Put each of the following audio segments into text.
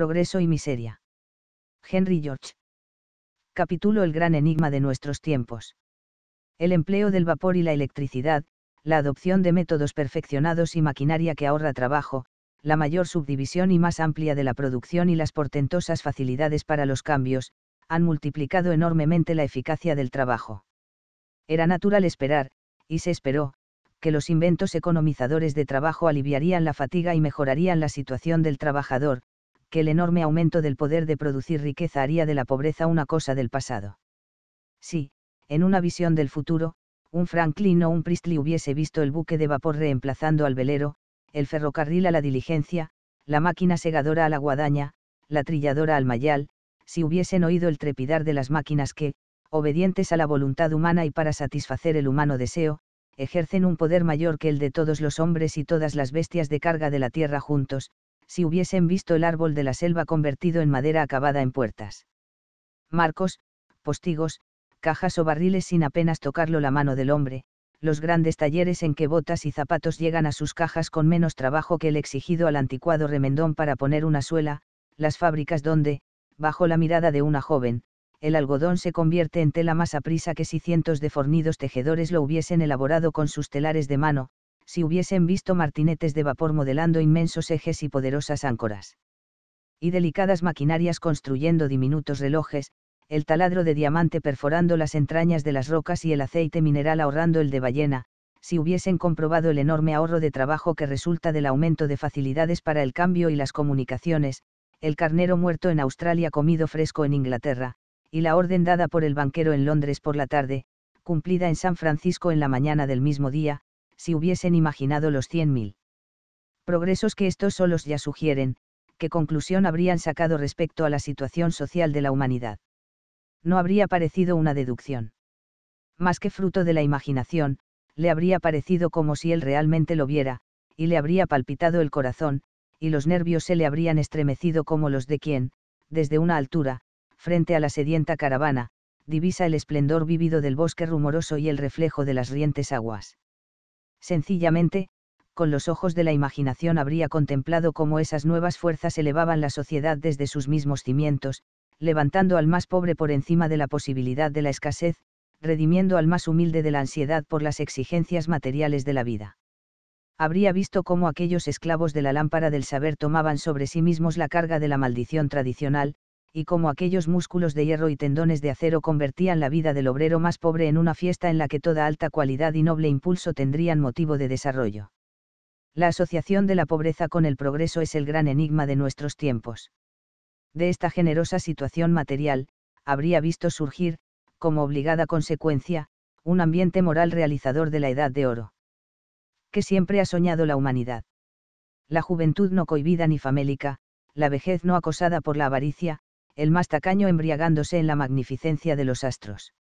progreso y miseria. Henry George. Capítulo El gran enigma de nuestros tiempos. El empleo del vapor y la electricidad, la adopción de métodos perfeccionados y maquinaria que ahorra trabajo, la mayor subdivisión y más amplia de la producción y las portentosas facilidades para los cambios, han multiplicado enormemente la eficacia del trabajo. Era natural esperar, y se esperó, que los inventos economizadores de trabajo aliviarían la fatiga y mejorarían la situación del trabajador, que el enorme aumento del poder de producir riqueza haría de la pobreza una cosa del pasado. Si, en una visión del futuro, un Franklin o un Priestley hubiese visto el buque de vapor reemplazando al velero, el ferrocarril a la diligencia, la máquina segadora a la guadaña, la trilladora al mayal, si hubiesen oído el trepidar de las máquinas que, obedientes a la voluntad humana y para satisfacer el humano deseo, ejercen un poder mayor que el de todos los hombres y todas las bestias de carga de la tierra juntos, si hubiesen visto el árbol de la selva convertido en madera acabada en puertas. Marcos, postigos, cajas o barriles sin apenas tocarlo la mano del hombre, los grandes talleres en que botas y zapatos llegan a sus cajas con menos trabajo que el exigido al anticuado remendón para poner una suela, las fábricas donde, bajo la mirada de una joven, el algodón se convierte en tela más aprisa que si cientos de fornidos tejedores lo hubiesen elaborado con sus telares de mano, si hubiesen visto martinetes de vapor modelando inmensos ejes y poderosas áncoras. Y delicadas maquinarias construyendo diminutos relojes, el taladro de diamante perforando las entrañas de las rocas y el aceite mineral ahorrando el de ballena, si hubiesen comprobado el enorme ahorro de trabajo que resulta del aumento de facilidades para el cambio y las comunicaciones, el carnero muerto en Australia comido fresco en Inglaterra, y la orden dada por el banquero en Londres por la tarde, cumplida en San Francisco en la mañana del mismo día, si hubiesen imaginado los cien mil progresos que estos solos ya sugieren, qué conclusión habrían sacado respecto a la situación social de la humanidad. No habría parecido una deducción. Más que fruto de la imaginación, le habría parecido como si él realmente lo viera, y le habría palpitado el corazón, y los nervios se le habrían estremecido como los de quien, desde una altura, frente a la sedienta caravana, divisa el esplendor vívido del bosque rumoroso y el reflejo de las rientes aguas. Sencillamente, con los ojos de la imaginación habría contemplado cómo esas nuevas fuerzas elevaban la sociedad desde sus mismos cimientos, levantando al más pobre por encima de la posibilidad de la escasez, redimiendo al más humilde de la ansiedad por las exigencias materiales de la vida. Habría visto cómo aquellos esclavos de la lámpara del saber tomaban sobre sí mismos la carga de la maldición tradicional, y cómo aquellos músculos de hierro y tendones de acero convertían la vida del obrero más pobre en una fiesta en la que toda alta cualidad y noble impulso tendrían motivo de desarrollo. La asociación de la pobreza con el progreso es el gran enigma de nuestros tiempos. De esta generosa situación material, habría visto surgir, como obligada consecuencia, un ambiente moral realizador de la Edad de Oro. Que siempre ha soñado la humanidad. La juventud no cohibida ni famélica, la vejez no acosada por la avaricia, el más tacaño embriagándose en la magnificencia de los astros.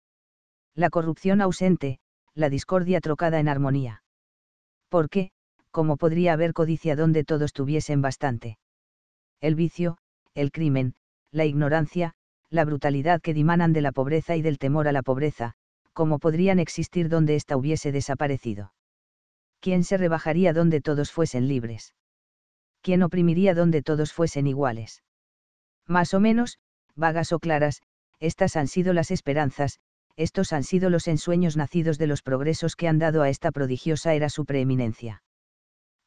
La corrupción ausente, la discordia trocada en armonía. ¿Por qué, cómo podría haber codicia donde todos tuviesen bastante? El vicio, el crimen, la ignorancia, la brutalidad que dimanan de la pobreza y del temor a la pobreza, ¿cómo podrían existir donde ésta hubiese desaparecido? ¿Quién se rebajaría donde todos fuesen libres? ¿Quién oprimiría donde todos fuesen iguales? Más o menos, vagas o claras, estas han sido las esperanzas, estos han sido los ensueños nacidos de los progresos que han dado a esta prodigiosa era su preeminencia.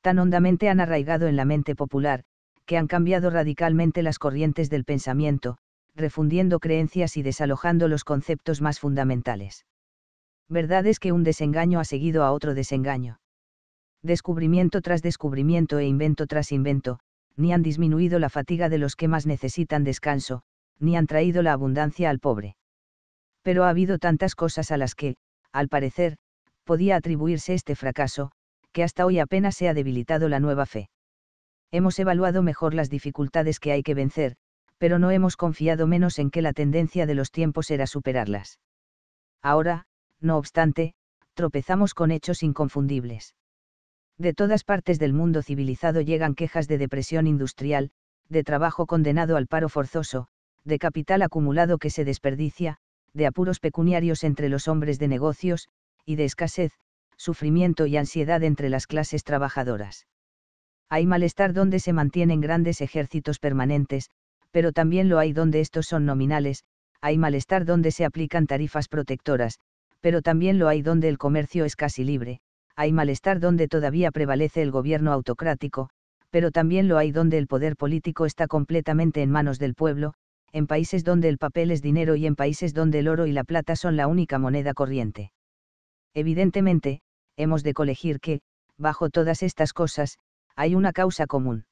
Tan hondamente han arraigado en la mente popular, que han cambiado radicalmente las corrientes del pensamiento, refundiendo creencias y desalojando los conceptos más fundamentales. Verdad es que un desengaño ha seguido a otro desengaño. Descubrimiento tras descubrimiento e invento tras invento, ni han disminuido la fatiga de los que más necesitan descanso, ni han traído la abundancia al pobre. Pero ha habido tantas cosas a las que, al parecer, podía atribuirse este fracaso, que hasta hoy apenas se ha debilitado la nueva fe. Hemos evaluado mejor las dificultades que hay que vencer, pero no hemos confiado menos en que la tendencia de los tiempos era superarlas. Ahora, no obstante, tropezamos con hechos inconfundibles. De todas partes del mundo civilizado llegan quejas de depresión industrial, de trabajo condenado al paro forzoso, de capital acumulado que se desperdicia, de apuros pecuniarios entre los hombres de negocios, y de escasez, sufrimiento y ansiedad entre las clases trabajadoras. Hay malestar donde se mantienen grandes ejércitos permanentes, pero también lo hay donde estos son nominales, hay malestar donde se aplican tarifas protectoras, pero también lo hay donde el comercio es casi libre, hay malestar donde todavía prevalece el gobierno autocrático, pero también lo hay donde el poder político está completamente en manos del pueblo, en países donde el papel es dinero y en países donde el oro y la plata son la única moneda corriente. Evidentemente, hemos de colegir que, bajo todas estas cosas, hay una causa común.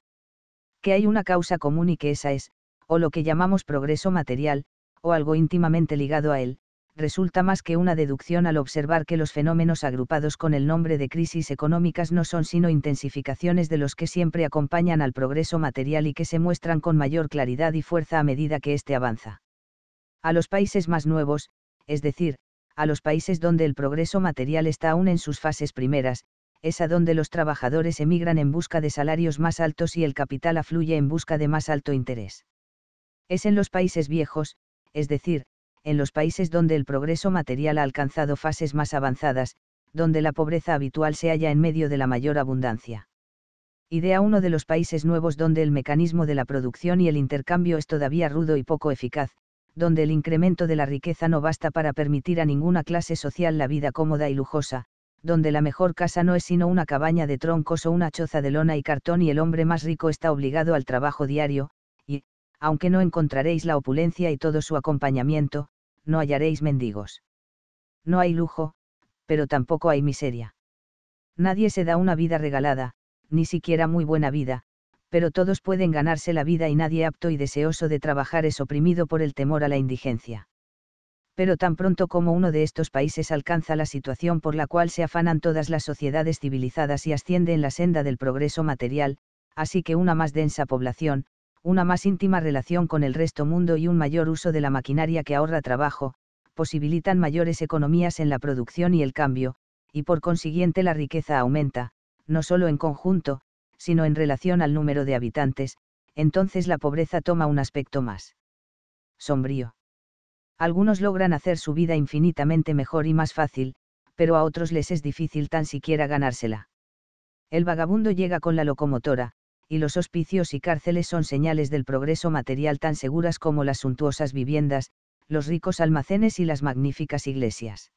Que hay una causa común y que esa es, o lo que llamamos progreso material, o algo íntimamente ligado a él, resulta más que una deducción al observar que los fenómenos agrupados con el nombre de crisis económicas no son sino intensificaciones de los que siempre acompañan al progreso material y que se muestran con mayor claridad y fuerza a medida que éste avanza. A los países más nuevos, es decir, a los países donde el progreso material está aún en sus fases primeras, es a donde los trabajadores emigran en busca de salarios más altos y el capital afluye en busca de más alto interés. Es en los países viejos, es decir, en los países donde el progreso material ha alcanzado fases más avanzadas, donde la pobreza habitual se halla en medio de la mayor abundancia. Idea uno de los países nuevos donde el mecanismo de la producción y el intercambio es todavía rudo y poco eficaz, donde el incremento de la riqueza no basta para permitir a ninguna clase social la vida cómoda y lujosa, donde la mejor casa no es sino una cabaña de troncos o una choza de lona y cartón y el hombre más rico está obligado al trabajo diario, aunque no encontraréis la opulencia y todo su acompañamiento, no hallaréis mendigos. No hay lujo, pero tampoco hay miseria. Nadie se da una vida regalada, ni siquiera muy buena vida, pero todos pueden ganarse la vida y nadie apto y deseoso de trabajar es oprimido por el temor a la indigencia. Pero tan pronto como uno de estos países alcanza la situación por la cual se afanan todas las sociedades civilizadas y asciende en la senda del progreso material, así que una más densa población, una más íntima relación con el resto mundo y un mayor uso de la maquinaria que ahorra trabajo, posibilitan mayores economías en la producción y el cambio, y por consiguiente la riqueza aumenta, no solo en conjunto, sino en relación al número de habitantes, entonces la pobreza toma un aspecto más sombrío. Algunos logran hacer su vida infinitamente mejor y más fácil, pero a otros les es difícil tan siquiera ganársela. El vagabundo llega con la locomotora, y los hospicios y cárceles son señales del progreso material tan seguras como las suntuosas viviendas, los ricos almacenes y las magníficas iglesias.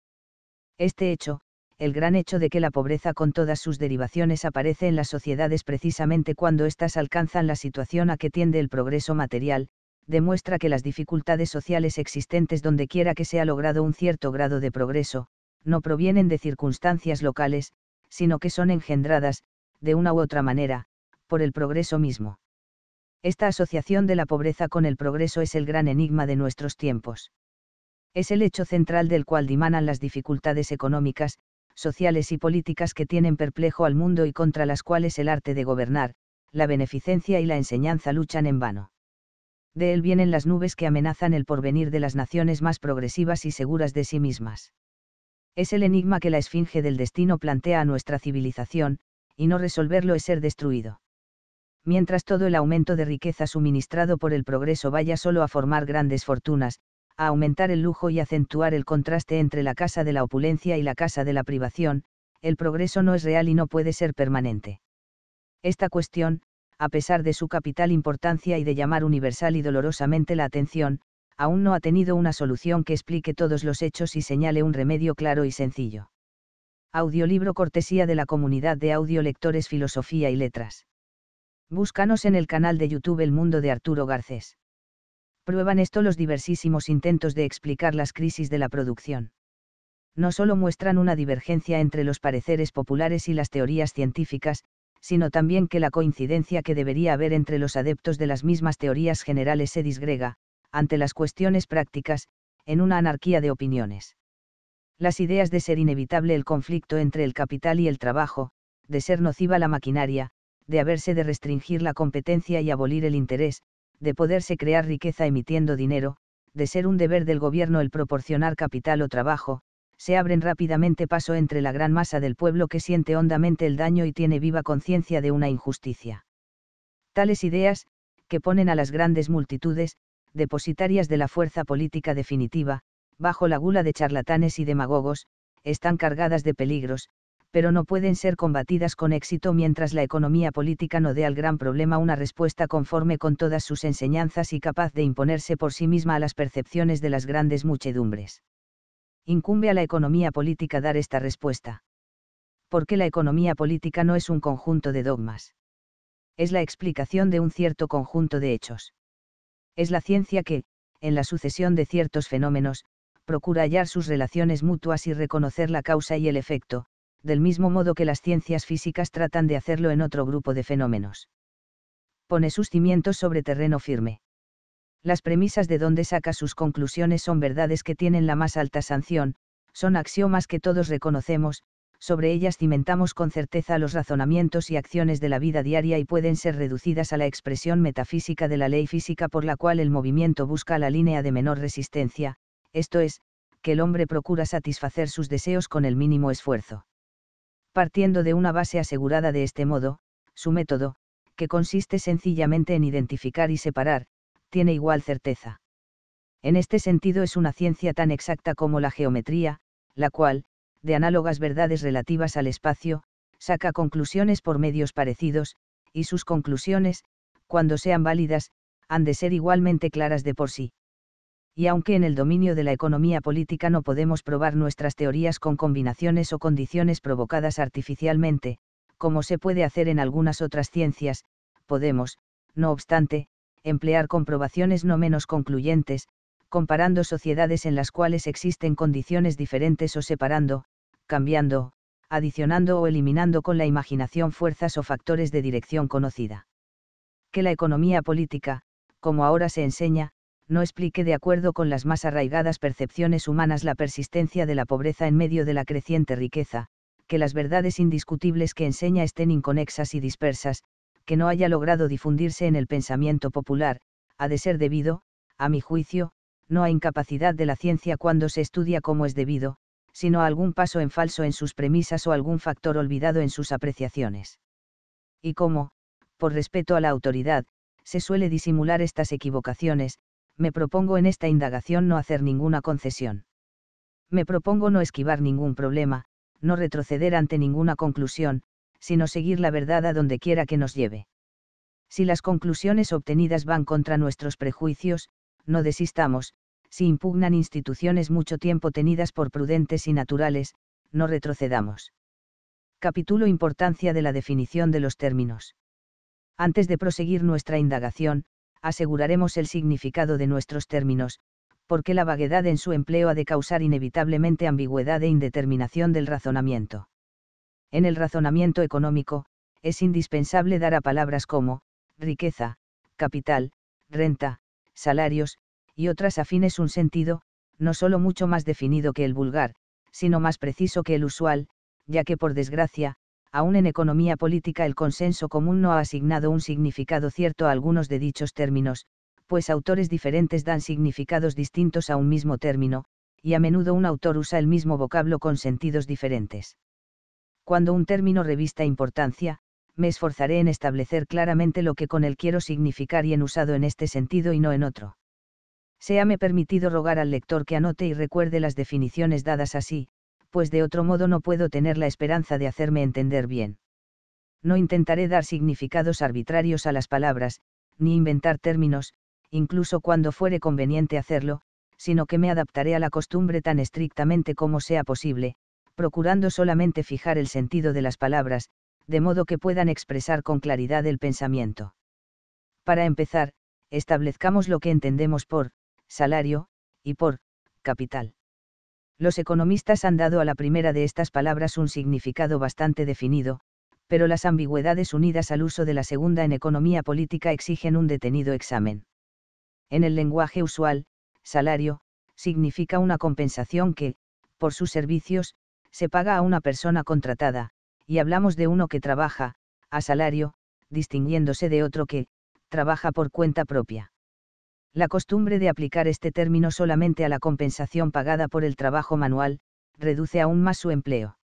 Este hecho, el gran hecho de que la pobreza con todas sus derivaciones aparece en las sociedades precisamente cuando éstas alcanzan la situación a que tiende el progreso material, demuestra que las dificultades sociales existentes donde quiera que se ha logrado un cierto grado de progreso, no provienen de circunstancias locales, sino que son engendradas, de una u otra manera, por el progreso mismo. Esta asociación de la pobreza con el progreso es el gran enigma de nuestros tiempos. Es el hecho central del cual dimanan las dificultades económicas, sociales y políticas que tienen perplejo al mundo y contra las cuales el arte de gobernar, la beneficencia y la enseñanza luchan en vano. De él vienen las nubes que amenazan el porvenir de las naciones más progresivas y seguras de sí mismas. Es el enigma que la esfinge del destino plantea a nuestra civilización, y no resolverlo es ser destruido mientras todo el aumento de riqueza suministrado por el progreso vaya solo a formar grandes fortunas, a aumentar el lujo y acentuar el contraste entre la casa de la opulencia y la casa de la privación, el progreso no es real y no puede ser permanente. Esta cuestión, a pesar de su capital importancia y de llamar universal y dolorosamente la atención, aún no ha tenido una solución que explique todos los hechos y señale un remedio claro y sencillo. Audiolibro cortesía de la comunidad de audiolectores Filosofía y Letras. Búscanos en el canal de YouTube El Mundo de Arturo Garcés. Prueban esto los diversísimos intentos de explicar las crisis de la producción. No solo muestran una divergencia entre los pareceres populares y las teorías científicas, sino también que la coincidencia que debería haber entre los adeptos de las mismas teorías generales se disgrega, ante las cuestiones prácticas, en una anarquía de opiniones. Las ideas de ser inevitable el conflicto entre el capital y el trabajo, de ser nociva la maquinaria, de haberse de restringir la competencia y abolir el interés, de poderse crear riqueza emitiendo dinero, de ser un deber del gobierno el proporcionar capital o trabajo, se abren rápidamente paso entre la gran masa del pueblo que siente hondamente el daño y tiene viva conciencia de una injusticia. Tales ideas, que ponen a las grandes multitudes, depositarias de la fuerza política definitiva, bajo la gula de charlatanes y demagogos, están cargadas de peligros, pero no pueden ser combatidas con éxito mientras la economía política no dé al gran problema una respuesta conforme con todas sus enseñanzas y capaz de imponerse por sí misma a las percepciones de las grandes muchedumbres. Incumbe a la economía política dar esta respuesta. Porque la economía política no es un conjunto de dogmas. Es la explicación de un cierto conjunto de hechos. Es la ciencia que, en la sucesión de ciertos fenómenos, procura hallar sus relaciones mutuas y reconocer la causa y el efecto, del mismo modo que las ciencias físicas tratan de hacerlo en otro grupo de fenómenos. Pone sus cimientos sobre terreno firme. Las premisas de donde saca sus conclusiones son verdades que tienen la más alta sanción, son axiomas que todos reconocemos, sobre ellas cimentamos con certeza los razonamientos y acciones de la vida diaria y pueden ser reducidas a la expresión metafísica de la ley física por la cual el movimiento busca la línea de menor resistencia, esto es, que el hombre procura satisfacer sus deseos con el mínimo esfuerzo partiendo de una base asegurada de este modo, su método, que consiste sencillamente en identificar y separar, tiene igual certeza. En este sentido es una ciencia tan exacta como la geometría, la cual, de análogas verdades relativas al espacio, saca conclusiones por medios parecidos, y sus conclusiones, cuando sean válidas, han de ser igualmente claras de por sí y aunque en el dominio de la economía política no podemos probar nuestras teorías con combinaciones o condiciones provocadas artificialmente, como se puede hacer en algunas otras ciencias, podemos, no obstante, emplear comprobaciones no menos concluyentes, comparando sociedades en las cuales existen condiciones diferentes o separando, cambiando, adicionando o eliminando con la imaginación fuerzas o factores de dirección conocida. Que la economía política, como ahora se enseña, no explique de acuerdo con las más arraigadas percepciones humanas la persistencia de la pobreza en medio de la creciente riqueza, que las verdades indiscutibles que enseña estén inconexas y dispersas, que no haya logrado difundirse en el pensamiento popular, ha de ser debido, a mi juicio, no a incapacidad de la ciencia cuando se estudia como es debido, sino a algún paso en falso en sus premisas o algún factor olvidado en sus apreciaciones. Y cómo, por respeto a la autoridad, se suele disimular estas equivocaciones, me propongo en esta indagación no hacer ninguna concesión. Me propongo no esquivar ningún problema, no retroceder ante ninguna conclusión, sino seguir la verdad a donde quiera que nos lleve. Si las conclusiones obtenidas van contra nuestros prejuicios, no desistamos, si impugnan instituciones mucho tiempo tenidas por prudentes y naturales, no retrocedamos. Capítulo Importancia de la definición de los términos. Antes de proseguir nuestra indagación, aseguraremos el significado de nuestros términos, porque la vaguedad en su empleo ha de causar inevitablemente ambigüedad e indeterminación del razonamiento. En el razonamiento económico, es indispensable dar a palabras como, riqueza, capital, renta, salarios, y otras afines un sentido, no solo mucho más definido que el vulgar, sino más preciso que el usual, ya que por desgracia, aún en economía política el consenso común no ha asignado un significado cierto a algunos de dichos términos, pues autores diferentes dan significados distintos a un mismo término, y a menudo un autor usa el mismo vocablo con sentidos diferentes. Cuando un término revista importancia, me esforzaré en establecer claramente lo que con él quiero significar y en usado en este sentido y no en otro. me permitido rogar al lector que anote y recuerde las definiciones dadas así, pues de otro modo no puedo tener la esperanza de hacerme entender bien. No intentaré dar significados arbitrarios a las palabras, ni inventar términos, incluso cuando fuere conveniente hacerlo, sino que me adaptaré a la costumbre tan estrictamente como sea posible, procurando solamente fijar el sentido de las palabras, de modo que puedan expresar con claridad el pensamiento. Para empezar, establezcamos lo que entendemos por salario, y por capital. Los economistas han dado a la primera de estas palabras un significado bastante definido, pero las ambigüedades unidas al uso de la segunda en economía política exigen un detenido examen. En el lenguaje usual, salario, significa una compensación que, por sus servicios, se paga a una persona contratada, y hablamos de uno que trabaja, a salario, distinguiéndose de otro que, trabaja por cuenta propia. La costumbre de aplicar este término solamente a la compensación pagada por el trabajo manual, reduce aún más su empleo.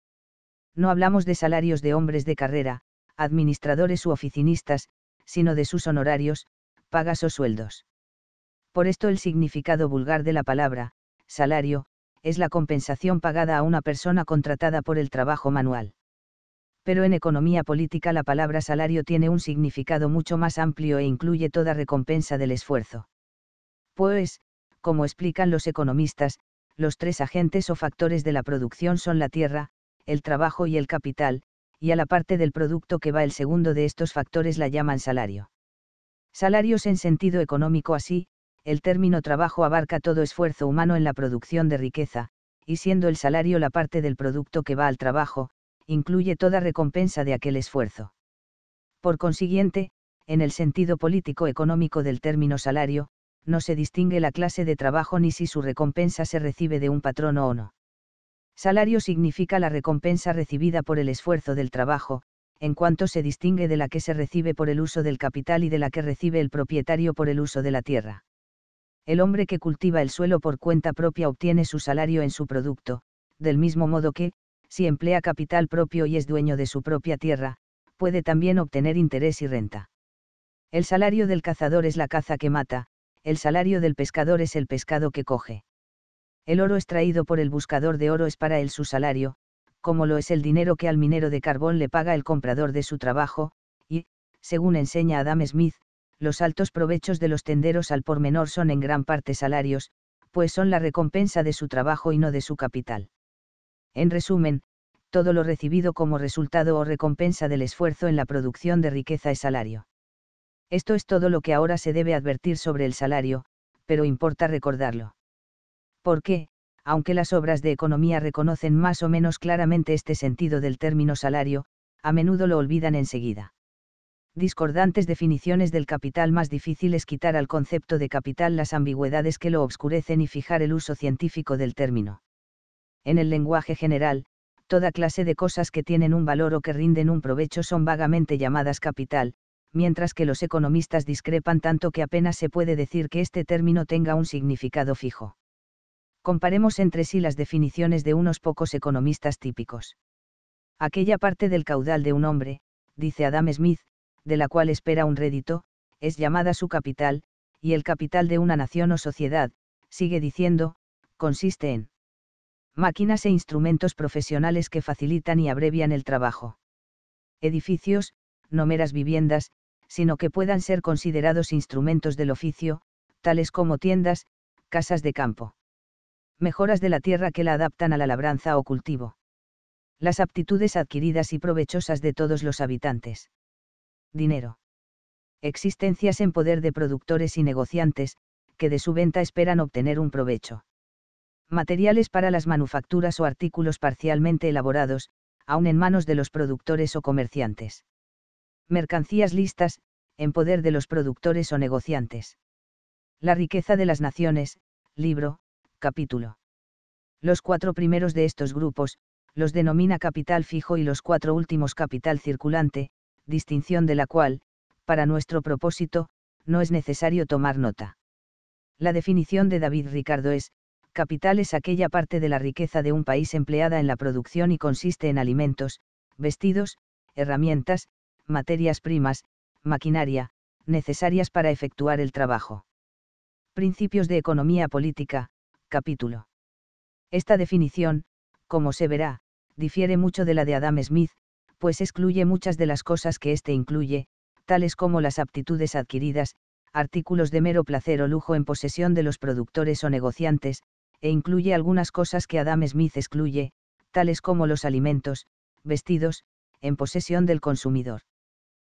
No hablamos de salarios de hombres de carrera, administradores u oficinistas, sino de sus honorarios, pagas o sueldos. Por esto el significado vulgar de la palabra, salario, es la compensación pagada a una persona contratada por el trabajo manual. Pero en economía política la palabra salario tiene un significado mucho más amplio e incluye toda recompensa del esfuerzo. Pues, como explican los economistas, los tres agentes o factores de la producción son la tierra, el trabajo y el capital, y a la parte del producto que va el segundo de estos factores la llaman salario. Salarios en sentido económico así, el término trabajo abarca todo esfuerzo humano en la producción de riqueza, y siendo el salario la parte del producto que va al trabajo, incluye toda recompensa de aquel esfuerzo. Por consiguiente, en el sentido político-económico del término salario, no se distingue la clase de trabajo ni si su recompensa se recibe de un patrón o no. Salario significa la recompensa recibida por el esfuerzo del trabajo, en cuanto se distingue de la que se recibe por el uso del capital y de la que recibe el propietario por el uso de la tierra. El hombre que cultiva el suelo por cuenta propia obtiene su salario en su producto, del mismo modo que, si emplea capital propio y es dueño de su propia tierra, puede también obtener interés y renta. El salario del cazador es la caza que mata, el salario del pescador es el pescado que coge. El oro extraído por el buscador de oro es para él su salario, como lo es el dinero que al minero de carbón le paga el comprador de su trabajo, y, según enseña Adam Smith, los altos provechos de los tenderos al por menor son en gran parte salarios, pues son la recompensa de su trabajo y no de su capital. En resumen, todo lo recibido como resultado o recompensa del esfuerzo en la producción de riqueza es salario. Esto es todo lo que ahora se debe advertir sobre el salario, pero importa recordarlo. Porque, aunque las obras de economía reconocen más o menos claramente este sentido del término salario, a menudo lo olvidan enseguida. Discordantes definiciones del capital más difícil es quitar al concepto de capital las ambigüedades que lo obscurecen y fijar el uso científico del término. En el lenguaje general, toda clase de cosas que tienen un valor o que rinden un provecho son vagamente llamadas capital, mientras que los economistas discrepan tanto que apenas se puede decir que este término tenga un significado fijo. Comparemos entre sí las definiciones de unos pocos economistas típicos. Aquella parte del caudal de un hombre, dice Adam Smith, de la cual espera un rédito, es llamada su capital, y el capital de una nación o sociedad, sigue diciendo, consiste en máquinas e instrumentos profesionales que facilitan y abrevian el trabajo. Edificios, no meras viviendas, sino que puedan ser considerados instrumentos del oficio, tales como tiendas, casas de campo. Mejoras de la tierra que la adaptan a la labranza o cultivo. Las aptitudes adquiridas y provechosas de todos los habitantes. Dinero. Existencias en poder de productores y negociantes, que de su venta esperan obtener un provecho. Materiales para las manufacturas o artículos parcialmente elaborados, aun en manos de los productores o comerciantes mercancías listas, en poder de los productores o negociantes. La riqueza de las naciones, libro, capítulo. Los cuatro primeros de estos grupos, los denomina capital fijo y los cuatro últimos capital circulante, distinción de la cual, para nuestro propósito, no es necesario tomar nota. La definición de David Ricardo es, capital es aquella parte de la riqueza de un país empleada en la producción y consiste en alimentos, vestidos, herramientas, materias primas, maquinaria, necesarias para efectuar el trabajo. Principios de Economía Política, capítulo. Esta definición, como se verá, difiere mucho de la de Adam Smith, pues excluye muchas de las cosas que éste incluye, tales como las aptitudes adquiridas, artículos de mero placer o lujo en posesión de los productores o negociantes, e incluye algunas cosas que Adam Smith excluye, tales como los alimentos, vestidos, en posesión del consumidor.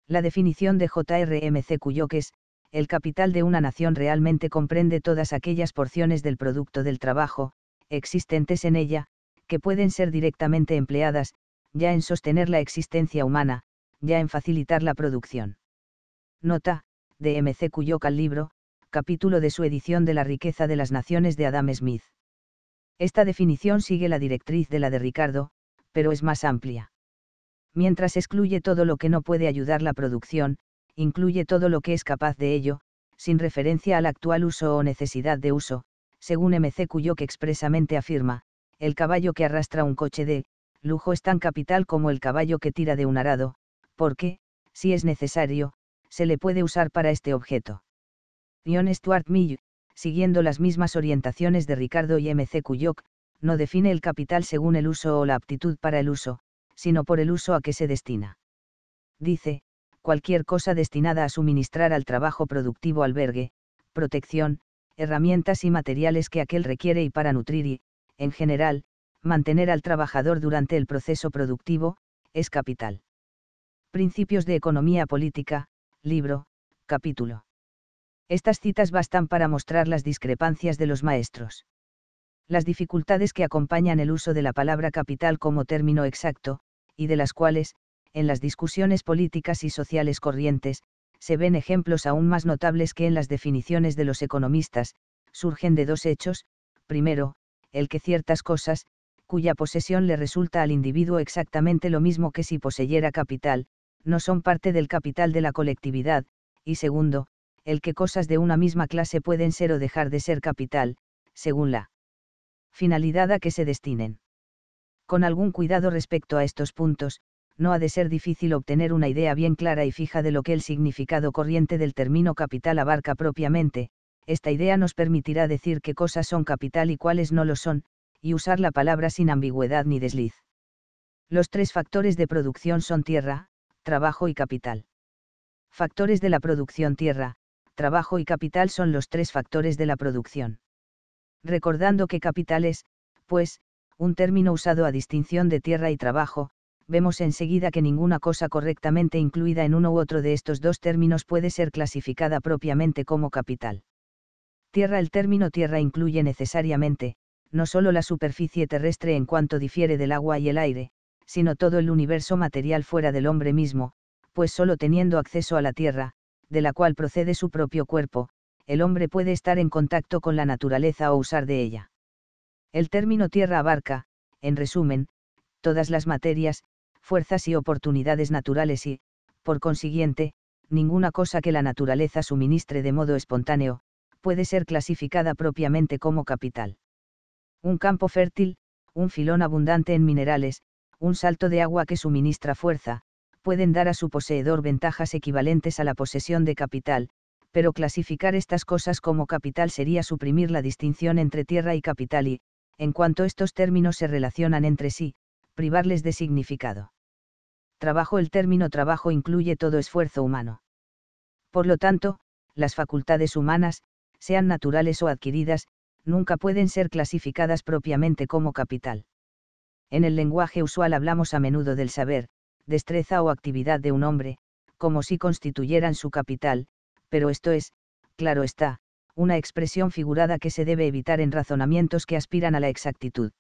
La definición de JRMC cuyo es, el capital de una nación realmente comprende todas aquellas porciones del producto del trabajo, existentes en ella, que pueden ser directamente empleadas, ya en sostener la existencia humana, ya en facilitar la producción. Nota, de M.C. al libro, capítulo de su edición de La riqueza de las naciones de Adam Smith. Esta definición sigue la directriz de la de Ricardo, pero es más amplia mientras excluye todo lo que no puede ayudar la producción, incluye todo lo que es capaz de ello, sin referencia al actual uso o necesidad de uso, según MC Cuyoc expresamente afirma, el caballo que arrastra un coche de lujo es tan capital como el caballo que tira de un arado, porque, si es necesario, se le puede usar para este objeto. John Stuart Mill, siguiendo las mismas orientaciones de Ricardo y MC Cuyoc, no define el capital según el uso o la aptitud para el uso, sino por el uso a que se destina. Dice, cualquier cosa destinada a suministrar al trabajo productivo albergue, protección, herramientas y materiales que aquel requiere y para nutrir y, en general, mantener al trabajador durante el proceso productivo, es capital. Principios de Economía Política, libro, capítulo. Estas citas bastan para mostrar las discrepancias de los maestros. Las dificultades que acompañan el uso de la palabra capital como término exacto, y de las cuales, en las discusiones políticas y sociales corrientes, se ven ejemplos aún más notables que en las definiciones de los economistas, surgen de dos hechos, primero, el que ciertas cosas, cuya posesión le resulta al individuo exactamente lo mismo que si poseyera capital, no son parte del capital de la colectividad, y segundo, el que cosas de una misma clase pueden ser o dejar de ser capital, según la finalidad a que se destinen. Con algún cuidado respecto a estos puntos, no ha de ser difícil obtener una idea bien clara y fija de lo que el significado corriente del término capital abarca propiamente, esta idea nos permitirá decir qué cosas son capital y cuáles no lo son, y usar la palabra sin ambigüedad ni desliz. Los tres factores de producción son tierra, trabajo y capital. Factores de la producción tierra, trabajo y capital son los tres factores de la producción. Recordando que capital es, pues, un término usado a distinción de tierra y trabajo, vemos enseguida que ninguna cosa correctamente incluida en uno u otro de estos dos términos puede ser clasificada propiamente como capital. Tierra El término tierra incluye necesariamente, no solo la superficie terrestre en cuanto difiere del agua y el aire, sino todo el universo material fuera del hombre mismo, pues solo teniendo acceso a la tierra, de la cual procede su propio cuerpo, el hombre puede estar en contacto con la naturaleza o usar de ella. El término tierra abarca, en resumen, todas las materias, fuerzas y oportunidades naturales y, por consiguiente, ninguna cosa que la naturaleza suministre de modo espontáneo, puede ser clasificada propiamente como capital. Un campo fértil, un filón abundante en minerales, un salto de agua que suministra fuerza, pueden dar a su poseedor ventajas equivalentes a la posesión de capital, pero clasificar estas cosas como capital sería suprimir la distinción entre tierra y capital y, en cuanto estos términos se relacionan entre sí, privarles de significado. Trabajo El término trabajo incluye todo esfuerzo humano. Por lo tanto, las facultades humanas, sean naturales o adquiridas, nunca pueden ser clasificadas propiamente como capital. En el lenguaje usual hablamos a menudo del saber, destreza o actividad de un hombre, como si constituyeran su capital, pero esto es, claro está, una expresión figurada que se debe evitar en razonamientos que aspiran a la exactitud.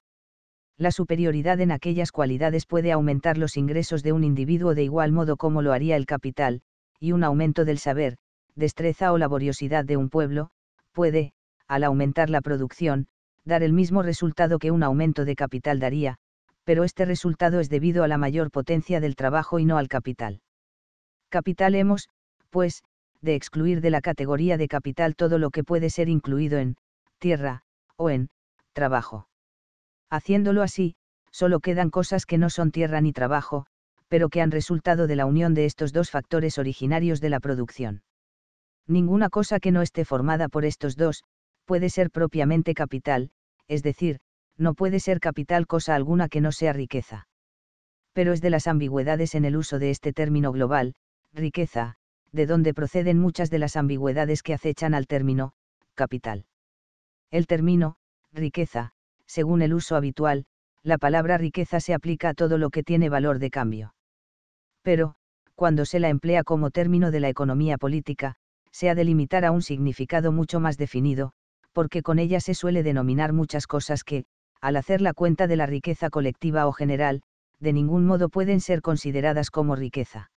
La superioridad en aquellas cualidades puede aumentar los ingresos de un individuo de igual modo como lo haría el capital, y un aumento del saber, destreza o laboriosidad de un pueblo, puede, al aumentar la producción, dar el mismo resultado que un aumento de capital daría, pero este resultado es debido a la mayor potencia del trabajo y no al capital. Capital hemos, pues, de excluir de la categoría de capital todo lo que puede ser incluido en tierra, o en trabajo. Haciéndolo así, solo quedan cosas que no son tierra ni trabajo, pero que han resultado de la unión de estos dos factores originarios de la producción. Ninguna cosa que no esté formada por estos dos, puede ser propiamente capital, es decir, no puede ser capital cosa alguna que no sea riqueza. Pero es de las ambigüedades en el uso de este término global, riqueza, de donde proceden muchas de las ambigüedades que acechan al término, capital. El término, riqueza, según el uso habitual, la palabra riqueza se aplica a todo lo que tiene valor de cambio. Pero, cuando se la emplea como término de la economía política, se ha de limitar a un significado mucho más definido, porque con ella se suele denominar muchas cosas que, al hacer la cuenta de la riqueza colectiva o general, de ningún modo pueden ser consideradas como riqueza.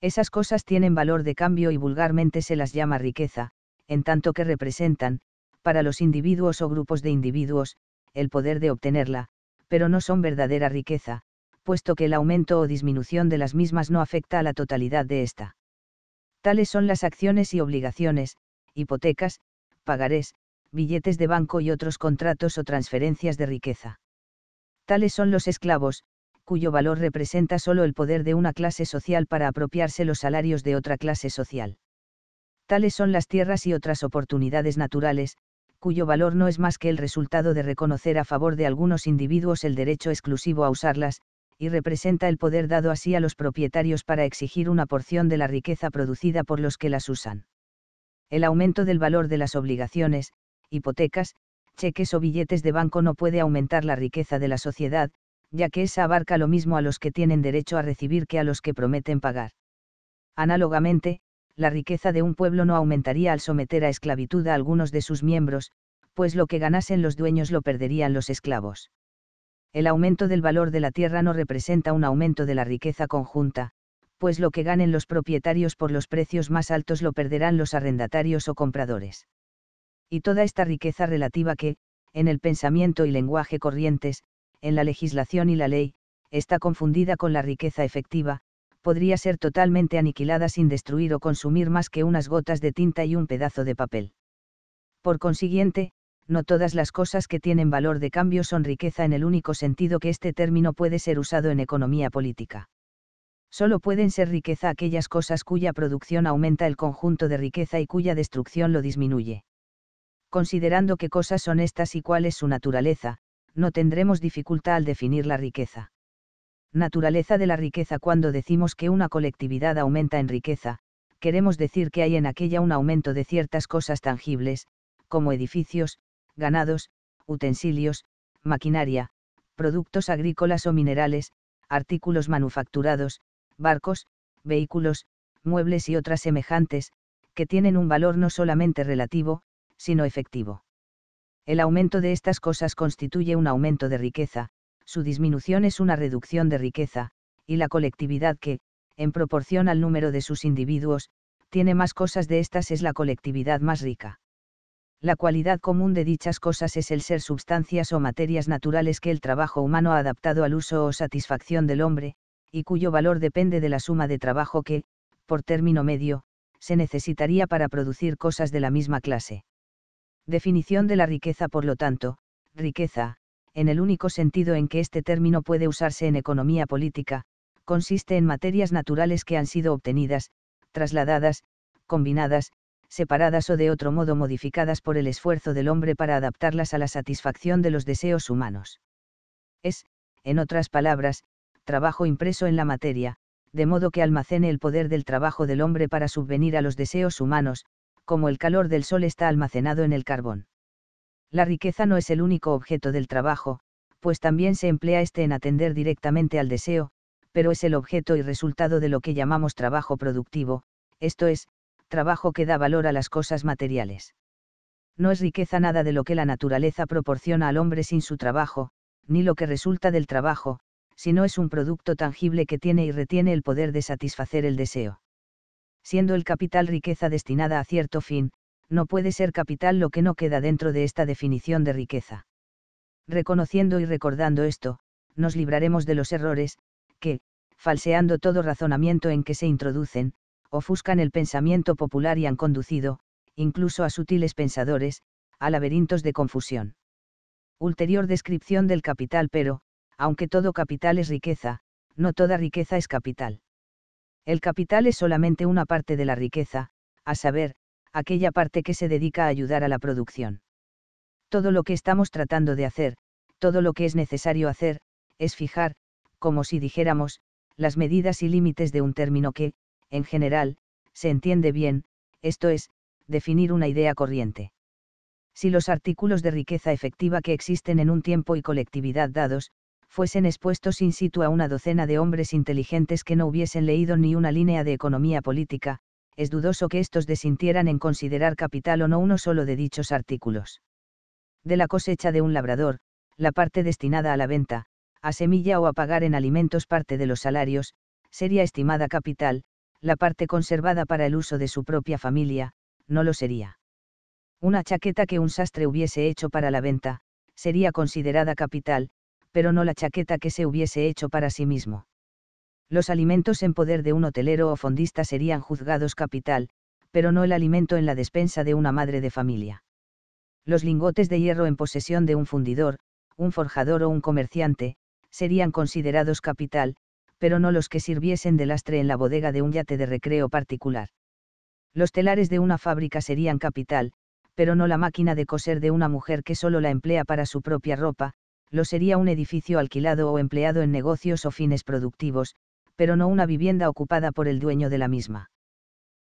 Esas cosas tienen valor de cambio y vulgarmente se las llama riqueza, en tanto que representan, para los individuos o grupos de individuos, el poder de obtenerla, pero no son verdadera riqueza, puesto que el aumento o disminución de las mismas no afecta a la totalidad de ésta. Tales son las acciones y obligaciones, hipotecas, pagarés, billetes de banco y otros contratos o transferencias de riqueza. Tales son los esclavos, cuyo valor representa solo el poder de una clase social para apropiarse los salarios de otra clase social. Tales son las tierras y otras oportunidades naturales, cuyo valor no es más que el resultado de reconocer a favor de algunos individuos el derecho exclusivo a usarlas, y representa el poder dado así a los propietarios para exigir una porción de la riqueza producida por los que las usan. El aumento del valor de las obligaciones, hipotecas, cheques o billetes de banco no puede aumentar la riqueza de la sociedad, ya que esa abarca lo mismo a los que tienen derecho a recibir que a los que prometen pagar. Análogamente, la riqueza de un pueblo no aumentaría al someter a esclavitud a algunos de sus miembros, pues lo que ganasen los dueños lo perderían los esclavos. El aumento del valor de la tierra no representa un aumento de la riqueza conjunta, pues lo que ganen los propietarios por los precios más altos lo perderán los arrendatarios o compradores. Y toda esta riqueza relativa que, en el pensamiento y lenguaje corrientes, en la legislación y la ley, está confundida con la riqueza efectiva, podría ser totalmente aniquilada sin destruir o consumir más que unas gotas de tinta y un pedazo de papel. Por consiguiente, no todas las cosas que tienen valor de cambio son riqueza en el único sentido que este término puede ser usado en economía política. Solo pueden ser riqueza aquellas cosas cuya producción aumenta el conjunto de riqueza y cuya destrucción lo disminuye. Considerando qué cosas son estas y cuál es su naturaleza, no tendremos dificultad al definir la riqueza. Naturaleza de la riqueza Cuando decimos que una colectividad aumenta en riqueza, queremos decir que hay en aquella un aumento de ciertas cosas tangibles, como edificios, ganados, utensilios, maquinaria, productos agrícolas o minerales, artículos manufacturados, barcos, vehículos, muebles y otras semejantes, que tienen un valor no solamente relativo, sino efectivo. El aumento de estas cosas constituye un aumento de riqueza, su disminución es una reducción de riqueza, y la colectividad que, en proporción al número de sus individuos, tiene más cosas de estas es la colectividad más rica. La cualidad común de dichas cosas es el ser sustancias o materias naturales que el trabajo humano ha adaptado al uso o satisfacción del hombre, y cuyo valor depende de la suma de trabajo que, por término medio, se necesitaría para producir cosas de la misma clase. Definición de la riqueza, por lo tanto, riqueza, en el único sentido en que este término puede usarse en economía política, consiste en materias naturales que han sido obtenidas, trasladadas, combinadas, separadas o de otro modo modificadas por el esfuerzo del hombre para adaptarlas a la satisfacción de los deseos humanos. Es, en otras palabras, trabajo impreso en la materia, de modo que almacene el poder del trabajo del hombre para subvenir a los deseos humanos, como el calor del sol está almacenado en el carbón. La riqueza no es el único objeto del trabajo, pues también se emplea este en atender directamente al deseo, pero es el objeto y resultado de lo que llamamos trabajo productivo, esto es, trabajo que da valor a las cosas materiales. No es riqueza nada de lo que la naturaleza proporciona al hombre sin su trabajo, ni lo que resulta del trabajo, sino es un producto tangible que tiene y retiene el poder de satisfacer el deseo siendo el capital riqueza destinada a cierto fin, no puede ser capital lo que no queda dentro de esta definición de riqueza. Reconociendo y recordando esto, nos libraremos de los errores, que, falseando todo razonamiento en que se introducen, ofuscan el pensamiento popular y han conducido, incluso a sutiles pensadores, a laberintos de confusión. Ulterior descripción del capital pero, aunque todo capital es riqueza, no toda riqueza es capital. El capital es solamente una parte de la riqueza, a saber, aquella parte que se dedica a ayudar a la producción. Todo lo que estamos tratando de hacer, todo lo que es necesario hacer, es fijar, como si dijéramos, las medidas y límites de un término que, en general, se entiende bien, esto es, definir una idea corriente. Si los artículos de riqueza efectiva que existen en un tiempo y colectividad dados, fuesen expuestos in situ a una docena de hombres inteligentes que no hubiesen leído ni una línea de economía política, es dudoso que estos desintieran en considerar capital o no uno solo de dichos artículos. De la cosecha de un labrador, la parte destinada a la venta, a semilla o a pagar en alimentos parte de los salarios, sería estimada capital, la parte conservada para el uso de su propia familia, no lo sería. Una chaqueta que un sastre hubiese hecho para la venta, sería considerada capital, pero no la chaqueta que se hubiese hecho para sí mismo. Los alimentos en poder de un hotelero o fondista serían juzgados capital, pero no el alimento en la despensa de una madre de familia. Los lingotes de hierro en posesión de un fundidor, un forjador o un comerciante, serían considerados capital, pero no los que sirviesen de lastre en la bodega de un yate de recreo particular. Los telares de una fábrica serían capital, pero no la máquina de coser de una mujer que solo la emplea para su propia ropa, lo sería un edificio alquilado o empleado en negocios o fines productivos, pero no una vivienda ocupada por el dueño de la misma.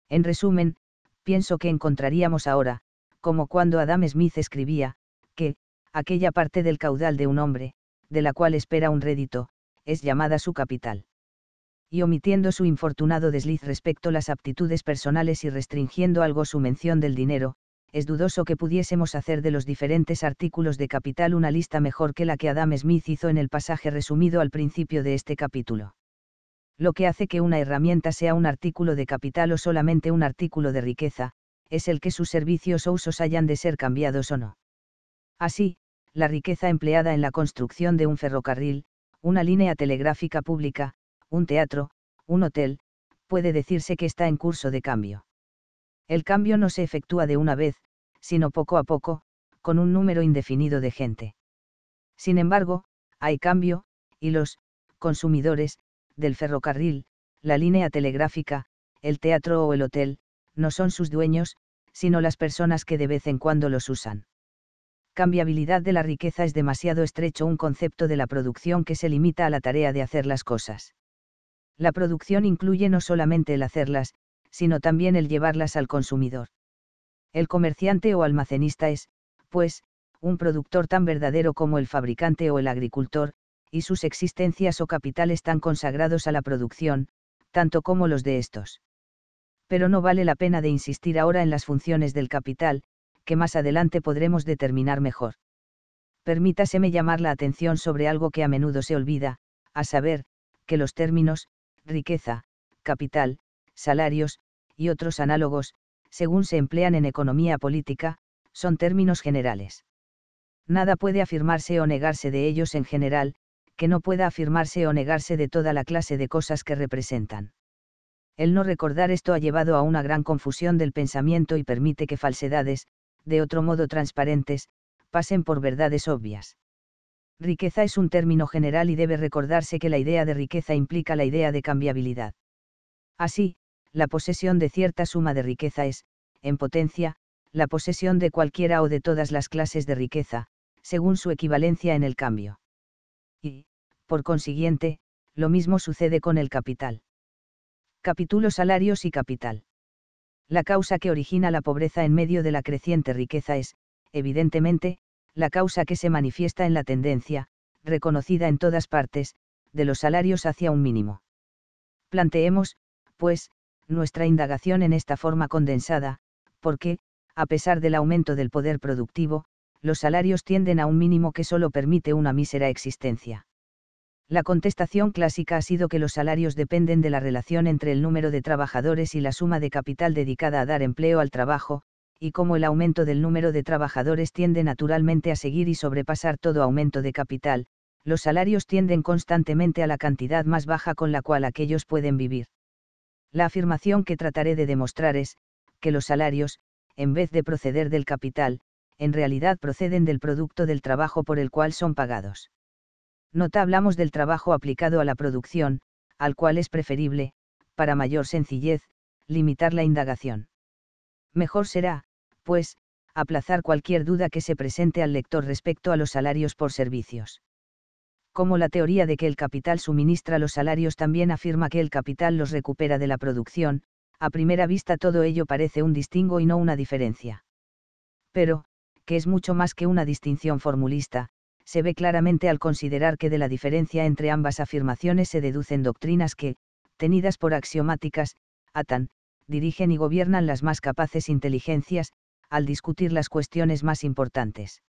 En resumen, pienso que encontraríamos ahora, como cuando Adam Smith escribía, que, aquella parte del caudal de un hombre, de la cual espera un rédito, es llamada su capital. Y omitiendo su infortunado desliz respecto las aptitudes personales y restringiendo algo su mención del dinero, es dudoso que pudiésemos hacer de los diferentes artículos de Capital una lista mejor que la que Adam Smith hizo en el pasaje resumido al principio de este capítulo. Lo que hace que una herramienta sea un artículo de capital o solamente un artículo de riqueza, es el que sus servicios o usos hayan de ser cambiados o no. Así, la riqueza empleada en la construcción de un ferrocarril, una línea telegráfica pública, un teatro, un hotel, puede decirse que está en curso de cambio. El cambio no se efectúa de una vez, sino poco a poco, con un número indefinido de gente. Sin embargo, hay cambio, y los consumidores del ferrocarril, la línea telegráfica, el teatro o el hotel, no son sus dueños, sino las personas que de vez en cuando los usan. Cambiabilidad de la riqueza es demasiado estrecho un concepto de la producción que se limita a la tarea de hacer las cosas. La producción incluye no solamente el hacerlas, sino también el llevarlas al consumidor. El comerciante o almacenista es, pues, un productor tan verdadero como el fabricante o el agricultor, y sus existencias o capitales tan consagrados a la producción, tanto como los de estos. Pero no vale la pena de insistir ahora en las funciones del capital, que más adelante podremos determinar mejor. Permítaseme llamar la atención sobre algo que a menudo se olvida, a saber, que los términos, riqueza, capital, salarios, y otros análogos, según se emplean en economía política, son términos generales. Nada puede afirmarse o negarse de ellos en general, que no pueda afirmarse o negarse de toda la clase de cosas que representan. El no recordar esto ha llevado a una gran confusión del pensamiento y permite que falsedades, de otro modo transparentes, pasen por verdades obvias. Riqueza es un término general y debe recordarse que la idea de riqueza implica la idea de cambiabilidad. Así, la posesión de cierta suma de riqueza es, en potencia, la posesión de cualquiera o de todas las clases de riqueza, según su equivalencia en el cambio. Y, por consiguiente, lo mismo sucede con el capital. Capítulo Salarios y Capital. La causa que origina la pobreza en medio de la creciente riqueza es, evidentemente, la causa que se manifiesta en la tendencia, reconocida en todas partes, de los salarios hacia un mínimo. Planteemos, pues, nuestra indagación en esta forma condensada, porque, a pesar del aumento del poder productivo, los salarios tienden a un mínimo que solo permite una mísera existencia. La contestación clásica ha sido que los salarios dependen de la relación entre el número de trabajadores y la suma de capital dedicada a dar empleo al trabajo, y como el aumento del número de trabajadores tiende naturalmente a seguir y sobrepasar todo aumento de capital, los salarios tienden constantemente a la cantidad más baja con la cual aquellos pueden vivir. La afirmación que trataré de demostrar es, que los salarios, en vez de proceder del capital, en realidad proceden del producto del trabajo por el cual son pagados. Nota hablamos del trabajo aplicado a la producción, al cual es preferible, para mayor sencillez, limitar la indagación. Mejor será, pues, aplazar cualquier duda que se presente al lector respecto a los salarios por servicios como la teoría de que el capital suministra los salarios también afirma que el capital los recupera de la producción, a primera vista todo ello parece un distingo y no una diferencia. Pero, que es mucho más que una distinción formulista, se ve claramente al considerar que de la diferencia entre ambas afirmaciones se deducen doctrinas que, tenidas por axiomáticas, atan, dirigen y gobiernan las más capaces inteligencias, al discutir las cuestiones más importantes.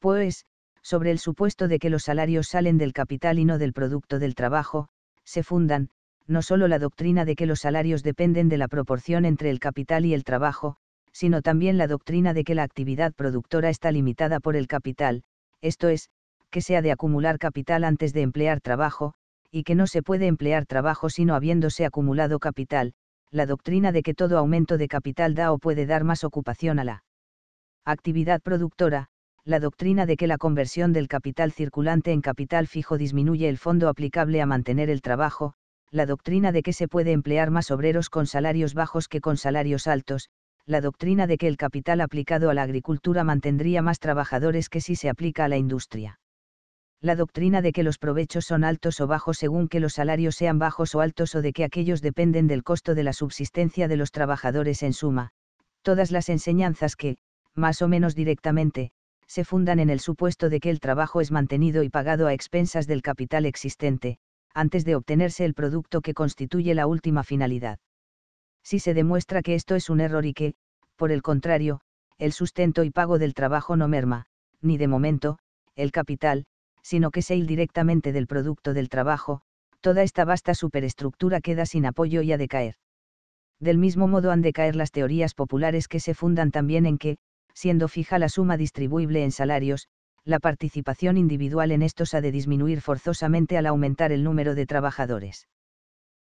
Pues, sobre el supuesto de que los salarios salen del capital y no del producto del trabajo, se fundan, no solo la doctrina de que los salarios dependen de la proporción entre el capital y el trabajo, sino también la doctrina de que la actividad productora está limitada por el capital, esto es, que se ha de acumular capital antes de emplear trabajo, y que no se puede emplear trabajo sino habiéndose acumulado capital, la doctrina de que todo aumento de capital da o puede dar más ocupación a la actividad productora, la doctrina de que la conversión del capital circulante en capital fijo disminuye el fondo aplicable a mantener el trabajo, la doctrina de que se puede emplear más obreros con salarios bajos que con salarios altos, la doctrina de que el capital aplicado a la agricultura mantendría más trabajadores que si se aplica a la industria. La doctrina de que los provechos son altos o bajos según que los salarios sean bajos o altos o de que aquellos dependen del costo de la subsistencia de los trabajadores en suma, todas las enseñanzas que, más o menos directamente, se fundan en el supuesto de que el trabajo es mantenido y pagado a expensas del capital existente, antes de obtenerse el producto que constituye la última finalidad. Si se demuestra que esto es un error y que, por el contrario, el sustento y pago del trabajo no merma, ni de momento, el capital, sino que se il directamente del producto del trabajo, toda esta vasta superestructura queda sin apoyo y ha de caer. Del mismo modo han de caer las teorías populares que se fundan también en que, siendo fija la suma distribuible en salarios, la participación individual en estos ha de disminuir forzosamente al aumentar el número de trabajadores.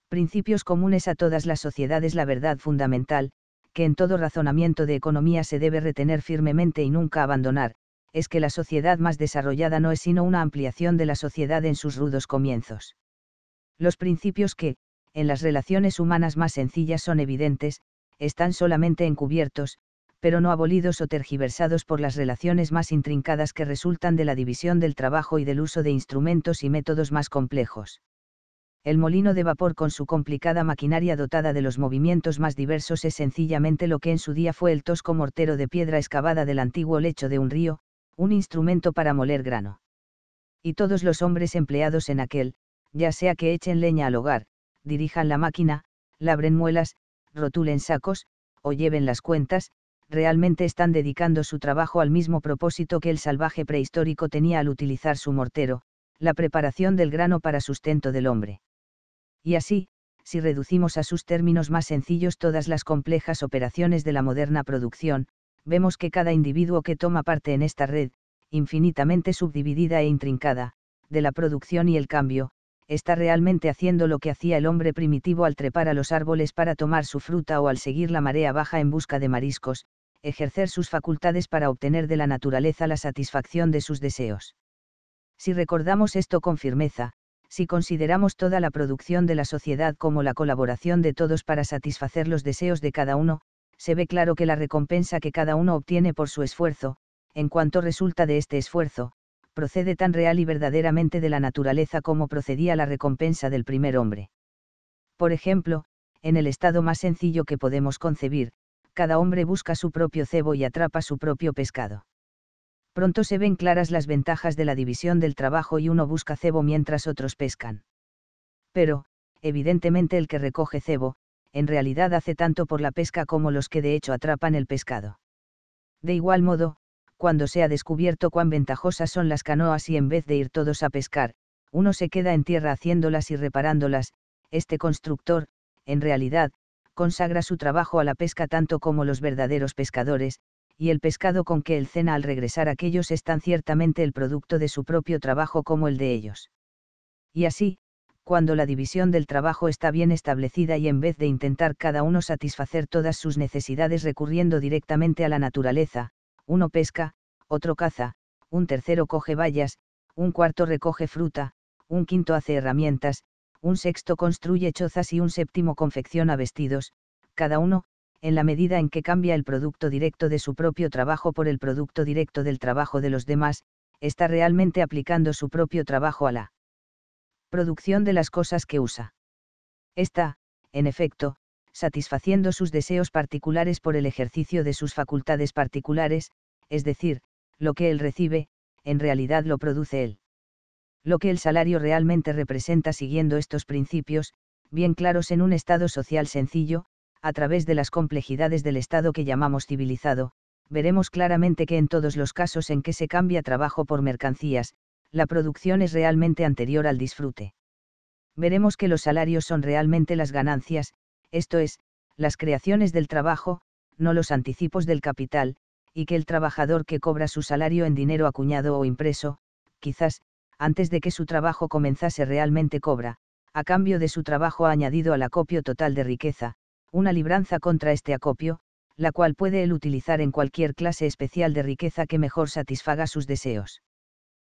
Principios comunes a todas las sociedades La verdad fundamental, que en todo razonamiento de economía se debe retener firmemente y nunca abandonar, es que la sociedad más desarrollada no es sino una ampliación de la sociedad en sus rudos comienzos. Los principios que, en las relaciones humanas más sencillas son evidentes, están solamente encubiertos, pero no abolidos o tergiversados por las relaciones más intrincadas que resultan de la división del trabajo y del uso de instrumentos y métodos más complejos. El molino de vapor con su complicada maquinaria dotada de los movimientos más diversos es sencillamente lo que en su día fue el tosco mortero de piedra excavada del antiguo lecho de un río, un instrumento para moler grano. Y todos los hombres empleados en aquel, ya sea que echen leña al hogar, dirijan la máquina, labren muelas, rotulen sacos, o lleven las cuentas, realmente están dedicando su trabajo al mismo propósito que el salvaje prehistórico tenía al utilizar su mortero, la preparación del grano para sustento del hombre. Y así, si reducimos a sus términos más sencillos todas las complejas operaciones de la moderna producción, vemos que cada individuo que toma parte en esta red, infinitamente subdividida e intrincada, de la producción y el cambio, está realmente haciendo lo que hacía el hombre primitivo al trepar a los árboles para tomar su fruta o al seguir la marea baja en busca de mariscos, ejercer sus facultades para obtener de la naturaleza la satisfacción de sus deseos. Si recordamos esto con firmeza, si consideramos toda la producción de la sociedad como la colaboración de todos para satisfacer los deseos de cada uno, se ve claro que la recompensa que cada uno obtiene por su esfuerzo, en cuanto resulta de este esfuerzo, procede tan real y verdaderamente de la naturaleza como procedía la recompensa del primer hombre. Por ejemplo, en el estado más sencillo que podemos concebir, cada hombre busca su propio cebo y atrapa su propio pescado. Pronto se ven claras las ventajas de la división del trabajo y uno busca cebo mientras otros pescan. Pero, evidentemente el que recoge cebo, en realidad hace tanto por la pesca como los que de hecho atrapan el pescado. De igual modo, cuando se ha descubierto cuán ventajosas son las canoas y en vez de ir todos a pescar, uno se queda en tierra haciéndolas y reparándolas, este constructor, en realidad, consagra su trabajo a la pesca tanto como los verdaderos pescadores, y el pescado con que él cena al regresar aquellos es tan ciertamente el producto de su propio trabajo como el de ellos. Y así, cuando la división del trabajo está bien establecida y en vez de intentar cada uno satisfacer todas sus necesidades recurriendo directamente a la naturaleza, uno pesca, otro caza, un tercero coge bayas, un cuarto recoge fruta, un quinto hace herramientas, un sexto construye chozas y un séptimo confecciona vestidos, cada uno, en la medida en que cambia el producto directo de su propio trabajo por el producto directo del trabajo de los demás, está realmente aplicando su propio trabajo a la producción de las cosas que usa. Está, en efecto, satisfaciendo sus deseos particulares por el ejercicio de sus facultades particulares, es decir, lo que él recibe, en realidad lo produce él lo que el salario realmente representa siguiendo estos principios, bien claros en un estado social sencillo, a través de las complejidades del estado que llamamos civilizado, veremos claramente que en todos los casos en que se cambia trabajo por mercancías, la producción es realmente anterior al disfrute. Veremos que los salarios son realmente las ganancias, esto es, las creaciones del trabajo, no los anticipos del capital, y que el trabajador que cobra su salario en dinero acuñado o impreso, quizás, antes de que su trabajo comenzase realmente cobra, a cambio de su trabajo añadido al acopio total de riqueza, una libranza contra este acopio, la cual puede él utilizar en cualquier clase especial de riqueza que mejor satisfaga sus deseos.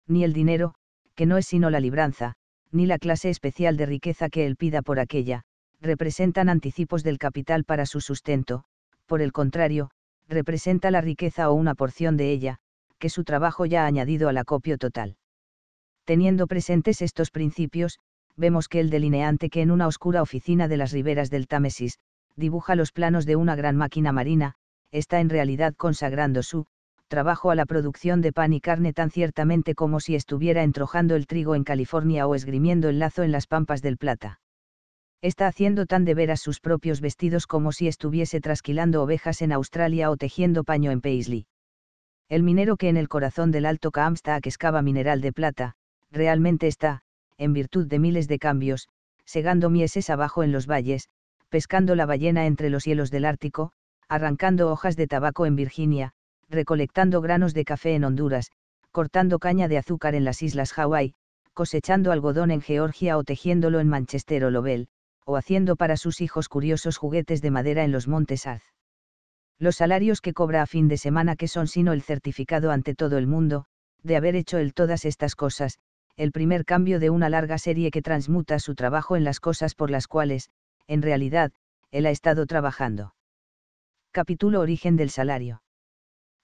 Ni el dinero, que no es sino la libranza, ni la clase especial de riqueza que él pida por aquella, representan anticipos del capital para su sustento, por el contrario, representa la riqueza o una porción de ella, que su trabajo ya ha añadido al acopio total. Teniendo presentes estos principios, vemos que el delineante que en una oscura oficina de las riberas del Támesis, dibuja los planos de una gran máquina marina, está en realidad consagrando su trabajo a la producción de pan y carne tan ciertamente como si estuviera entrojando el trigo en California o esgrimiendo el lazo en las pampas del Plata. Está haciendo tan de veras sus propios vestidos como si estuviese trasquilando ovejas en Australia o tejiendo paño en Paisley. El minero que en el corazón del Alto Kaamstack excava mineral de plata, realmente está, en virtud de miles de cambios, segando mieses abajo en los valles, pescando la ballena entre los hielos del Ártico, arrancando hojas de tabaco en Virginia, recolectando granos de café en Honduras, cortando caña de azúcar en las islas Hawái, cosechando algodón en Georgia o tejiéndolo en Manchester o Lobel, o haciendo para sus hijos curiosos juguetes de madera en los montes Arz. Los salarios que cobra a fin de semana que son sino el certificado ante todo el mundo, de haber hecho él todas estas cosas, el primer cambio de una larga serie que transmuta su trabajo en las cosas por las cuales, en realidad, él ha estado trabajando. Capítulo Origen del salario.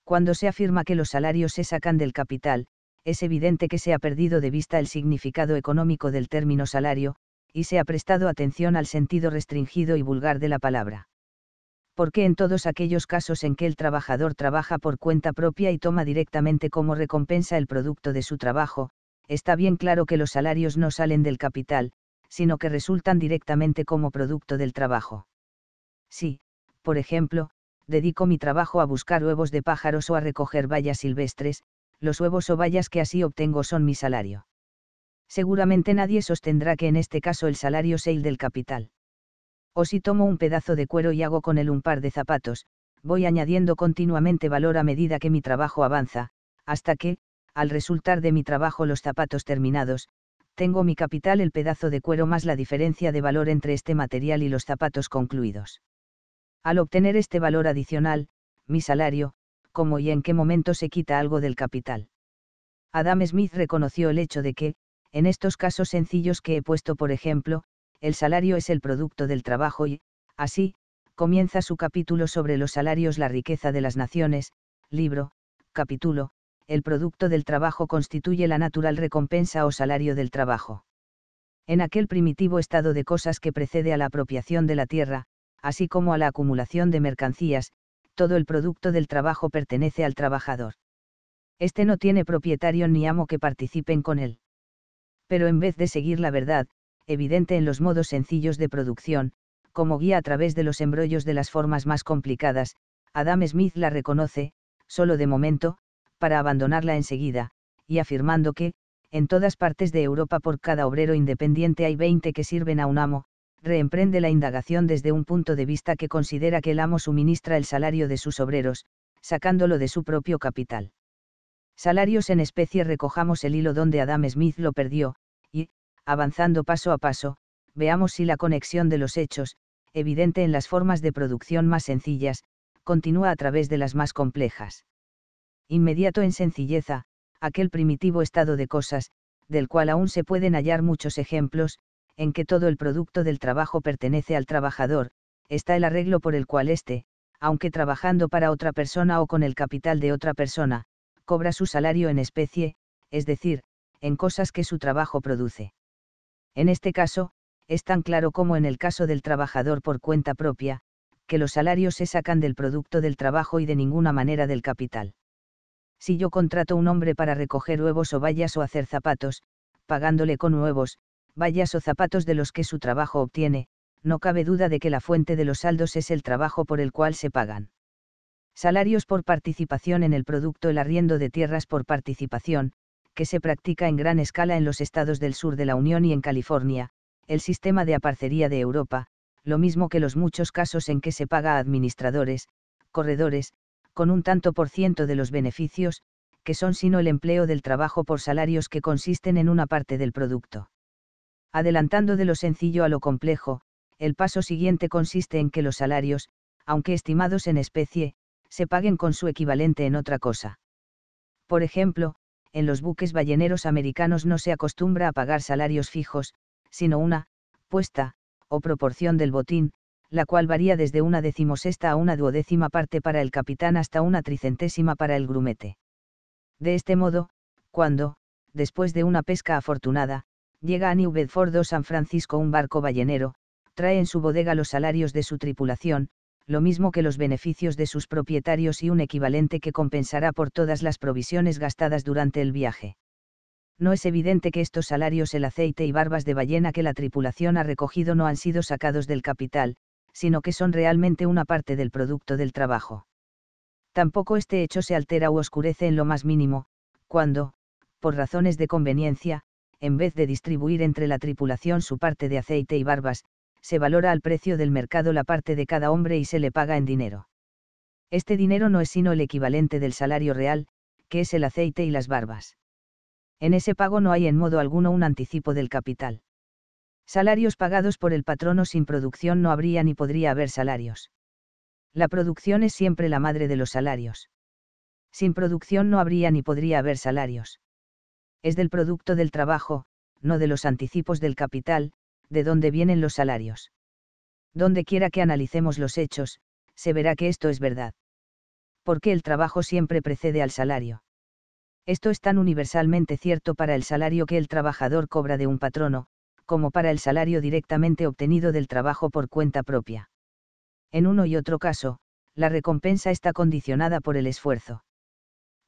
Cuando se afirma que los salarios se sacan del capital, es evidente que se ha perdido de vista el significado económico del término salario, y se ha prestado atención al sentido restringido y vulgar de la palabra. Porque en todos aquellos casos en que el trabajador trabaja por cuenta propia y toma directamente como recompensa el producto de su trabajo, está bien claro que los salarios no salen del capital, sino que resultan directamente como producto del trabajo. Si, por ejemplo, dedico mi trabajo a buscar huevos de pájaros o a recoger bayas silvestres, los huevos o bayas que así obtengo son mi salario. Seguramente nadie sostendrá que en este caso el salario sea el del capital. O si tomo un pedazo de cuero y hago con él un par de zapatos, voy añadiendo continuamente valor a medida que mi trabajo avanza, hasta que, al resultar de mi trabajo los zapatos terminados, tengo mi capital el pedazo de cuero más la diferencia de valor entre este material y los zapatos concluidos. Al obtener este valor adicional, mi salario, cómo y en qué momento se quita algo del capital. Adam Smith reconoció el hecho de que, en estos casos sencillos que he puesto por ejemplo, el salario es el producto del trabajo y, así, comienza su capítulo sobre los salarios La riqueza de las naciones, libro, capítulo, el producto del trabajo constituye la natural recompensa o salario del trabajo. En aquel primitivo estado de cosas que precede a la apropiación de la tierra, así como a la acumulación de mercancías, todo el producto del trabajo pertenece al trabajador. Este no tiene propietario ni amo que participen con él. Pero en vez de seguir la verdad, evidente en los modos sencillos de producción, como guía a través de los embrollos de las formas más complicadas, Adam Smith la reconoce, solo de momento, para abandonarla enseguida, y afirmando que, en todas partes de Europa por cada obrero independiente hay 20 que sirven a un amo, reemprende la indagación desde un punto de vista que considera que el amo suministra el salario de sus obreros, sacándolo de su propio capital. Salarios en especie recojamos el hilo donde Adam Smith lo perdió, y, avanzando paso a paso, veamos si la conexión de los hechos, evidente en las formas de producción más sencillas, continúa a través de las más complejas inmediato en sencilleza, aquel primitivo estado de cosas, del cual aún se pueden hallar muchos ejemplos, en que todo el producto del trabajo pertenece al trabajador, está el arreglo por el cual éste, aunque trabajando para otra persona o con el capital de otra persona, cobra su salario en especie, es decir, en cosas que su trabajo produce. En este caso, es tan claro como en el caso del trabajador por cuenta propia, que los salarios se sacan del producto del trabajo y de ninguna manera del capital. Si yo contrato un hombre para recoger huevos o vallas o hacer zapatos, pagándole con huevos, vallas o zapatos de los que su trabajo obtiene, no cabe duda de que la fuente de los saldos es el trabajo por el cual se pagan. Salarios por participación en el producto El arriendo de tierras por participación, que se practica en gran escala en los estados del sur de la Unión y en California, el sistema de aparcería de Europa, lo mismo que los muchos casos en que se paga a administradores, corredores, con un tanto por ciento de los beneficios, que son sino el empleo del trabajo por salarios que consisten en una parte del producto. Adelantando de lo sencillo a lo complejo, el paso siguiente consiste en que los salarios, aunque estimados en especie, se paguen con su equivalente en otra cosa. Por ejemplo, en los buques balleneros americanos no se acostumbra a pagar salarios fijos, sino una, puesta, o proporción del botín, la cual varía desde una decimosexta a una duodécima parte para el capitán hasta una tricentésima para el grumete. De este modo, cuando, después de una pesca afortunada, llega a New Bedford o San Francisco un barco ballenero, trae en su bodega los salarios de su tripulación, lo mismo que los beneficios de sus propietarios y un equivalente que compensará por todas las provisiones gastadas durante el viaje. No es evidente que estos salarios, el aceite y barbas de ballena que la tripulación ha recogido no han sido sacados del capital, sino que son realmente una parte del producto del trabajo. Tampoco este hecho se altera u oscurece en lo más mínimo, cuando, por razones de conveniencia, en vez de distribuir entre la tripulación su parte de aceite y barbas, se valora al precio del mercado la parte de cada hombre y se le paga en dinero. Este dinero no es sino el equivalente del salario real, que es el aceite y las barbas. En ese pago no hay en modo alguno un anticipo del capital. Salarios pagados por el patrono sin producción no habría ni podría haber salarios. La producción es siempre la madre de los salarios. Sin producción no habría ni podría haber salarios. Es del producto del trabajo, no de los anticipos del capital, de donde vienen los salarios. Donde quiera que analicemos los hechos, se verá que esto es verdad. Porque el trabajo siempre precede al salario. Esto es tan universalmente cierto para el salario que el trabajador cobra de un patrono, como para el salario directamente obtenido del trabajo por cuenta propia. En uno y otro caso, la recompensa está condicionada por el esfuerzo.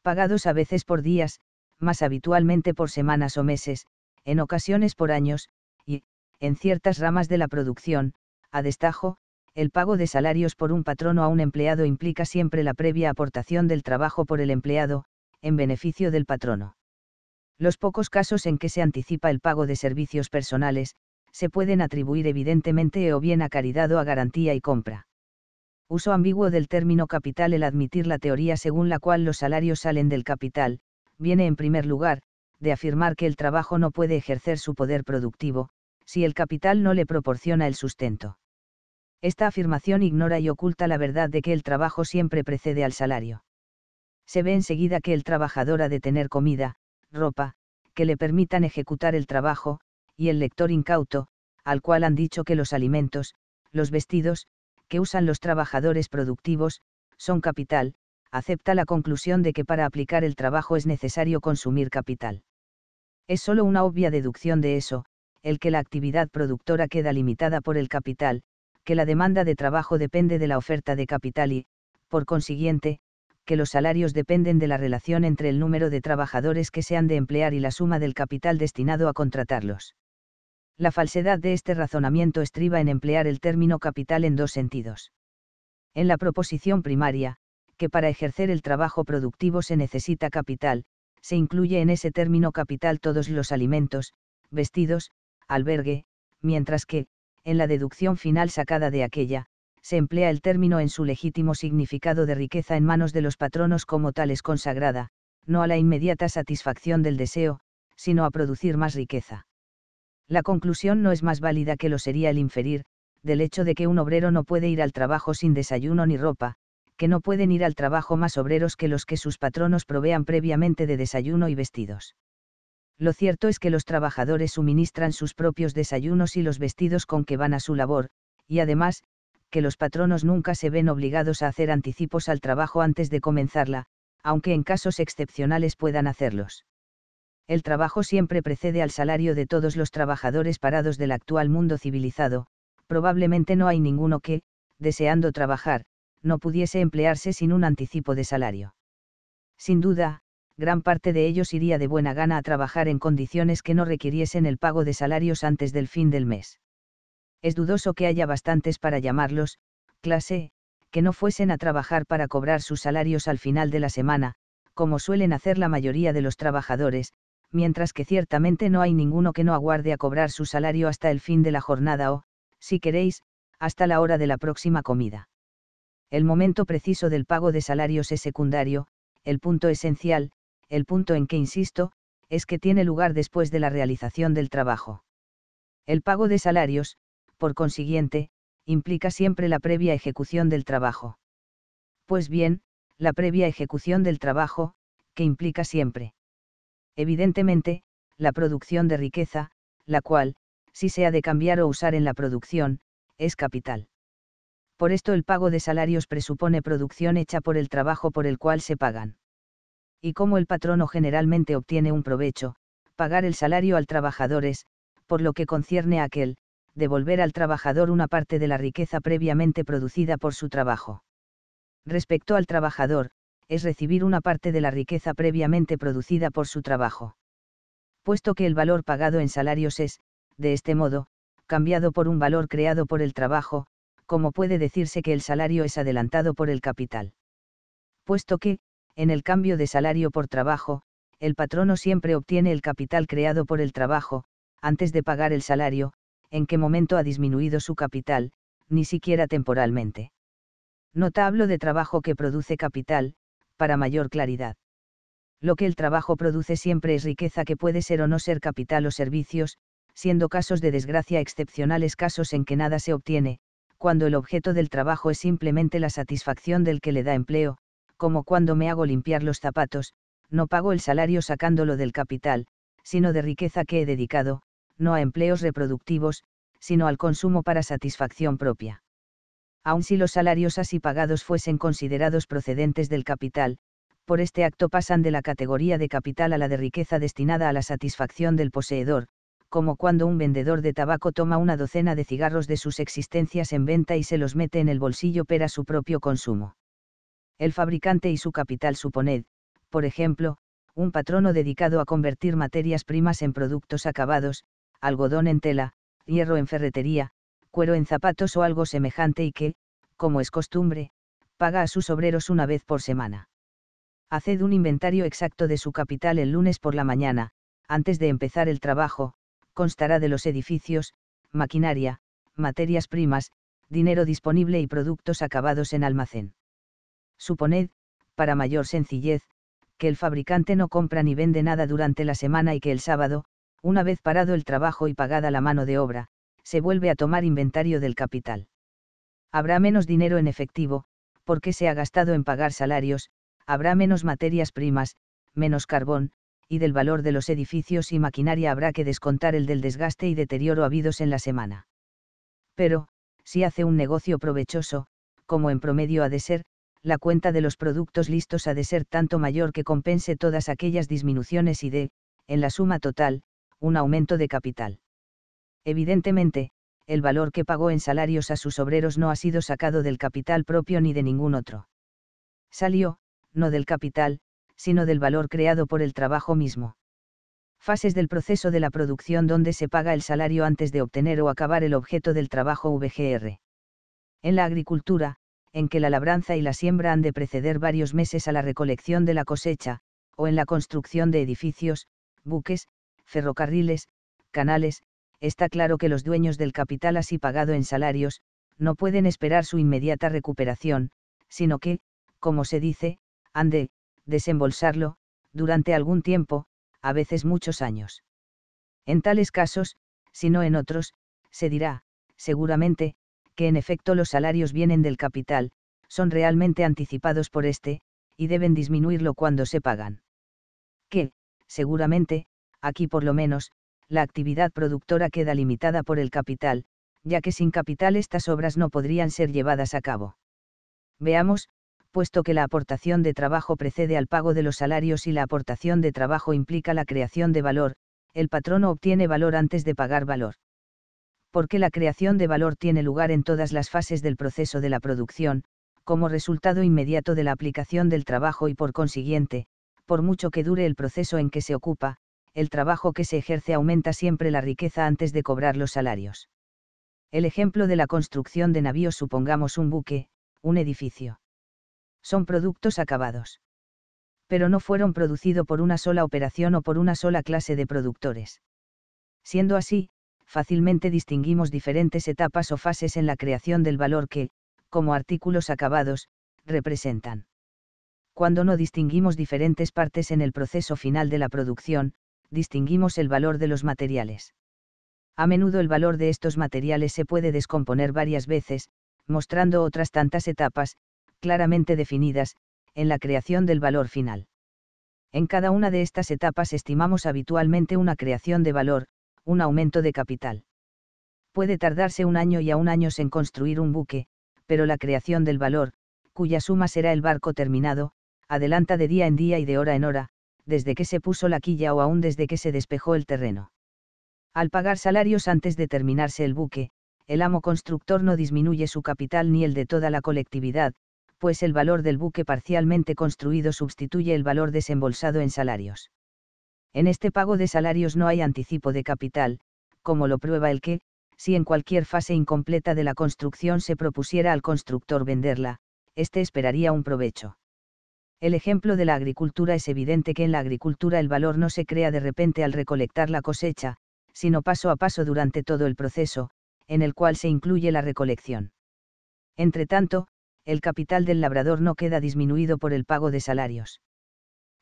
Pagados a veces por días, más habitualmente por semanas o meses, en ocasiones por años, y, en ciertas ramas de la producción, a destajo, el pago de salarios por un patrono a un empleado implica siempre la previa aportación del trabajo por el empleado, en beneficio del patrono. Los pocos casos en que se anticipa el pago de servicios personales, se pueden atribuir evidentemente o bien a caridad o a garantía y compra. Uso ambiguo del término capital el admitir la teoría según la cual los salarios salen del capital, viene en primer lugar, de afirmar que el trabajo no puede ejercer su poder productivo, si el capital no le proporciona el sustento. Esta afirmación ignora y oculta la verdad de que el trabajo siempre precede al salario. Se ve enseguida que el trabajador ha de tener comida, ropa, que le permitan ejecutar el trabajo, y el lector incauto, al cual han dicho que los alimentos, los vestidos, que usan los trabajadores productivos, son capital, acepta la conclusión de que para aplicar el trabajo es necesario consumir capital. Es solo una obvia deducción de eso, el que la actividad productora queda limitada por el capital, que la demanda de trabajo depende de la oferta de capital y, por consiguiente, que los salarios dependen de la relación entre el número de trabajadores que se han de emplear y la suma del capital destinado a contratarlos. La falsedad de este razonamiento estriba en emplear el término capital en dos sentidos. En la proposición primaria, que para ejercer el trabajo productivo se necesita capital, se incluye en ese término capital todos los alimentos, vestidos, albergue, mientras que, en la deducción final sacada de aquella, se emplea el término en su legítimo significado de riqueza en manos de los patronos como tales consagrada, no a la inmediata satisfacción del deseo, sino a producir más riqueza. La conclusión no es más válida que lo sería el inferir, del hecho de que un obrero no puede ir al trabajo sin desayuno ni ropa, que no pueden ir al trabajo más obreros que los que sus patronos provean previamente de desayuno y vestidos. Lo cierto es que los trabajadores suministran sus propios desayunos y los vestidos con que van a su labor, y además, que los patronos nunca se ven obligados a hacer anticipos al trabajo antes de comenzarla, aunque en casos excepcionales puedan hacerlos. El trabajo siempre precede al salario de todos los trabajadores parados del actual mundo civilizado, probablemente no hay ninguno que, deseando trabajar, no pudiese emplearse sin un anticipo de salario. Sin duda, gran parte de ellos iría de buena gana a trabajar en condiciones que no requiriesen el pago de salarios antes del fin del mes es dudoso que haya bastantes para llamarlos, clase, que no fuesen a trabajar para cobrar sus salarios al final de la semana, como suelen hacer la mayoría de los trabajadores, mientras que ciertamente no hay ninguno que no aguarde a cobrar su salario hasta el fin de la jornada o, si queréis, hasta la hora de la próxima comida. El momento preciso del pago de salarios es secundario, el punto esencial, el punto en que insisto, es que tiene lugar después de la realización del trabajo. El pago de salarios, por consiguiente, implica siempre la previa ejecución del trabajo. Pues bien, la previa ejecución del trabajo, que implica siempre. Evidentemente, la producción de riqueza, la cual, si se ha de cambiar o usar en la producción, es capital. Por esto el pago de salarios presupone producción hecha por el trabajo por el cual se pagan. Y como el patrono generalmente obtiene un provecho, pagar el salario al trabajador es, por lo que concierne a aquel, devolver al trabajador una parte de la riqueza previamente producida por su trabajo. Respecto al trabajador, es recibir una parte de la riqueza previamente producida por su trabajo. Puesto que el valor pagado en salarios es, de este modo, cambiado por un valor creado por el trabajo, como puede decirse que el salario es adelantado por el capital. Puesto que, en el cambio de salario por trabajo, el patrono siempre obtiene el capital creado por el trabajo, antes de pagar el salario, en qué momento ha disminuido su capital, ni siquiera temporalmente. hablo de trabajo que produce capital, para mayor claridad. Lo que el trabajo produce siempre es riqueza que puede ser o no ser capital o servicios, siendo casos de desgracia excepcionales casos en que nada se obtiene, cuando el objeto del trabajo es simplemente la satisfacción del que le da empleo, como cuando me hago limpiar los zapatos, no pago el salario sacándolo del capital, sino de riqueza que he dedicado, no a empleos reproductivos, sino al consumo para satisfacción propia. Aun si los salarios así pagados fuesen considerados procedentes del capital, por este acto pasan de la categoría de capital a la de riqueza destinada a la satisfacción del poseedor, como cuando un vendedor de tabaco toma una docena de cigarros de sus existencias en venta y se los mete en el bolsillo para su propio consumo. El fabricante y su capital suponed, por ejemplo, un patrono dedicado a convertir materias primas en productos acabados, algodón en tela, hierro en ferretería, cuero en zapatos o algo semejante y que, como es costumbre, paga a sus obreros una vez por semana. Haced un inventario exacto de su capital el lunes por la mañana, antes de empezar el trabajo, constará de los edificios, maquinaria, materias primas, dinero disponible y productos acabados en almacén. Suponed, para mayor sencillez, que el fabricante no compra ni vende nada durante la semana y que el sábado, una vez parado el trabajo y pagada la mano de obra, se vuelve a tomar inventario del capital. Habrá menos dinero en efectivo, porque se ha gastado en pagar salarios, habrá menos materias primas, menos carbón, y del valor de los edificios y maquinaria habrá que descontar el del desgaste y deterioro habidos en la semana. Pero, si hace un negocio provechoso, como en promedio ha de ser, la cuenta de los productos listos ha de ser tanto mayor que compense todas aquellas disminuciones y de, en la suma total, un aumento de capital. Evidentemente, el valor que pagó en salarios a sus obreros no ha sido sacado del capital propio ni de ningún otro. Salió, no del capital, sino del valor creado por el trabajo mismo. Fases del proceso de la producción donde se paga el salario antes de obtener o acabar el objeto del trabajo VGR. En la agricultura, en que la labranza y la siembra han de preceder varios meses a la recolección de la cosecha, o en la construcción de edificios, buques, ferrocarriles, canales, está claro que los dueños del capital así pagado en salarios, no pueden esperar su inmediata recuperación, sino que, como se dice, han de desembolsarlo, durante algún tiempo, a veces muchos años. En tales casos, si no en otros, se dirá, seguramente, que en efecto los salarios vienen del capital, son realmente anticipados por éste, y deben disminuirlo cuando se pagan. Que, seguramente, aquí por lo menos, la actividad productora queda limitada por el capital, ya que sin capital estas obras no podrían ser llevadas a cabo. Veamos, puesto que la aportación de trabajo precede al pago de los salarios y la aportación de trabajo implica la creación de valor, el patrono obtiene valor antes de pagar valor. Porque la creación de valor tiene lugar en todas las fases del proceso de la producción, como resultado inmediato de la aplicación del trabajo y por consiguiente, por mucho que dure el proceso en que se ocupa, el trabajo que se ejerce aumenta siempre la riqueza antes de cobrar los salarios. El ejemplo de la construcción de navíos supongamos un buque, un edificio. Son productos acabados. Pero no fueron producidos por una sola operación o por una sola clase de productores. Siendo así, fácilmente distinguimos diferentes etapas o fases en la creación del valor que, como artículos acabados, representan. Cuando no distinguimos diferentes partes en el proceso final de la producción, distinguimos el valor de los materiales. A menudo el valor de estos materiales se puede descomponer varias veces, mostrando otras tantas etapas, claramente definidas, en la creación del valor final. En cada una de estas etapas estimamos habitualmente una creación de valor, un aumento de capital. Puede tardarse un año y aún años en construir un buque, pero la creación del valor, cuya suma será el barco terminado, adelanta de día en día y de hora en hora, desde que se puso la quilla o aún desde que se despejó el terreno. Al pagar salarios antes de terminarse el buque, el amo constructor no disminuye su capital ni el de toda la colectividad, pues el valor del buque parcialmente construido sustituye el valor desembolsado en salarios. En este pago de salarios no hay anticipo de capital, como lo prueba el que, si en cualquier fase incompleta de la construcción se propusiera al constructor venderla, éste esperaría un provecho. El ejemplo de la agricultura es evidente que en la agricultura el valor no se crea de repente al recolectar la cosecha, sino paso a paso durante todo el proceso, en el cual se incluye la recolección. Entretanto, el capital del labrador no queda disminuido por el pago de salarios.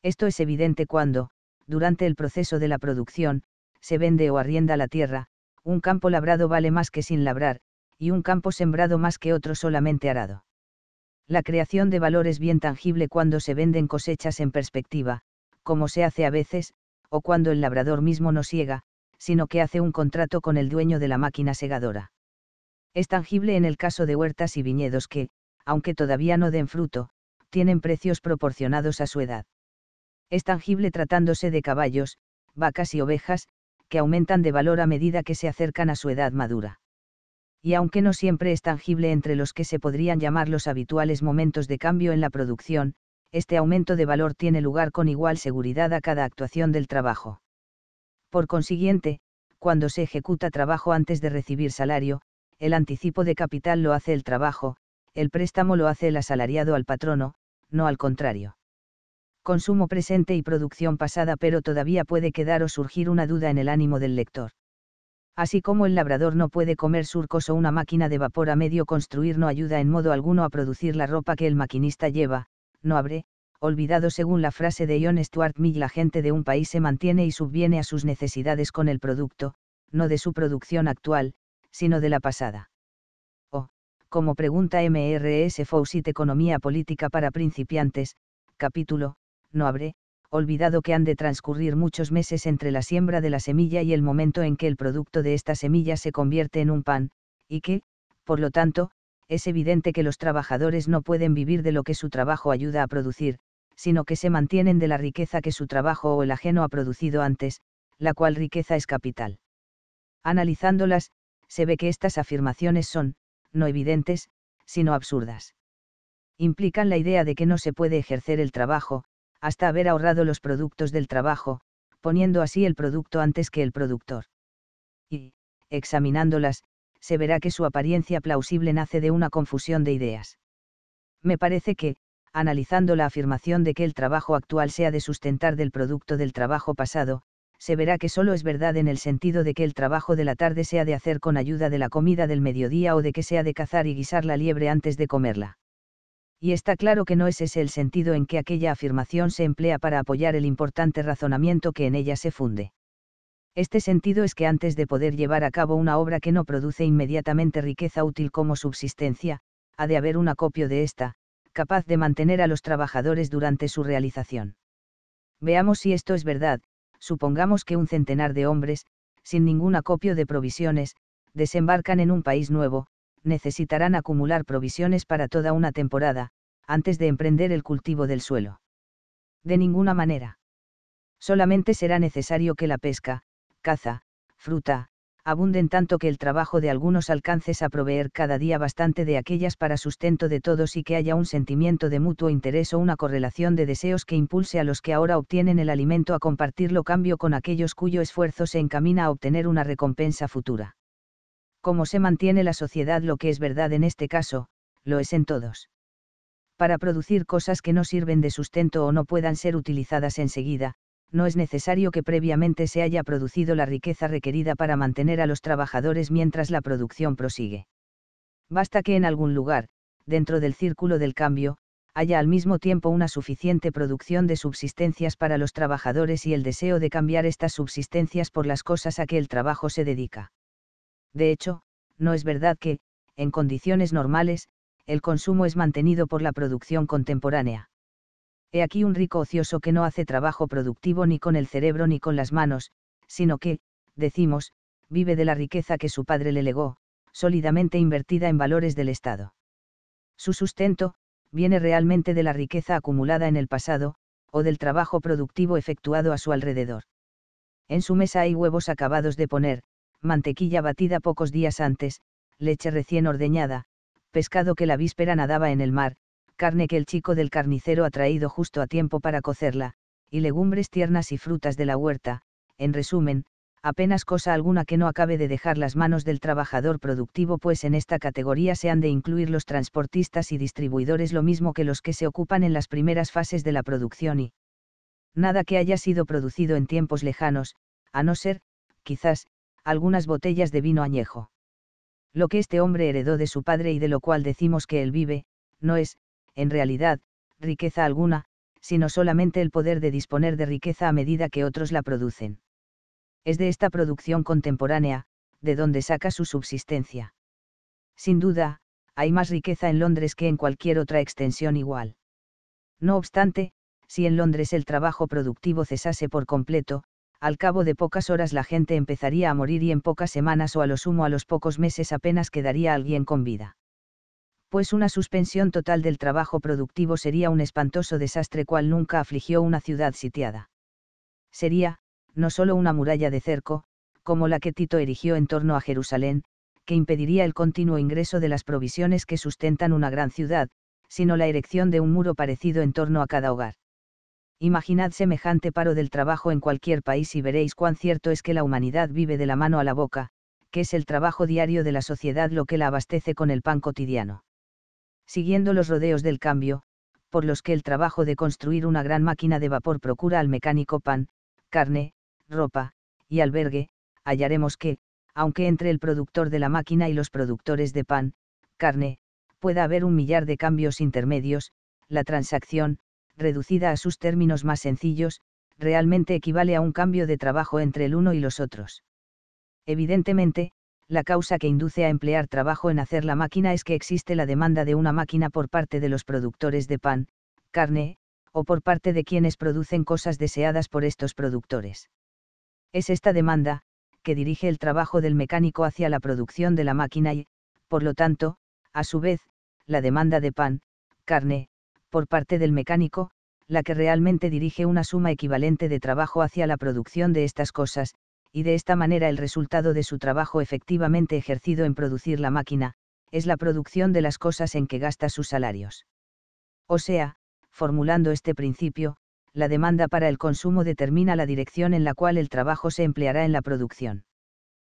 Esto es evidente cuando, durante el proceso de la producción, se vende o arrienda la tierra, un campo labrado vale más que sin labrar, y un campo sembrado más que otro solamente arado la creación de valor es bien tangible cuando se venden cosechas en perspectiva, como se hace a veces, o cuando el labrador mismo no siega, sino que hace un contrato con el dueño de la máquina segadora. Es tangible en el caso de huertas y viñedos que, aunque todavía no den fruto, tienen precios proporcionados a su edad. Es tangible tratándose de caballos, vacas y ovejas, que aumentan de valor a medida que se acercan a su edad madura y aunque no siempre es tangible entre los que se podrían llamar los habituales momentos de cambio en la producción, este aumento de valor tiene lugar con igual seguridad a cada actuación del trabajo. Por consiguiente, cuando se ejecuta trabajo antes de recibir salario, el anticipo de capital lo hace el trabajo, el préstamo lo hace el asalariado al patrono, no al contrario. Consumo presente y producción pasada, pero todavía puede quedar o surgir una duda en el ánimo del lector así como el labrador no puede comer surcos o una máquina de vapor a medio construir no ayuda en modo alguno a producir la ropa que el maquinista lleva, no habré, olvidado según la frase de John Stuart Mill la gente de un país se mantiene y subviene a sus necesidades con el producto, no de su producción actual, sino de la pasada. O, como pregunta MRS Fawcett Economía Política para Principiantes, capítulo, no habré, olvidado que han de transcurrir muchos meses entre la siembra de la semilla y el momento en que el producto de esta semilla se convierte en un pan, y que, por lo tanto, es evidente que los trabajadores no pueden vivir de lo que su trabajo ayuda a producir, sino que se mantienen de la riqueza que su trabajo o el ajeno ha producido antes, la cual riqueza es capital. Analizándolas, se ve que estas afirmaciones son, no evidentes, sino absurdas. Implican la idea de que no se puede ejercer el trabajo, hasta haber ahorrado los productos del trabajo, poniendo así el producto antes que el productor. Y, examinándolas, se verá que su apariencia plausible nace de una confusión de ideas. Me parece que, analizando la afirmación de que el trabajo actual sea de sustentar del producto del trabajo pasado, se verá que solo es verdad en el sentido de que el trabajo de la tarde sea de hacer con ayuda de la comida del mediodía o de que sea de cazar y guisar la liebre antes de comerla y está claro que no es ese el sentido en que aquella afirmación se emplea para apoyar el importante razonamiento que en ella se funde. Este sentido es que antes de poder llevar a cabo una obra que no produce inmediatamente riqueza útil como subsistencia, ha de haber un acopio de ésta, capaz de mantener a los trabajadores durante su realización. Veamos si esto es verdad, supongamos que un centenar de hombres, sin ningún acopio de provisiones, desembarcan en un país nuevo, necesitarán acumular provisiones para toda una temporada, antes de emprender el cultivo del suelo. De ninguna manera. Solamente será necesario que la pesca, caza, fruta, abunden tanto que el trabajo de algunos alcances a proveer cada día bastante de aquellas para sustento de todos y que haya un sentimiento de mutuo interés o una correlación de deseos que impulse a los que ahora obtienen el alimento a compartirlo cambio con aquellos cuyo esfuerzo se encamina a obtener una recompensa futura como se mantiene la sociedad lo que es verdad en este caso, lo es en todos. Para producir cosas que no sirven de sustento o no puedan ser utilizadas enseguida, no es necesario que previamente se haya producido la riqueza requerida para mantener a los trabajadores mientras la producción prosigue. Basta que en algún lugar, dentro del círculo del cambio, haya al mismo tiempo una suficiente producción de subsistencias para los trabajadores y el deseo de cambiar estas subsistencias por las cosas a que el trabajo se dedica. De hecho, no es verdad que, en condiciones normales, el consumo es mantenido por la producción contemporánea. He aquí un rico ocioso que no hace trabajo productivo ni con el cerebro ni con las manos, sino que, decimos, vive de la riqueza que su padre le legó, sólidamente invertida en valores del Estado. Su sustento, viene realmente de la riqueza acumulada en el pasado, o del trabajo productivo efectuado a su alrededor. En su mesa hay huevos acabados de poner, mantequilla batida pocos días antes, leche recién ordeñada, pescado que la víspera nadaba en el mar, carne que el chico del carnicero ha traído justo a tiempo para cocerla, y legumbres tiernas y frutas de la huerta, en resumen, apenas cosa alguna que no acabe de dejar las manos del trabajador productivo, pues en esta categoría se han de incluir los transportistas y distribuidores lo mismo que los que se ocupan en las primeras fases de la producción y nada que haya sido producido en tiempos lejanos, a no ser, quizás, algunas botellas de vino añejo. Lo que este hombre heredó de su padre y de lo cual decimos que él vive, no es, en realidad, riqueza alguna, sino solamente el poder de disponer de riqueza a medida que otros la producen. Es de esta producción contemporánea, de donde saca su subsistencia. Sin duda, hay más riqueza en Londres que en cualquier otra extensión igual. No obstante, si en Londres el trabajo productivo cesase por completo, al cabo de pocas horas la gente empezaría a morir y en pocas semanas o a lo sumo a los pocos meses apenas quedaría alguien con vida. Pues una suspensión total del trabajo productivo sería un espantoso desastre cual nunca afligió una ciudad sitiada. Sería, no solo una muralla de cerco, como la que Tito erigió en torno a Jerusalén, que impediría el continuo ingreso de las provisiones que sustentan una gran ciudad, sino la erección de un muro parecido en torno a cada hogar. Imaginad semejante paro del trabajo en cualquier país y veréis cuán cierto es que la humanidad vive de la mano a la boca, que es el trabajo diario de la sociedad lo que la abastece con el pan cotidiano. Siguiendo los rodeos del cambio, por los que el trabajo de construir una gran máquina de vapor procura al mecánico pan, carne, ropa, y albergue, hallaremos que, aunque entre el productor de la máquina y los productores de pan, carne, pueda haber un millar de cambios intermedios, la transacción, reducida a sus términos más sencillos, realmente equivale a un cambio de trabajo entre el uno y los otros. Evidentemente, la causa que induce a emplear trabajo en hacer la máquina es que existe la demanda de una máquina por parte de los productores de pan, carne, o por parte de quienes producen cosas deseadas por estos productores. Es esta demanda, que dirige el trabajo del mecánico hacia la producción de la máquina y, por lo tanto, a su vez, la demanda de pan, carne, por parte del mecánico, la que realmente dirige una suma equivalente de trabajo hacia la producción de estas cosas, y de esta manera el resultado de su trabajo efectivamente ejercido en producir la máquina, es la producción de las cosas en que gasta sus salarios. O sea, formulando este principio, la demanda para el consumo determina la dirección en la cual el trabajo se empleará en la producción.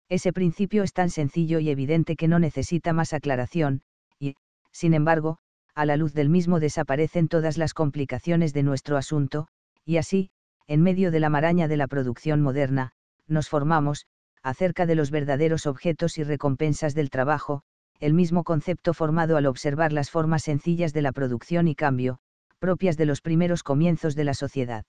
Ese principio es tan sencillo y evidente que no necesita más aclaración, y, sin embargo, a la luz del mismo desaparecen todas las complicaciones de nuestro asunto, y así, en medio de la maraña de la producción moderna, nos formamos, acerca de los verdaderos objetos y recompensas del trabajo, el mismo concepto formado al observar las formas sencillas de la producción y cambio, propias de los primeros comienzos de la sociedad.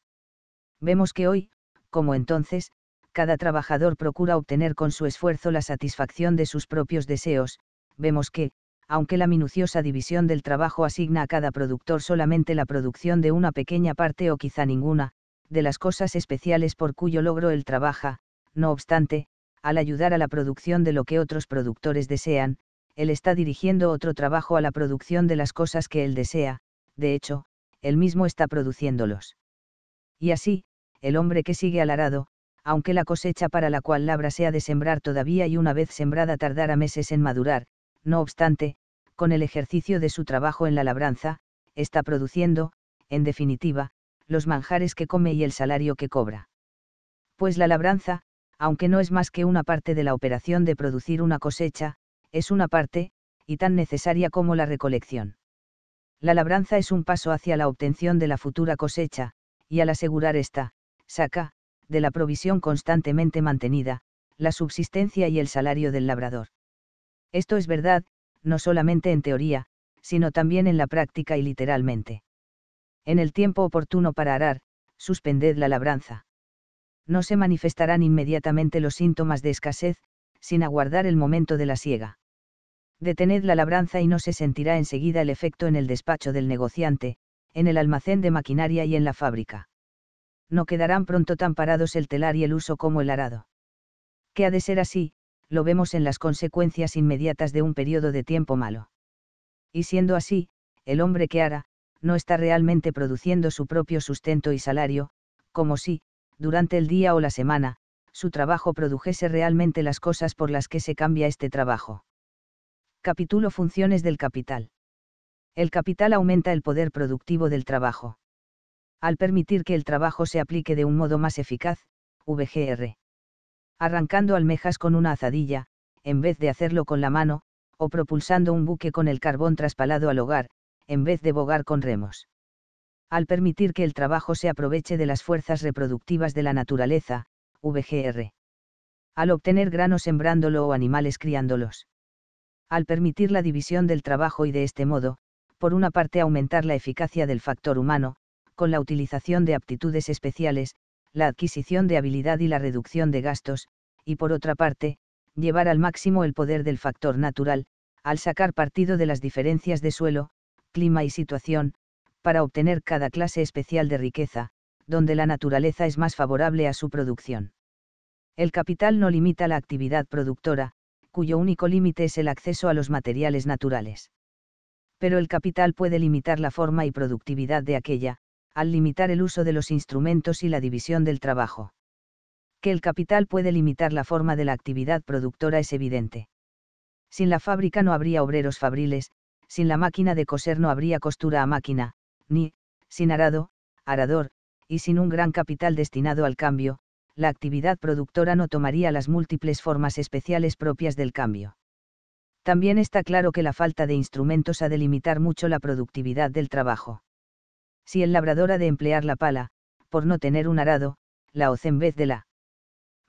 Vemos que hoy, como entonces, cada trabajador procura obtener con su esfuerzo la satisfacción de sus propios deseos, vemos que, aunque la minuciosa división del trabajo asigna a cada productor solamente la producción de una pequeña parte o quizá ninguna, de las cosas especiales por cuyo logro él trabaja, no obstante, al ayudar a la producción de lo que otros productores desean, él está dirigiendo otro trabajo a la producción de las cosas que él desea, de hecho, él mismo está produciéndolos. Y así, el hombre que sigue al arado, aunque la cosecha para la cual labra sea de sembrar todavía y una vez sembrada tardará meses en madurar, no obstante, con el ejercicio de su trabajo en la labranza, está produciendo, en definitiva, los manjares que come y el salario que cobra. Pues la labranza, aunque no es más que una parte de la operación de producir una cosecha, es una parte, y tan necesaria como la recolección. La labranza es un paso hacia la obtención de la futura cosecha, y al asegurar esta, saca, de la provisión constantemente mantenida, la subsistencia y el salario del labrador. Esto es verdad, no solamente en teoría, sino también en la práctica y literalmente. En el tiempo oportuno para arar, suspended la labranza. No se manifestarán inmediatamente los síntomas de escasez, sin aguardar el momento de la siega. Detened la labranza y no se sentirá enseguida el efecto en el despacho del negociante, en el almacén de maquinaria y en la fábrica. No quedarán pronto tan parados el telar y el uso como el arado. ¿Qué ha de ser así, lo vemos en las consecuencias inmediatas de un periodo de tiempo malo. Y siendo así, el hombre que hará, no está realmente produciendo su propio sustento y salario, como si, durante el día o la semana, su trabajo produjese realmente las cosas por las que se cambia este trabajo. Capítulo Funciones del capital. El capital aumenta el poder productivo del trabajo. Al permitir que el trabajo se aplique de un modo más eficaz, VGR arrancando almejas con una azadilla, en vez de hacerlo con la mano, o propulsando un buque con el carbón traspalado al hogar, en vez de bogar con remos. Al permitir que el trabajo se aproveche de las fuerzas reproductivas de la naturaleza, VGR. Al obtener grano sembrándolo o animales criándolos. Al permitir la división del trabajo y de este modo, por una parte aumentar la eficacia del factor humano, con la utilización de aptitudes especiales, la adquisición de habilidad y la reducción de gastos, y por otra parte, llevar al máximo el poder del factor natural, al sacar partido de las diferencias de suelo, clima y situación, para obtener cada clase especial de riqueza, donde la naturaleza es más favorable a su producción. El capital no limita la actividad productora, cuyo único límite es el acceso a los materiales naturales. Pero el capital puede limitar la forma y productividad de aquella, al limitar el uso de los instrumentos y la división del trabajo. Que el capital puede limitar la forma de la actividad productora es evidente. Sin la fábrica no habría obreros fabriles, sin la máquina de coser no habría costura a máquina, ni, sin arado, arador, y sin un gran capital destinado al cambio, la actividad productora no tomaría las múltiples formas especiales propias del cambio. También está claro que la falta de instrumentos ha de limitar mucho la productividad del trabajo si el labrador ha de emplear la pala, por no tener un arado, la hoz en vez de la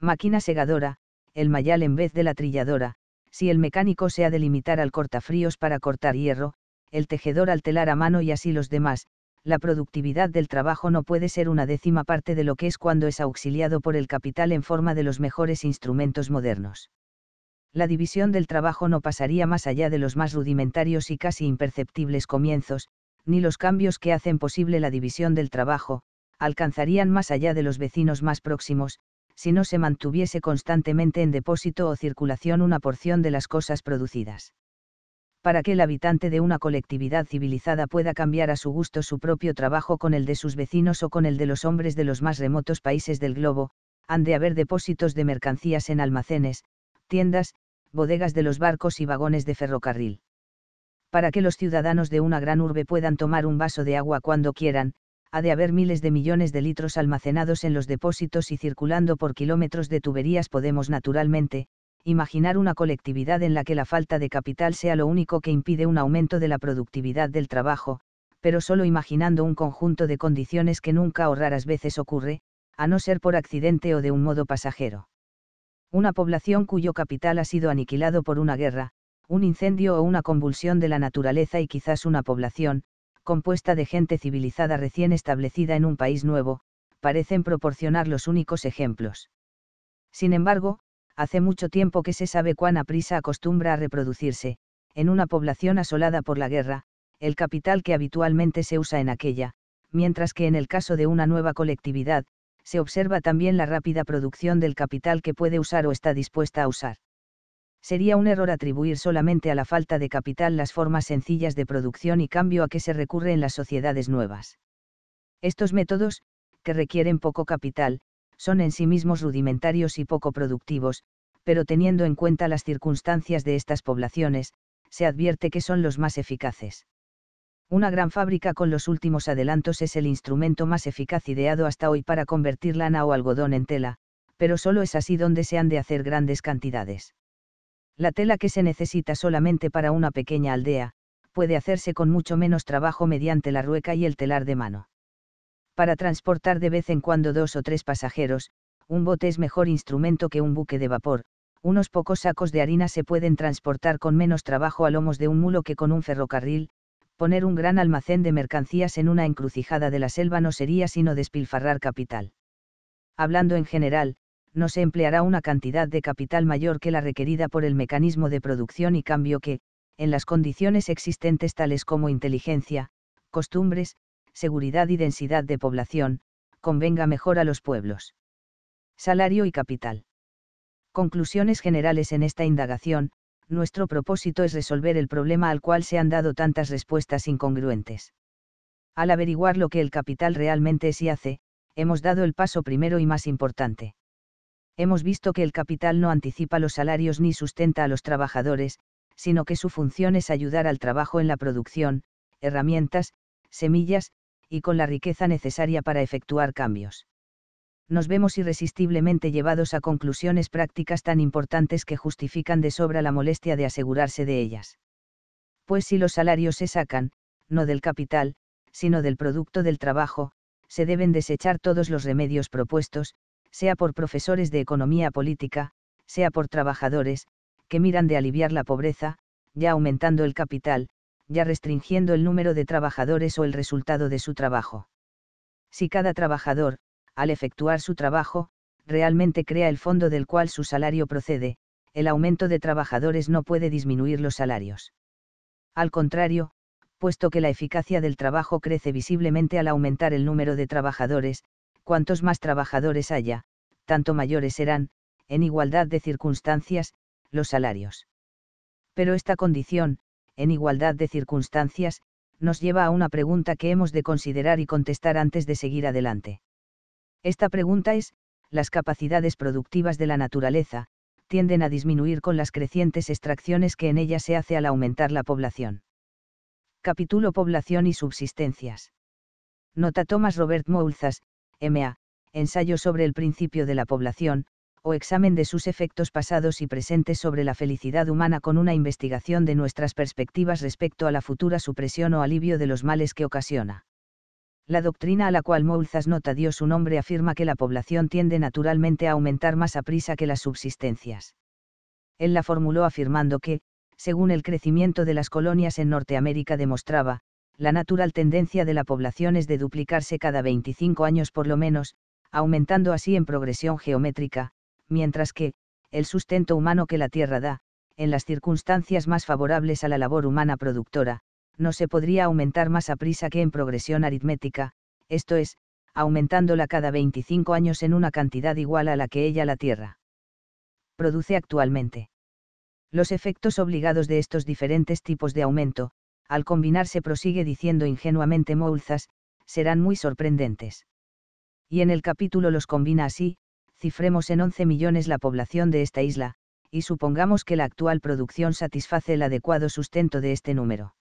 máquina segadora, el mayal en vez de la trilladora, si el mecánico se ha de limitar al cortafríos para cortar hierro, el tejedor al telar a mano y así los demás, la productividad del trabajo no puede ser una décima parte de lo que es cuando es auxiliado por el capital en forma de los mejores instrumentos modernos. La división del trabajo no pasaría más allá de los más rudimentarios y casi imperceptibles comienzos, ni los cambios que hacen posible la división del trabajo, alcanzarían más allá de los vecinos más próximos, si no se mantuviese constantemente en depósito o circulación una porción de las cosas producidas. Para que el habitante de una colectividad civilizada pueda cambiar a su gusto su propio trabajo con el de sus vecinos o con el de los hombres de los más remotos países del globo, han de haber depósitos de mercancías en almacenes, tiendas, bodegas de los barcos y vagones de ferrocarril para que los ciudadanos de una gran urbe puedan tomar un vaso de agua cuando quieran, ha de haber miles de millones de litros almacenados en los depósitos y circulando por kilómetros de tuberías podemos naturalmente, imaginar una colectividad en la que la falta de capital sea lo único que impide un aumento de la productividad del trabajo, pero solo imaginando un conjunto de condiciones que nunca o raras veces ocurre, a no ser por accidente o de un modo pasajero. Una población cuyo capital ha sido aniquilado por una guerra, un incendio o una convulsión de la naturaleza y quizás una población, compuesta de gente civilizada recién establecida en un país nuevo, parecen proporcionar los únicos ejemplos. Sin embargo, hace mucho tiempo que se sabe cuán aprisa acostumbra a reproducirse, en una población asolada por la guerra, el capital que habitualmente se usa en aquella, mientras que en el caso de una nueva colectividad, se observa también la rápida producción del capital que puede usar o está dispuesta a usar sería un error atribuir solamente a la falta de capital las formas sencillas de producción y cambio a que se recurre en las sociedades nuevas. Estos métodos, que requieren poco capital, son en sí mismos rudimentarios y poco productivos, pero teniendo en cuenta las circunstancias de estas poblaciones, se advierte que son los más eficaces. Una gran fábrica con los últimos adelantos es el instrumento más eficaz ideado hasta hoy para convertir lana o algodón en tela, pero solo es así donde se han de hacer grandes cantidades. La tela que se necesita solamente para una pequeña aldea, puede hacerse con mucho menos trabajo mediante la rueca y el telar de mano. Para transportar de vez en cuando dos o tres pasajeros, un bote es mejor instrumento que un buque de vapor, unos pocos sacos de harina se pueden transportar con menos trabajo a lomos de un mulo que con un ferrocarril, poner un gran almacén de mercancías en una encrucijada de la selva no sería sino despilfarrar capital. Hablando en general, no se empleará una cantidad de capital mayor que la requerida por el mecanismo de producción y cambio que, en las condiciones existentes tales como inteligencia, costumbres, seguridad y densidad de población, convenga mejor a los pueblos. Salario y capital. Conclusiones generales en esta indagación, nuestro propósito es resolver el problema al cual se han dado tantas respuestas incongruentes. Al averiguar lo que el capital realmente es y hace, hemos dado el paso primero y más importante hemos visto que el capital no anticipa los salarios ni sustenta a los trabajadores, sino que su función es ayudar al trabajo en la producción, herramientas, semillas, y con la riqueza necesaria para efectuar cambios. Nos vemos irresistiblemente llevados a conclusiones prácticas tan importantes que justifican de sobra la molestia de asegurarse de ellas. Pues si los salarios se sacan, no del capital, sino del producto del trabajo, se deben desechar todos los remedios propuestos, sea por profesores de economía política, sea por trabajadores, que miran de aliviar la pobreza, ya aumentando el capital, ya restringiendo el número de trabajadores o el resultado de su trabajo. Si cada trabajador, al efectuar su trabajo, realmente crea el fondo del cual su salario procede, el aumento de trabajadores no puede disminuir los salarios. Al contrario, puesto que la eficacia del trabajo crece visiblemente al aumentar el número de trabajadores, cuantos más trabajadores haya, tanto mayores serán, en igualdad de circunstancias, los salarios. Pero esta condición, en igualdad de circunstancias, nos lleva a una pregunta que hemos de considerar y contestar antes de seguir adelante. Esta pregunta es, las capacidades productivas de la naturaleza, tienden a disminuir con las crecientes extracciones que en ella se hace al aumentar la población. Capítulo Población y subsistencias. Nota Thomas Robert Moulzas, MA, ensayo sobre el principio de la población, o examen de sus efectos pasados y presentes sobre la felicidad humana con una investigación de nuestras perspectivas respecto a la futura supresión o alivio de los males que ocasiona. La doctrina a la cual Moulzas nota dio su nombre afirma que la población tiende naturalmente a aumentar más a prisa que las subsistencias. Él la formuló afirmando que, según el crecimiento de las colonias en Norteamérica demostraba, la natural tendencia de la población es de duplicarse cada 25 años por lo menos, aumentando así en progresión geométrica, mientras que, el sustento humano que la tierra da, en las circunstancias más favorables a la labor humana productora, no se podría aumentar más a prisa que en progresión aritmética, esto es, aumentándola cada 25 años en una cantidad igual a la que ella la Tierra produce actualmente. Los efectos obligados de estos diferentes tipos de aumento, al combinarse prosigue diciendo ingenuamente moulzas, serán muy sorprendentes. Y en el capítulo los combina así, cifremos en 11 millones la población de esta isla, y supongamos que la actual producción satisface el adecuado sustento de este número.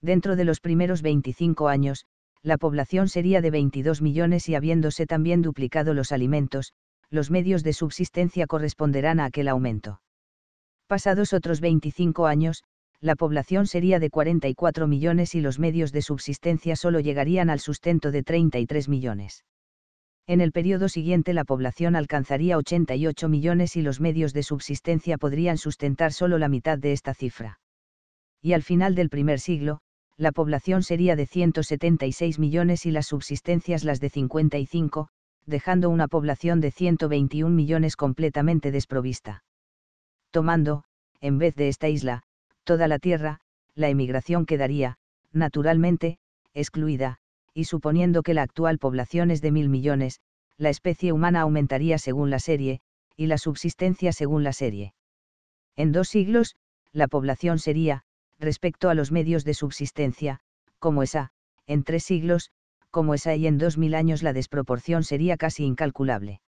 Dentro de los primeros 25 años, la población sería de 22 millones y habiéndose también duplicado los alimentos, los medios de subsistencia corresponderán a aquel aumento. Pasados otros 25 años, la población sería de 44 millones y los medios de subsistencia solo llegarían al sustento de 33 millones. En el periodo siguiente la población alcanzaría 88 millones y los medios de subsistencia podrían sustentar solo la mitad de esta cifra. Y al final del primer siglo, la población sería de 176 millones y las subsistencias las de 55, dejando una población de 121 millones completamente desprovista. Tomando, en vez de esta isla, toda la tierra, la emigración quedaría, naturalmente, excluida, y suponiendo que la actual población es de mil millones, la especie humana aumentaría según la serie, y la subsistencia según la serie. En dos siglos, la población sería, respecto a los medios de subsistencia, como esa, en tres siglos, como esa y en dos mil años la desproporción sería casi incalculable.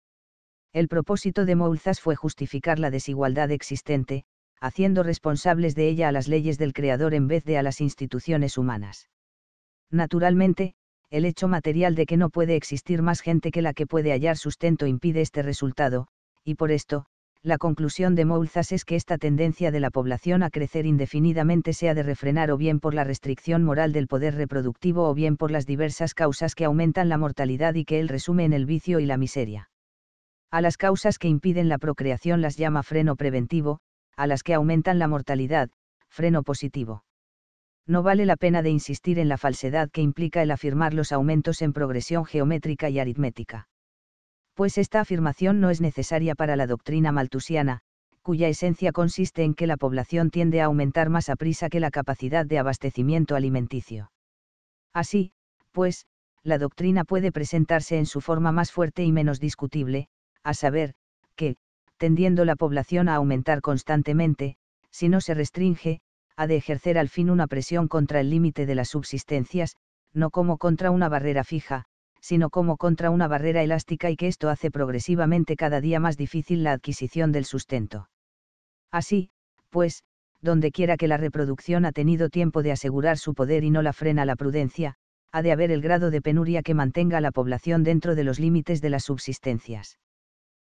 El propósito de Moulzas fue justificar la desigualdad existente, haciendo responsables de ella a las leyes del Creador en vez de a las instituciones humanas. Naturalmente, el hecho material de que no puede existir más gente que la que puede hallar sustento impide este resultado, y por esto, la conclusión de Moulzas es que esta tendencia de la población a crecer indefinidamente sea de refrenar o bien por la restricción moral del poder reproductivo o bien por las diversas causas que aumentan la mortalidad y que él resume en el vicio y la miseria. A las causas que impiden la procreación las llama freno preventivo, a las que aumentan la mortalidad, freno positivo. No vale la pena de insistir en la falsedad que implica el afirmar los aumentos en progresión geométrica y aritmética. Pues esta afirmación no es necesaria para la doctrina maltusiana, cuya esencia consiste en que la población tiende a aumentar más a prisa que la capacidad de abastecimiento alimenticio. Así, pues, la doctrina puede presentarse en su forma más fuerte y menos discutible, a saber, que, tendiendo la población a aumentar constantemente, si no se restringe, ha de ejercer al fin una presión contra el límite de las subsistencias, no como contra una barrera fija, sino como contra una barrera elástica y que esto hace progresivamente cada día más difícil la adquisición del sustento. Así, pues, donde quiera que la reproducción ha tenido tiempo de asegurar su poder y no la frena la prudencia, ha de haber el grado de penuria que mantenga a la población dentro de los límites de las subsistencias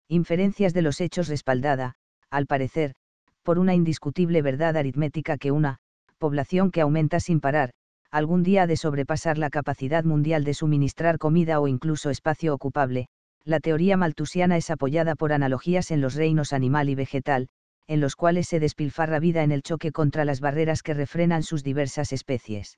inferencias de los hechos respaldada, al parecer, por una indiscutible verdad aritmética que una, población que aumenta sin parar, algún día ha de sobrepasar la capacidad mundial de suministrar comida o incluso espacio ocupable, la teoría maltusiana es apoyada por analogías en los reinos animal y vegetal, en los cuales se despilfarra vida en el choque contra las barreras que refrenan sus diversas especies.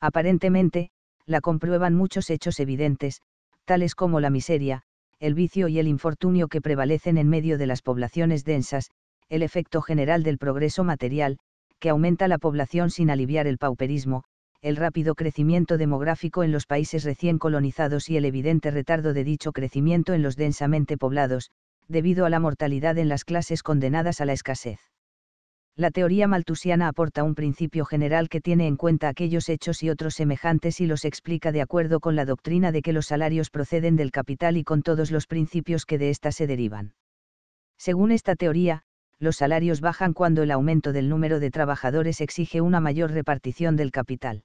Aparentemente, la comprueban muchos hechos evidentes, tales como la miseria, el vicio y el infortunio que prevalecen en medio de las poblaciones densas, el efecto general del progreso material, que aumenta la población sin aliviar el pauperismo, el rápido crecimiento demográfico en los países recién colonizados y el evidente retardo de dicho crecimiento en los densamente poblados, debido a la mortalidad en las clases condenadas a la escasez la teoría maltusiana aporta un principio general que tiene en cuenta aquellos hechos y otros semejantes y los explica de acuerdo con la doctrina de que los salarios proceden del capital y con todos los principios que de ésta se derivan. Según esta teoría, los salarios bajan cuando el aumento del número de trabajadores exige una mayor repartición del capital.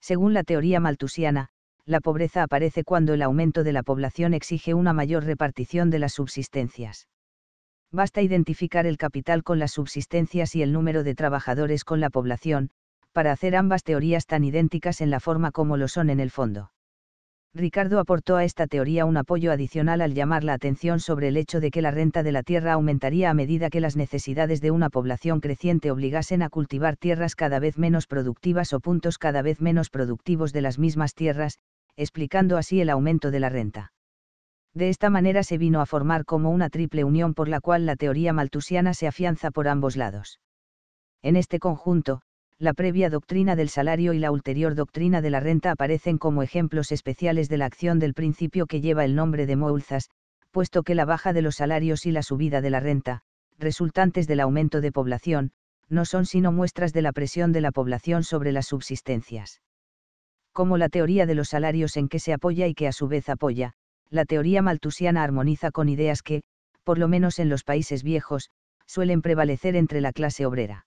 Según la teoría maltusiana, la pobreza aparece cuando el aumento de la población exige una mayor repartición de las subsistencias basta identificar el capital con las subsistencias y el número de trabajadores con la población, para hacer ambas teorías tan idénticas en la forma como lo son en el fondo. Ricardo aportó a esta teoría un apoyo adicional al llamar la atención sobre el hecho de que la renta de la tierra aumentaría a medida que las necesidades de una población creciente obligasen a cultivar tierras cada vez menos productivas o puntos cada vez menos productivos de las mismas tierras, explicando así el aumento de la renta de esta manera se vino a formar como una triple unión por la cual la teoría maltusiana se afianza por ambos lados. En este conjunto, la previa doctrina del salario y la ulterior doctrina de la renta aparecen como ejemplos especiales de la acción del principio que lleva el nombre de Moulzas, puesto que la baja de los salarios y la subida de la renta, resultantes del aumento de población, no son sino muestras de la presión de la población sobre las subsistencias. Como la teoría de los salarios en que se apoya y que a su vez apoya, la teoría maltusiana armoniza con ideas que, por lo menos en los países viejos, suelen prevalecer entre la clase obrera.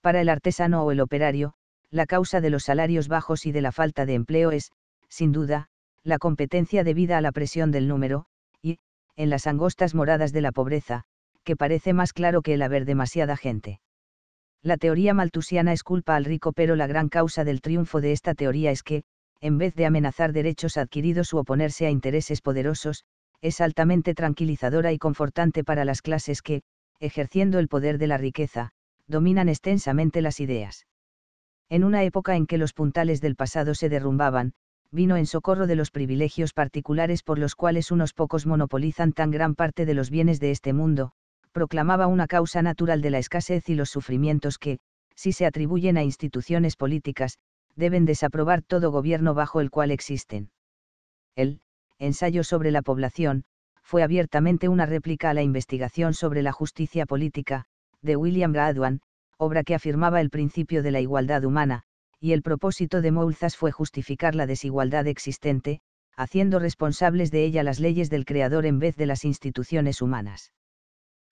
Para el artesano o el operario, la causa de los salarios bajos y de la falta de empleo es, sin duda, la competencia debida a la presión del número, y, en las angostas moradas de la pobreza, que parece más claro que el haber demasiada gente. La teoría maltusiana es culpa al rico, pero la gran causa del triunfo de esta teoría es que, en vez de amenazar derechos adquiridos u oponerse a intereses poderosos, es altamente tranquilizadora y confortante para las clases que, ejerciendo el poder de la riqueza, dominan extensamente las ideas. En una época en que los puntales del pasado se derrumbaban, vino en socorro de los privilegios particulares por los cuales unos pocos monopolizan tan gran parte de los bienes de este mundo, proclamaba una causa natural de la escasez y los sufrimientos que, si se atribuyen a instituciones políticas, deben desaprobar todo gobierno bajo el cual existen. El ensayo sobre la población fue abiertamente una réplica a la investigación sobre la justicia política, de William Gladwin, obra que afirmaba el principio de la igualdad humana, y el propósito de Moulzas fue justificar la desigualdad existente, haciendo responsables de ella las leyes del Creador en vez de las instituciones humanas.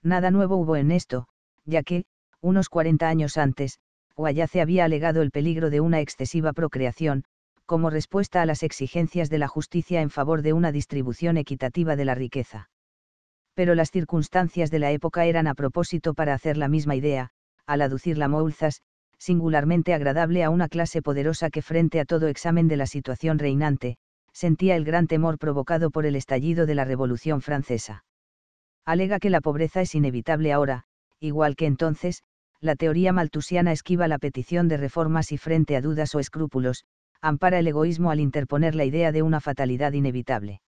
Nada nuevo hubo en esto, ya que, unos 40 años antes, o se había alegado el peligro de una excesiva procreación, como respuesta a las exigencias de la justicia en favor de una distribución equitativa de la riqueza. Pero las circunstancias de la época eran a propósito para hacer la misma idea, al aducir la Moulzas, singularmente agradable a una clase poderosa que frente a todo examen de la situación reinante, sentía el gran temor provocado por el estallido de la Revolución Francesa. Alega que la pobreza es inevitable ahora, igual que entonces, la teoría maltusiana esquiva la petición de reformas y frente a dudas o escrúpulos, ampara el egoísmo al interponer la idea de una fatalidad inevitable.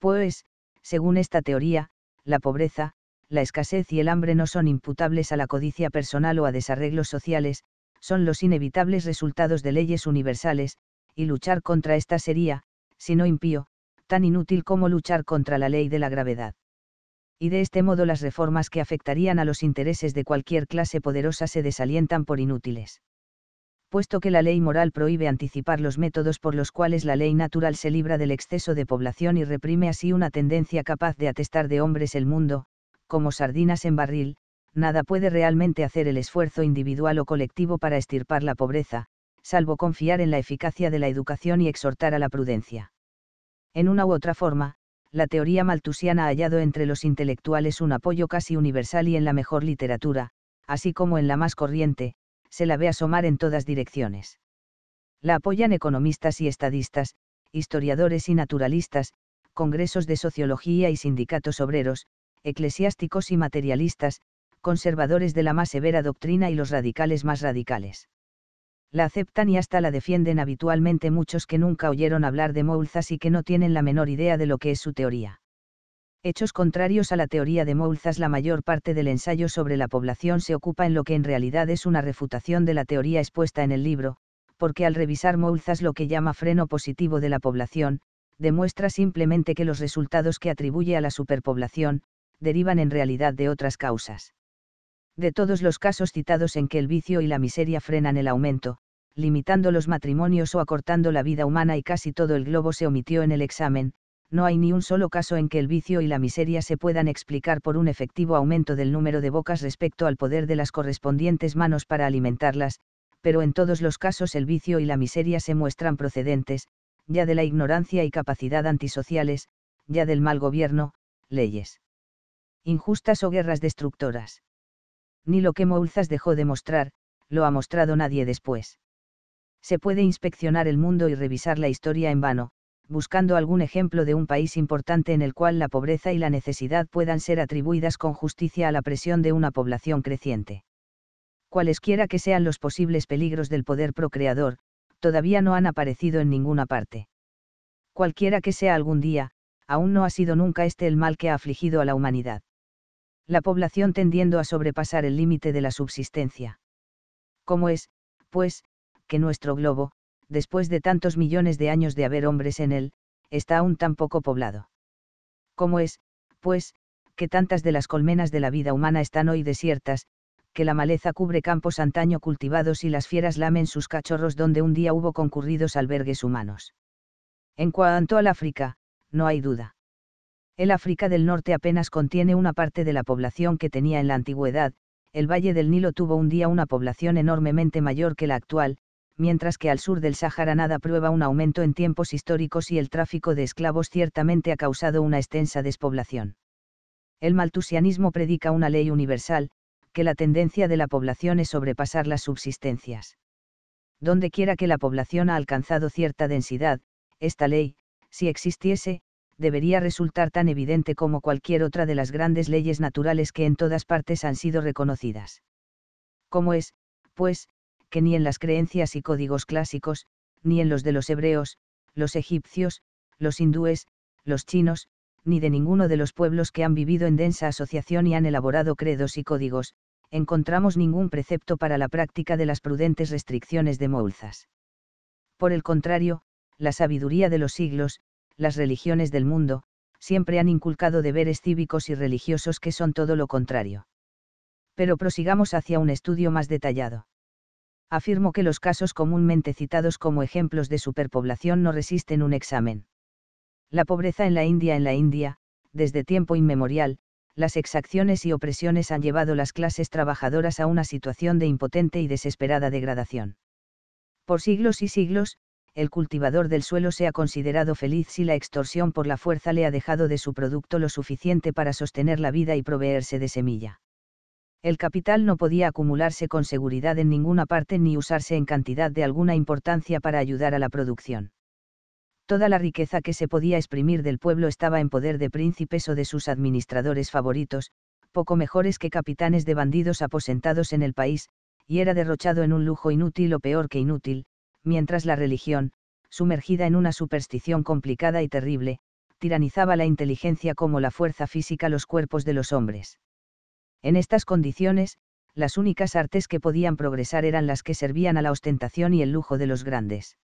Pues, según esta teoría, la pobreza, la escasez y el hambre no son imputables a la codicia personal o a desarreglos sociales, son los inevitables resultados de leyes universales, y luchar contra esta sería, si no impío, tan inútil como luchar contra la ley de la gravedad y de este modo las reformas que afectarían a los intereses de cualquier clase poderosa se desalientan por inútiles. Puesto que la ley moral prohíbe anticipar los métodos por los cuales la ley natural se libra del exceso de población y reprime así una tendencia capaz de atestar de hombres el mundo, como sardinas en barril, nada puede realmente hacer el esfuerzo individual o colectivo para estirpar la pobreza, salvo confiar en la eficacia de la educación y exhortar a la prudencia. En una u otra forma, la teoría maltusiana ha hallado entre los intelectuales un apoyo casi universal y en la mejor literatura, así como en la más corriente, se la ve asomar en todas direcciones. La apoyan economistas y estadistas, historiadores y naturalistas, congresos de sociología y sindicatos obreros, eclesiásticos y materialistas, conservadores de la más severa doctrina y los radicales más radicales la aceptan y hasta la defienden habitualmente muchos que nunca oyeron hablar de Moulzas y que no tienen la menor idea de lo que es su teoría. Hechos contrarios a la teoría de Moulzas la mayor parte del ensayo sobre la población se ocupa en lo que en realidad es una refutación de la teoría expuesta en el libro, porque al revisar Moulzas lo que llama freno positivo de la población, demuestra simplemente que los resultados que atribuye a la superpoblación, derivan en realidad de otras causas. De todos los casos citados en que el vicio y la miseria frenan el aumento, limitando los matrimonios o acortando la vida humana y casi todo el globo se omitió en el examen, no hay ni un solo caso en que el vicio y la miseria se puedan explicar por un efectivo aumento del número de bocas respecto al poder de las correspondientes manos para alimentarlas, pero en todos los casos el vicio y la miseria se muestran procedentes, ya de la ignorancia y capacidad antisociales, ya del mal gobierno, leyes injustas o guerras destructoras. Ni lo que Moulzas dejó de mostrar, lo ha mostrado nadie después se puede inspeccionar el mundo y revisar la historia en vano, buscando algún ejemplo de un país importante en el cual la pobreza y la necesidad puedan ser atribuidas con justicia a la presión de una población creciente. Cualesquiera que sean los posibles peligros del poder procreador, todavía no han aparecido en ninguna parte. Cualquiera que sea algún día, aún no ha sido nunca este el mal que ha afligido a la humanidad. La población tendiendo a sobrepasar el límite de la subsistencia. Como es, pues, nuestro globo, después de tantos millones de años de haber hombres en él, está aún tan poco poblado. ¿Cómo es, pues, que tantas de las colmenas de la vida humana están hoy desiertas, que la maleza cubre campos antaño cultivados y las fieras lamen sus cachorros donde un día hubo concurridos albergues humanos? En cuanto al África, no hay duda. El África del Norte apenas contiene una parte de la población que tenía en la antigüedad, el Valle del Nilo tuvo un día una población enormemente mayor que la actual, mientras que al sur del Sahara nada prueba un aumento en tiempos históricos y el tráfico de esclavos ciertamente ha causado una extensa despoblación. El maltusianismo predica una ley universal, que la tendencia de la población es sobrepasar las subsistencias. Donde quiera que la población ha alcanzado cierta densidad, esta ley, si existiese, debería resultar tan evidente como cualquier otra de las grandes leyes naturales que en todas partes han sido reconocidas. Como es, pues, que ni en las creencias y códigos clásicos, ni en los de los hebreos, los egipcios, los hindúes, los chinos, ni de ninguno de los pueblos que han vivido en densa asociación y han elaborado credos y códigos, encontramos ningún precepto para la práctica de las prudentes restricciones de Moulzas. Por el contrario, la sabiduría de los siglos, las religiones del mundo, siempre han inculcado deberes cívicos y religiosos que son todo lo contrario. Pero prosigamos hacia un estudio más detallado afirmo que los casos comúnmente citados como ejemplos de superpoblación no resisten un examen. La pobreza en la India en la India, desde tiempo inmemorial, las exacciones y opresiones han llevado las clases trabajadoras a una situación de impotente y desesperada degradación. Por siglos y siglos, el cultivador del suelo se ha considerado feliz si la extorsión por la fuerza le ha dejado de su producto lo suficiente para sostener la vida y proveerse de semilla el capital no podía acumularse con seguridad en ninguna parte ni usarse en cantidad de alguna importancia para ayudar a la producción. Toda la riqueza que se podía exprimir del pueblo estaba en poder de príncipes o de sus administradores favoritos, poco mejores que capitanes de bandidos aposentados en el país, y era derrochado en un lujo inútil o peor que inútil, mientras la religión, sumergida en una superstición complicada y terrible, tiranizaba la inteligencia como la fuerza física los cuerpos de los hombres. En estas condiciones, las únicas artes que podían progresar eran las que servían a la ostentación y el lujo de los grandes.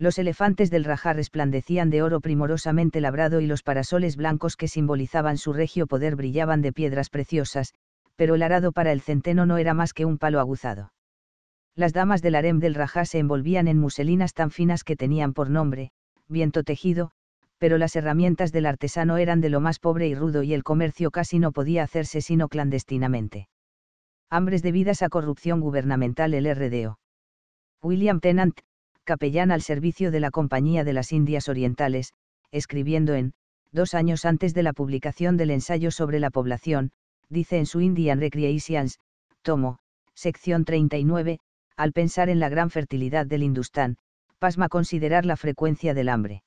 Los elefantes del Rajá resplandecían de oro primorosamente labrado y los parasoles blancos que simbolizaban su regio poder brillaban de piedras preciosas, pero el arado para el centeno no era más que un palo aguzado. Las damas del harem del Rajá se envolvían en muselinas tan finas que tenían por nombre, viento tejido, pero las herramientas del artesano eran de lo más pobre y rudo y el comercio casi no podía hacerse sino clandestinamente. Hambres debidas a corrupción gubernamental el RDO. William Tennant, capellán al servicio de la Compañía de las Indias Orientales, escribiendo en, dos años antes de la publicación del ensayo sobre la población, dice en su Indian Recreations, tomo, sección 39, al pensar en la gran fertilidad del Hindustán, pasma considerar la frecuencia del hambre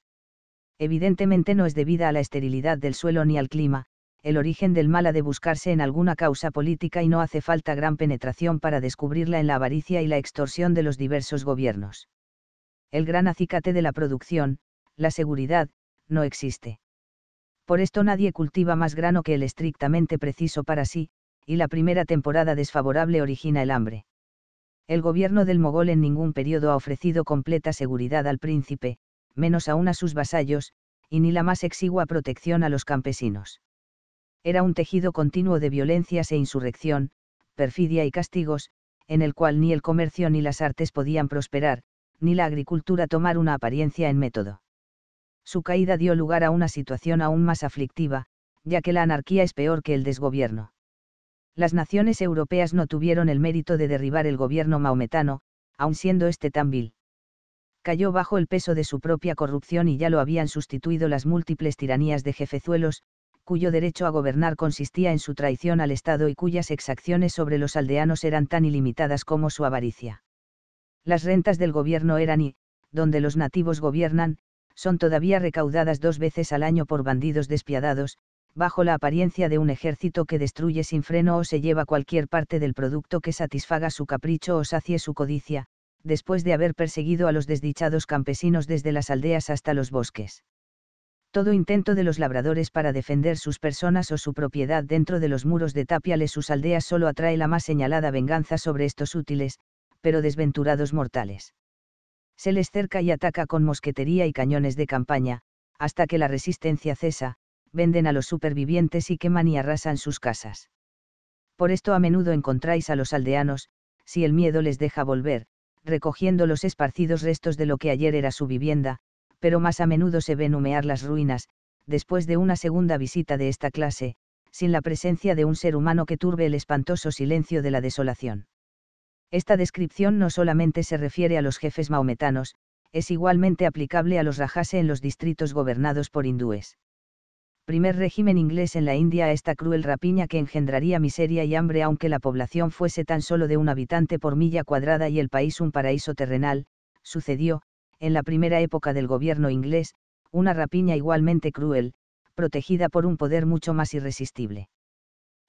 evidentemente no es debida a la esterilidad del suelo ni al clima, el origen del mal ha de buscarse en alguna causa política y no hace falta gran penetración para descubrirla en la avaricia y la extorsión de los diversos gobiernos. El gran acicate de la producción, la seguridad, no existe. Por esto nadie cultiva más grano que el estrictamente preciso para sí, y la primera temporada desfavorable origina el hambre. El gobierno del mogol en ningún periodo ha ofrecido completa seguridad al príncipe, menos aún a sus vasallos, y ni la más exigua protección a los campesinos. Era un tejido continuo de violencias e insurrección, perfidia y castigos, en el cual ni el comercio ni las artes podían prosperar, ni la agricultura tomar una apariencia en método. Su caída dio lugar a una situación aún más aflictiva, ya que la anarquía es peor que el desgobierno. Las naciones europeas no tuvieron el mérito de derribar el gobierno maometano, aun siendo este tan vil cayó bajo el peso de su propia corrupción y ya lo habían sustituido las múltiples tiranías de jefezuelos, cuyo derecho a gobernar consistía en su traición al Estado y cuyas exacciones sobre los aldeanos eran tan ilimitadas como su avaricia. Las rentas del gobierno eran y, donde los nativos gobiernan, son todavía recaudadas dos veces al año por bandidos despiadados, bajo la apariencia de un ejército que destruye sin freno o se lleva cualquier parte del producto que satisfaga su capricho o sacie su codicia, después de haber perseguido a los desdichados campesinos desde las aldeas hasta los bosques. Todo intento de los labradores para defender sus personas o su propiedad dentro de los muros de tapiales sus aldeas solo atrae la más señalada venganza sobre estos útiles, pero desventurados mortales. Se les cerca y ataca con mosquetería y cañones de campaña, hasta que la resistencia cesa, venden a los supervivientes y queman y arrasan sus casas. Por esto a menudo encontráis a los aldeanos, si el miedo les deja volver, recogiendo los esparcidos restos de lo que ayer era su vivienda, pero más a menudo se ven humear las ruinas, después de una segunda visita de esta clase, sin la presencia de un ser humano que turbe el espantoso silencio de la desolación. Esta descripción no solamente se refiere a los jefes maometanos, es igualmente aplicable a los rajase en los distritos gobernados por hindúes primer régimen inglés en la India a esta cruel rapiña que engendraría miseria y hambre aunque la población fuese tan solo de un habitante por milla cuadrada y el país un paraíso terrenal, sucedió, en la primera época del gobierno inglés, una rapiña igualmente cruel, protegida por un poder mucho más irresistible.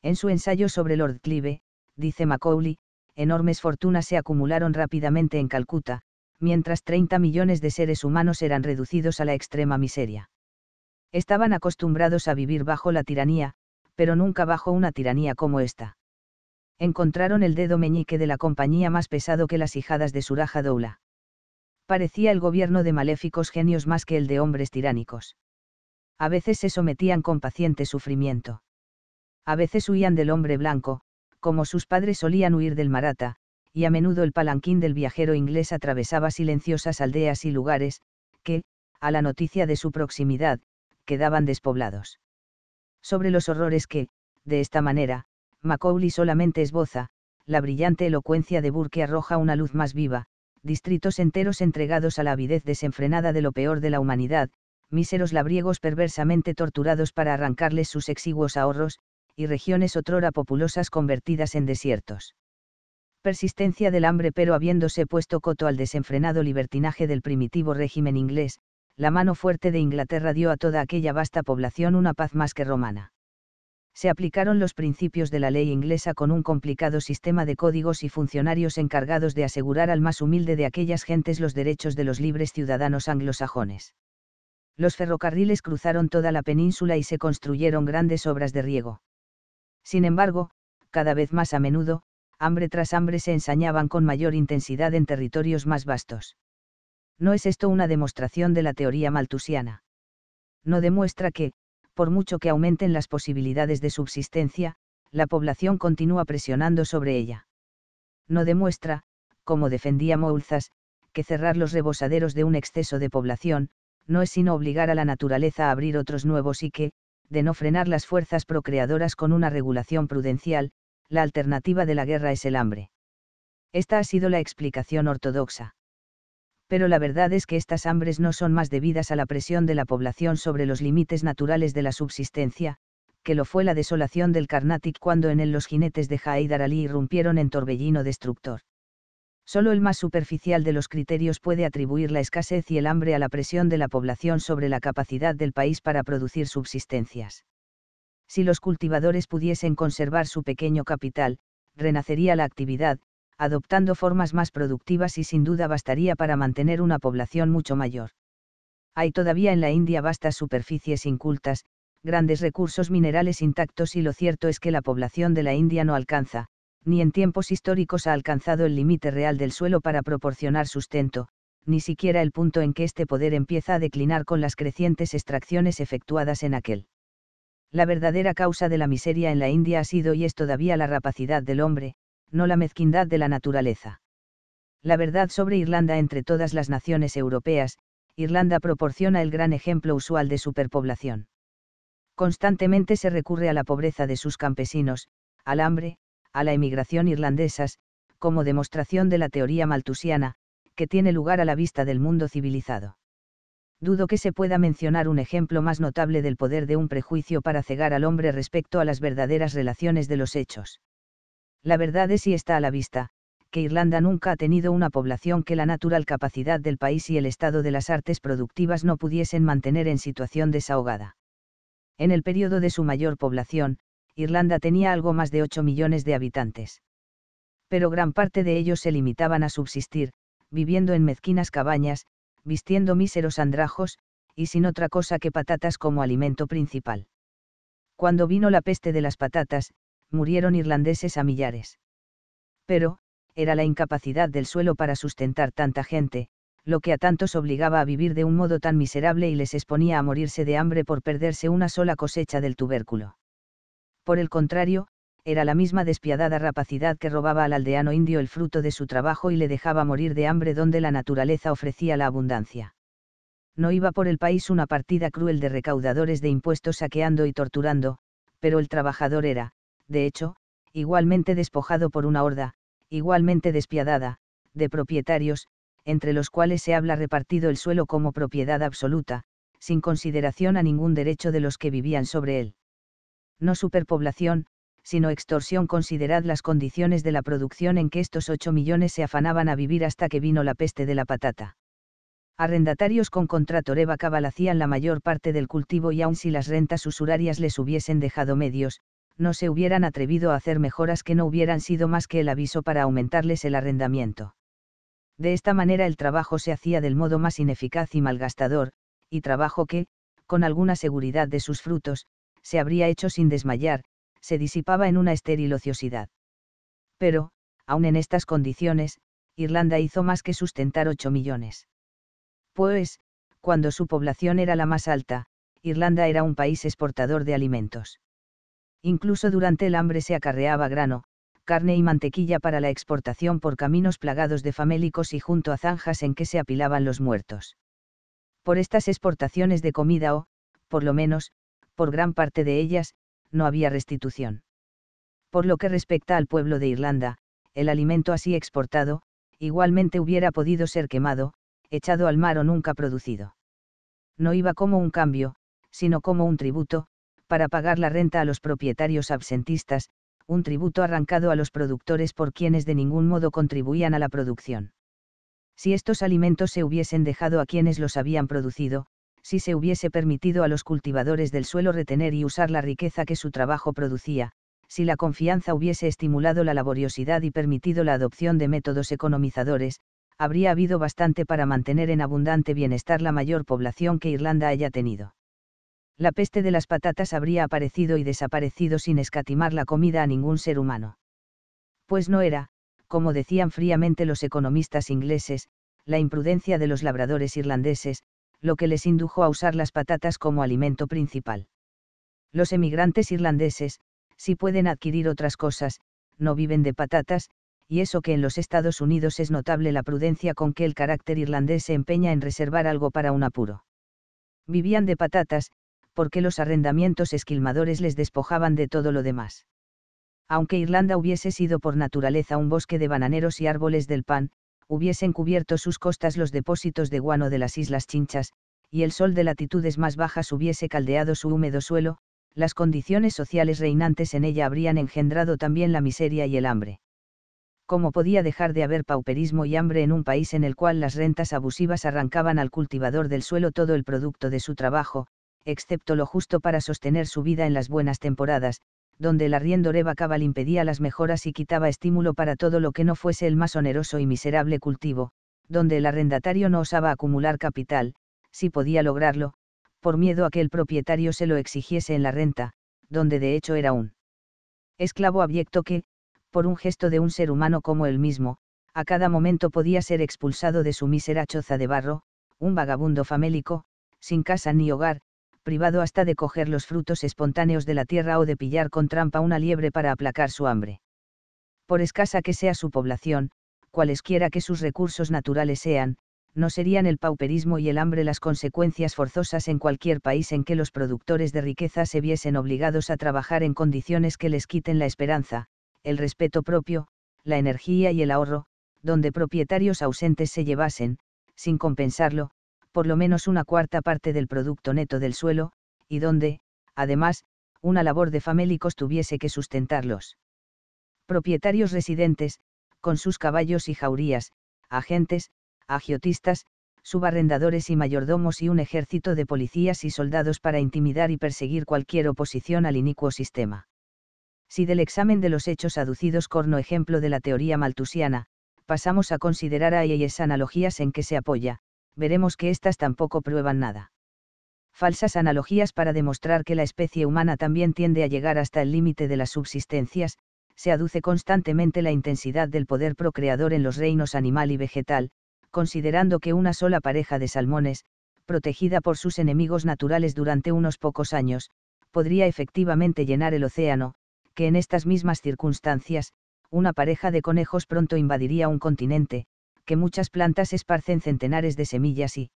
En su ensayo sobre Lord Clive, dice Macaulay, enormes fortunas se acumularon rápidamente en Calcuta, mientras 30 millones de seres humanos eran reducidos a la extrema miseria. Estaban acostumbrados a vivir bajo la tiranía, pero nunca bajo una tiranía como esta. Encontraron el dedo meñique de la compañía más pesado que las hijadas de Suraja Doula. Parecía el gobierno de maléficos genios más que el de hombres tiránicos. A veces se sometían con paciente sufrimiento. A veces huían del hombre blanco, como sus padres solían huir del Marata, y a menudo el palanquín del viajero inglés atravesaba silenciosas aldeas y lugares, que, a la noticia de su proximidad, quedaban despoblados. Sobre los horrores que, de esta manera, Macaulay solamente esboza, la brillante elocuencia de Burke arroja una luz más viva, distritos enteros entregados a la avidez desenfrenada de lo peor de la humanidad, míseros labriegos perversamente torturados para arrancarles sus exiguos ahorros, y regiones otrora populosas convertidas en desiertos. Persistencia del hambre pero habiéndose puesto coto al desenfrenado libertinaje del primitivo régimen inglés, la mano fuerte de Inglaterra dio a toda aquella vasta población una paz más que romana. Se aplicaron los principios de la ley inglesa con un complicado sistema de códigos y funcionarios encargados de asegurar al más humilde de aquellas gentes los derechos de los libres ciudadanos anglosajones. Los ferrocarriles cruzaron toda la península y se construyeron grandes obras de riego. Sin embargo, cada vez más a menudo, hambre tras hambre se ensañaban con mayor intensidad en territorios más vastos. ¿no es esto una demostración de la teoría maltusiana? No demuestra que, por mucho que aumenten las posibilidades de subsistencia, la población continúa presionando sobre ella. No demuestra, como defendía Moulzas, que cerrar los rebosaderos de un exceso de población, no es sino obligar a la naturaleza a abrir otros nuevos y que, de no frenar las fuerzas procreadoras con una regulación prudencial, la alternativa de la guerra es el hambre. Esta ha sido la explicación ortodoxa pero la verdad es que estas hambres no son más debidas a la presión de la población sobre los límites naturales de la subsistencia, que lo fue la desolación del Carnatic cuando en él los jinetes de Haidar Ali irrumpieron en torbellino destructor. Solo el más superficial de los criterios puede atribuir la escasez y el hambre a la presión de la población sobre la capacidad del país para producir subsistencias. Si los cultivadores pudiesen conservar su pequeño capital, renacería la actividad, adoptando formas más productivas y sin duda bastaría para mantener una población mucho mayor. Hay todavía en la India vastas superficies incultas, grandes recursos minerales intactos y lo cierto es que la población de la India no alcanza, ni en tiempos históricos ha alcanzado el límite real del suelo para proporcionar sustento, ni siquiera el punto en que este poder empieza a declinar con las crecientes extracciones efectuadas en aquel. La verdadera causa de la miseria en la India ha sido y es todavía la rapacidad del hombre, no la mezquindad de la naturaleza. La verdad sobre Irlanda entre todas las naciones europeas, Irlanda proporciona el gran ejemplo usual de superpoblación. Constantemente se recurre a la pobreza de sus campesinos, al hambre, a la emigración irlandesas, como demostración de la teoría maltusiana, que tiene lugar a la vista del mundo civilizado. Dudo que se pueda mencionar un ejemplo más notable del poder de un prejuicio para cegar al hombre respecto a las verdaderas relaciones de los hechos la verdad es y está a la vista, que Irlanda nunca ha tenido una población que la natural capacidad del país y el estado de las artes productivas no pudiesen mantener en situación desahogada. En el periodo de su mayor población, Irlanda tenía algo más de 8 millones de habitantes. Pero gran parte de ellos se limitaban a subsistir, viviendo en mezquinas cabañas, vistiendo míseros andrajos, y sin otra cosa que patatas como alimento principal. Cuando vino la peste de las patatas, murieron irlandeses a millares. Pero, era la incapacidad del suelo para sustentar tanta gente, lo que a tantos obligaba a vivir de un modo tan miserable y les exponía a morirse de hambre por perderse una sola cosecha del tubérculo. Por el contrario, era la misma despiadada rapacidad que robaba al aldeano indio el fruto de su trabajo y le dejaba morir de hambre donde la naturaleza ofrecía la abundancia. No iba por el país una partida cruel de recaudadores de impuestos saqueando y torturando, pero el trabajador era, de hecho, igualmente despojado por una horda, igualmente despiadada, de propietarios, entre los cuales se habla repartido el suelo como propiedad absoluta, sin consideración a ningún derecho de los que vivían sobre él. No superpoblación, sino extorsión. Considerad las condiciones de la producción en que estos ocho millones se afanaban a vivir hasta que vino la peste de la patata. Arrendatarios con contrato reba hacían la mayor parte del cultivo y aun si las rentas usurarias les hubiesen dejado medios, no se hubieran atrevido a hacer mejoras que no hubieran sido más que el aviso para aumentarles el arrendamiento. De esta manera el trabajo se hacía del modo más ineficaz y malgastador, y trabajo que, con alguna seguridad de sus frutos, se habría hecho sin desmayar, se disipaba en una estéril ociosidad. Pero, aun en estas condiciones, Irlanda hizo más que sustentar 8 millones. Pues, cuando su población era la más alta, Irlanda era un país exportador de alimentos. Incluso durante el hambre se acarreaba grano, carne y mantequilla para la exportación por caminos plagados de famélicos y junto a zanjas en que se apilaban los muertos. Por estas exportaciones de comida o, por lo menos, por gran parte de ellas, no había restitución. Por lo que respecta al pueblo de Irlanda, el alimento así exportado, igualmente hubiera podido ser quemado, echado al mar o nunca producido. No iba como un cambio, sino como un tributo, para pagar la renta a los propietarios absentistas, un tributo arrancado a los productores por quienes de ningún modo contribuían a la producción. Si estos alimentos se hubiesen dejado a quienes los habían producido, si se hubiese permitido a los cultivadores del suelo retener y usar la riqueza que su trabajo producía, si la confianza hubiese estimulado la laboriosidad y permitido la adopción de métodos economizadores, habría habido bastante para mantener en abundante bienestar la mayor población que Irlanda haya tenido la peste de las patatas habría aparecido y desaparecido sin escatimar la comida a ningún ser humano. Pues no era, como decían fríamente los economistas ingleses, la imprudencia de los labradores irlandeses, lo que les indujo a usar las patatas como alimento principal. Los emigrantes irlandeses, si pueden adquirir otras cosas, no viven de patatas, y eso que en los Estados Unidos es notable la prudencia con que el carácter irlandés se empeña en reservar algo para un apuro. Vivían de patatas, porque los arrendamientos esquilmadores les despojaban de todo lo demás. Aunque Irlanda hubiese sido por naturaleza un bosque de bananeros y árboles del pan, hubiesen cubierto sus costas los depósitos de guano de las Islas Chinchas, y el sol de latitudes más bajas hubiese caldeado su húmedo suelo, las condiciones sociales reinantes en ella habrían engendrado también la miseria y el hambre. ¿Cómo podía dejar de haber pauperismo y hambre en un país en el cual las rentas abusivas arrancaban al cultivador del suelo todo el producto de su trabajo, excepto lo justo para sostener su vida en las buenas temporadas, donde el arriendo cabal impedía las mejoras y quitaba estímulo para todo lo que no fuese el más oneroso y miserable cultivo, donde el arrendatario no osaba acumular capital, si podía lograrlo, por miedo a que el propietario se lo exigiese en la renta, donde de hecho era un esclavo abyecto que, por un gesto de un ser humano como él mismo, a cada momento podía ser expulsado de su mísera choza de barro, un vagabundo famélico, sin casa ni hogar, privado hasta de coger los frutos espontáneos de la tierra o de pillar con trampa una liebre para aplacar su hambre. Por escasa que sea su población, cualesquiera que sus recursos naturales sean, no serían el pauperismo y el hambre las consecuencias forzosas en cualquier país en que los productores de riqueza se viesen obligados a trabajar en condiciones que les quiten la esperanza, el respeto propio, la energía y el ahorro, donde propietarios ausentes se llevasen, sin compensarlo, por lo menos una cuarta parte del producto neto del suelo, y donde, además, una labor de famélicos tuviese que sustentarlos. Propietarios residentes, con sus caballos y jaurías, agentes, agiotistas, subarrendadores y mayordomos y un ejército de policías y soldados para intimidar y perseguir cualquier oposición al inicuo sistema. Si del examen de los hechos aducidos corno ejemplo de la teoría maltusiana, pasamos a considerar a ellas analogías en que se apoya, veremos que éstas tampoco prueban nada. Falsas analogías para demostrar que la especie humana también tiende a llegar hasta el límite de las subsistencias, se aduce constantemente la intensidad del poder procreador en los reinos animal y vegetal, considerando que una sola pareja de salmones, protegida por sus enemigos naturales durante unos pocos años, podría efectivamente llenar el océano, que en estas mismas circunstancias, una pareja de conejos pronto invadiría un continente, que muchas plantas esparcen centenares de semillas y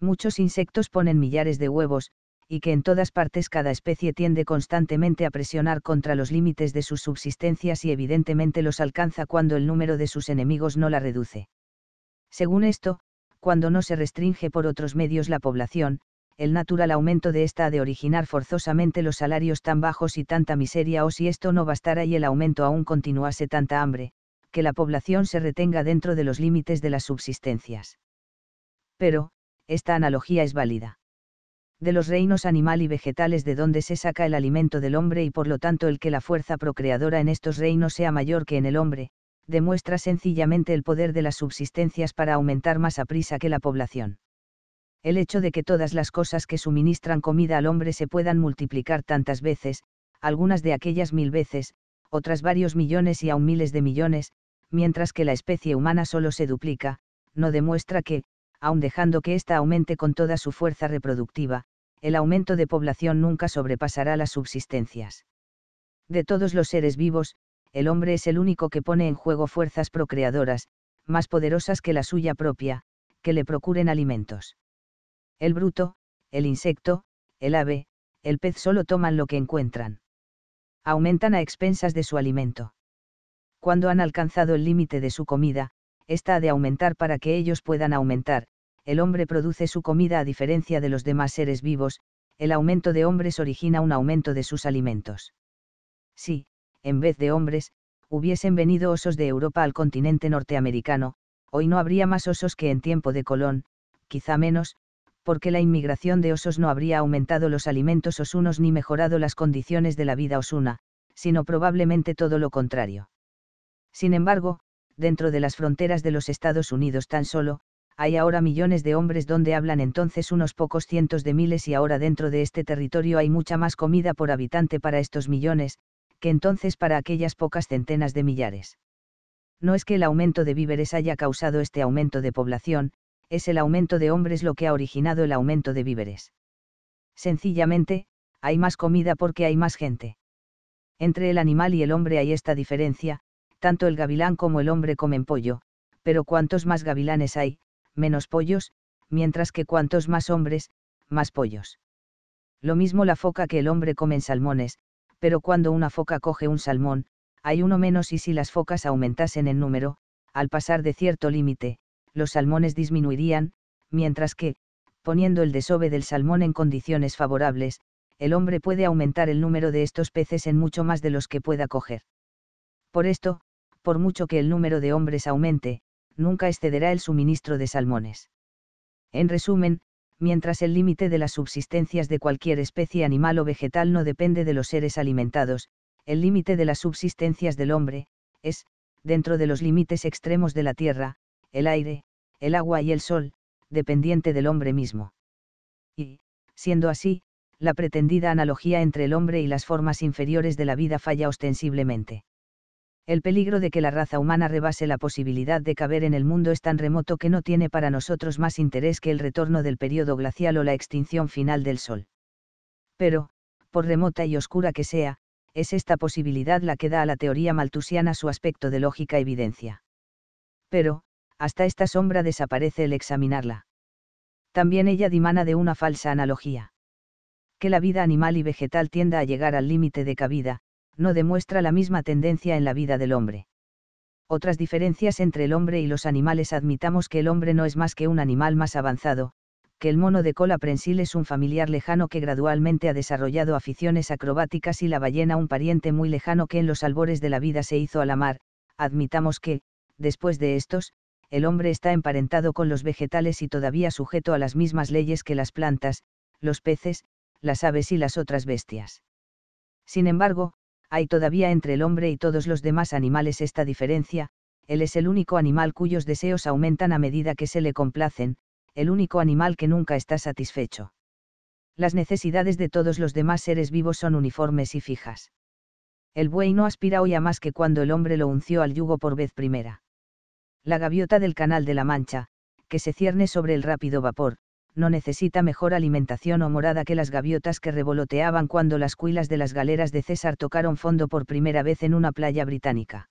muchos insectos ponen millares de huevos, y que en todas partes cada especie tiende constantemente a presionar contra los límites de sus subsistencias y evidentemente los alcanza cuando el número de sus enemigos no la reduce. Según esto, cuando no se restringe por otros medios la población, el natural aumento de esta ha de originar forzosamente los salarios tan bajos y tanta miseria o si esto no bastara y el aumento aún continuase tanta hambre, que la población se retenga dentro de los límites de las subsistencias. Pero, esta analogía es válida. De los reinos animal y vegetales de donde se saca el alimento del hombre y por lo tanto el que la fuerza procreadora en estos reinos sea mayor que en el hombre, demuestra sencillamente el poder de las subsistencias para aumentar más a prisa que la población. El hecho de que todas las cosas que suministran comida al hombre se puedan multiplicar tantas veces, algunas de aquellas mil veces, otras varios millones y aún miles de millones, mientras que la especie humana solo se duplica, no demuestra que, aun dejando que ésta aumente con toda su fuerza reproductiva, el aumento de población nunca sobrepasará las subsistencias. De todos los seres vivos, el hombre es el único que pone en juego fuerzas procreadoras, más poderosas que la suya propia, que le procuren alimentos. El bruto, el insecto, el ave, el pez solo toman lo que encuentran. Aumentan a expensas de su alimento cuando han alcanzado el límite de su comida, ésta ha de aumentar para que ellos puedan aumentar, el hombre produce su comida a diferencia de los demás seres vivos, el aumento de hombres origina un aumento de sus alimentos. Si, en vez de hombres, hubiesen venido osos de Europa al continente norteamericano, hoy no habría más osos que en tiempo de Colón, quizá menos, porque la inmigración de osos no habría aumentado los alimentos osunos ni mejorado las condiciones de la vida osuna, sino probablemente todo lo contrario. Sin embargo, dentro de las fronteras de los Estados Unidos tan solo, hay ahora millones de hombres donde hablan entonces unos pocos cientos de miles y ahora dentro de este territorio hay mucha más comida por habitante para estos millones, que entonces para aquellas pocas centenas de millares. No es que el aumento de víveres haya causado este aumento de población, es el aumento de hombres lo que ha originado el aumento de víveres. Sencillamente, hay más comida porque hay más gente. Entre el animal y el hombre hay esta diferencia, tanto el gavilán como el hombre comen pollo, pero cuantos más gavilanes hay, menos pollos, mientras que cuantos más hombres, más pollos. Lo mismo la foca que el hombre comen salmones, pero cuando una foca coge un salmón, hay uno menos y si las focas aumentasen en número, al pasar de cierto límite, los salmones disminuirían, mientras que, poniendo el desove del salmón en condiciones favorables, el hombre puede aumentar el número de estos peces en mucho más de los que pueda coger. Por esto, por mucho que el número de hombres aumente, nunca excederá el suministro de salmones. En resumen, mientras el límite de las subsistencias de cualquier especie animal o vegetal no depende de los seres alimentados, el límite de las subsistencias del hombre, es, dentro de los límites extremos de la tierra, el aire, el agua y el sol, dependiente del hombre mismo. Y, siendo así, la pretendida analogía entre el hombre y las formas inferiores de la vida falla ostensiblemente. El peligro de que la raza humana rebase la posibilidad de caber en el mundo es tan remoto que no tiene para nosotros más interés que el retorno del período glacial o la extinción final del Sol. Pero, por remota y oscura que sea, es esta posibilidad la que da a la teoría maltusiana su aspecto de lógica evidencia. Pero, hasta esta sombra desaparece el examinarla. También ella dimana de una falsa analogía. Que la vida animal y vegetal tienda a llegar al límite de cabida, no demuestra la misma tendencia en la vida del hombre. Otras diferencias entre el hombre y los animales admitamos que el hombre no es más que un animal más avanzado, que el mono de cola prensil es un familiar lejano que gradualmente ha desarrollado aficiones acrobáticas y la ballena un pariente muy lejano que en los albores de la vida se hizo a la mar, admitamos que, después de estos, el hombre está emparentado con los vegetales y todavía sujeto a las mismas leyes que las plantas, los peces, las aves y las otras bestias. Sin embargo, hay todavía entre el hombre y todos los demás animales esta diferencia, él es el único animal cuyos deseos aumentan a medida que se le complacen, el único animal que nunca está satisfecho. Las necesidades de todos los demás seres vivos son uniformes y fijas. El buey no aspira hoy a más que cuando el hombre lo unció al yugo por vez primera. La gaviota del Canal de la Mancha, que se cierne sobre el rápido vapor, no necesita mejor alimentación o morada que las gaviotas que revoloteaban cuando las cuilas de las galeras de César tocaron fondo por primera vez en una playa británica.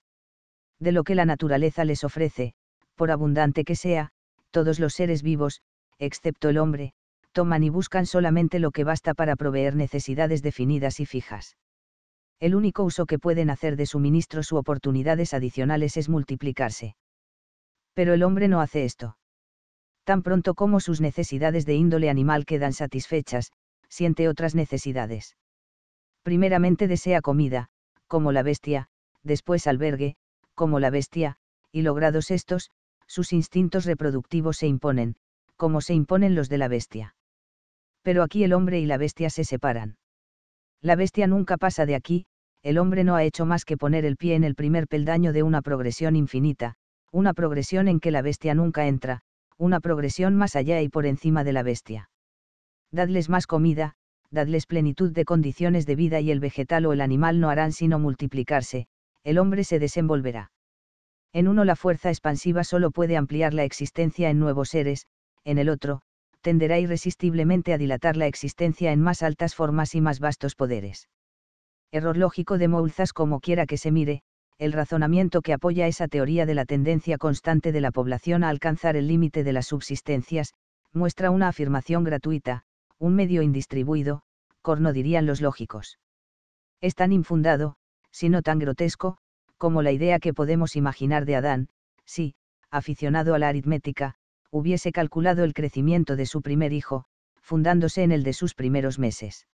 De lo que la naturaleza les ofrece, por abundante que sea, todos los seres vivos, excepto el hombre, toman y buscan solamente lo que basta para proveer necesidades definidas y fijas. El único uso que pueden hacer de suministros u oportunidades adicionales es multiplicarse. Pero el hombre no hace esto tan pronto como sus necesidades de índole animal quedan satisfechas, siente otras necesidades. Primeramente desea comida, como la bestia, después albergue, como la bestia, y logrados estos, sus instintos reproductivos se imponen, como se imponen los de la bestia. Pero aquí el hombre y la bestia se separan. La bestia nunca pasa de aquí, el hombre no ha hecho más que poner el pie en el primer peldaño de una progresión infinita, una progresión en que la bestia nunca entra, una progresión más allá y por encima de la bestia. Dadles más comida, dadles plenitud de condiciones de vida y el vegetal o el animal no harán sino multiplicarse, el hombre se desenvolverá. En uno la fuerza expansiva solo puede ampliar la existencia en nuevos seres, en el otro, tenderá irresistiblemente a dilatar la existencia en más altas formas y más vastos poderes. Error lógico de Moulzas como quiera que se mire, el razonamiento que apoya esa teoría de la tendencia constante de la población a alcanzar el límite de las subsistencias, muestra una afirmación gratuita, un medio indistribuido, corno dirían los lógicos. Es tan infundado, si no tan grotesco, como la idea que podemos imaginar de Adán, si, aficionado a la aritmética, hubiese calculado el crecimiento de su primer hijo, fundándose en el de sus primeros meses.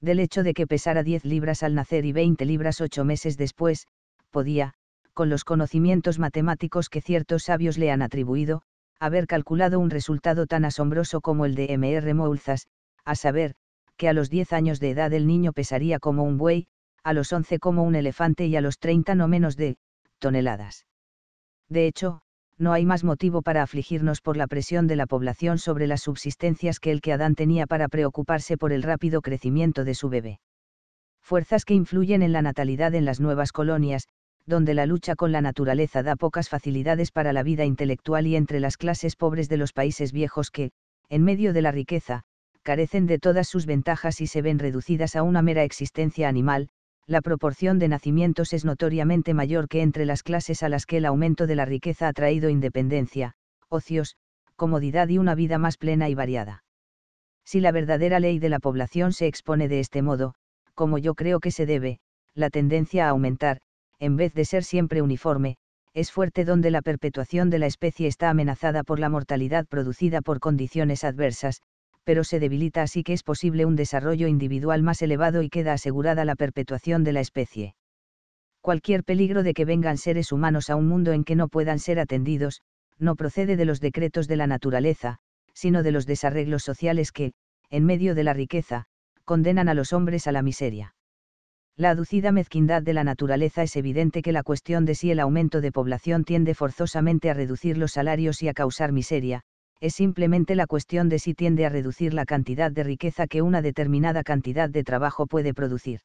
Del hecho de que pesara 10 libras al nacer y 20 libras ocho meses después, podía, con los conocimientos matemáticos que ciertos sabios le han atribuido, haber calculado un resultado tan asombroso como el de R. Moulzas, a saber, que a los 10 años de edad el niño pesaría como un buey, a los 11 como un elefante y a los 30 no menos de toneladas. De hecho, no hay más motivo para afligirnos por la presión de la población sobre las subsistencias que el que Adán tenía para preocuparse por el rápido crecimiento de su bebé. Fuerzas que influyen en la natalidad en las nuevas colonias, donde la lucha con la naturaleza da pocas facilidades para la vida intelectual y entre las clases pobres de los países viejos que, en medio de la riqueza, carecen de todas sus ventajas y se ven reducidas a una mera existencia animal, la proporción de nacimientos es notoriamente mayor que entre las clases a las que el aumento de la riqueza ha traído independencia, ocios, comodidad y una vida más plena y variada. Si la verdadera ley de la población se expone de este modo, como yo creo que se debe, la tendencia a aumentar, en vez de ser siempre uniforme, es fuerte donde la perpetuación de la especie está amenazada por la mortalidad producida por condiciones adversas, pero se debilita así que es posible un desarrollo individual más elevado y queda asegurada la perpetuación de la especie. Cualquier peligro de que vengan seres humanos a un mundo en que no puedan ser atendidos, no procede de los decretos de la naturaleza, sino de los desarreglos sociales que, en medio de la riqueza, condenan a los hombres a la miseria la aducida mezquindad de la naturaleza es evidente que la cuestión de si el aumento de población tiende forzosamente a reducir los salarios y a causar miseria, es simplemente la cuestión de si tiende a reducir la cantidad de riqueza que una determinada cantidad de trabajo puede producir.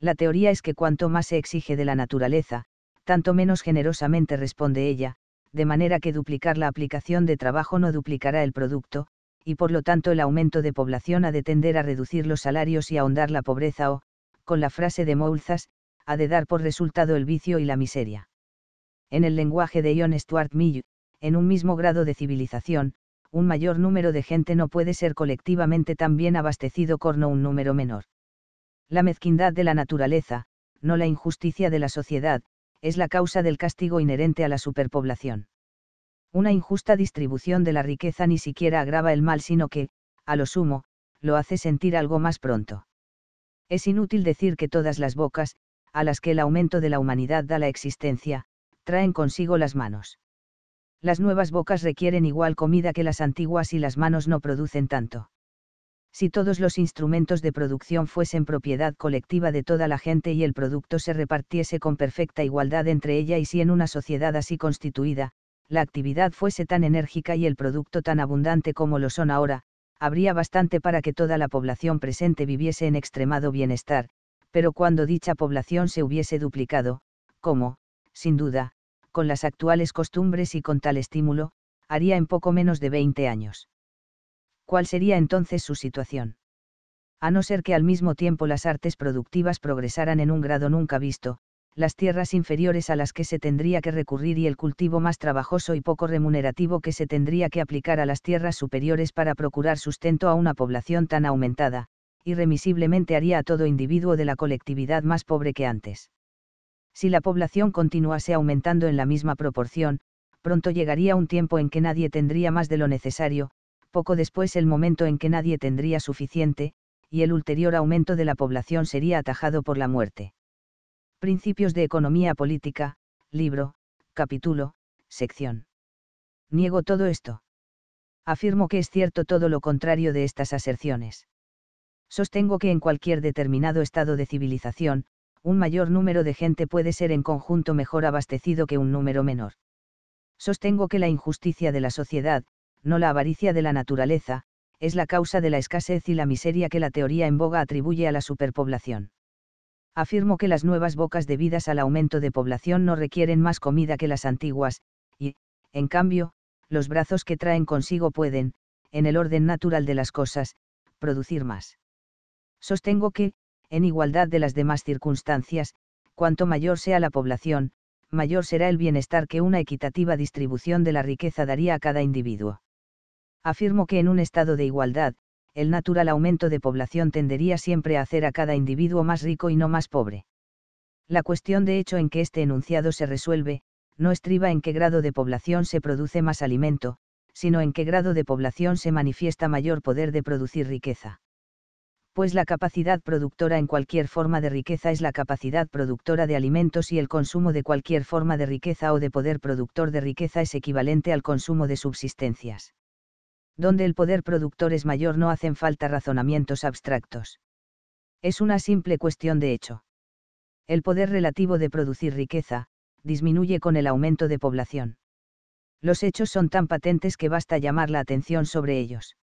La teoría es que cuanto más se exige de la naturaleza, tanto menos generosamente responde ella, de manera que duplicar la aplicación de trabajo no duplicará el producto, y por lo tanto el aumento de población ha de tender a reducir los salarios y ahondar la pobreza o, con la frase de Moulzas, ha de dar por resultado el vicio y la miseria. En el lenguaje de John Stuart Mill, en un mismo grado de civilización, un mayor número de gente no puede ser colectivamente tan bien abastecido corno un número menor. La mezquindad de la naturaleza, no la injusticia de la sociedad, es la causa del castigo inherente a la superpoblación. Una injusta distribución de la riqueza ni siquiera agrava el mal, sino que, a lo sumo, lo hace sentir algo más pronto. Es inútil decir que todas las bocas, a las que el aumento de la humanidad da la existencia, traen consigo las manos. Las nuevas bocas requieren igual comida que las antiguas y las manos no producen tanto. Si todos los instrumentos de producción fuesen propiedad colectiva de toda la gente y el producto se repartiese con perfecta igualdad entre ella y si en una sociedad así constituida, la actividad fuese tan enérgica y el producto tan abundante como lo son ahora, habría bastante para que toda la población presente viviese en extremado bienestar, pero cuando dicha población se hubiese duplicado, como, sin duda, con las actuales costumbres y con tal estímulo, haría en poco menos de 20 años. ¿Cuál sería entonces su situación? A no ser que al mismo tiempo las artes productivas progresaran en un grado nunca visto, las tierras inferiores a las que se tendría que recurrir y el cultivo más trabajoso y poco remunerativo que se tendría que aplicar a las tierras superiores para procurar sustento a una población tan aumentada, irremisiblemente haría a todo individuo de la colectividad más pobre que antes. Si la población continuase aumentando en la misma proporción, pronto llegaría un tiempo en que nadie tendría más de lo necesario, poco después el momento en que nadie tendría suficiente, y el ulterior aumento de la población sería atajado por la muerte Principios de Economía Política, libro, capítulo, sección. Niego todo esto. Afirmo que es cierto todo lo contrario de estas aserciones. Sostengo que en cualquier determinado estado de civilización, un mayor número de gente puede ser en conjunto mejor abastecido que un número menor. Sostengo que la injusticia de la sociedad, no la avaricia de la naturaleza, es la causa de la escasez y la miseria que la teoría en boga atribuye a la superpoblación afirmo que las nuevas bocas debidas al aumento de población no requieren más comida que las antiguas, y, en cambio, los brazos que traen consigo pueden, en el orden natural de las cosas, producir más. Sostengo que, en igualdad de las demás circunstancias, cuanto mayor sea la población, mayor será el bienestar que una equitativa distribución de la riqueza daría a cada individuo. Afirmo que en un estado de igualdad, el natural aumento de población tendería siempre a hacer a cada individuo más rico y no más pobre. La cuestión de hecho en que este enunciado se resuelve, no estriba en qué grado de población se produce más alimento, sino en qué grado de población se manifiesta mayor poder de producir riqueza. Pues la capacidad productora en cualquier forma de riqueza es la capacidad productora de alimentos y el consumo de cualquier forma de riqueza o de poder productor de riqueza es equivalente al consumo de subsistencias donde el poder productor es mayor no hacen falta razonamientos abstractos. Es una simple cuestión de hecho. El poder relativo de producir riqueza, disminuye con el aumento de población. Los hechos son tan patentes que basta llamar la atención sobre ellos.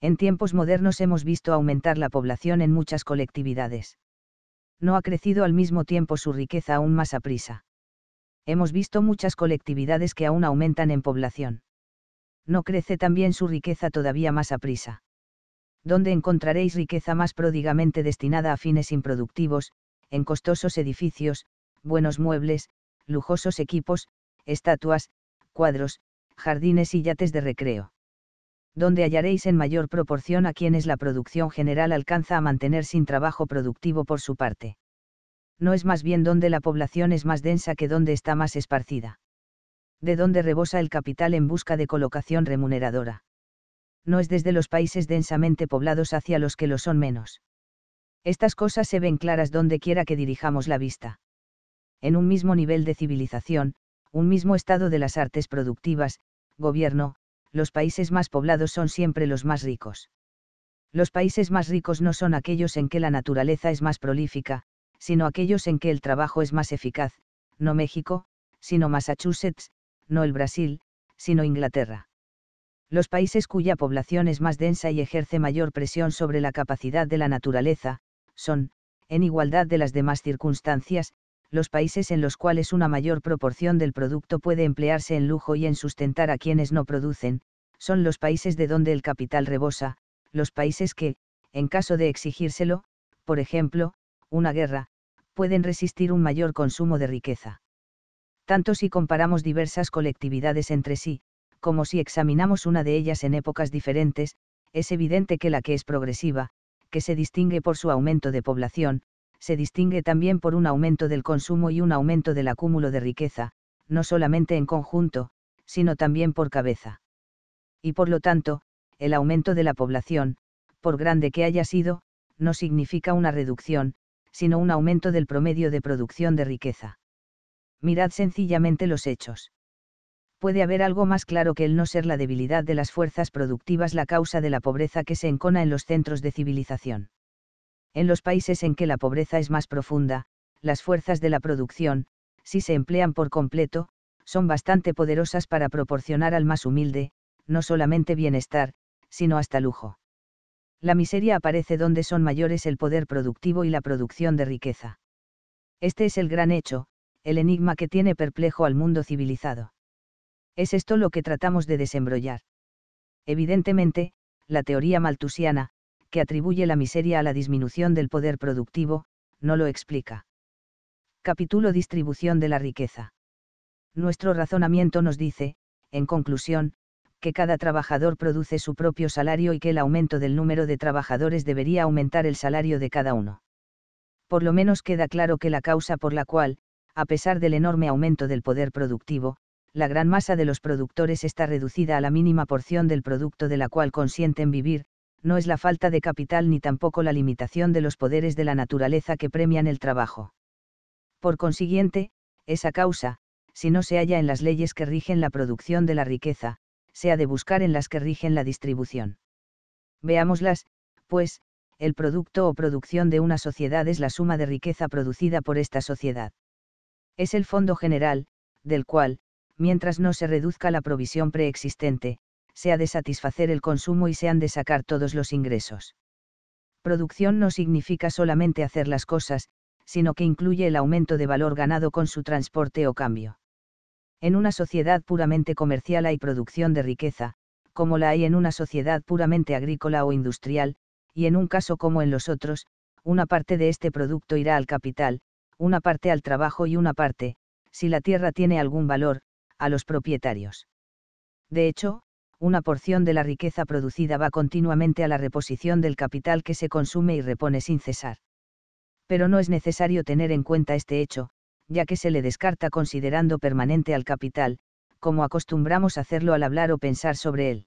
En tiempos modernos hemos visto aumentar la población en muchas colectividades. No ha crecido al mismo tiempo su riqueza aún más a prisa. Hemos visto muchas colectividades que aún aumentan en población ¿no crece también su riqueza todavía más prisa. ¿Dónde encontraréis riqueza más pródigamente destinada a fines improductivos, en costosos edificios, buenos muebles, lujosos equipos, estatuas, cuadros, jardines y yates de recreo. ¿Dónde hallaréis en mayor proporción a quienes la producción general alcanza a mantener sin trabajo productivo por su parte. No es más bien donde la población es más densa que donde está más esparcida de donde rebosa el capital en busca de colocación remuneradora. No es desde los países densamente poblados hacia los que lo son menos. Estas cosas se ven claras donde quiera que dirijamos la vista. En un mismo nivel de civilización, un mismo estado de las artes productivas, gobierno, los países más poblados son siempre los más ricos. Los países más ricos no son aquellos en que la naturaleza es más prolífica, sino aquellos en que el trabajo es más eficaz, no México, sino Massachusetts, no el Brasil, sino Inglaterra. Los países cuya población es más densa y ejerce mayor presión sobre la capacidad de la naturaleza, son, en igualdad de las demás circunstancias, los países en los cuales una mayor proporción del producto puede emplearse en lujo y en sustentar a quienes no producen, son los países de donde el capital rebosa, los países que, en caso de exigírselo, por ejemplo, una guerra, pueden resistir un mayor consumo de riqueza tanto si comparamos diversas colectividades entre sí, como si examinamos una de ellas en épocas diferentes, es evidente que la que es progresiva, que se distingue por su aumento de población, se distingue también por un aumento del consumo y un aumento del acúmulo de riqueza, no solamente en conjunto, sino también por cabeza. Y por lo tanto, el aumento de la población, por grande que haya sido, no significa una reducción, sino un aumento del promedio de producción de riqueza mirad sencillamente los hechos. Puede haber algo más claro que el no ser la debilidad de las fuerzas productivas la causa de la pobreza que se encona en los centros de civilización. En los países en que la pobreza es más profunda, las fuerzas de la producción, si se emplean por completo, son bastante poderosas para proporcionar al más humilde, no solamente bienestar, sino hasta lujo. La miseria aparece donde son mayores el poder productivo y la producción de riqueza. Este es el gran hecho, el enigma que tiene perplejo al mundo civilizado. Es esto lo que tratamos de desembrollar. Evidentemente, la teoría maltusiana, que atribuye la miseria a la disminución del poder productivo, no lo explica. Capítulo Distribución de la riqueza. Nuestro razonamiento nos dice, en conclusión, que cada trabajador produce su propio salario y que el aumento del número de trabajadores debería aumentar el salario de cada uno. Por lo menos queda claro que la causa por la cual, a pesar del enorme aumento del poder productivo, la gran masa de los productores está reducida a la mínima porción del producto de la cual consienten vivir, no es la falta de capital ni tampoco la limitación de los poderes de la naturaleza que premian el trabajo. Por consiguiente, esa causa, si no se halla en las leyes que rigen la producción de la riqueza, se ha de buscar en las que rigen la distribución. Veámoslas, pues, el producto o producción de una sociedad es la suma de riqueza producida por esta sociedad es el fondo general, del cual, mientras no se reduzca la provisión preexistente, se ha de satisfacer el consumo y se han de sacar todos los ingresos. Producción no significa solamente hacer las cosas, sino que incluye el aumento de valor ganado con su transporte o cambio. En una sociedad puramente comercial hay producción de riqueza, como la hay en una sociedad puramente agrícola o industrial, y en un caso como en los otros, una parte de este producto irá al capital, una parte al trabajo y una parte, si la tierra tiene algún valor, a los propietarios. De hecho, una porción de la riqueza producida va continuamente a la reposición del capital que se consume y repone sin cesar. Pero no es necesario tener en cuenta este hecho, ya que se le descarta considerando permanente al capital, como acostumbramos hacerlo al hablar o pensar sobre él.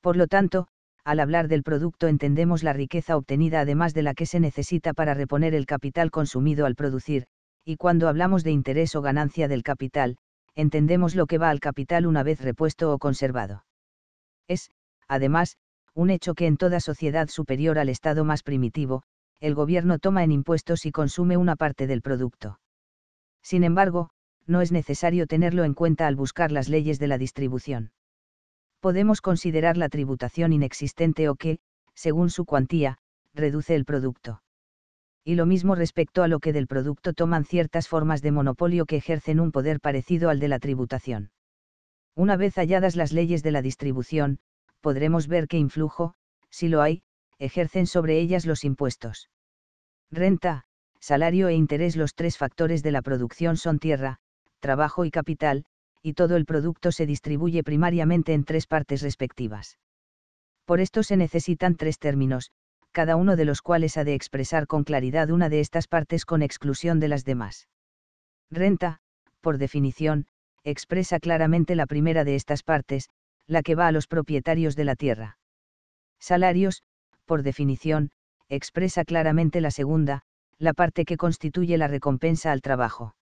Por lo tanto, al hablar del producto entendemos la riqueza obtenida además de la que se necesita para reponer el capital consumido al producir, y cuando hablamos de interés o ganancia del capital, entendemos lo que va al capital una vez repuesto o conservado. Es, además, un hecho que en toda sociedad superior al estado más primitivo, el gobierno toma en impuestos y consume una parte del producto. Sin embargo, no es necesario tenerlo en cuenta al buscar las leyes de la distribución podemos considerar la tributación inexistente o que, según su cuantía, reduce el producto. Y lo mismo respecto a lo que del producto toman ciertas formas de monopolio que ejercen un poder parecido al de la tributación. Una vez halladas las leyes de la distribución, podremos ver qué influjo, si lo hay, ejercen sobre ellas los impuestos. Renta, salario e interés Los tres factores de la producción son tierra, trabajo y capital, y todo el producto se distribuye primariamente en tres partes respectivas. Por esto se necesitan tres términos, cada uno de los cuales ha de expresar con claridad una de estas partes con exclusión de las demás. Renta, por definición, expresa claramente la primera de estas partes, la que va a los propietarios de la tierra. Salarios, por definición, expresa claramente la segunda, la parte que constituye la recompensa al trabajo.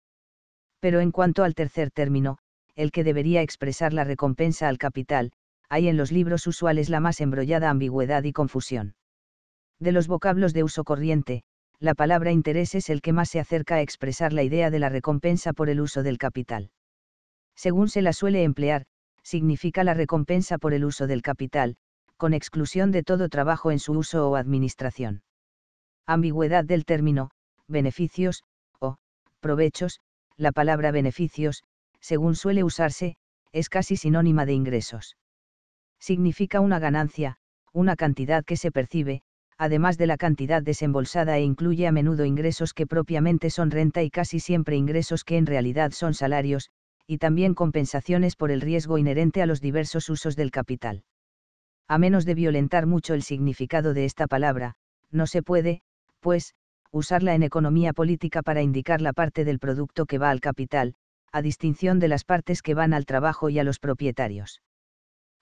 Pero en cuanto al tercer término, el que debería expresar la recompensa al capital, hay en los libros usuales la más embrollada ambigüedad y confusión. De los vocablos de uso corriente, la palabra interés es el que más se acerca a expresar la idea de la recompensa por el uso del capital. Según se la suele emplear, significa la recompensa por el uso del capital, con exclusión de todo trabajo en su uso o administración. Ambigüedad del término, beneficios, o, provechos, la palabra beneficios, según suele usarse, es casi sinónima de ingresos. Significa una ganancia, una cantidad que se percibe, además de la cantidad desembolsada e incluye a menudo ingresos que propiamente son renta y casi siempre ingresos que en realidad son salarios, y también compensaciones por el riesgo inherente a los diversos usos del capital. A menos de violentar mucho el significado de esta palabra, no se puede, pues, usarla en economía política para indicar la parte del producto que va al capital, a distinción de las partes que van al trabajo y a los propietarios.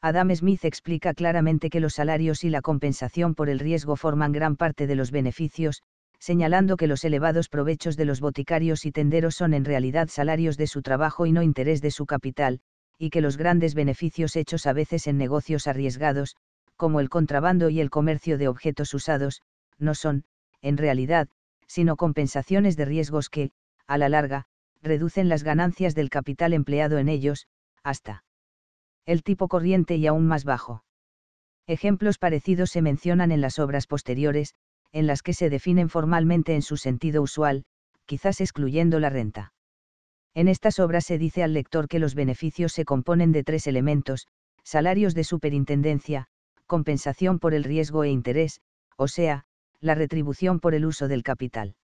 Adam Smith explica claramente que los salarios y la compensación por el riesgo forman gran parte de los beneficios, señalando que los elevados provechos de los boticarios y tenderos son en realidad salarios de su trabajo y no interés de su capital, y que los grandes beneficios hechos a veces en negocios arriesgados, como el contrabando y el comercio de objetos usados, no son, en realidad, sino compensaciones de riesgos que, a la larga, reducen las ganancias del capital empleado en ellos, hasta el tipo corriente y aún más bajo. Ejemplos parecidos se mencionan en las obras posteriores, en las que se definen formalmente en su sentido usual, quizás excluyendo la renta. En estas obras se dice al lector que los beneficios se componen de tres elementos, salarios de superintendencia, compensación por el riesgo e interés, o sea, la retribución por el uso del capital.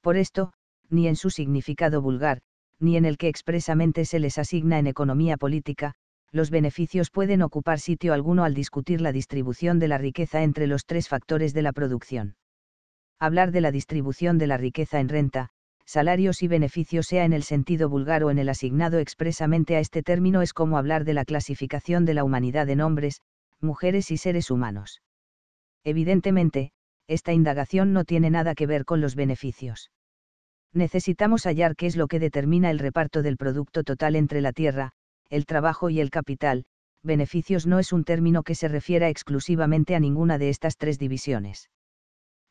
Por esto, ni en su significado vulgar, ni en el que expresamente se les asigna en economía política, los beneficios pueden ocupar sitio alguno al discutir la distribución de la riqueza entre los tres factores de la producción. Hablar de la distribución de la riqueza en renta, salarios y beneficios sea en el sentido vulgar o en el asignado expresamente a este término es como hablar de la clasificación de la humanidad en hombres, mujeres y seres humanos. Evidentemente, esta indagación no tiene nada que ver con los beneficios necesitamos hallar qué es lo que determina el reparto del producto total entre la tierra, el trabajo y el capital. Beneficios no es un término que se refiera exclusivamente a ninguna de estas tres divisiones.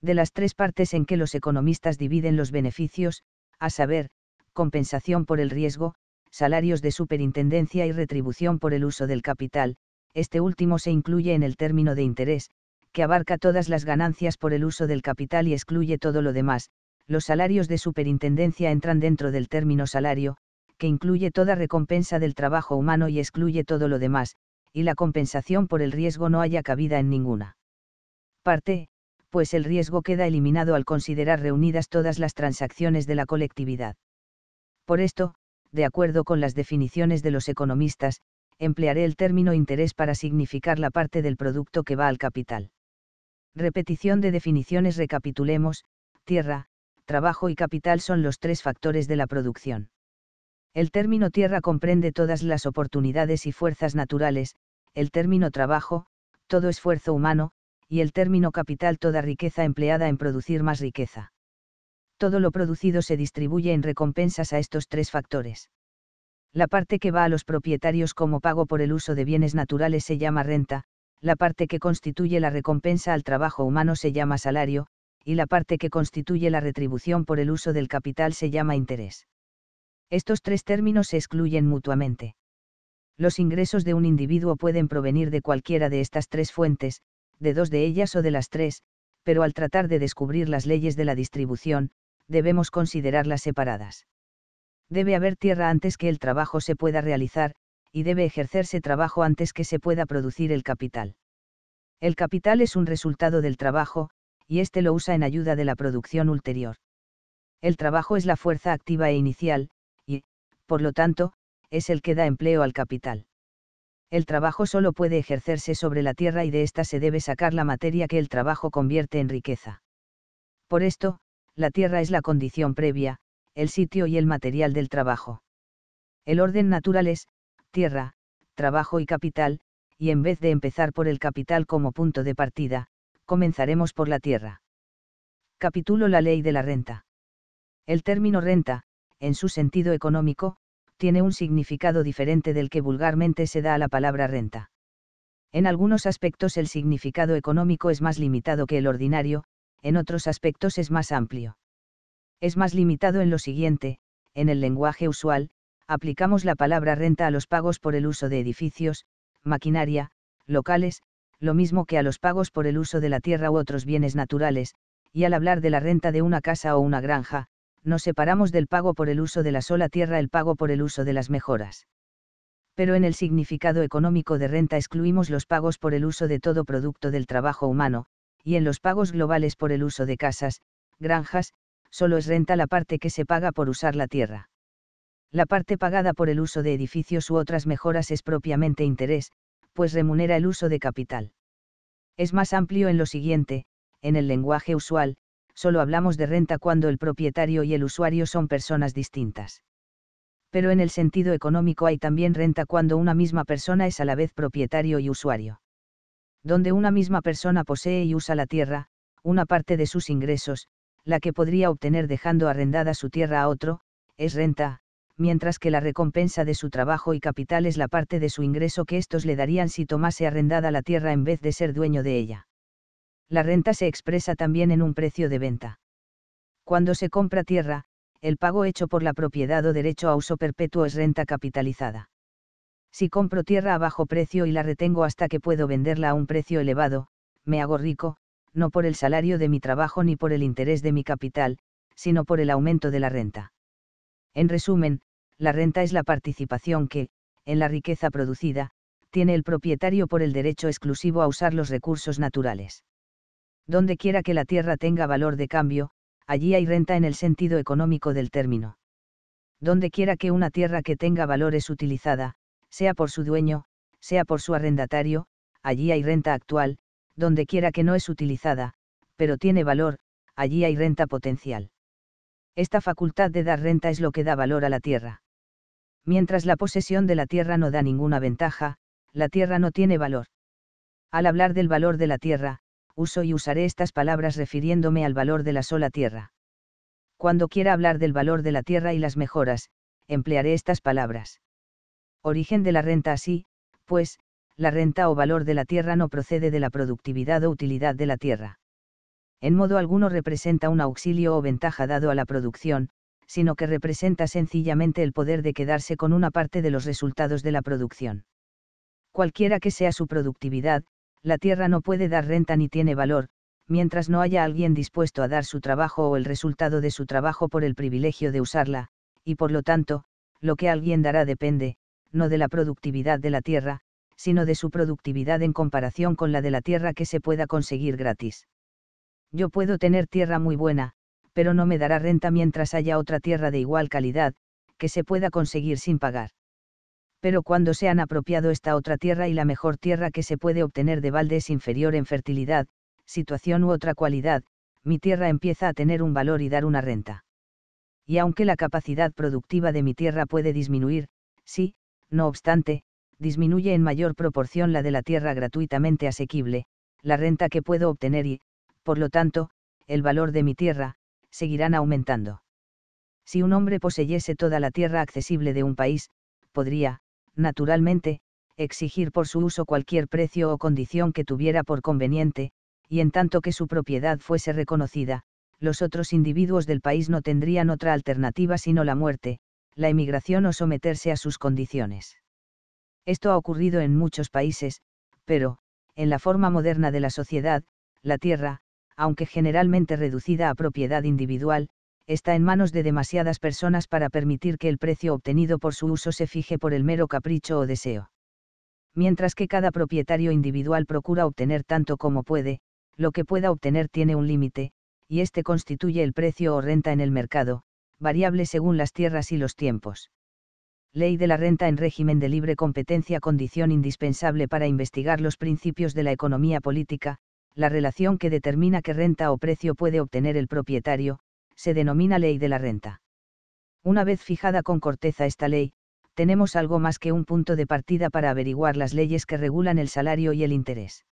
De las tres partes en que los economistas dividen los beneficios, a saber, compensación por el riesgo, salarios de superintendencia y retribución por el uso del capital, este último se incluye en el término de interés, que abarca todas las ganancias por el uso del capital y excluye todo lo demás, los salarios de superintendencia entran dentro del término salario, que incluye toda recompensa del trabajo humano y excluye todo lo demás, y la compensación por el riesgo no haya cabida en ninguna. Parte, pues el riesgo queda eliminado al considerar reunidas todas las transacciones de la colectividad. Por esto, de acuerdo con las definiciones de los economistas, emplearé el término interés para significar la parte del producto que va al capital. Repetición de definiciones recapitulemos, tierra, trabajo y capital son los tres factores de la producción. El término tierra comprende todas las oportunidades y fuerzas naturales, el término trabajo, todo esfuerzo humano, y el término capital toda riqueza empleada en producir más riqueza. Todo lo producido se distribuye en recompensas a estos tres factores. La parte que va a los propietarios como pago por el uso de bienes naturales se llama renta, la parte que constituye la recompensa al trabajo humano se llama salario, y la parte que constituye la retribución por el uso del capital se llama interés. Estos tres términos se excluyen mutuamente. Los ingresos de un individuo pueden provenir de cualquiera de estas tres fuentes, de dos de ellas o de las tres, pero al tratar de descubrir las leyes de la distribución, debemos considerarlas separadas. Debe haber tierra antes que el trabajo se pueda realizar, y debe ejercerse trabajo antes que se pueda producir el capital. El capital es un resultado del trabajo, y este lo usa en ayuda de la producción ulterior. El trabajo es la fuerza activa e inicial, y, por lo tanto, es el que da empleo al capital. El trabajo solo puede ejercerse sobre la tierra y de ésta se debe sacar la materia que el trabajo convierte en riqueza. Por esto, la tierra es la condición previa, el sitio y el material del trabajo. El orden natural es, tierra, trabajo y capital, y en vez de empezar por el capital como punto de partida, Comenzaremos por la tierra. Capítulo La ley de la renta. El término renta, en su sentido económico, tiene un significado diferente del que vulgarmente se da a la palabra renta. En algunos aspectos el significado económico es más limitado que el ordinario, en otros aspectos es más amplio. Es más limitado en lo siguiente, en el lenguaje usual, aplicamos la palabra renta a los pagos por el uso de edificios, maquinaria, locales, lo mismo que a los pagos por el uso de la tierra u otros bienes naturales, y al hablar de la renta de una casa o una granja, nos separamos del pago por el uso de la sola tierra el pago por el uso de las mejoras. Pero en el significado económico de renta excluimos los pagos por el uso de todo producto del trabajo humano, y en los pagos globales por el uso de casas, granjas, solo es renta la parte que se paga por usar la tierra. La parte pagada por el uso de edificios u otras mejoras es propiamente interés, pues remunera el uso de capital. Es más amplio en lo siguiente, en el lenguaje usual, solo hablamos de renta cuando el propietario y el usuario son personas distintas. Pero en el sentido económico hay también renta cuando una misma persona es a la vez propietario y usuario. Donde una misma persona posee y usa la tierra, una parte de sus ingresos, la que podría obtener dejando arrendada su tierra a otro, es renta, mientras que la recompensa de su trabajo y capital es la parte de su ingreso que estos le darían si tomase arrendada la tierra en vez de ser dueño de ella. La renta se expresa también en un precio de venta. Cuando se compra tierra, el pago hecho por la propiedad o derecho a uso perpetuo es renta capitalizada. Si compro tierra a bajo precio y la retengo hasta que puedo venderla a un precio elevado, me hago rico, no por el salario de mi trabajo ni por el interés de mi capital, sino por el aumento de la renta. En resumen, la renta es la participación que, en la riqueza producida, tiene el propietario por el derecho exclusivo a usar los recursos naturales. Donde quiera que la tierra tenga valor de cambio, allí hay renta en el sentido económico del término. Donde quiera que una tierra que tenga valor es utilizada, sea por su dueño, sea por su arrendatario, allí hay renta actual, donde quiera que no es utilizada, pero tiene valor, allí hay renta potencial. Esta facultad de dar renta es lo que da valor a la tierra mientras la posesión de la tierra no da ninguna ventaja, la tierra no tiene valor. Al hablar del valor de la tierra, uso y usaré estas palabras refiriéndome al valor de la sola tierra. Cuando quiera hablar del valor de la tierra y las mejoras, emplearé estas palabras. Origen de la renta así, pues, la renta o valor de la tierra no procede de la productividad o utilidad de la tierra. En modo alguno representa un auxilio o ventaja dado a la producción, sino que representa sencillamente el poder de quedarse con una parte de los resultados de la producción. Cualquiera que sea su productividad, la tierra no puede dar renta ni tiene valor, mientras no haya alguien dispuesto a dar su trabajo o el resultado de su trabajo por el privilegio de usarla, y por lo tanto, lo que alguien dará depende, no de la productividad de la tierra, sino de su productividad en comparación con la de la tierra que se pueda conseguir gratis. Yo puedo tener tierra muy buena, pero no me dará renta mientras haya otra tierra de igual calidad, que se pueda conseguir sin pagar. Pero cuando se han apropiado esta otra tierra y la mejor tierra que se puede obtener de balde es inferior en fertilidad, situación u otra cualidad, mi tierra empieza a tener un valor y dar una renta. Y aunque la capacidad productiva de mi tierra puede disminuir, sí, no obstante, disminuye en mayor proporción la de la tierra gratuitamente asequible, la renta que puedo obtener y, por lo tanto, el valor de mi tierra, seguirán aumentando. Si un hombre poseyese toda la tierra accesible de un país, podría, naturalmente, exigir por su uso cualquier precio o condición que tuviera por conveniente, y en tanto que su propiedad fuese reconocida, los otros individuos del país no tendrían otra alternativa sino la muerte, la emigración o someterse a sus condiciones. Esto ha ocurrido en muchos países, pero, en la forma moderna de la sociedad, la tierra, aunque generalmente reducida a propiedad individual, está en manos de demasiadas personas para permitir que el precio obtenido por su uso se fije por el mero capricho o deseo. Mientras que cada propietario individual procura obtener tanto como puede, lo que pueda obtener tiene un límite, y este constituye el precio o renta en el mercado, variable según las tierras y los tiempos. Ley de la renta en régimen de libre competencia condición indispensable para investigar los principios de la economía política, la relación que determina qué renta o precio puede obtener el propietario, se denomina ley de la renta. Una vez fijada con corteza esta ley, tenemos algo más que un punto de partida para averiguar las leyes que regulan el salario y el interés.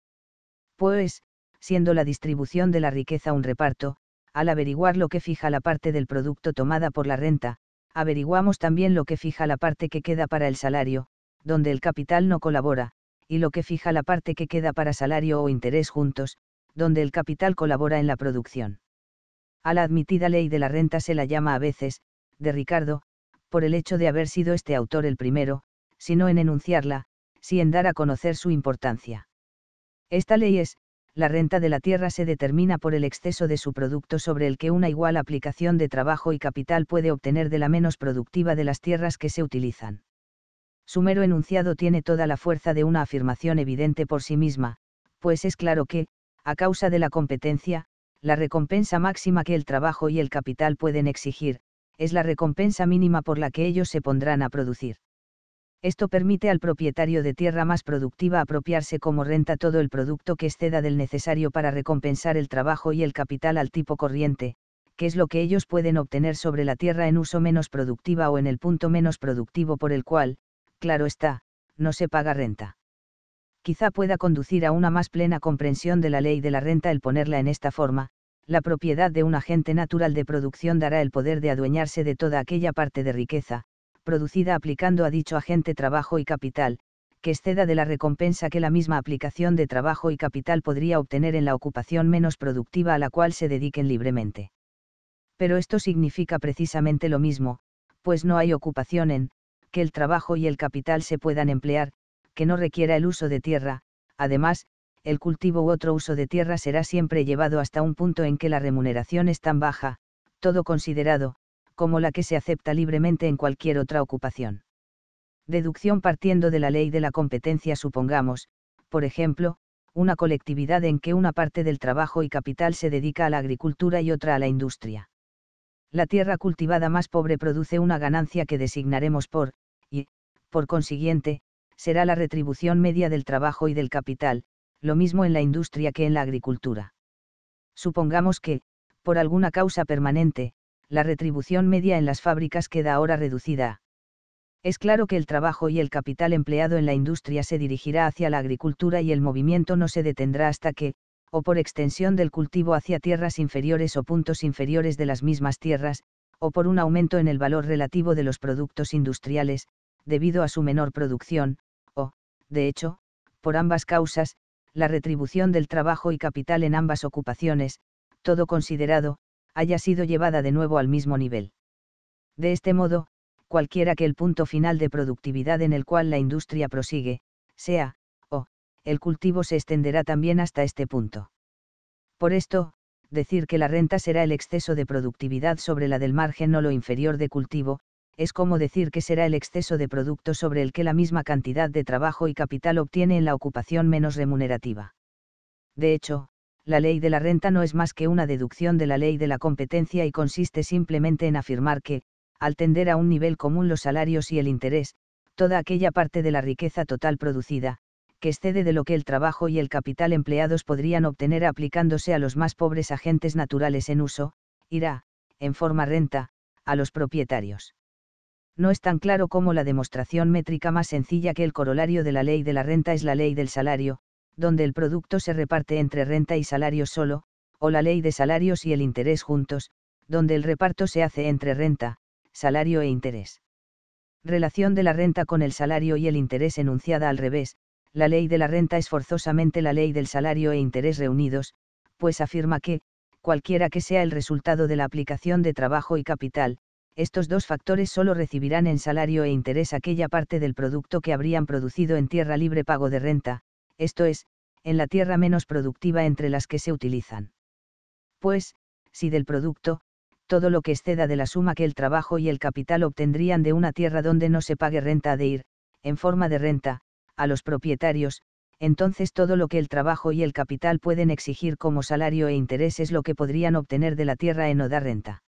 Pues, siendo la distribución de la riqueza un reparto, al averiguar lo que fija la parte del producto tomada por la renta, averiguamos también lo que fija la parte que queda para el salario, donde el capital no colabora, y lo que fija la parte que queda para salario o interés juntos, donde el capital colabora en la producción. A la admitida ley de la renta se la llama a veces, de Ricardo, por el hecho de haber sido este autor el primero, sino en enunciarla, si en dar a conocer su importancia. Esta ley es, la renta de la tierra se determina por el exceso de su producto sobre el que una igual aplicación de trabajo y capital puede obtener de la menos productiva de las tierras que se utilizan. Su mero enunciado tiene toda la fuerza de una afirmación evidente por sí misma, pues es claro que, a causa de la competencia, la recompensa máxima que el trabajo y el capital pueden exigir, es la recompensa mínima por la que ellos se pondrán a producir. Esto permite al propietario de tierra más productiva apropiarse como renta todo el producto que exceda del necesario para recompensar el trabajo y el capital al tipo corriente, que es lo que ellos pueden obtener sobre la tierra en uso menos productiva o en el punto menos productivo por el cual, claro está, no se paga renta. Quizá pueda conducir a una más plena comprensión de la ley de la renta el ponerla en esta forma, la propiedad de un agente natural de producción dará el poder de adueñarse de toda aquella parte de riqueza, producida aplicando a dicho agente trabajo y capital, que exceda de la recompensa que la misma aplicación de trabajo y capital podría obtener en la ocupación menos productiva a la cual se dediquen libremente. Pero esto significa precisamente lo mismo, pues no hay ocupación en, el trabajo y el capital se puedan emplear, que no requiera el uso de tierra, además, el cultivo u otro uso de tierra será siempre llevado hasta un punto en que la remuneración es tan baja, todo considerado, como la que se acepta libremente en cualquier otra ocupación. Deducción partiendo de la ley de la competencia supongamos, por ejemplo, una colectividad en que una parte del trabajo y capital se dedica a la agricultura y otra a la industria. La tierra cultivada más pobre produce una ganancia que designaremos por por consiguiente, será la retribución media del trabajo y del capital, lo mismo en la industria que en la agricultura. Supongamos que, por alguna causa permanente, la retribución media en las fábricas queda ahora reducida Es claro que el trabajo y el capital empleado en la industria se dirigirá hacia la agricultura y el movimiento no se detendrá hasta que, o por extensión del cultivo hacia tierras inferiores o puntos inferiores de las mismas tierras, o por un aumento en el valor relativo de los productos industriales, debido a su menor producción, o, de hecho, por ambas causas, la retribución del trabajo y capital en ambas ocupaciones, todo considerado, haya sido llevada de nuevo al mismo nivel. De este modo, cualquiera que el punto final de productividad en el cual la industria prosigue, sea, o, el cultivo se extenderá también hasta este punto. Por esto, decir que la renta será el exceso de productividad sobre la del margen o lo inferior de cultivo, es como decir que será el exceso de producto sobre el que la misma cantidad de trabajo y capital obtiene en la ocupación menos remunerativa. De hecho, la ley de la renta no es más que una deducción de la ley de la competencia y consiste simplemente en afirmar que, al tender a un nivel común los salarios y el interés, toda aquella parte de la riqueza total producida, que excede de lo que el trabajo y el capital empleados podrían obtener aplicándose a los más pobres agentes naturales en uso, irá, en forma renta, a los propietarios no es tan claro como la demostración métrica más sencilla que el corolario de la ley de la renta es la ley del salario, donde el producto se reparte entre renta y salario solo, o la ley de salarios y el interés juntos, donde el reparto se hace entre renta, salario e interés. Relación de la renta con el salario y el interés enunciada al revés, la ley de la renta es forzosamente la ley del salario e interés reunidos, pues afirma que, cualquiera que sea el resultado de la aplicación de trabajo y capital, estos dos factores solo recibirán en salario e interés aquella parte del producto que habrían producido en tierra libre pago de renta, esto es, en la tierra menos productiva entre las que se utilizan. Pues, si del producto, todo lo que exceda de la suma que el trabajo y el capital obtendrían de una tierra donde no se pague renta de ir, en forma de renta, a los propietarios, entonces todo lo que el trabajo y el capital pueden exigir como salario e interés es lo que podrían obtener de la tierra en no dar renta.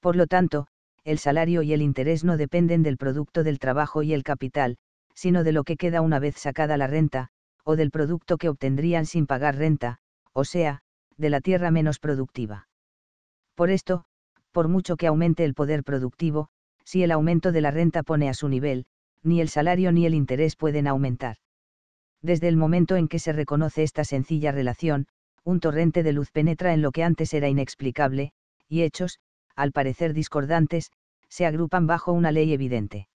Por lo tanto, el salario y el interés no dependen del producto del trabajo y el capital, sino de lo que queda una vez sacada la renta, o del producto que obtendrían sin pagar renta, o sea, de la tierra menos productiva. Por esto, por mucho que aumente el poder productivo, si el aumento de la renta pone a su nivel, ni el salario ni el interés pueden aumentar. Desde el momento en que se reconoce esta sencilla relación, un torrente de luz penetra en lo que antes era inexplicable, y hechos, al parecer discordantes, se agrupan bajo una ley evidente.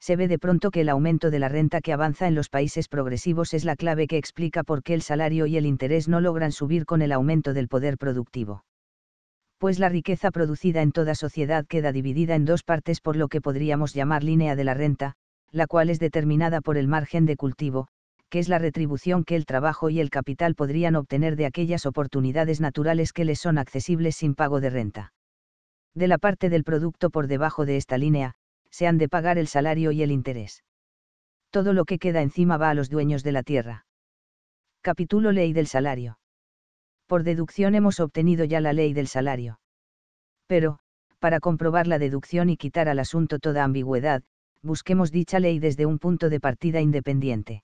Se ve de pronto que el aumento de la renta que avanza en los países progresivos es la clave que explica por qué el salario y el interés no logran subir con el aumento del poder productivo. Pues la riqueza producida en toda sociedad queda dividida en dos partes por lo que podríamos llamar línea de la renta, la cual es determinada por el margen de cultivo, que es la retribución que el trabajo y el capital podrían obtener de aquellas oportunidades naturales que les son accesibles sin pago de renta de la parte del producto por debajo de esta línea, se han de pagar el salario y el interés. Todo lo que queda encima va a los dueños de la tierra. Capítulo Ley del Salario. Por deducción hemos obtenido ya la ley del salario. Pero, para comprobar la deducción y quitar al asunto toda ambigüedad, busquemos dicha ley desde un punto de partida independiente.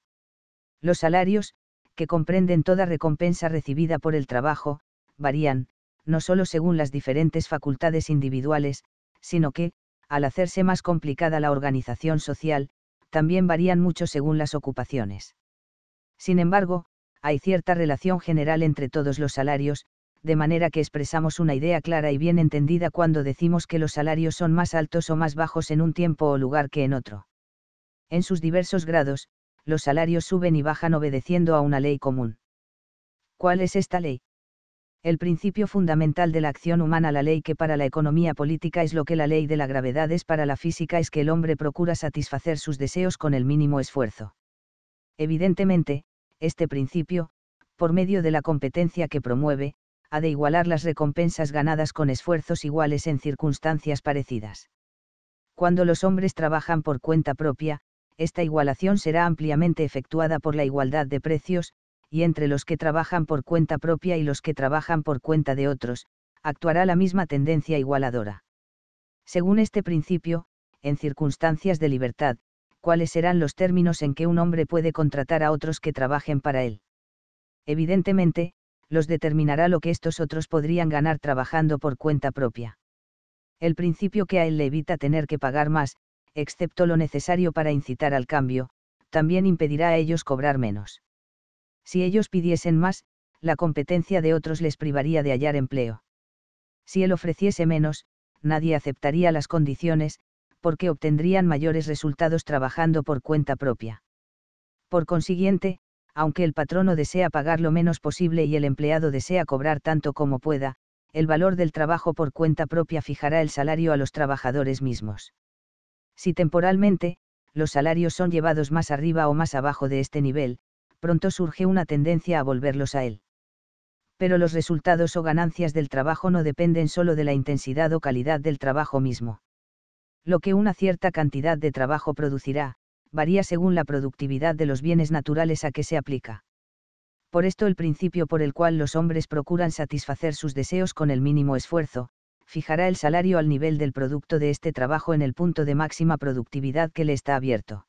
Los salarios, que comprenden toda recompensa recibida por el trabajo, varían, no solo según las diferentes facultades individuales, sino que, al hacerse más complicada la organización social, también varían mucho según las ocupaciones. Sin embargo, hay cierta relación general entre todos los salarios, de manera que expresamos una idea clara y bien entendida cuando decimos que los salarios son más altos o más bajos en un tiempo o lugar que en otro. En sus diversos grados, los salarios suben y bajan obedeciendo a una ley común. ¿Cuál es esta ley? el principio fundamental de la acción humana la ley que para la economía política es lo que la ley de la gravedad es para la física es que el hombre procura satisfacer sus deseos con el mínimo esfuerzo. Evidentemente, este principio, por medio de la competencia que promueve, ha de igualar las recompensas ganadas con esfuerzos iguales en circunstancias parecidas. Cuando los hombres trabajan por cuenta propia, esta igualación será ampliamente efectuada por la igualdad de precios, y entre los que trabajan por cuenta propia y los que trabajan por cuenta de otros, actuará la misma tendencia igualadora. Según este principio, en circunstancias de libertad, cuáles serán los términos en que un hombre puede contratar a otros que trabajen para él. Evidentemente, los determinará lo que estos otros podrían ganar trabajando por cuenta propia. El principio que a él le evita tener que pagar más, excepto lo necesario para incitar al cambio, también impedirá a ellos cobrar menos. Si ellos pidiesen más, la competencia de otros les privaría de hallar empleo. Si él ofreciese menos, nadie aceptaría las condiciones, porque obtendrían mayores resultados trabajando por cuenta propia. Por consiguiente, aunque el patrono desea pagar lo menos posible y el empleado desea cobrar tanto como pueda, el valor del trabajo por cuenta propia fijará el salario a los trabajadores mismos. Si temporalmente, los salarios son llevados más arriba o más abajo de este nivel, pronto surge una tendencia a volverlos a él. Pero los resultados o ganancias del trabajo no dependen solo de la intensidad o calidad del trabajo mismo. Lo que una cierta cantidad de trabajo producirá, varía según la productividad de los bienes naturales a que se aplica. Por esto el principio por el cual los hombres procuran satisfacer sus deseos con el mínimo esfuerzo, fijará el salario al nivel del producto de este trabajo en el punto de máxima productividad que le está abierto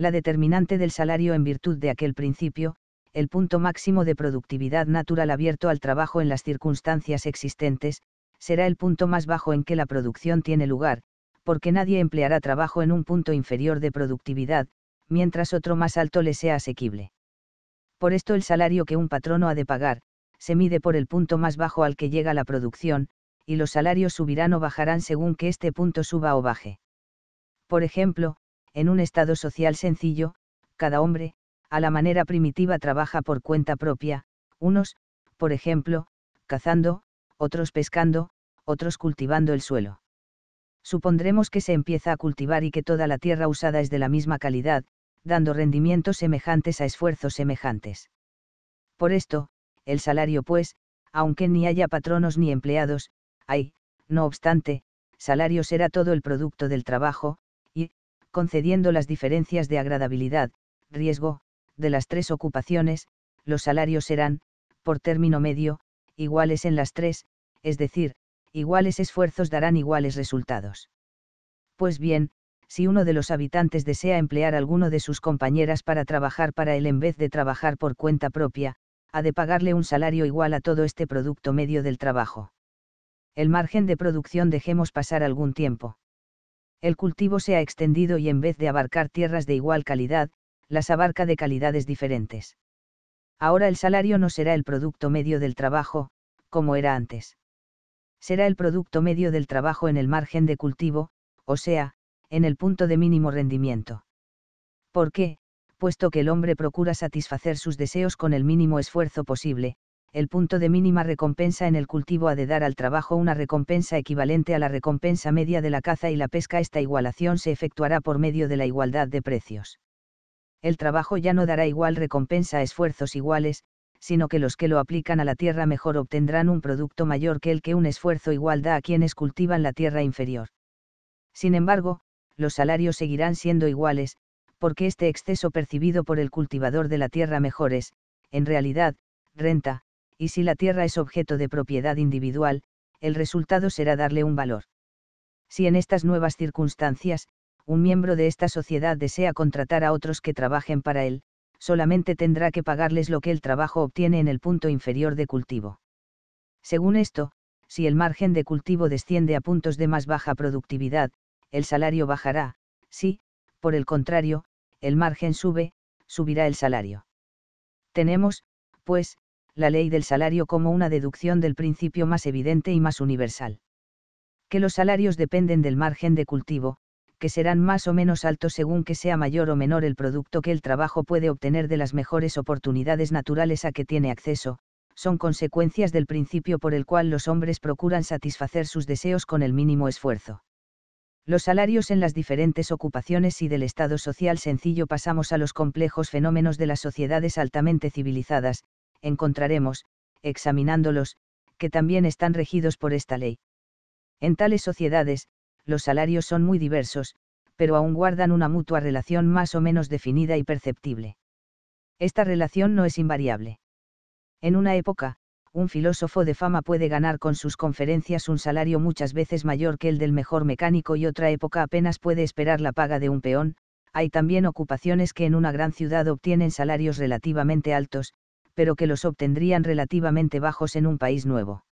la determinante del salario en virtud de aquel principio, el punto máximo de productividad natural abierto al trabajo en las circunstancias existentes, será el punto más bajo en que la producción tiene lugar, porque nadie empleará trabajo en un punto inferior de productividad, mientras otro más alto le sea asequible. Por esto el salario que un patrono ha de pagar, se mide por el punto más bajo al que llega la producción, y los salarios subirán o bajarán según que este punto suba o baje. Por ejemplo, en un estado social sencillo, cada hombre, a la manera primitiva trabaja por cuenta propia, unos, por ejemplo, cazando, otros pescando, otros cultivando el suelo. Supondremos que se empieza a cultivar y que toda la tierra usada es de la misma calidad, dando rendimientos semejantes a esfuerzos semejantes. Por esto, el salario pues, aunque ni haya patronos ni empleados, hay, no obstante, salario será todo el producto del trabajo, concediendo las diferencias de agradabilidad, riesgo, de las tres ocupaciones, los salarios serán, por término medio, iguales en las tres, es decir, iguales esfuerzos darán iguales resultados. Pues bien, si uno de los habitantes desea emplear alguno de sus compañeras para trabajar para él en vez de trabajar por cuenta propia, ha de pagarle un salario igual a todo este producto medio del trabajo. El margen de producción dejemos pasar algún tiempo el cultivo se ha extendido y en vez de abarcar tierras de igual calidad, las abarca de calidades diferentes. Ahora el salario no será el producto medio del trabajo, como era antes. Será el producto medio del trabajo en el margen de cultivo, o sea, en el punto de mínimo rendimiento. ¿Por qué? Puesto que el hombre procura satisfacer sus deseos con el mínimo esfuerzo posible, el punto de mínima recompensa en el cultivo ha de dar al trabajo una recompensa equivalente a la recompensa media de la caza y la pesca. Esta igualación se efectuará por medio de la igualdad de precios. El trabajo ya no dará igual recompensa a esfuerzos iguales, sino que los que lo aplican a la tierra mejor obtendrán un producto mayor que el que un esfuerzo igual da a quienes cultivan la tierra inferior. Sin embargo, los salarios seguirán siendo iguales, porque este exceso percibido por el cultivador de la tierra mejor es, en realidad, renta, y si la tierra es objeto de propiedad individual, el resultado será darle un valor. Si en estas nuevas circunstancias, un miembro de esta sociedad desea contratar a otros que trabajen para él, solamente tendrá que pagarles lo que el trabajo obtiene en el punto inferior de cultivo. Según esto, si el margen de cultivo desciende a puntos de más baja productividad, el salario bajará, si, por el contrario, el margen sube, subirá el salario. Tenemos, pues, la ley del salario como una deducción del principio más evidente y más universal. Que los salarios dependen del margen de cultivo, que serán más o menos altos según que sea mayor o menor el producto que el trabajo puede obtener de las mejores oportunidades naturales a que tiene acceso, son consecuencias del principio por el cual los hombres procuran satisfacer sus deseos con el mínimo esfuerzo. Los salarios en las diferentes ocupaciones y del estado social sencillo pasamos a los complejos fenómenos de las sociedades altamente civilizadas, encontraremos, examinándolos, que también están regidos por esta ley. En tales sociedades, los salarios son muy diversos, pero aún guardan una mutua relación más o menos definida y perceptible. Esta relación no es invariable. En una época, un filósofo de fama puede ganar con sus conferencias un salario muchas veces mayor que el del mejor mecánico y otra época apenas puede esperar la paga de un peón, hay también ocupaciones que en una gran ciudad obtienen salarios relativamente altos, pero que los obtendrían relativamente bajos en un país nuevo.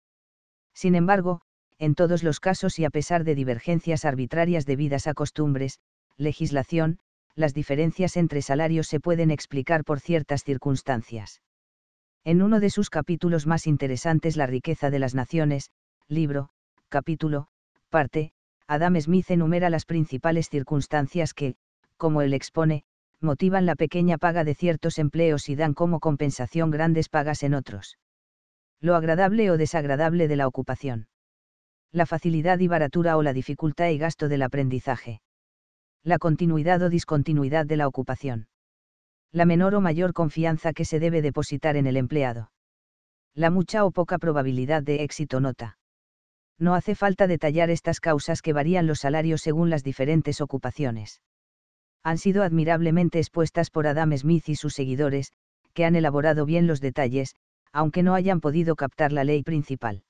Sin embargo, en todos los casos y a pesar de divergencias arbitrarias debidas a costumbres, legislación, las diferencias entre salarios se pueden explicar por ciertas circunstancias. En uno de sus capítulos más interesantes La riqueza de las naciones, libro, capítulo, parte, Adam Smith enumera las principales circunstancias que, como él expone, motivan la pequeña paga de ciertos empleos y dan como compensación grandes pagas en otros. Lo agradable o desagradable de la ocupación. La facilidad y baratura o la dificultad y gasto del aprendizaje. La continuidad o discontinuidad de la ocupación. La menor o mayor confianza que se debe depositar en el empleado. La mucha o poca probabilidad de éxito nota. No hace falta detallar estas causas que varían los salarios según las diferentes ocupaciones han sido admirablemente expuestas por Adam Smith y sus seguidores, que han elaborado bien los detalles, aunque no hayan podido captar la ley principal.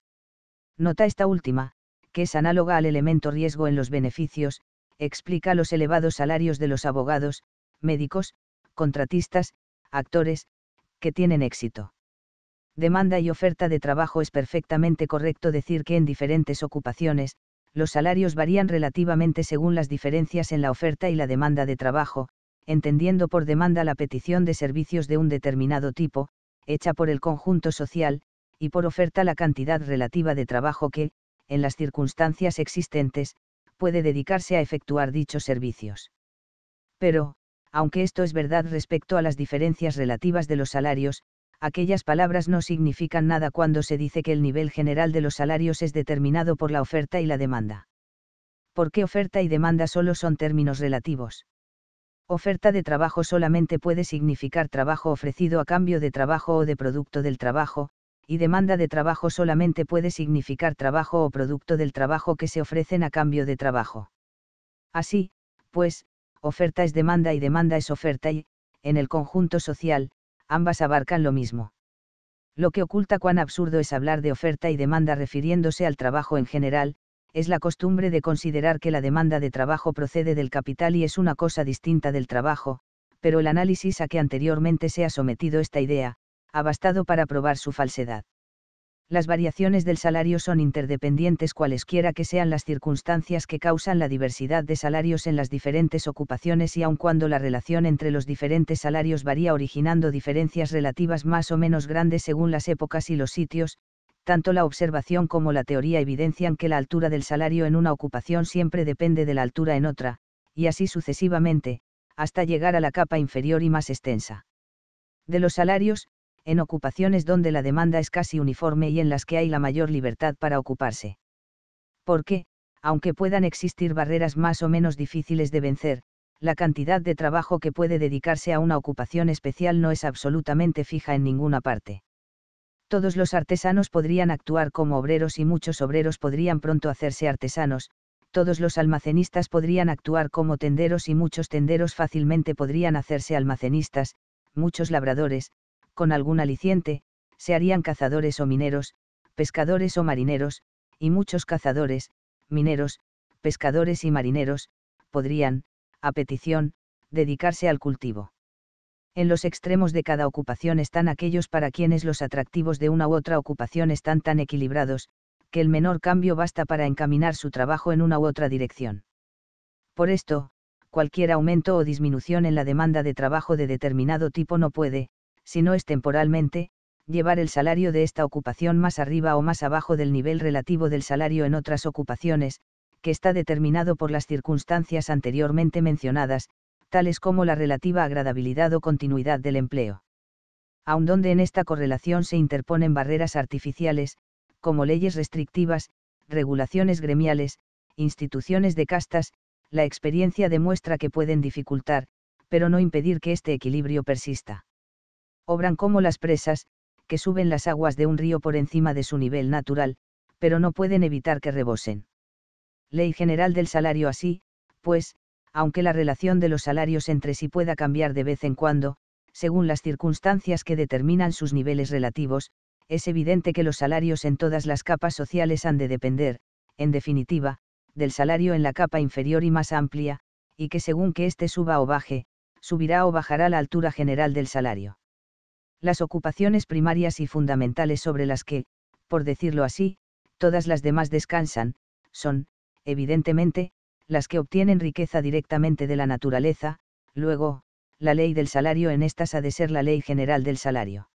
Nota esta última, que es análoga al elemento riesgo en los beneficios, explica los elevados salarios de los abogados, médicos, contratistas, actores, que tienen éxito. Demanda y oferta de trabajo es perfectamente correcto decir que en diferentes ocupaciones, los salarios varían relativamente según las diferencias en la oferta y la demanda de trabajo, entendiendo por demanda la petición de servicios de un determinado tipo, hecha por el conjunto social, y por oferta la cantidad relativa de trabajo que, en las circunstancias existentes, puede dedicarse a efectuar dichos servicios. Pero, aunque esto es verdad respecto a las diferencias relativas de los salarios, aquellas palabras no significan nada cuando se dice que el nivel general de los salarios es determinado por la oferta y la demanda. ¿Por qué oferta y demanda solo son términos relativos. Oferta de trabajo solamente puede significar trabajo ofrecido a cambio de trabajo o de producto del trabajo, y demanda de trabajo solamente puede significar trabajo o producto del trabajo que se ofrecen a cambio de trabajo. Así, pues, oferta es demanda y demanda es oferta y, en el conjunto social, ambas abarcan lo mismo. Lo que oculta cuán absurdo es hablar de oferta y demanda refiriéndose al trabajo en general, es la costumbre de considerar que la demanda de trabajo procede del capital y es una cosa distinta del trabajo, pero el análisis a que anteriormente se ha sometido esta idea, ha bastado para probar su falsedad las variaciones del salario son interdependientes cualesquiera que sean las circunstancias que causan la diversidad de salarios en las diferentes ocupaciones y aun cuando la relación entre los diferentes salarios varía originando diferencias relativas más o menos grandes según las épocas y los sitios, tanto la observación como la teoría evidencian que la altura del salario en una ocupación siempre depende de la altura en otra, y así sucesivamente, hasta llegar a la capa inferior y más extensa. De los salarios, en ocupaciones donde la demanda es casi uniforme y en las que hay la mayor libertad para ocuparse. Porque, aunque puedan existir barreras más o menos difíciles de vencer, la cantidad de trabajo que puede dedicarse a una ocupación especial no es absolutamente fija en ninguna parte. Todos los artesanos podrían actuar como obreros y muchos obreros podrían pronto hacerse artesanos, todos los almacenistas podrían actuar como tenderos y muchos tenderos fácilmente podrían hacerse almacenistas, muchos labradores, con algún aliciente, se harían cazadores o mineros, pescadores o marineros, y muchos cazadores, mineros, pescadores y marineros, podrían, a petición, dedicarse al cultivo. En los extremos de cada ocupación están aquellos para quienes los atractivos de una u otra ocupación están tan equilibrados, que el menor cambio basta para encaminar su trabajo en una u otra dirección. Por esto, cualquier aumento o disminución en la demanda de trabajo de determinado tipo no puede, si no es temporalmente, llevar el salario de esta ocupación más arriba o más abajo del nivel relativo del salario en otras ocupaciones, que está determinado por las circunstancias anteriormente mencionadas, tales como la relativa agradabilidad o continuidad del empleo. Aun donde en esta correlación se interponen barreras artificiales, como leyes restrictivas, regulaciones gremiales, instituciones de castas, la experiencia demuestra que pueden dificultar, pero no impedir que este equilibrio persista. Obran como las presas, que suben las aguas de un río por encima de su nivel natural, pero no pueden evitar que rebosen. Ley general del salario así, pues, aunque la relación de los salarios entre sí pueda cambiar de vez en cuando, según las circunstancias que determinan sus niveles relativos, es evidente que los salarios en todas las capas sociales han de depender, en definitiva, del salario en la capa inferior y más amplia, y que según que éste suba o baje, subirá o bajará la altura general del salario las ocupaciones primarias y fundamentales sobre las que, por decirlo así, todas las demás descansan, son, evidentemente, las que obtienen riqueza directamente de la naturaleza, luego, la ley del salario en estas ha de ser la ley general del salario.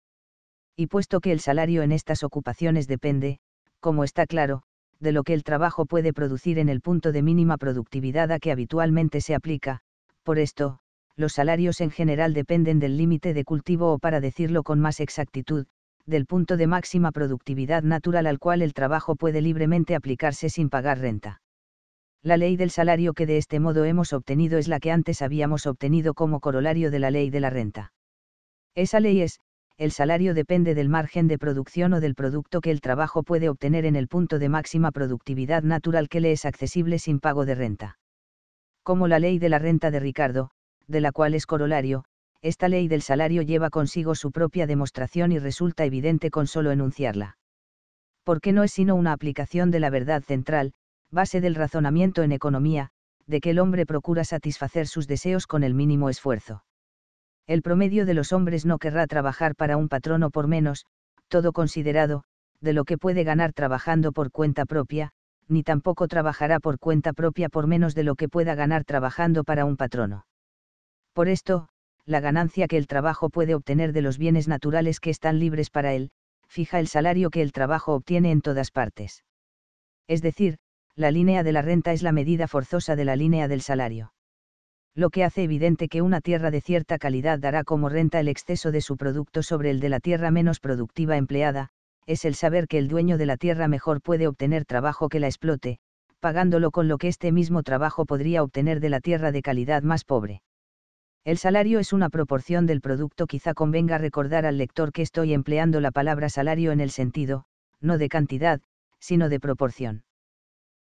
Y puesto que el salario en estas ocupaciones depende, como está claro, de lo que el trabajo puede producir en el punto de mínima productividad a que habitualmente se aplica, por esto, los salarios en general dependen del límite de cultivo o para decirlo con más exactitud, del punto de máxima productividad natural al cual el trabajo puede libremente aplicarse sin pagar renta. La ley del salario que de este modo hemos obtenido es la que antes habíamos obtenido como corolario de la ley de la renta. Esa ley es, el salario depende del margen de producción o del producto que el trabajo puede obtener en el punto de máxima productividad natural que le es accesible sin pago de renta. Como la ley de la renta de Ricardo, de la cual es corolario, esta ley del salario lleva consigo su propia demostración y resulta evidente con solo enunciarla. Porque no es sino una aplicación de la verdad central, base del razonamiento en economía, de que el hombre procura satisfacer sus deseos con el mínimo esfuerzo. El promedio de los hombres no querrá trabajar para un patrono por menos, todo considerado, de lo que puede ganar trabajando por cuenta propia, ni tampoco trabajará por cuenta propia por menos de lo que pueda ganar trabajando para un patrono. Por esto, la ganancia que el trabajo puede obtener de los bienes naturales que están libres para él, fija el salario que el trabajo obtiene en todas partes. Es decir, la línea de la renta es la medida forzosa de la línea del salario. Lo que hace evidente que una tierra de cierta calidad dará como renta el exceso de su producto sobre el de la tierra menos productiva empleada, es el saber que el dueño de la tierra mejor puede obtener trabajo que la explote, pagándolo con lo que este mismo trabajo podría obtener de la tierra de calidad más pobre. El salario es una proporción del producto. Quizá convenga recordar al lector que estoy empleando la palabra salario en el sentido, no de cantidad, sino de proporción.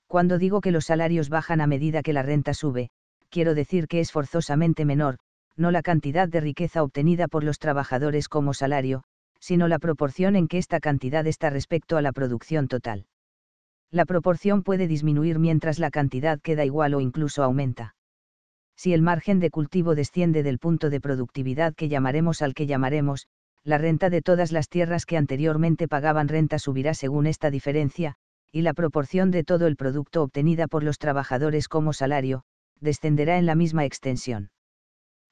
Cuando digo que los salarios bajan a medida que la renta sube, quiero decir que es forzosamente menor, no la cantidad de riqueza obtenida por los trabajadores como salario, sino la proporción en que esta cantidad está respecto a la producción total. La proporción puede disminuir mientras la cantidad queda igual o incluso aumenta si el margen de cultivo desciende del punto de productividad que llamaremos al que llamaremos, la renta de todas las tierras que anteriormente pagaban renta subirá según esta diferencia, y la proporción de todo el producto obtenida por los trabajadores como salario, descenderá en la misma extensión.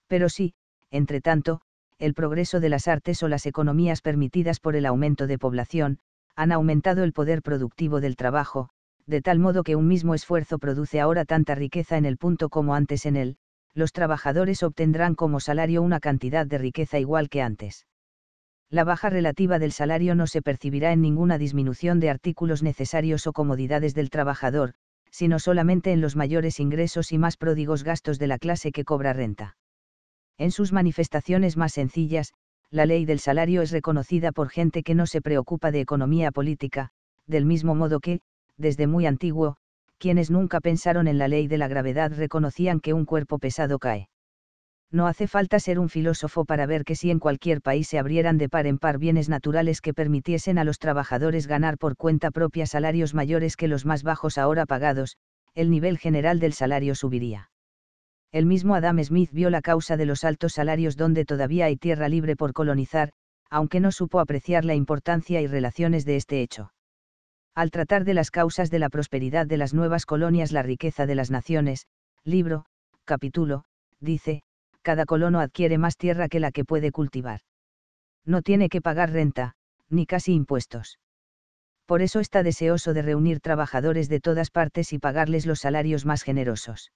Pero si, entre tanto, el progreso de las artes o las economías permitidas por el aumento de población, han aumentado el poder productivo del trabajo, de tal modo que un mismo esfuerzo produce ahora tanta riqueza en el punto como antes en él, los trabajadores obtendrán como salario una cantidad de riqueza igual que antes. La baja relativa del salario no se percibirá en ninguna disminución de artículos necesarios o comodidades del trabajador, sino solamente en los mayores ingresos y más pródigos gastos de la clase que cobra renta. En sus manifestaciones más sencillas, la ley del salario es reconocida por gente que no se preocupa de economía política, del mismo modo que, desde muy antiguo, quienes nunca pensaron en la ley de la gravedad reconocían que un cuerpo pesado cae. No hace falta ser un filósofo para ver que si en cualquier país se abrieran de par en par bienes naturales que permitiesen a los trabajadores ganar por cuenta propia salarios mayores que los más bajos ahora pagados, el nivel general del salario subiría. El mismo Adam Smith vio la causa de los altos salarios donde todavía hay tierra libre por colonizar, aunque no supo apreciar la importancia y relaciones de este hecho al tratar de las causas de la prosperidad de las nuevas colonias la riqueza de las naciones, libro, capítulo, dice, cada colono adquiere más tierra que la que puede cultivar. No tiene que pagar renta, ni casi impuestos. Por eso está deseoso de reunir trabajadores de todas partes y pagarles los salarios más generosos.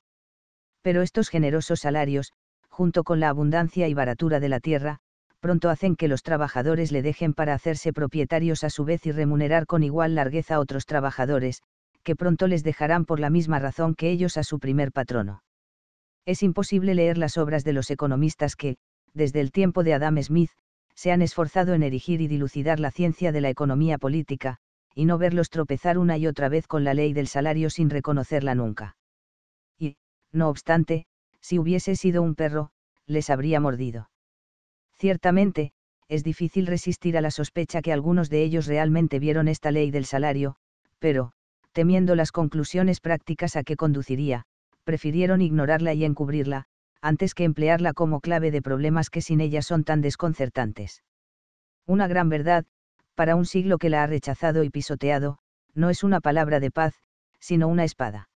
Pero estos generosos salarios, junto con la abundancia y baratura de la tierra, pronto hacen que los trabajadores le dejen para hacerse propietarios a su vez y remunerar con igual largueza a otros trabajadores, que pronto les dejarán por la misma razón que ellos a su primer patrono. Es imposible leer las obras de los economistas que, desde el tiempo de Adam Smith, se han esforzado en erigir y dilucidar la ciencia de la economía política, y no verlos tropezar una y otra vez con la ley del salario sin reconocerla nunca. Y, no obstante, si hubiese sido un perro, les habría mordido. Ciertamente, es difícil resistir a la sospecha que algunos de ellos realmente vieron esta ley del salario, pero, temiendo las conclusiones prácticas a que conduciría, prefirieron ignorarla y encubrirla, antes que emplearla como clave de problemas que sin ella son tan desconcertantes. Una gran verdad, para un siglo que la ha rechazado y pisoteado, no es una palabra de paz, sino una espada.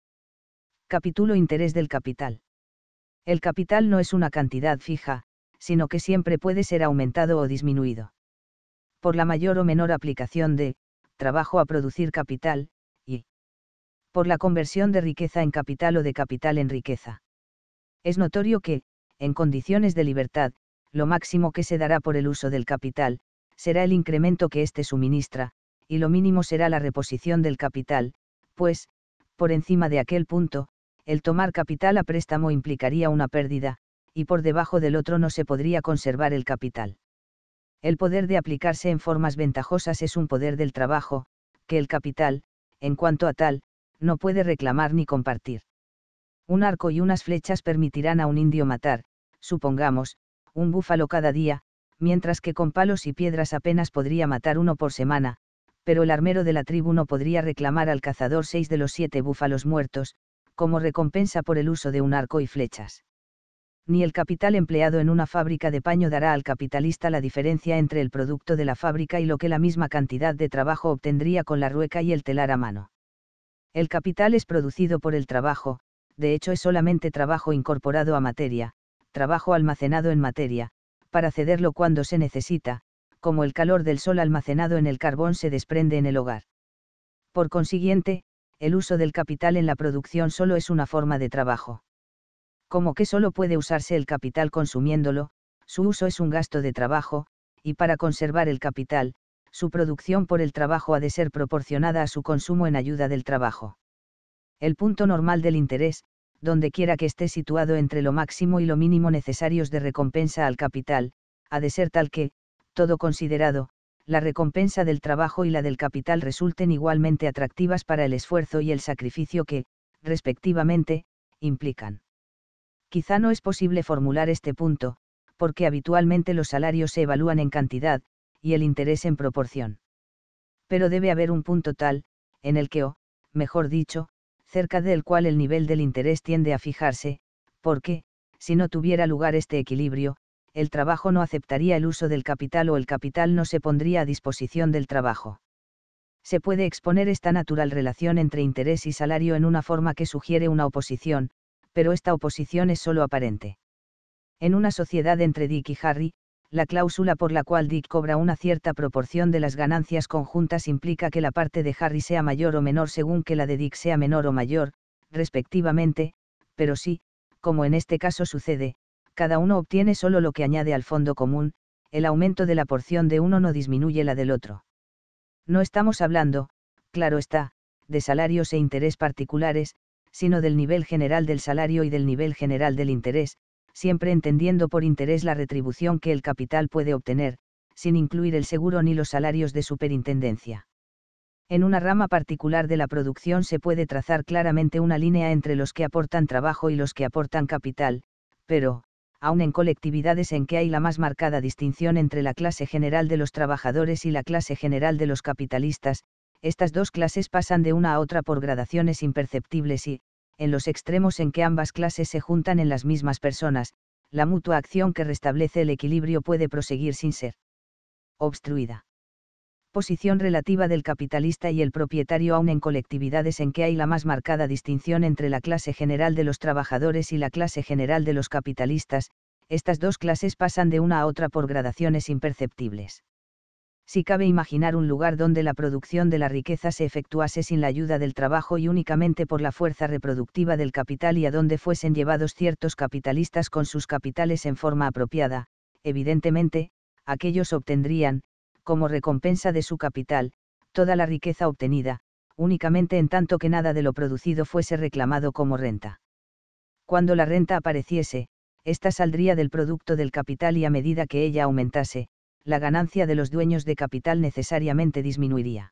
Capítulo Interés del capital. El capital no es una cantidad fija, sino que siempre puede ser aumentado o disminuido. Por la mayor o menor aplicación de trabajo a producir capital, y por la conversión de riqueza en capital o de capital en riqueza. Es notorio que, en condiciones de libertad, lo máximo que se dará por el uso del capital, será el incremento que éste suministra, y lo mínimo será la reposición del capital, pues, por encima de aquel punto, el tomar capital a préstamo implicaría una pérdida, y por debajo del otro no se podría conservar el capital. El poder de aplicarse en formas ventajosas es un poder del trabajo, que el capital, en cuanto a tal, no puede reclamar ni compartir. Un arco y unas flechas permitirán a un indio matar, supongamos, un búfalo cada día, mientras que con palos y piedras apenas podría matar uno por semana, pero el armero de la tribu no podría reclamar al cazador seis de los siete búfalos muertos, como recompensa por el uso de un arco y flechas ni el capital empleado en una fábrica de paño dará al capitalista la diferencia entre el producto de la fábrica y lo que la misma cantidad de trabajo obtendría con la rueca y el telar a mano. El capital es producido por el trabajo, de hecho es solamente trabajo incorporado a materia, trabajo almacenado en materia, para cederlo cuando se necesita, como el calor del sol almacenado en el carbón se desprende en el hogar. Por consiguiente, el uso del capital en la producción solo es una forma de trabajo como que solo puede usarse el capital consumiéndolo, su uso es un gasto de trabajo, y para conservar el capital, su producción por el trabajo ha de ser proporcionada a su consumo en ayuda del trabajo. El punto normal del interés, donde quiera que esté situado entre lo máximo y lo mínimo necesarios de recompensa al capital, ha de ser tal que, todo considerado, la recompensa del trabajo y la del capital resulten igualmente atractivas para el esfuerzo y el sacrificio que, respectivamente, implican. Quizá no es posible formular este punto, porque habitualmente los salarios se evalúan en cantidad, y el interés en proporción. Pero debe haber un punto tal, en el que o, mejor dicho, cerca del cual el nivel del interés tiende a fijarse, porque, si no tuviera lugar este equilibrio, el trabajo no aceptaría el uso del capital o el capital no se pondría a disposición del trabajo. Se puede exponer esta natural relación entre interés y salario en una forma que sugiere una oposición, pero esta oposición es solo aparente. En una sociedad entre Dick y Harry, la cláusula por la cual Dick cobra una cierta proporción de las ganancias conjuntas implica que la parte de Harry sea mayor o menor según que la de Dick sea menor o mayor, respectivamente, pero sí, como en este caso sucede, cada uno obtiene solo lo que añade al fondo común, el aumento de la porción de uno no disminuye la del otro. No estamos hablando, claro está, de salarios e interés particulares, sino del nivel general del salario y del nivel general del interés, siempre entendiendo por interés la retribución que el capital puede obtener, sin incluir el seguro ni los salarios de superintendencia. En una rama particular de la producción se puede trazar claramente una línea entre los que aportan trabajo y los que aportan capital, pero, aun en colectividades en que hay la más marcada distinción entre la clase general de los trabajadores y la clase general de los capitalistas, estas dos clases pasan de una a otra por gradaciones imperceptibles y, en los extremos en que ambas clases se juntan en las mismas personas, la mutua acción que restablece el equilibrio puede proseguir sin ser obstruida. Posición relativa del capitalista y el propietario aún en colectividades en que hay la más marcada distinción entre la clase general de los trabajadores y la clase general de los capitalistas, estas dos clases pasan de una a otra por gradaciones imperceptibles si cabe imaginar un lugar donde la producción de la riqueza se efectuase sin la ayuda del trabajo y únicamente por la fuerza reproductiva del capital y a donde fuesen llevados ciertos capitalistas con sus capitales en forma apropiada, evidentemente, aquellos obtendrían, como recompensa de su capital, toda la riqueza obtenida, únicamente en tanto que nada de lo producido fuese reclamado como renta. Cuando la renta apareciese, ésta saldría del producto del capital y a medida que ella aumentase, la ganancia de los dueños de capital necesariamente disminuiría.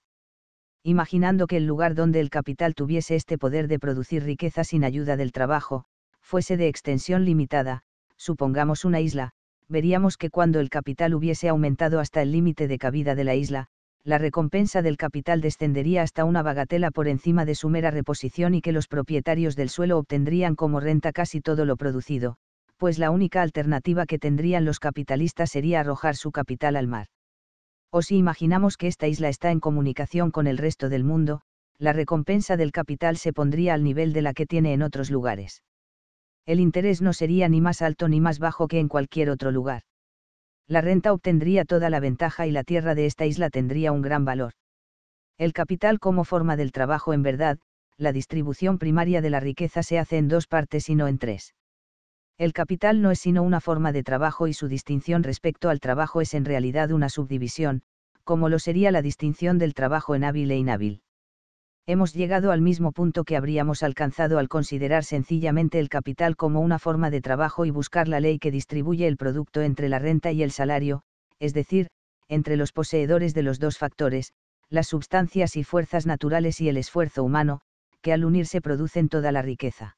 Imaginando que el lugar donde el capital tuviese este poder de producir riqueza sin ayuda del trabajo, fuese de extensión limitada, supongamos una isla, veríamos que cuando el capital hubiese aumentado hasta el límite de cabida de la isla, la recompensa del capital descendería hasta una bagatela por encima de su mera reposición y que los propietarios del suelo obtendrían como renta casi todo lo producido, pues la única alternativa que tendrían los capitalistas sería arrojar su capital al mar. O si imaginamos que esta isla está en comunicación con el resto del mundo, la recompensa del capital se pondría al nivel de la que tiene en otros lugares. El interés no sería ni más alto ni más bajo que en cualquier otro lugar. La renta obtendría toda la ventaja y la tierra de esta isla tendría un gran valor. El capital como forma del trabajo en verdad, la distribución primaria de la riqueza se hace en dos partes y no en tres el capital no es sino una forma de trabajo y su distinción respecto al trabajo es en realidad una subdivisión, como lo sería la distinción del trabajo en hábil e inhábil. Hemos llegado al mismo punto que habríamos alcanzado al considerar sencillamente el capital como una forma de trabajo y buscar la ley que distribuye el producto entre la renta y el salario, es decir, entre los poseedores de los dos factores, las sustancias y fuerzas naturales y el esfuerzo humano, que al unirse producen toda la riqueza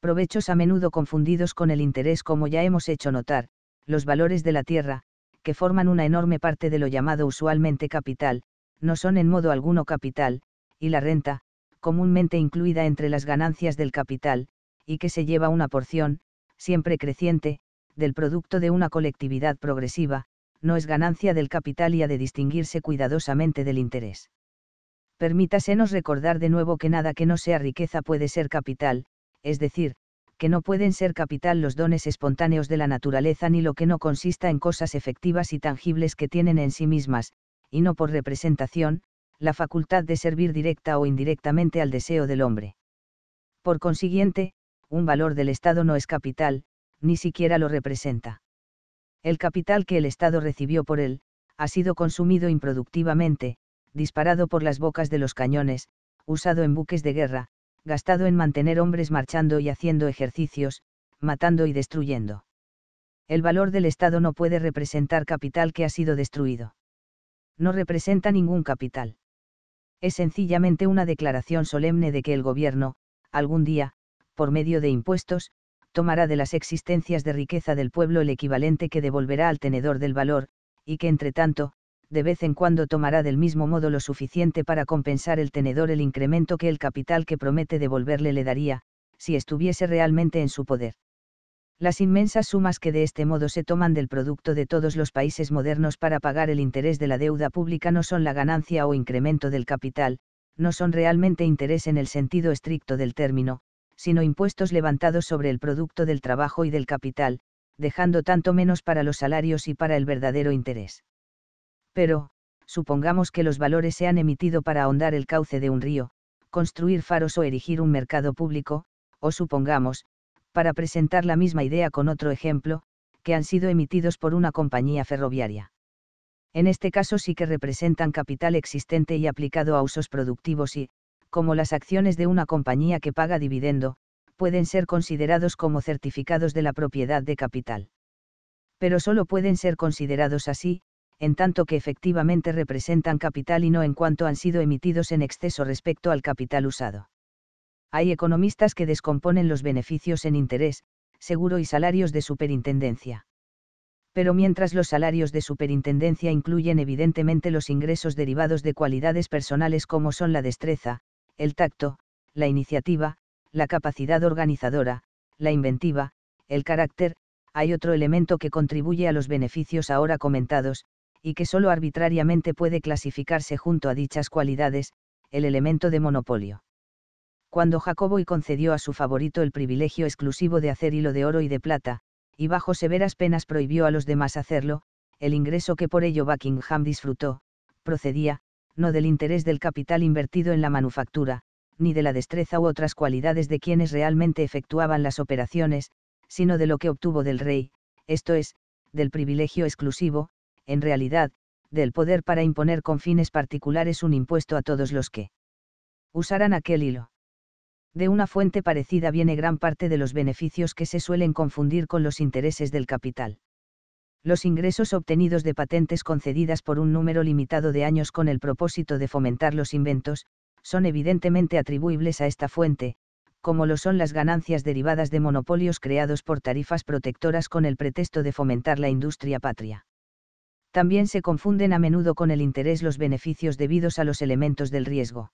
provechos a menudo confundidos con el interés como ya hemos hecho notar, los valores de la tierra, que forman una enorme parte de lo llamado usualmente capital, no son en modo alguno capital, y la renta, comúnmente incluida entre las ganancias del capital, y que se lleva una porción, siempre creciente, del producto de una colectividad progresiva, no es ganancia del capital y ha de distinguirse cuidadosamente del interés. Permítasenos recordar de nuevo que nada que no sea riqueza puede ser capital, es decir, que no pueden ser capital los dones espontáneos de la naturaleza ni lo que no consista en cosas efectivas y tangibles que tienen en sí mismas, y no por representación, la facultad de servir directa o indirectamente al deseo del hombre. Por consiguiente, un valor del Estado no es capital, ni siquiera lo representa. El capital que el Estado recibió por él, ha sido consumido improductivamente, disparado por las bocas de los cañones, usado en buques de guerra, gastado en mantener hombres marchando y haciendo ejercicios, matando y destruyendo. El valor del Estado no puede representar capital que ha sido destruido. No representa ningún capital. Es sencillamente una declaración solemne de que el gobierno, algún día, por medio de impuestos, tomará de las existencias de riqueza del pueblo el equivalente que devolverá al tenedor del valor, y que entre tanto, de vez en cuando tomará del mismo modo lo suficiente para compensar el tenedor el incremento que el capital que promete devolverle le daría, si estuviese realmente en su poder. Las inmensas sumas que de este modo se toman del producto de todos los países modernos para pagar el interés de la deuda pública no son la ganancia o incremento del capital, no son realmente interés en el sentido estricto del término, sino impuestos levantados sobre el producto del trabajo y del capital, dejando tanto menos para los salarios y para el verdadero interés pero, supongamos que los valores se han emitido para ahondar el cauce de un río, construir faros o erigir un mercado público, o supongamos, para presentar la misma idea con otro ejemplo, que han sido emitidos por una compañía ferroviaria. En este caso sí que representan capital existente y aplicado a usos productivos y, como las acciones de una compañía que paga dividendo, pueden ser considerados como certificados de la propiedad de capital. Pero solo pueden ser considerados así, en tanto que efectivamente representan capital y no en cuanto han sido emitidos en exceso respecto al capital usado. Hay economistas que descomponen los beneficios en interés, seguro y salarios de superintendencia. Pero mientras los salarios de superintendencia incluyen evidentemente los ingresos derivados de cualidades personales como son la destreza, el tacto, la iniciativa, la capacidad organizadora, la inventiva, el carácter, hay otro elemento que contribuye a los beneficios ahora comentados, y que sólo arbitrariamente puede clasificarse junto a dichas cualidades, el elemento de monopolio. Cuando Jacobo y concedió a su favorito el privilegio exclusivo de hacer hilo de oro y de plata, y bajo severas penas prohibió a los demás hacerlo, el ingreso que por ello Buckingham disfrutó, procedía, no del interés del capital invertido en la manufactura, ni de la destreza u otras cualidades de quienes realmente efectuaban las operaciones, sino de lo que obtuvo del rey, esto es, del privilegio exclusivo, en realidad, del poder para imponer con fines particulares un impuesto a todos los que usarán aquel hilo. De una fuente parecida viene gran parte de los beneficios que se suelen confundir con los intereses del capital. Los ingresos obtenidos de patentes concedidas por un número limitado de años con el propósito de fomentar los inventos, son evidentemente atribuibles a esta fuente, como lo son las ganancias derivadas de monopolios creados por tarifas protectoras con el pretexto de fomentar la industria patria también se confunden a menudo con el interés los beneficios debidos a los elementos del riesgo.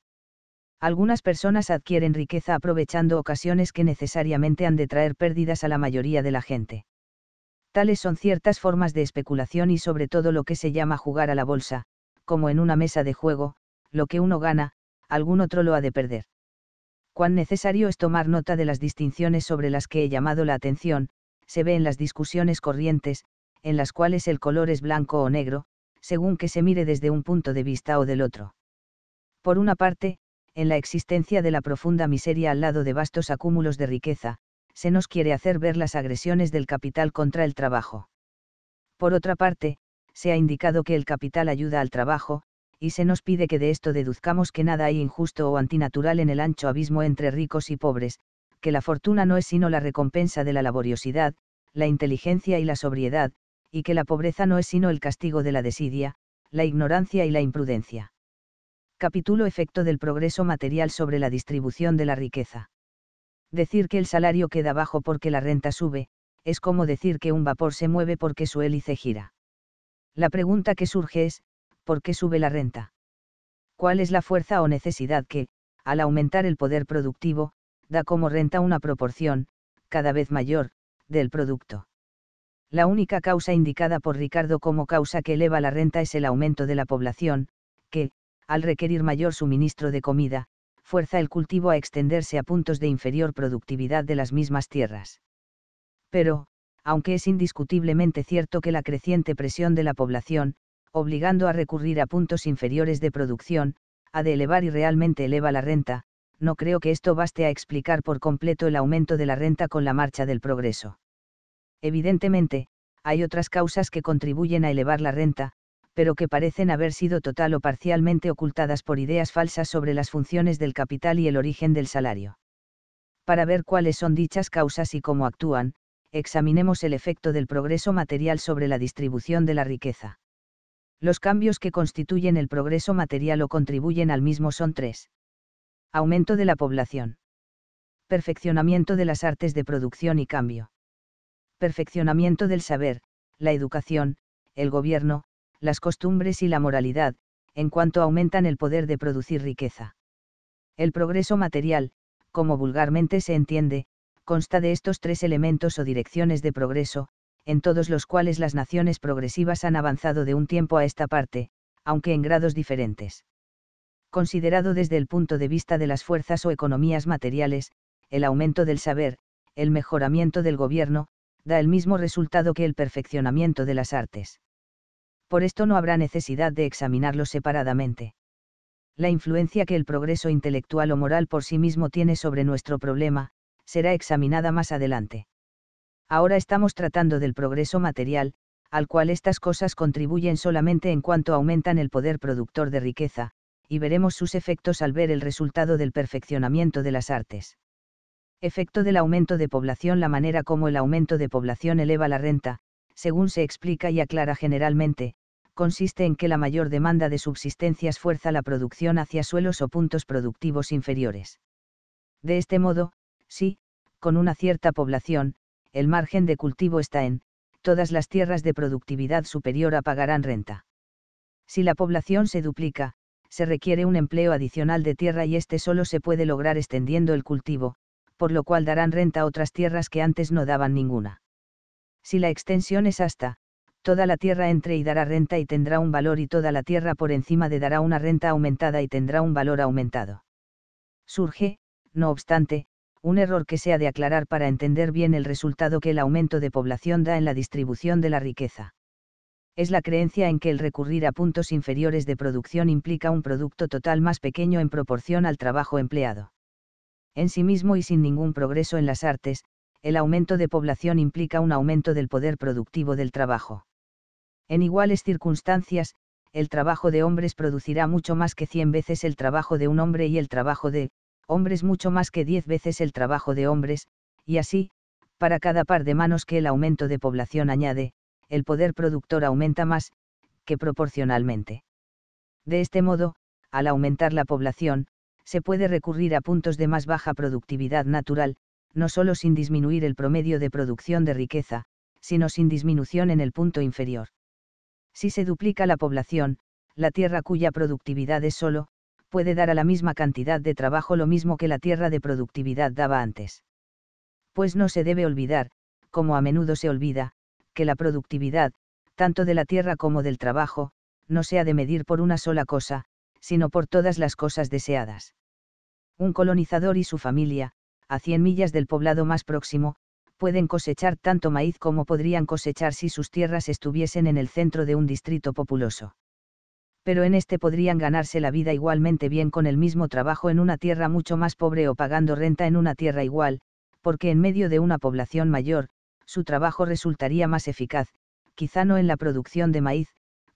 Algunas personas adquieren riqueza aprovechando ocasiones que necesariamente han de traer pérdidas a la mayoría de la gente. Tales son ciertas formas de especulación y sobre todo lo que se llama jugar a la bolsa, como en una mesa de juego, lo que uno gana, algún otro lo ha de perder. Cuán necesario es tomar nota de las distinciones sobre las que he llamado la atención, se ve en las discusiones corrientes, en las cuales el color es blanco o negro, según que se mire desde un punto de vista o del otro. Por una parte, en la existencia de la profunda miseria al lado de vastos acúmulos de riqueza, se nos quiere hacer ver las agresiones del capital contra el trabajo. Por otra parte, se ha indicado que el capital ayuda al trabajo, y se nos pide que de esto deduzcamos que nada hay injusto o antinatural en el ancho abismo entre ricos y pobres, que la fortuna no es sino la recompensa de la laboriosidad, la inteligencia y la sobriedad, y que la pobreza no es sino el castigo de la desidia, la ignorancia y la imprudencia. Capítulo Efecto del progreso material sobre la distribución de la riqueza. Decir que el salario queda bajo porque la renta sube, es como decir que un vapor se mueve porque su hélice gira. La pregunta que surge es, ¿por qué sube la renta? ¿Cuál es la fuerza o necesidad que, al aumentar el poder productivo, da como renta una proporción, cada vez mayor, del producto? La única causa indicada por Ricardo como causa que eleva la renta es el aumento de la población, que, al requerir mayor suministro de comida, fuerza el cultivo a extenderse a puntos de inferior productividad de las mismas tierras. Pero, aunque es indiscutiblemente cierto que la creciente presión de la población, obligando a recurrir a puntos inferiores de producción, ha de elevar y realmente eleva la renta, no creo que esto baste a explicar por completo el aumento de la renta con la marcha del progreso. Evidentemente, hay otras causas que contribuyen a elevar la renta, pero que parecen haber sido total o parcialmente ocultadas por ideas falsas sobre las funciones del capital y el origen del salario. Para ver cuáles son dichas causas y cómo actúan, examinemos el efecto del progreso material sobre la distribución de la riqueza. Los cambios que constituyen el progreso material o contribuyen al mismo son tres. Aumento de la población. Perfeccionamiento de las artes de producción y cambio perfeccionamiento del saber, la educación, el gobierno, las costumbres y la moralidad, en cuanto aumentan el poder de producir riqueza. El progreso material, como vulgarmente se entiende, consta de estos tres elementos o direcciones de progreso, en todos los cuales las naciones progresivas han avanzado de un tiempo a esta parte, aunque en grados diferentes. Considerado desde el punto de vista de las fuerzas o economías materiales, el aumento del saber, el mejoramiento del gobierno, da el mismo resultado que el perfeccionamiento de las artes. Por esto no habrá necesidad de examinarlo separadamente. La influencia que el progreso intelectual o moral por sí mismo tiene sobre nuestro problema, será examinada más adelante. Ahora estamos tratando del progreso material, al cual estas cosas contribuyen solamente en cuanto aumentan el poder productor de riqueza, y veremos sus efectos al ver el resultado del perfeccionamiento de las artes. Efecto del aumento de población La manera como el aumento de población eleva la renta, según se explica y aclara generalmente, consiste en que la mayor demanda de subsistencias fuerza la producción hacia suelos o puntos productivos inferiores. De este modo, si, con una cierta población, el margen de cultivo está en, todas las tierras de productividad superior apagarán renta. Si la población se duplica, se requiere un empleo adicional de tierra y este solo se puede lograr extendiendo el cultivo, por lo cual darán renta a otras tierras que antes no daban ninguna. Si la extensión es hasta, toda la tierra entre y dará renta y tendrá un valor y toda la tierra por encima de dará una renta aumentada y tendrá un valor aumentado. Surge, no obstante, un error que se ha de aclarar para entender bien el resultado que el aumento de población da en la distribución de la riqueza. Es la creencia en que el recurrir a puntos inferiores de producción implica un producto total más pequeño en proporción al trabajo empleado en sí mismo y sin ningún progreso en las artes, el aumento de población implica un aumento del poder productivo del trabajo. En iguales circunstancias, el trabajo de hombres producirá mucho más que 100 veces el trabajo de un hombre y el trabajo de hombres mucho más que diez veces el trabajo de hombres, y así, para cada par de manos que el aumento de población añade, el poder productor aumenta más, que proporcionalmente. De este modo, al aumentar la población, se puede recurrir a puntos de más baja productividad natural, no solo sin disminuir el promedio de producción de riqueza, sino sin disminución en el punto inferior. Si se duplica la población, la tierra cuya productividad es solo, puede dar a la misma cantidad de trabajo lo mismo que la tierra de productividad daba antes. Pues no se debe olvidar, como a menudo se olvida, que la productividad, tanto de la tierra como del trabajo, no se ha de medir por una sola cosa, sino por todas las cosas deseadas. Un colonizador y su familia, a 100 millas del poblado más próximo, pueden cosechar tanto maíz como podrían cosechar si sus tierras estuviesen en el centro de un distrito populoso. Pero en este podrían ganarse la vida igualmente bien con el mismo trabajo en una tierra mucho más pobre o pagando renta en una tierra igual, porque en medio de una población mayor, su trabajo resultaría más eficaz, quizá no en la producción de maíz,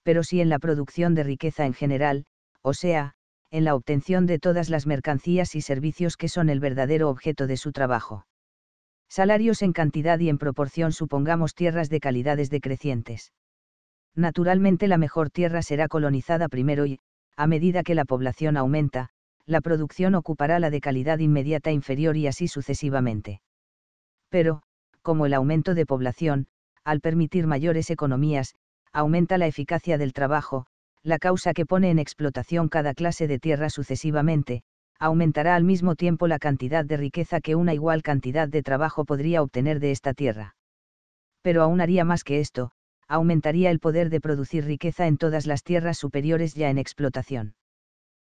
pero sí en la producción de riqueza en general, o sea, en la obtención de todas las mercancías y servicios que son el verdadero objeto de su trabajo. Salarios en cantidad y en proporción supongamos tierras de calidades decrecientes. Naturalmente la mejor tierra será colonizada primero y, a medida que la población aumenta, la producción ocupará la de calidad inmediata inferior y así sucesivamente. Pero, como el aumento de población, al permitir mayores economías, aumenta la eficacia del trabajo, la causa que pone en explotación cada clase de tierra sucesivamente, aumentará al mismo tiempo la cantidad de riqueza que una igual cantidad de trabajo podría obtener de esta tierra. Pero aún haría más que esto, aumentaría el poder de producir riqueza en todas las tierras superiores ya en explotación.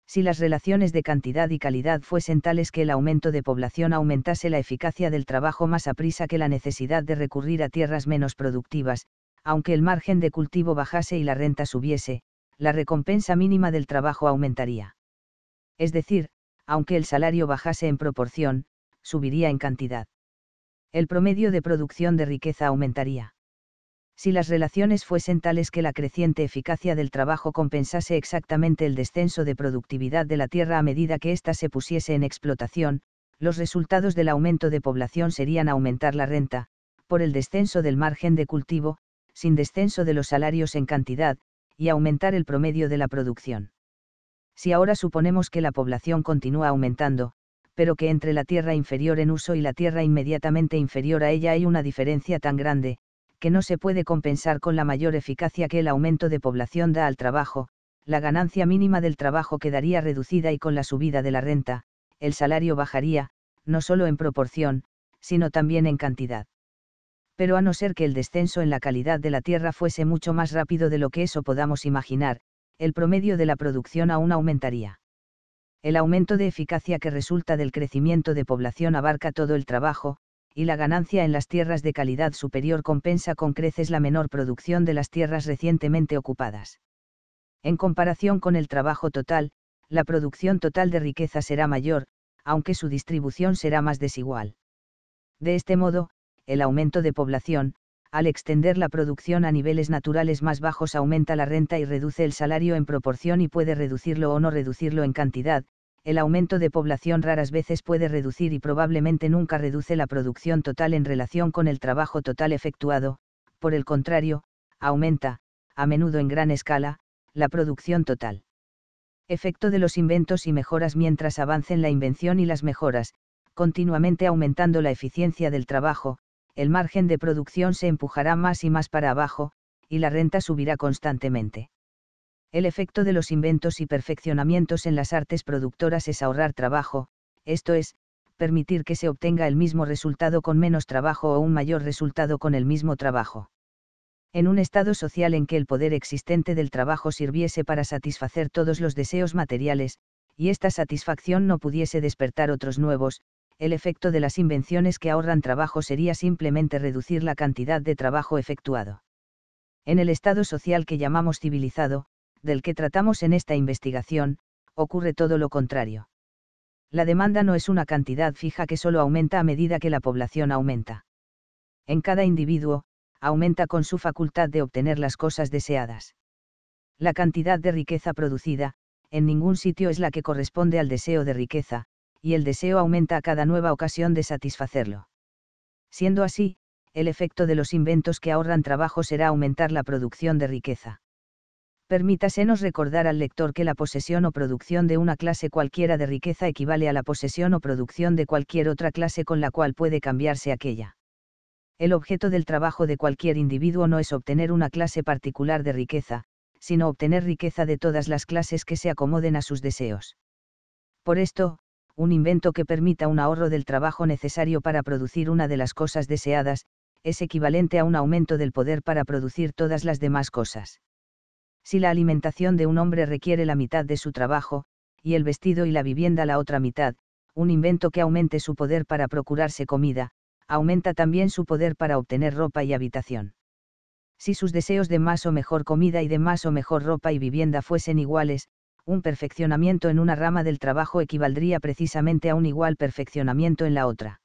Si las relaciones de cantidad y calidad fuesen tales que el aumento de población aumentase la eficacia del trabajo más aprisa que la necesidad de recurrir a tierras menos productivas, aunque el margen de cultivo bajase y la renta subiese, la recompensa mínima del trabajo aumentaría. Es decir, aunque el salario bajase en proporción, subiría en cantidad. El promedio de producción de riqueza aumentaría. Si las relaciones fuesen tales que la creciente eficacia del trabajo compensase exactamente el descenso de productividad de la tierra a medida que ésta se pusiese en explotación, los resultados del aumento de población serían aumentar la renta, por el descenso del margen de cultivo, sin descenso de los salarios en cantidad, y aumentar el promedio de la producción. Si ahora suponemos que la población continúa aumentando, pero que entre la tierra inferior en uso y la tierra inmediatamente inferior a ella hay una diferencia tan grande, que no se puede compensar con la mayor eficacia que el aumento de población da al trabajo, la ganancia mínima del trabajo quedaría reducida y con la subida de la renta, el salario bajaría, no solo en proporción, sino también en cantidad pero a no ser que el descenso en la calidad de la tierra fuese mucho más rápido de lo que eso podamos imaginar, el promedio de la producción aún aumentaría. El aumento de eficacia que resulta del crecimiento de población abarca todo el trabajo, y la ganancia en las tierras de calidad superior compensa con creces la menor producción de las tierras recientemente ocupadas. En comparación con el trabajo total, la producción total de riqueza será mayor, aunque su distribución será más desigual. De este modo, el aumento de población, al extender la producción a niveles naturales más bajos aumenta la renta y reduce el salario en proporción y puede reducirlo o no reducirlo en cantidad, el aumento de población raras veces puede reducir y probablemente nunca reduce la producción total en relación con el trabajo total efectuado, por el contrario, aumenta, a menudo en gran escala, la producción total. Efecto de los inventos y mejoras mientras avancen la invención y las mejoras, continuamente aumentando la eficiencia del trabajo, el margen de producción se empujará más y más para abajo, y la renta subirá constantemente. El efecto de los inventos y perfeccionamientos en las artes productoras es ahorrar trabajo, esto es, permitir que se obtenga el mismo resultado con menos trabajo o un mayor resultado con el mismo trabajo. En un estado social en que el poder existente del trabajo sirviese para satisfacer todos los deseos materiales, y esta satisfacción no pudiese despertar otros nuevos, el efecto de las invenciones que ahorran trabajo sería simplemente reducir la cantidad de trabajo efectuado. En el estado social que llamamos civilizado, del que tratamos en esta investigación, ocurre todo lo contrario. La demanda no es una cantidad fija que solo aumenta a medida que la población aumenta. En cada individuo, aumenta con su facultad de obtener las cosas deseadas. La cantidad de riqueza producida, en ningún sitio es la que corresponde al deseo de riqueza, y el deseo aumenta a cada nueva ocasión de satisfacerlo. Siendo así, el efecto de los inventos que ahorran trabajo será aumentar la producción de riqueza. Permítasenos recordar al lector que la posesión o producción de una clase cualquiera de riqueza equivale a la posesión o producción de cualquier otra clase con la cual puede cambiarse aquella. El objeto del trabajo de cualquier individuo no es obtener una clase particular de riqueza, sino obtener riqueza de todas las clases que se acomoden a sus deseos. Por esto, un invento que permita un ahorro del trabajo necesario para producir una de las cosas deseadas, es equivalente a un aumento del poder para producir todas las demás cosas. Si la alimentación de un hombre requiere la mitad de su trabajo, y el vestido y la vivienda la otra mitad, un invento que aumente su poder para procurarse comida, aumenta también su poder para obtener ropa y habitación. Si sus deseos de más o mejor comida y de más o mejor ropa y vivienda fuesen iguales, un perfeccionamiento en una rama del trabajo equivaldría precisamente a un igual perfeccionamiento en la otra.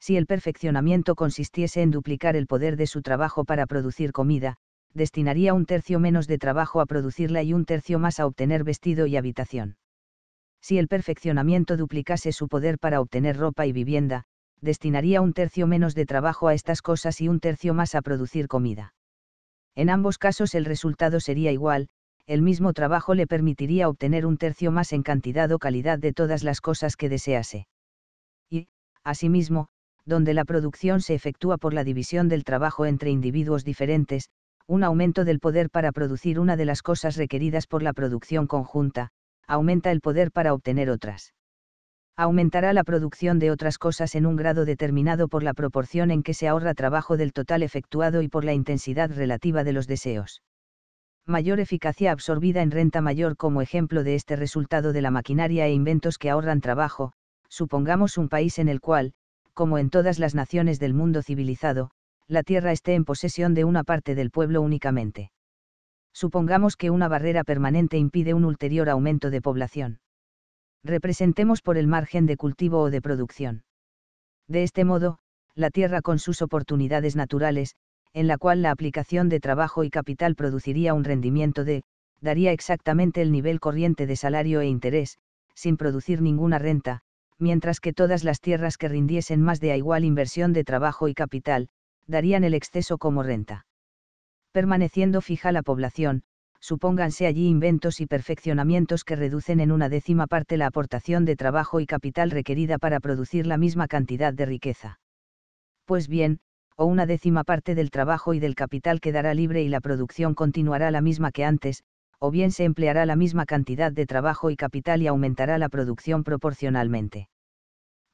Si el perfeccionamiento consistiese en duplicar el poder de su trabajo para producir comida, destinaría un tercio menos de trabajo a producirla y un tercio más a obtener vestido y habitación. Si el perfeccionamiento duplicase su poder para obtener ropa y vivienda, destinaría un tercio menos de trabajo a estas cosas y un tercio más a producir comida. En ambos casos el resultado sería igual, el mismo trabajo le permitiría obtener un tercio más en cantidad o calidad de todas las cosas que desease. Y, asimismo, donde la producción se efectúa por la división del trabajo entre individuos diferentes, un aumento del poder para producir una de las cosas requeridas por la producción conjunta, aumenta el poder para obtener otras. Aumentará la producción de otras cosas en un grado determinado por la proporción en que se ahorra trabajo del total efectuado y por la intensidad relativa de los deseos mayor eficacia absorbida en renta mayor como ejemplo de este resultado de la maquinaria e inventos que ahorran trabajo, supongamos un país en el cual, como en todas las naciones del mundo civilizado, la tierra esté en posesión de una parte del pueblo únicamente. Supongamos que una barrera permanente impide un ulterior aumento de población. Representemos por el margen de cultivo o de producción. De este modo, la tierra con sus oportunidades naturales, en la cual la aplicación de trabajo y capital produciría un rendimiento de, daría exactamente el nivel corriente de salario e interés, sin producir ninguna renta, mientras que todas las tierras que rindiesen más de a igual inversión de trabajo y capital, darían el exceso como renta. Permaneciendo fija la población, supónganse allí inventos y perfeccionamientos que reducen en una décima parte la aportación de trabajo y capital requerida para producir la misma cantidad de riqueza. Pues bien, o una décima parte del trabajo y del capital quedará libre y la producción continuará la misma que antes, o bien se empleará la misma cantidad de trabajo y capital y aumentará la producción proporcionalmente.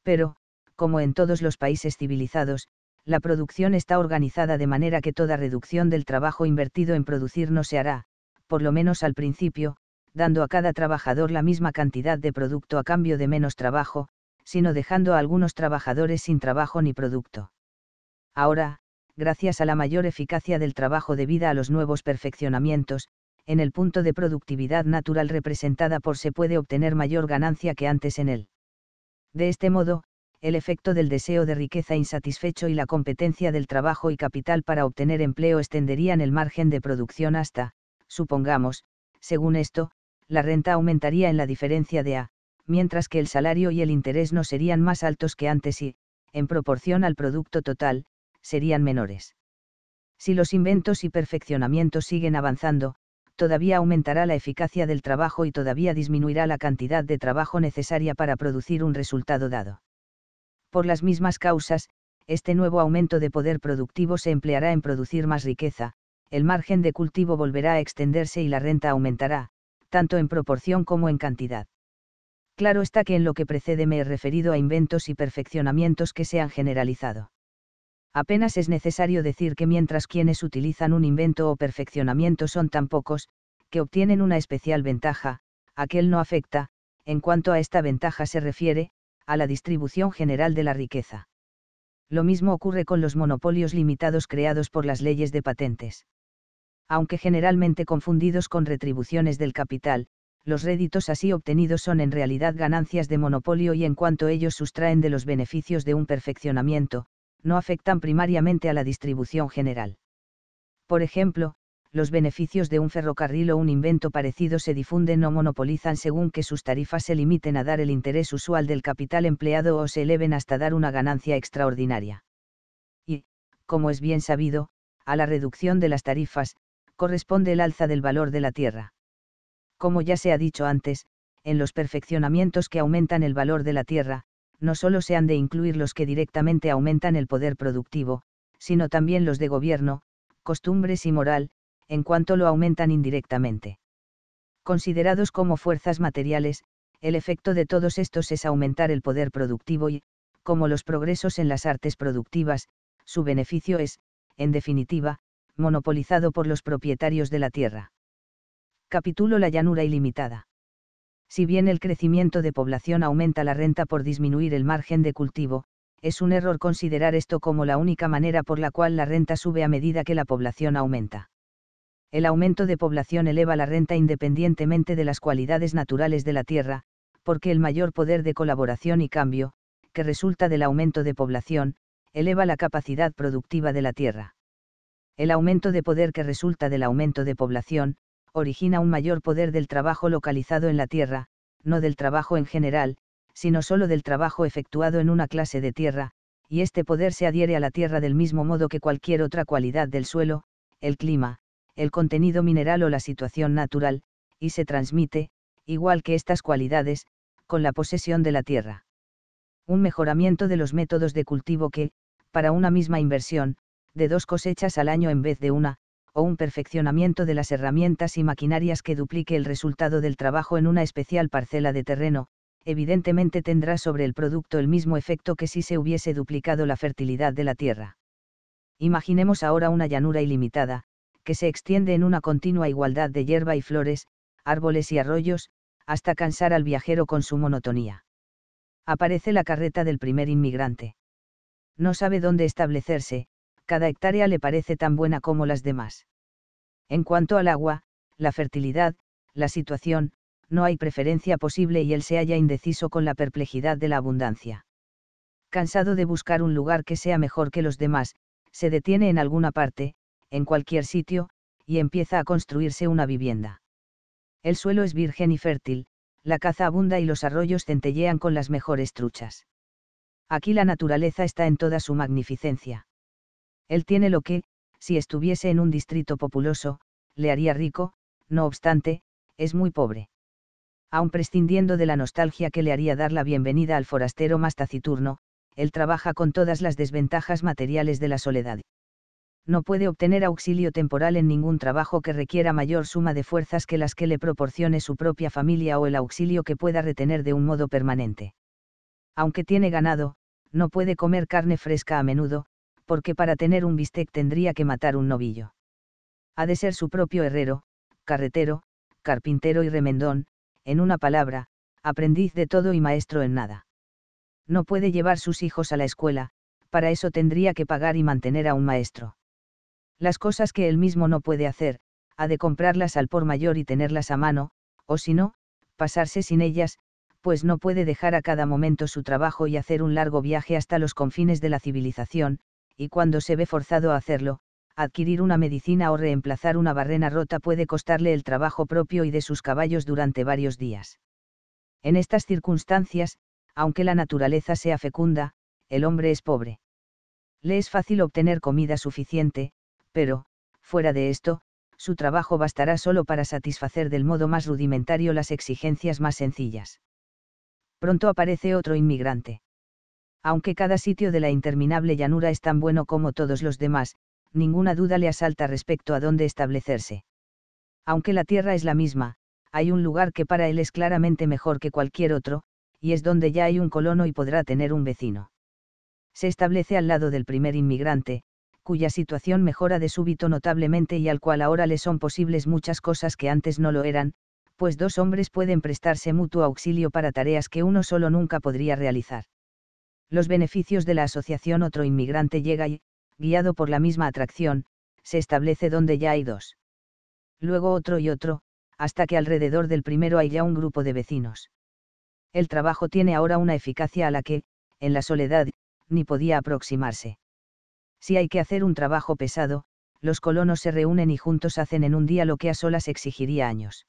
Pero, como en todos los países civilizados, la producción está organizada de manera que toda reducción del trabajo invertido en producir no se hará, por lo menos al principio, dando a cada trabajador la misma cantidad de producto a cambio de menos trabajo, sino dejando a algunos trabajadores sin trabajo ni producto. Ahora, gracias a la mayor eficacia del trabajo debida a los nuevos perfeccionamientos, en el punto de productividad natural representada por se puede obtener mayor ganancia que antes en él. De este modo, el efecto del deseo de riqueza insatisfecho y la competencia del trabajo y capital para obtener empleo extenderían el margen de producción hasta, supongamos, según esto, la renta aumentaría en la diferencia de A, mientras que el salario y el interés no serían más altos que antes y, en proporción al producto total, serían menores. Si los inventos y perfeccionamientos siguen avanzando, todavía aumentará la eficacia del trabajo y todavía disminuirá la cantidad de trabajo necesaria para producir un resultado dado. Por las mismas causas, este nuevo aumento de poder productivo se empleará en producir más riqueza, el margen de cultivo volverá a extenderse y la renta aumentará, tanto en proporción como en cantidad. Claro está que en lo que precede me he referido a inventos y perfeccionamientos que se han generalizado apenas es necesario decir que mientras quienes utilizan un invento o perfeccionamiento son tan pocos, que obtienen una especial ventaja, aquel no afecta, en cuanto a esta ventaja se refiere, a la distribución general de la riqueza. Lo mismo ocurre con los monopolios limitados creados por las leyes de patentes. Aunque generalmente confundidos con retribuciones del capital, los réditos así obtenidos son en realidad ganancias de monopolio y en cuanto ellos sustraen de los beneficios de un perfeccionamiento, no afectan primariamente a la distribución general. Por ejemplo, los beneficios de un ferrocarril o un invento parecido se difunden o monopolizan según que sus tarifas se limiten a dar el interés usual del capital empleado o se eleven hasta dar una ganancia extraordinaria. Y, como es bien sabido, a la reducción de las tarifas, corresponde el alza del valor de la tierra. Como ya se ha dicho antes, en los perfeccionamientos que aumentan el valor de la tierra, no solo se han de incluir los que directamente aumentan el poder productivo, sino también los de gobierno, costumbres y moral, en cuanto lo aumentan indirectamente. Considerados como fuerzas materiales, el efecto de todos estos es aumentar el poder productivo y, como los progresos en las artes productivas, su beneficio es, en definitiva, monopolizado por los propietarios de la tierra. Capítulo La llanura ilimitada si bien el crecimiento de población aumenta la renta por disminuir el margen de cultivo, es un error considerar esto como la única manera por la cual la renta sube a medida que la población aumenta. El aumento de población eleva la renta independientemente de las cualidades naturales de la tierra, porque el mayor poder de colaboración y cambio, que resulta del aumento de población, eleva la capacidad productiva de la tierra. El aumento de poder que resulta del aumento de población, origina un mayor poder del trabajo localizado en la tierra, no del trabajo en general, sino solo del trabajo efectuado en una clase de tierra, y este poder se adhiere a la tierra del mismo modo que cualquier otra cualidad del suelo, el clima, el contenido mineral o la situación natural, y se transmite, igual que estas cualidades, con la posesión de la tierra. Un mejoramiento de los métodos de cultivo que, para una misma inversión, de dos cosechas al año en vez de una, o un perfeccionamiento de las herramientas y maquinarias que duplique el resultado del trabajo en una especial parcela de terreno, evidentemente tendrá sobre el producto el mismo efecto que si se hubiese duplicado la fertilidad de la tierra. Imaginemos ahora una llanura ilimitada, que se extiende en una continua igualdad de hierba y flores, árboles y arroyos, hasta cansar al viajero con su monotonía. Aparece la carreta del primer inmigrante. No sabe dónde establecerse, cada hectárea le parece tan buena como las demás. En cuanto al agua, la fertilidad, la situación, no hay preferencia posible y él se halla indeciso con la perplejidad de la abundancia. Cansado de buscar un lugar que sea mejor que los demás, se detiene en alguna parte, en cualquier sitio, y empieza a construirse una vivienda. El suelo es virgen y fértil, la caza abunda y los arroyos centellean con las mejores truchas. Aquí la naturaleza está en toda su magnificencia. Él tiene lo que, si estuviese en un distrito populoso, le haría rico, no obstante, es muy pobre. Aun prescindiendo de la nostalgia que le haría dar la bienvenida al forastero más taciturno, él trabaja con todas las desventajas materiales de la soledad. No puede obtener auxilio temporal en ningún trabajo que requiera mayor suma de fuerzas que las que le proporcione su propia familia o el auxilio que pueda retener de un modo permanente. Aunque tiene ganado, no puede comer carne fresca a menudo, porque para tener un bistec tendría que matar un novillo. Ha de ser su propio herrero, carretero, carpintero y remendón, en una palabra, aprendiz de todo y maestro en nada. No puede llevar sus hijos a la escuela, para eso tendría que pagar y mantener a un maestro. Las cosas que él mismo no puede hacer, ha de comprarlas al por mayor y tenerlas a mano, o si no, pasarse sin ellas, pues no puede dejar a cada momento su trabajo y hacer un largo viaje hasta los confines de la civilización, y cuando se ve forzado a hacerlo, adquirir una medicina o reemplazar una barrena rota puede costarle el trabajo propio y de sus caballos durante varios días. En estas circunstancias, aunque la naturaleza sea fecunda, el hombre es pobre. Le es fácil obtener comida suficiente, pero, fuera de esto, su trabajo bastará solo para satisfacer del modo más rudimentario las exigencias más sencillas. Pronto aparece otro inmigrante aunque cada sitio de la interminable llanura es tan bueno como todos los demás, ninguna duda le asalta respecto a dónde establecerse. Aunque la tierra es la misma, hay un lugar que para él es claramente mejor que cualquier otro, y es donde ya hay un colono y podrá tener un vecino. Se establece al lado del primer inmigrante, cuya situación mejora de súbito notablemente y al cual ahora le son posibles muchas cosas que antes no lo eran, pues dos hombres pueden prestarse mutuo auxilio para tareas que uno solo nunca podría realizar los beneficios de la asociación otro inmigrante llega y, guiado por la misma atracción, se establece donde ya hay dos. Luego otro y otro, hasta que alrededor del primero hay ya un grupo de vecinos. El trabajo tiene ahora una eficacia a la que, en la soledad, ni podía aproximarse. Si hay que hacer un trabajo pesado, los colonos se reúnen y juntos hacen en un día lo que a solas exigiría años.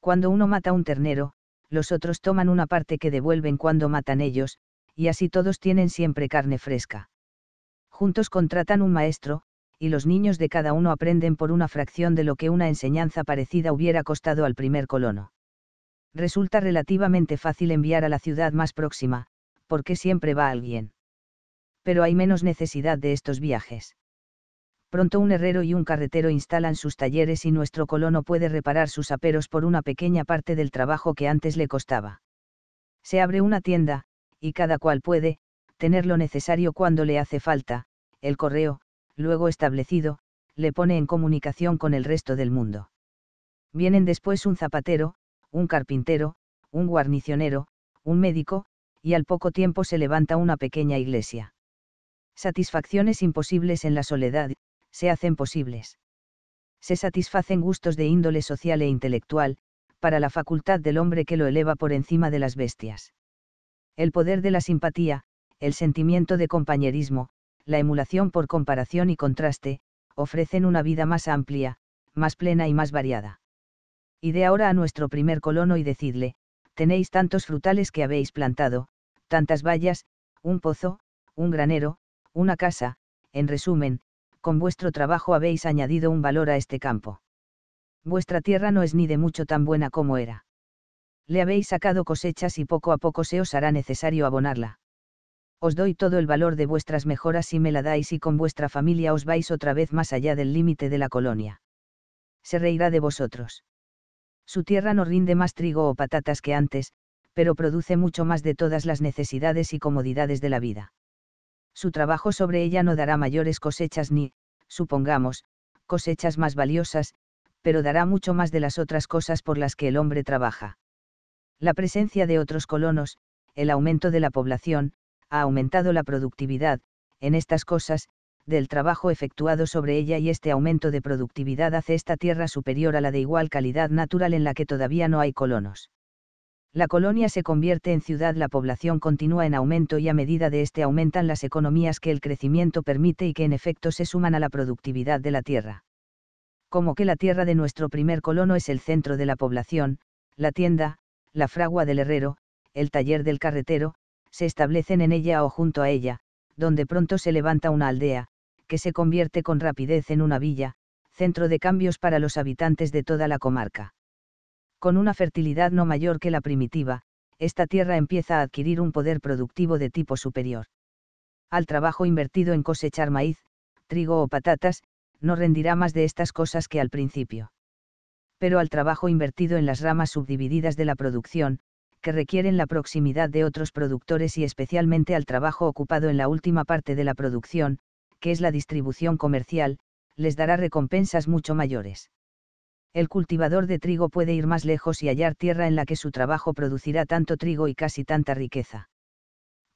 Cuando uno mata un ternero, los otros toman una parte que devuelven cuando matan ellos, y así todos tienen siempre carne fresca. Juntos contratan un maestro, y los niños de cada uno aprenden por una fracción de lo que una enseñanza parecida hubiera costado al primer colono. Resulta relativamente fácil enviar a la ciudad más próxima, porque siempre va alguien. Pero hay menos necesidad de estos viajes pronto un herrero y un carretero instalan sus talleres y nuestro colono puede reparar sus aperos por una pequeña parte del trabajo que antes le costaba. Se abre una tienda, y cada cual puede, tener lo necesario cuando le hace falta, el correo, luego establecido, le pone en comunicación con el resto del mundo. Vienen después un zapatero, un carpintero, un guarnicionero, un médico, y al poco tiempo se levanta una pequeña iglesia. Satisfacciones imposibles en la soledad, se hacen posibles. Se satisfacen gustos de índole social e intelectual, para la facultad del hombre que lo eleva por encima de las bestias. El poder de la simpatía, el sentimiento de compañerismo, la emulación por comparación y contraste, ofrecen una vida más amplia, más plena y más variada. Ide ahora a nuestro primer colono y decidle, tenéis tantos frutales que habéis plantado, tantas vallas, un pozo, un granero, una casa, en resumen, con vuestro trabajo habéis añadido un valor a este campo. Vuestra tierra no es ni de mucho tan buena como era le habéis sacado cosechas y poco a poco se os hará necesario abonarla. Os doy todo el valor de vuestras mejoras si me la dais y con vuestra familia os vais otra vez más allá del límite de la colonia. Se reirá de vosotros. Su tierra no rinde más trigo o patatas que antes, pero produce mucho más de todas las necesidades y comodidades de la vida. Su trabajo sobre ella no dará mayores cosechas ni, supongamos, cosechas más valiosas, pero dará mucho más de las otras cosas por las que el hombre trabaja. La presencia de otros colonos, el aumento de la población, ha aumentado la productividad, en estas cosas, del trabajo efectuado sobre ella y este aumento de productividad hace esta tierra superior a la de igual calidad natural en la que todavía no hay colonos. La colonia se convierte en ciudad, la población continúa en aumento y a medida de este aumentan las economías que el crecimiento permite y que en efecto se suman a la productividad de la tierra. Como que la tierra de nuestro primer colono es el centro de la población, la tienda, la fragua del herrero, el taller del carretero, se establecen en ella o junto a ella, donde pronto se levanta una aldea, que se convierte con rapidez en una villa, centro de cambios para los habitantes de toda la comarca. Con una fertilidad no mayor que la primitiva, esta tierra empieza a adquirir un poder productivo de tipo superior. Al trabajo invertido en cosechar maíz, trigo o patatas, no rendirá más de estas cosas que al principio pero al trabajo invertido en las ramas subdivididas de la producción, que requieren la proximidad de otros productores y especialmente al trabajo ocupado en la última parte de la producción, que es la distribución comercial, les dará recompensas mucho mayores. El cultivador de trigo puede ir más lejos y hallar tierra en la que su trabajo producirá tanto trigo y casi tanta riqueza.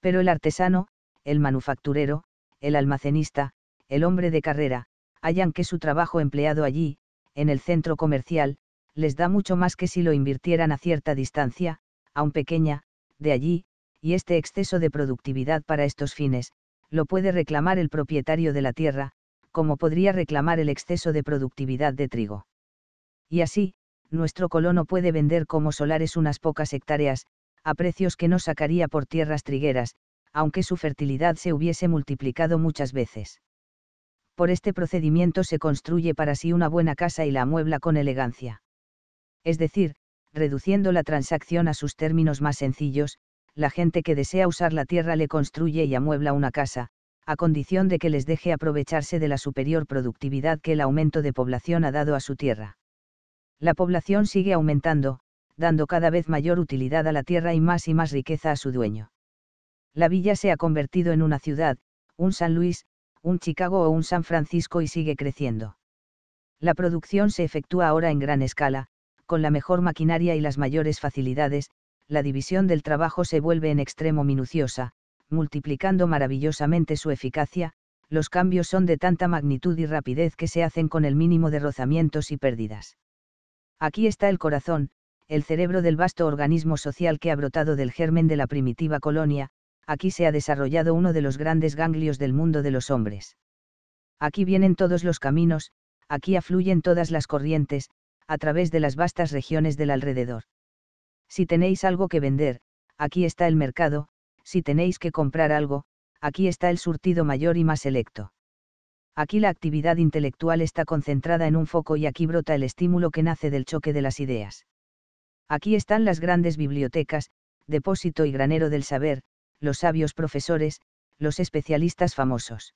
Pero el artesano, el manufacturero, el almacenista, el hombre de carrera, hallan que su trabajo empleado allí, en el centro comercial, les da mucho más que si lo invirtieran a cierta distancia, aun pequeña, de allí, y este exceso de productividad para estos fines, lo puede reclamar el propietario de la tierra, como podría reclamar el exceso de productividad de trigo. Y así, nuestro colono puede vender como solares unas pocas hectáreas, a precios que no sacaría por tierras trigueras, aunque su fertilidad se hubiese multiplicado muchas veces por este procedimiento se construye para sí una buena casa y la amuebla con elegancia. Es decir, reduciendo la transacción a sus términos más sencillos, la gente que desea usar la tierra le construye y amuebla una casa, a condición de que les deje aprovecharse de la superior productividad que el aumento de población ha dado a su tierra. La población sigue aumentando, dando cada vez mayor utilidad a la tierra y más y más riqueza a su dueño. La villa se ha convertido en una ciudad, un San Luis, un Chicago o un San Francisco y sigue creciendo. La producción se efectúa ahora en gran escala, con la mejor maquinaria y las mayores facilidades, la división del trabajo se vuelve en extremo minuciosa, multiplicando maravillosamente su eficacia, los cambios son de tanta magnitud y rapidez que se hacen con el mínimo de rozamientos y pérdidas. Aquí está el corazón, el cerebro del vasto organismo social que ha brotado del germen de la primitiva colonia, aquí se ha desarrollado uno de los grandes ganglios del mundo de los hombres. Aquí vienen todos los caminos, aquí afluyen todas las corrientes, a través de las vastas regiones del alrededor. Si tenéis algo que vender, aquí está el mercado, si tenéis que comprar algo, aquí está el surtido mayor y más selecto. Aquí la actividad intelectual está concentrada en un foco y aquí brota el estímulo que nace del choque de las ideas. Aquí están las grandes bibliotecas, depósito y granero del saber, los sabios profesores, los especialistas famosos.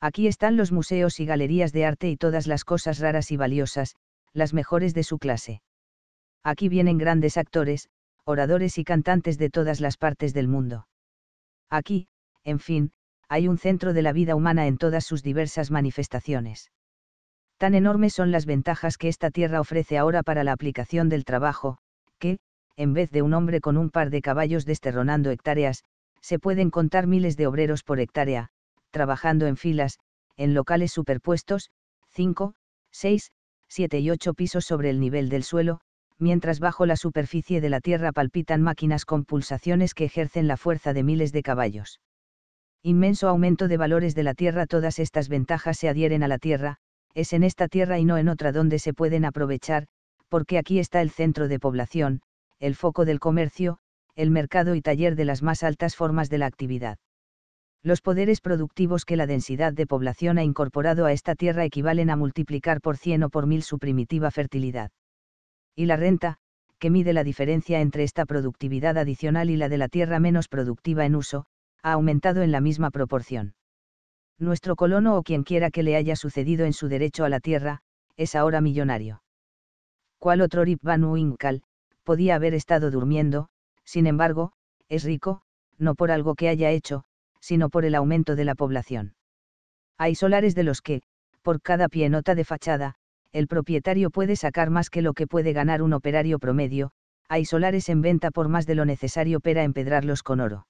Aquí están los museos y galerías de arte y todas las cosas raras y valiosas, las mejores de su clase. Aquí vienen grandes actores, oradores y cantantes de todas las partes del mundo. Aquí, en fin, hay un centro de la vida humana en todas sus diversas manifestaciones. Tan enormes son las ventajas que esta tierra ofrece ahora para la aplicación del trabajo, que, en vez de un hombre con un par de caballos desterronando hectáreas, se pueden contar miles de obreros por hectárea, trabajando en filas, en locales superpuestos, 5, 6, 7 y 8 pisos sobre el nivel del suelo, mientras bajo la superficie de la tierra palpitan máquinas con pulsaciones que ejercen la fuerza de miles de caballos. Inmenso aumento de valores de la tierra Todas estas ventajas se adhieren a la tierra, es en esta tierra y no en otra donde se pueden aprovechar, porque aquí está el centro de población, el foco del comercio, el mercado y taller de las más altas formas de la actividad. Los poderes productivos que la densidad de población ha incorporado a esta tierra equivalen a multiplicar por cien o por mil su primitiva fertilidad. Y la renta, que mide la diferencia entre esta productividad adicional y la de la tierra menos productiva en uso, ha aumentado en la misma proporción. Nuestro colono o quien quiera que le haya sucedido en su derecho a la tierra, es ahora millonario. ¿Cuál otro Rip Van Winkle, podía haber estado durmiendo, sin embargo, es rico, no por algo que haya hecho, sino por el aumento de la población. Hay solares de los que, por cada pie nota de fachada, el propietario puede sacar más que lo que puede ganar un operario promedio, hay solares en venta por más de lo necesario para empedrarlos con oro.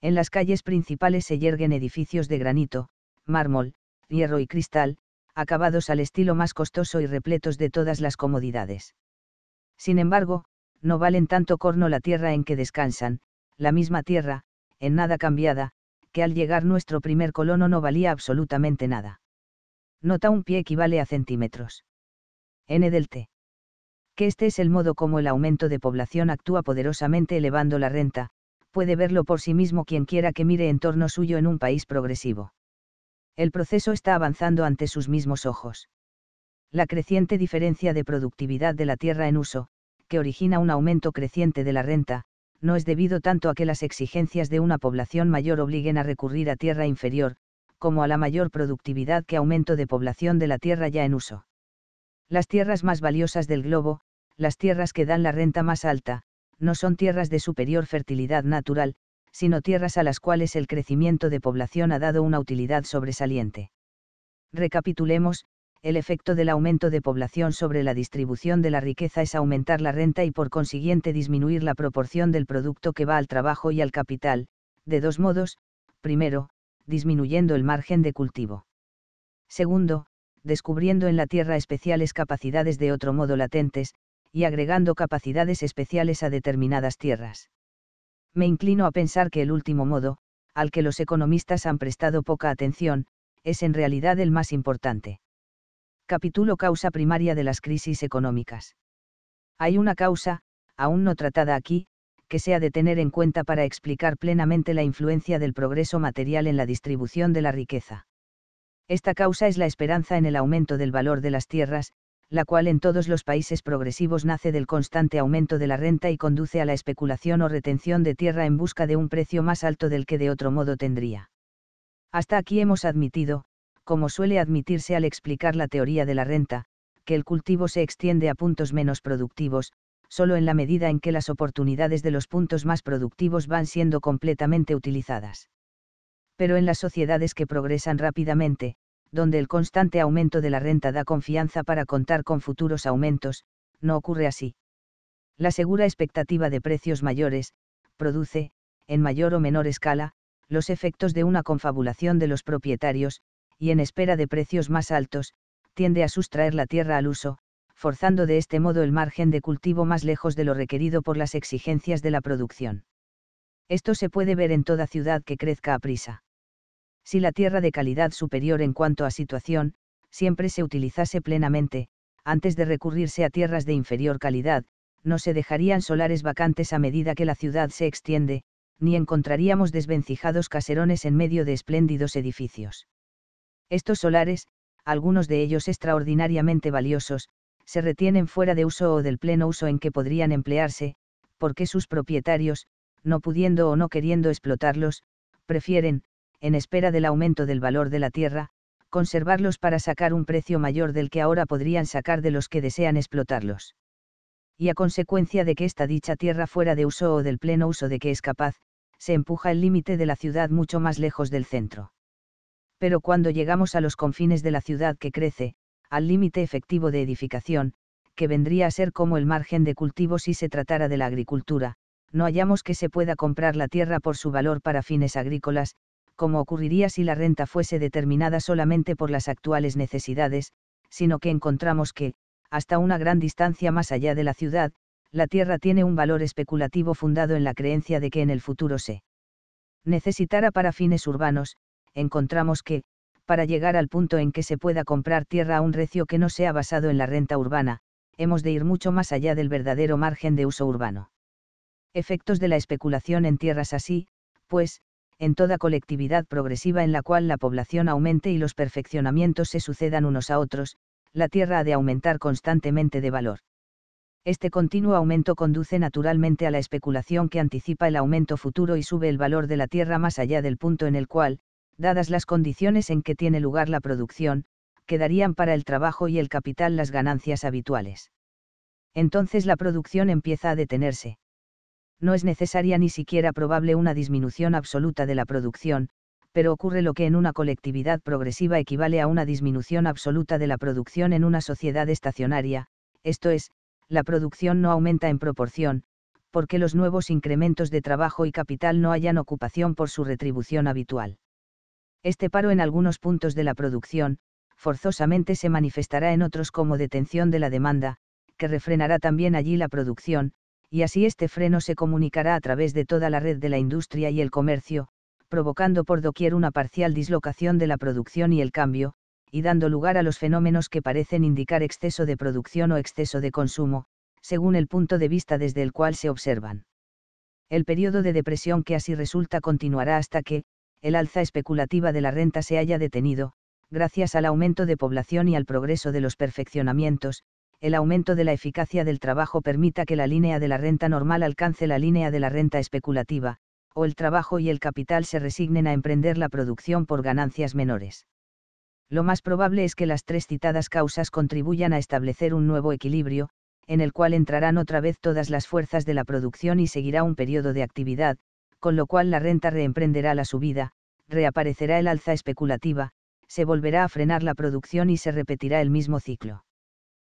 En las calles principales se yerguen edificios de granito, mármol, hierro y cristal, acabados al estilo más costoso y repletos de todas las comodidades. Sin embargo, no valen tanto corno la tierra en que descansan, la misma tierra, en nada cambiada, que al llegar nuestro primer colono no valía absolutamente nada. Nota un pie equivale a centímetros. N del T. Que este es el modo como el aumento de población actúa poderosamente elevando la renta, puede verlo por sí mismo quien quiera que mire en torno suyo en un país progresivo. El proceso está avanzando ante sus mismos ojos. La creciente diferencia de productividad de la tierra en uso, que origina un aumento creciente de la renta, no es debido tanto a que las exigencias de una población mayor obliguen a recurrir a tierra inferior, como a la mayor productividad que aumento de población de la tierra ya en uso. Las tierras más valiosas del globo, las tierras que dan la renta más alta, no son tierras de superior fertilidad natural, sino tierras a las cuales el crecimiento de población ha dado una utilidad sobresaliente. Recapitulemos, el efecto del aumento de población sobre la distribución de la riqueza es aumentar la renta y por consiguiente disminuir la proporción del producto que va al trabajo y al capital, de dos modos, primero, disminuyendo el margen de cultivo. Segundo, descubriendo en la tierra especiales capacidades de otro modo latentes, y agregando capacidades especiales a determinadas tierras. Me inclino a pensar que el último modo, al que los economistas han prestado poca atención, es en realidad el más importante. Capítulo Causa primaria de las crisis económicas. Hay una causa, aún no tratada aquí, que se ha de tener en cuenta para explicar plenamente la influencia del progreso material en la distribución de la riqueza. Esta causa es la esperanza en el aumento del valor de las tierras, la cual en todos los países progresivos nace del constante aumento de la renta y conduce a la especulación o retención de tierra en busca de un precio más alto del que de otro modo tendría. Hasta aquí hemos admitido, como suele admitirse al explicar la teoría de la renta, que el cultivo se extiende a puntos menos productivos, solo en la medida en que las oportunidades de los puntos más productivos van siendo completamente utilizadas. Pero en las sociedades que progresan rápidamente, donde el constante aumento de la renta da confianza para contar con futuros aumentos, no ocurre así. La segura expectativa de precios mayores, produce, en mayor o menor escala, los efectos de una confabulación de los propietarios, y en espera de precios más altos, tiende a sustraer la tierra al uso, forzando de este modo el margen de cultivo más lejos de lo requerido por las exigencias de la producción. Esto se puede ver en toda ciudad que crezca a prisa. Si la tierra de calidad superior en cuanto a situación, siempre se utilizase plenamente, antes de recurrirse a tierras de inferior calidad, no se dejarían solares vacantes a medida que la ciudad se extiende, ni encontraríamos desvencijados caserones en medio de espléndidos edificios. Estos solares, algunos de ellos extraordinariamente valiosos, se retienen fuera de uso o del pleno uso en que podrían emplearse, porque sus propietarios, no pudiendo o no queriendo explotarlos, prefieren, en espera del aumento del valor de la tierra, conservarlos para sacar un precio mayor del que ahora podrían sacar de los que desean explotarlos. Y a consecuencia de que esta dicha tierra fuera de uso o del pleno uso de que es capaz, se empuja el límite de la ciudad mucho más lejos del centro pero cuando llegamos a los confines de la ciudad que crece, al límite efectivo de edificación, que vendría a ser como el margen de cultivo si se tratara de la agricultura, no hallamos que se pueda comprar la tierra por su valor para fines agrícolas, como ocurriría si la renta fuese determinada solamente por las actuales necesidades, sino que encontramos que, hasta una gran distancia más allá de la ciudad, la tierra tiene un valor especulativo fundado en la creencia de que en el futuro se necesitará para fines urbanos, encontramos que, para llegar al punto en que se pueda comprar tierra a un recio que no sea basado en la renta urbana, hemos de ir mucho más allá del verdadero margen de uso urbano. Efectos de la especulación en tierras así, pues, en toda colectividad progresiva en la cual la población aumente y los perfeccionamientos se sucedan unos a otros, la tierra ha de aumentar constantemente de valor. Este continuo aumento conduce naturalmente a la especulación que anticipa el aumento futuro y sube el valor de la tierra más allá del punto en el cual, dadas las condiciones en que tiene lugar la producción, quedarían para el trabajo y el capital las ganancias habituales. Entonces la producción empieza a detenerse. No es necesaria ni siquiera probable una disminución absoluta de la producción, pero ocurre lo que en una colectividad progresiva equivale a una disminución absoluta de la producción en una sociedad estacionaria, esto es, la producción no aumenta en proporción, porque los nuevos incrementos de trabajo y capital no hallan ocupación por su retribución habitual. Este paro en algunos puntos de la producción, forzosamente se manifestará en otros como detención de la demanda, que refrenará también allí la producción, y así este freno se comunicará a través de toda la red de la industria y el comercio, provocando por doquier una parcial dislocación de la producción y el cambio, y dando lugar a los fenómenos que parecen indicar exceso de producción o exceso de consumo, según el punto de vista desde el cual se observan. El periodo de depresión que así resulta continuará hasta que, el alza especulativa de la renta se haya detenido, gracias al aumento de población y al progreso de los perfeccionamientos, el aumento de la eficacia del trabajo permita que la línea de la renta normal alcance la línea de la renta especulativa, o el trabajo y el capital se resignen a emprender la producción por ganancias menores. Lo más probable es que las tres citadas causas contribuyan a establecer un nuevo equilibrio, en el cual entrarán otra vez todas las fuerzas de la producción y seguirá un periodo de actividad, con lo cual la renta reemprenderá la subida, reaparecerá el alza especulativa, se volverá a frenar la producción y se repetirá el mismo ciclo.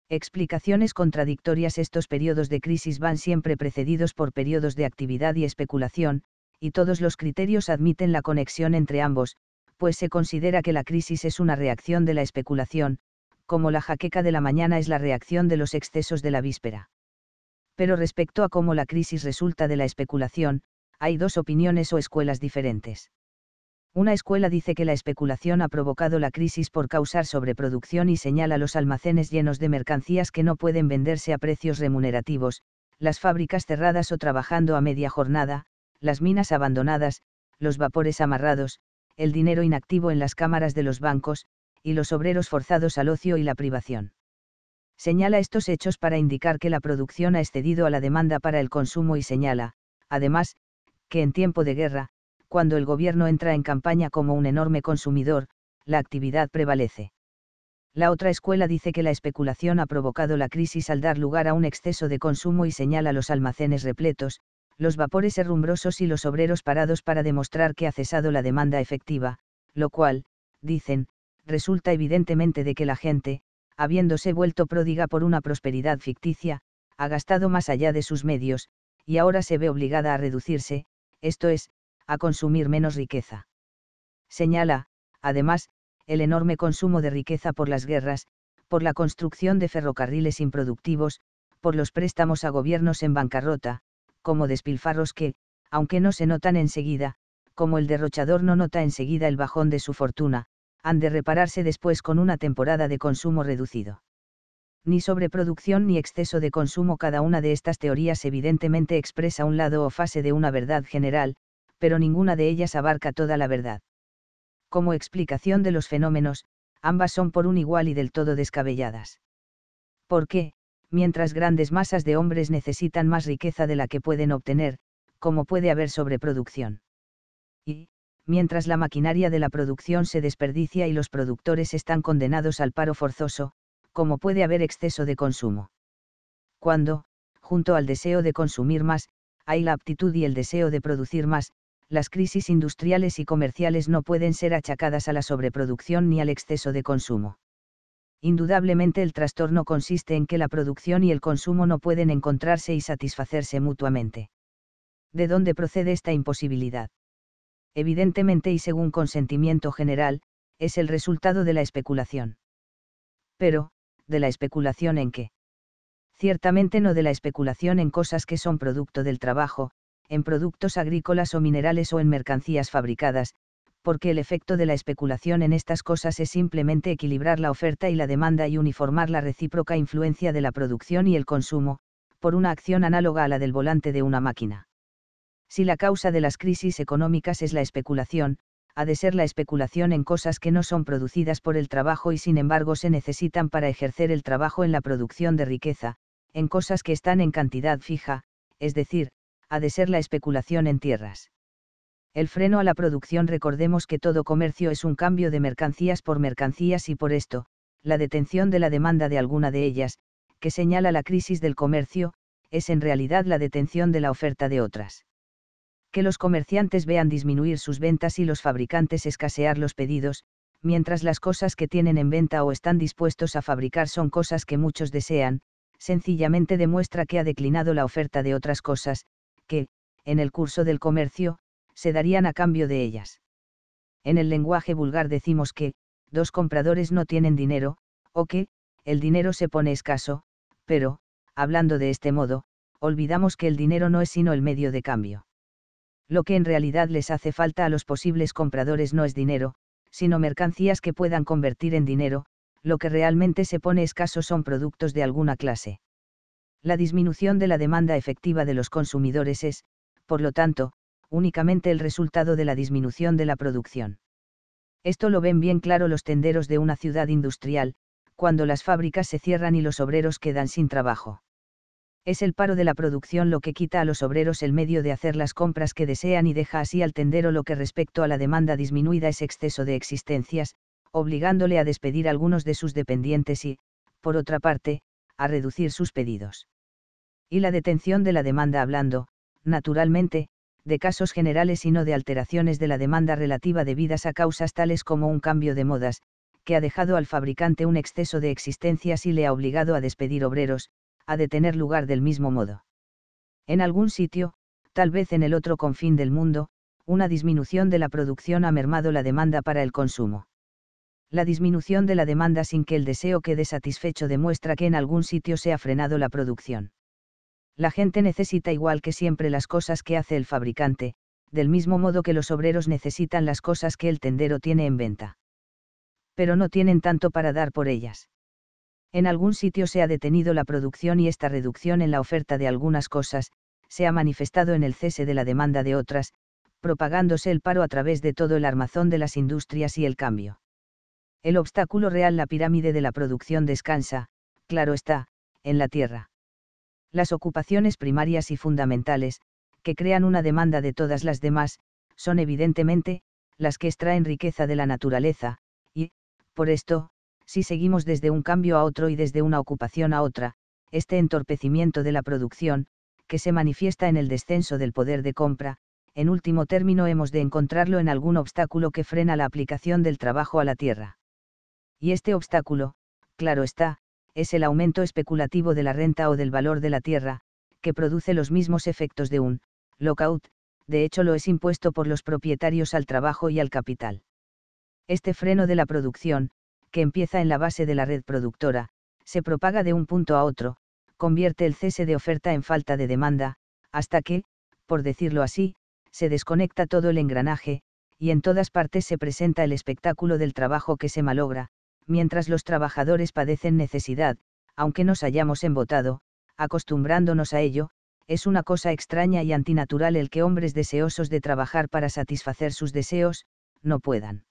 Explicaciones contradictorias Estos periodos de crisis van siempre precedidos por periodos de actividad y especulación, y todos los criterios admiten la conexión entre ambos, pues se considera que la crisis es una reacción de la especulación, como la jaqueca de la mañana es la reacción de los excesos de la víspera. Pero respecto a cómo la crisis resulta de la especulación, hay dos opiniones o escuelas diferentes. Una escuela dice que la especulación ha provocado la crisis por causar sobreproducción y señala los almacenes llenos de mercancías que no pueden venderse a precios remunerativos, las fábricas cerradas o trabajando a media jornada, las minas abandonadas, los vapores amarrados, el dinero inactivo en las cámaras de los bancos, y los obreros forzados al ocio y la privación. Señala estos hechos para indicar que la producción ha excedido a la demanda para el consumo y señala, además, que en tiempo de guerra, cuando el gobierno entra en campaña como un enorme consumidor, la actividad prevalece. La otra escuela dice que la especulación ha provocado la crisis al dar lugar a un exceso de consumo y señala los almacenes repletos, los vapores herrumbrosos y los obreros parados para demostrar que ha cesado la demanda efectiva, lo cual, dicen, resulta evidentemente de que la gente, habiéndose vuelto pródiga por una prosperidad ficticia, ha gastado más allá de sus medios, y ahora se ve obligada a reducirse, esto es, a consumir menos riqueza. Señala, además, el enorme consumo de riqueza por las guerras, por la construcción de ferrocarriles improductivos, por los préstamos a gobiernos en bancarrota, como despilfarros que, aunque no se notan enseguida, como el derrochador no nota enseguida el bajón de su fortuna, han de repararse después con una temporada de consumo reducido ni sobreproducción ni exceso de consumo. Cada una de estas teorías evidentemente expresa un lado o fase de una verdad general, pero ninguna de ellas abarca toda la verdad. Como explicación de los fenómenos, ambas son por un igual y del todo descabelladas. ¿Por qué, mientras grandes masas de hombres necesitan más riqueza de la que pueden obtener, cómo puede haber sobreproducción? Y, mientras la maquinaria de la producción se desperdicia y los productores están condenados al paro forzoso, como puede haber exceso de consumo. Cuando, junto al deseo de consumir más, hay la aptitud y el deseo de producir más, las crisis industriales y comerciales no pueden ser achacadas a la sobreproducción ni al exceso de consumo. Indudablemente el trastorno consiste en que la producción y el consumo no pueden encontrarse y satisfacerse mutuamente. ¿De dónde procede esta imposibilidad? Evidentemente y según consentimiento general, es el resultado de la especulación. Pero, de la especulación en qué? Ciertamente no de la especulación en cosas que son producto del trabajo, en productos agrícolas o minerales o en mercancías fabricadas, porque el efecto de la especulación en estas cosas es simplemente equilibrar la oferta y la demanda y uniformar la recíproca influencia de la producción y el consumo, por una acción análoga a la del volante de una máquina. Si la causa de las crisis económicas es la especulación, ha de ser la especulación en cosas que no son producidas por el trabajo y sin embargo se necesitan para ejercer el trabajo en la producción de riqueza, en cosas que están en cantidad fija, es decir, ha de ser la especulación en tierras. El freno a la producción recordemos que todo comercio es un cambio de mercancías por mercancías y por esto, la detención de la demanda de alguna de ellas, que señala la crisis del comercio, es en realidad la detención de la oferta de otras que los comerciantes vean disminuir sus ventas y los fabricantes escasear los pedidos, mientras las cosas que tienen en venta o están dispuestos a fabricar son cosas que muchos desean, sencillamente demuestra que ha declinado la oferta de otras cosas, que, en el curso del comercio, se darían a cambio de ellas. En el lenguaje vulgar decimos que, dos compradores no tienen dinero, o que, el dinero se pone escaso, pero, hablando de este modo, olvidamos que el dinero no es sino el medio de cambio. Lo que en realidad les hace falta a los posibles compradores no es dinero, sino mercancías que puedan convertir en dinero, lo que realmente se pone escaso son productos de alguna clase. La disminución de la demanda efectiva de los consumidores es, por lo tanto, únicamente el resultado de la disminución de la producción. Esto lo ven bien claro los tenderos de una ciudad industrial, cuando las fábricas se cierran y los obreros quedan sin trabajo es el paro de la producción lo que quita a los obreros el medio de hacer las compras que desean y deja así al tendero lo que respecto a la demanda disminuida es exceso de existencias, obligándole a despedir algunos de sus dependientes y, por otra parte, a reducir sus pedidos. Y la detención de la demanda hablando, naturalmente, de casos generales y no de alteraciones de la demanda relativa debidas a causas tales como un cambio de modas, que ha dejado al fabricante un exceso de existencias y le ha obligado a despedir obreros, ha de tener lugar del mismo modo. En algún sitio, tal vez en el otro confín del mundo, una disminución de la producción ha mermado la demanda para el consumo. La disminución de la demanda sin que el deseo quede satisfecho demuestra que en algún sitio se ha frenado la producción. La gente necesita igual que siempre las cosas que hace el fabricante, del mismo modo que los obreros necesitan las cosas que el tendero tiene en venta. Pero no tienen tanto para dar por ellas en algún sitio se ha detenido la producción y esta reducción en la oferta de algunas cosas, se ha manifestado en el cese de la demanda de otras, propagándose el paro a través de todo el armazón de las industrias y el cambio. El obstáculo real, la pirámide de la producción descansa, claro está, en la tierra. Las ocupaciones primarias y fundamentales, que crean una demanda de todas las demás, son evidentemente, las que extraen riqueza de la naturaleza, y, por esto, si seguimos desde un cambio a otro y desde una ocupación a otra, este entorpecimiento de la producción, que se manifiesta en el descenso del poder de compra, en último término hemos de encontrarlo en algún obstáculo que frena la aplicación del trabajo a la tierra. Y este obstáculo, claro está, es el aumento especulativo de la renta o del valor de la tierra, que produce los mismos efectos de un lockout, de hecho lo es impuesto por los propietarios al trabajo y al capital. Este freno de la producción, que empieza en la base de la red productora, se propaga de un punto a otro, convierte el cese de oferta en falta de demanda, hasta que, por decirlo así, se desconecta todo el engranaje, y en todas partes se presenta el espectáculo del trabajo que se malogra, mientras los trabajadores padecen necesidad, aunque nos hayamos embotado, acostumbrándonos a ello, es una cosa extraña y antinatural el que hombres deseosos de trabajar para satisfacer sus deseos, no puedan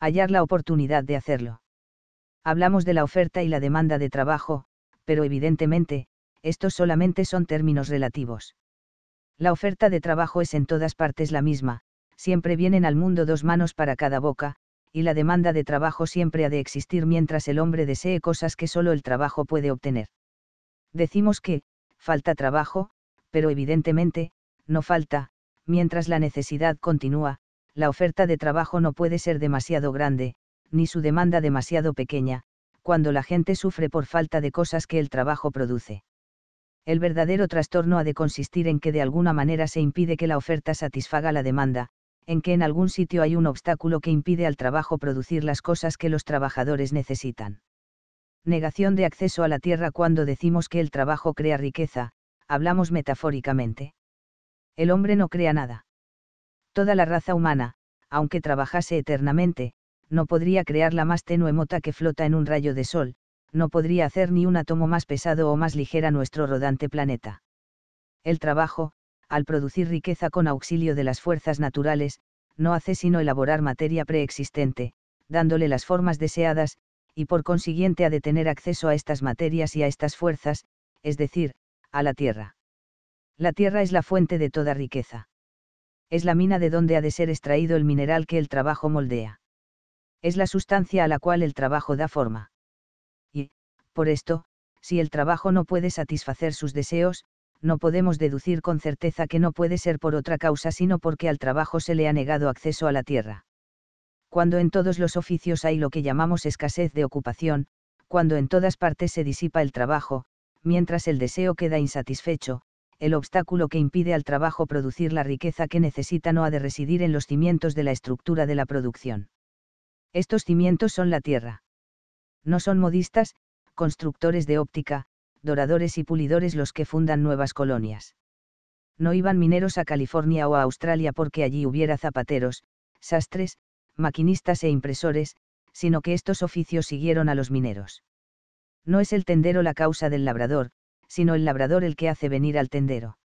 hallar la oportunidad de hacerlo. Hablamos de la oferta y la demanda de trabajo, pero evidentemente, estos solamente son términos relativos. La oferta de trabajo es en todas partes la misma, siempre vienen al mundo dos manos para cada boca, y la demanda de trabajo siempre ha de existir mientras el hombre desee cosas que solo el trabajo puede obtener. Decimos que, falta trabajo, pero evidentemente, no falta, mientras la necesidad continúa, la oferta de trabajo no puede ser demasiado grande, ni su demanda demasiado pequeña, cuando la gente sufre por falta de cosas que el trabajo produce. El verdadero trastorno ha de consistir en que de alguna manera se impide que la oferta satisfaga la demanda, en que en algún sitio hay un obstáculo que impide al trabajo producir las cosas que los trabajadores necesitan. Negación de acceso a la tierra cuando decimos que el trabajo crea riqueza, hablamos metafóricamente. El hombre no crea nada. Toda la raza humana, aunque trabajase eternamente, no podría crear la más tenue mota que flota en un rayo de sol, no podría hacer ni un átomo más pesado o más ligera nuestro rodante planeta. El trabajo, al producir riqueza con auxilio de las fuerzas naturales, no hace sino elaborar materia preexistente, dándole las formas deseadas, y por consiguiente ha de tener acceso a estas materias y a estas fuerzas, es decir, a la Tierra. La Tierra es la fuente de toda riqueza es la mina de donde ha de ser extraído el mineral que el trabajo moldea. Es la sustancia a la cual el trabajo da forma. Y, por esto, si el trabajo no puede satisfacer sus deseos, no podemos deducir con certeza que no puede ser por otra causa sino porque al trabajo se le ha negado acceso a la tierra. Cuando en todos los oficios hay lo que llamamos escasez de ocupación, cuando en todas partes se disipa el trabajo, mientras el deseo queda insatisfecho, el obstáculo que impide al trabajo producir la riqueza que necesita no ha de residir en los cimientos de la estructura de la producción. Estos cimientos son la tierra. No son modistas, constructores de óptica, doradores y pulidores los que fundan nuevas colonias. No iban mineros a California o a Australia porque allí hubiera zapateros, sastres, maquinistas e impresores, sino que estos oficios siguieron a los mineros. No es el tendero la causa del labrador, sino el labrador el que hace venir al tendero.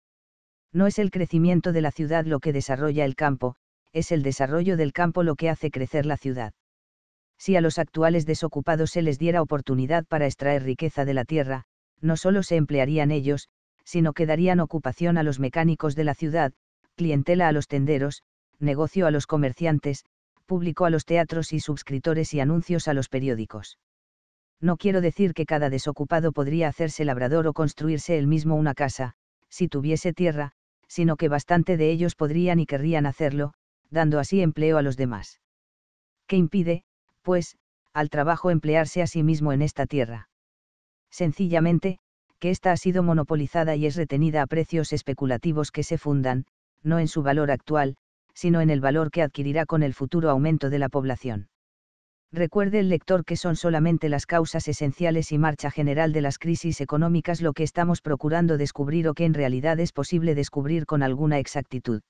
No es el crecimiento de la ciudad lo que desarrolla el campo, es el desarrollo del campo lo que hace crecer la ciudad. Si a los actuales desocupados se les diera oportunidad para extraer riqueza de la tierra, no solo se emplearían ellos, sino que darían ocupación a los mecánicos de la ciudad, clientela a los tenderos, negocio a los comerciantes, público a los teatros y suscriptores y anuncios a los periódicos no quiero decir que cada desocupado podría hacerse labrador o construirse él mismo una casa, si tuviese tierra, sino que bastante de ellos podrían y querrían hacerlo, dando así empleo a los demás. ¿Qué impide, pues, al trabajo emplearse a sí mismo en esta tierra? Sencillamente, que ésta ha sido monopolizada y es retenida a precios especulativos que se fundan, no en su valor actual, sino en el valor que adquirirá con el futuro aumento de la población. Recuerde el lector que son solamente las causas esenciales y marcha general de las crisis económicas lo que estamos procurando descubrir o que en realidad es posible descubrir con alguna exactitud.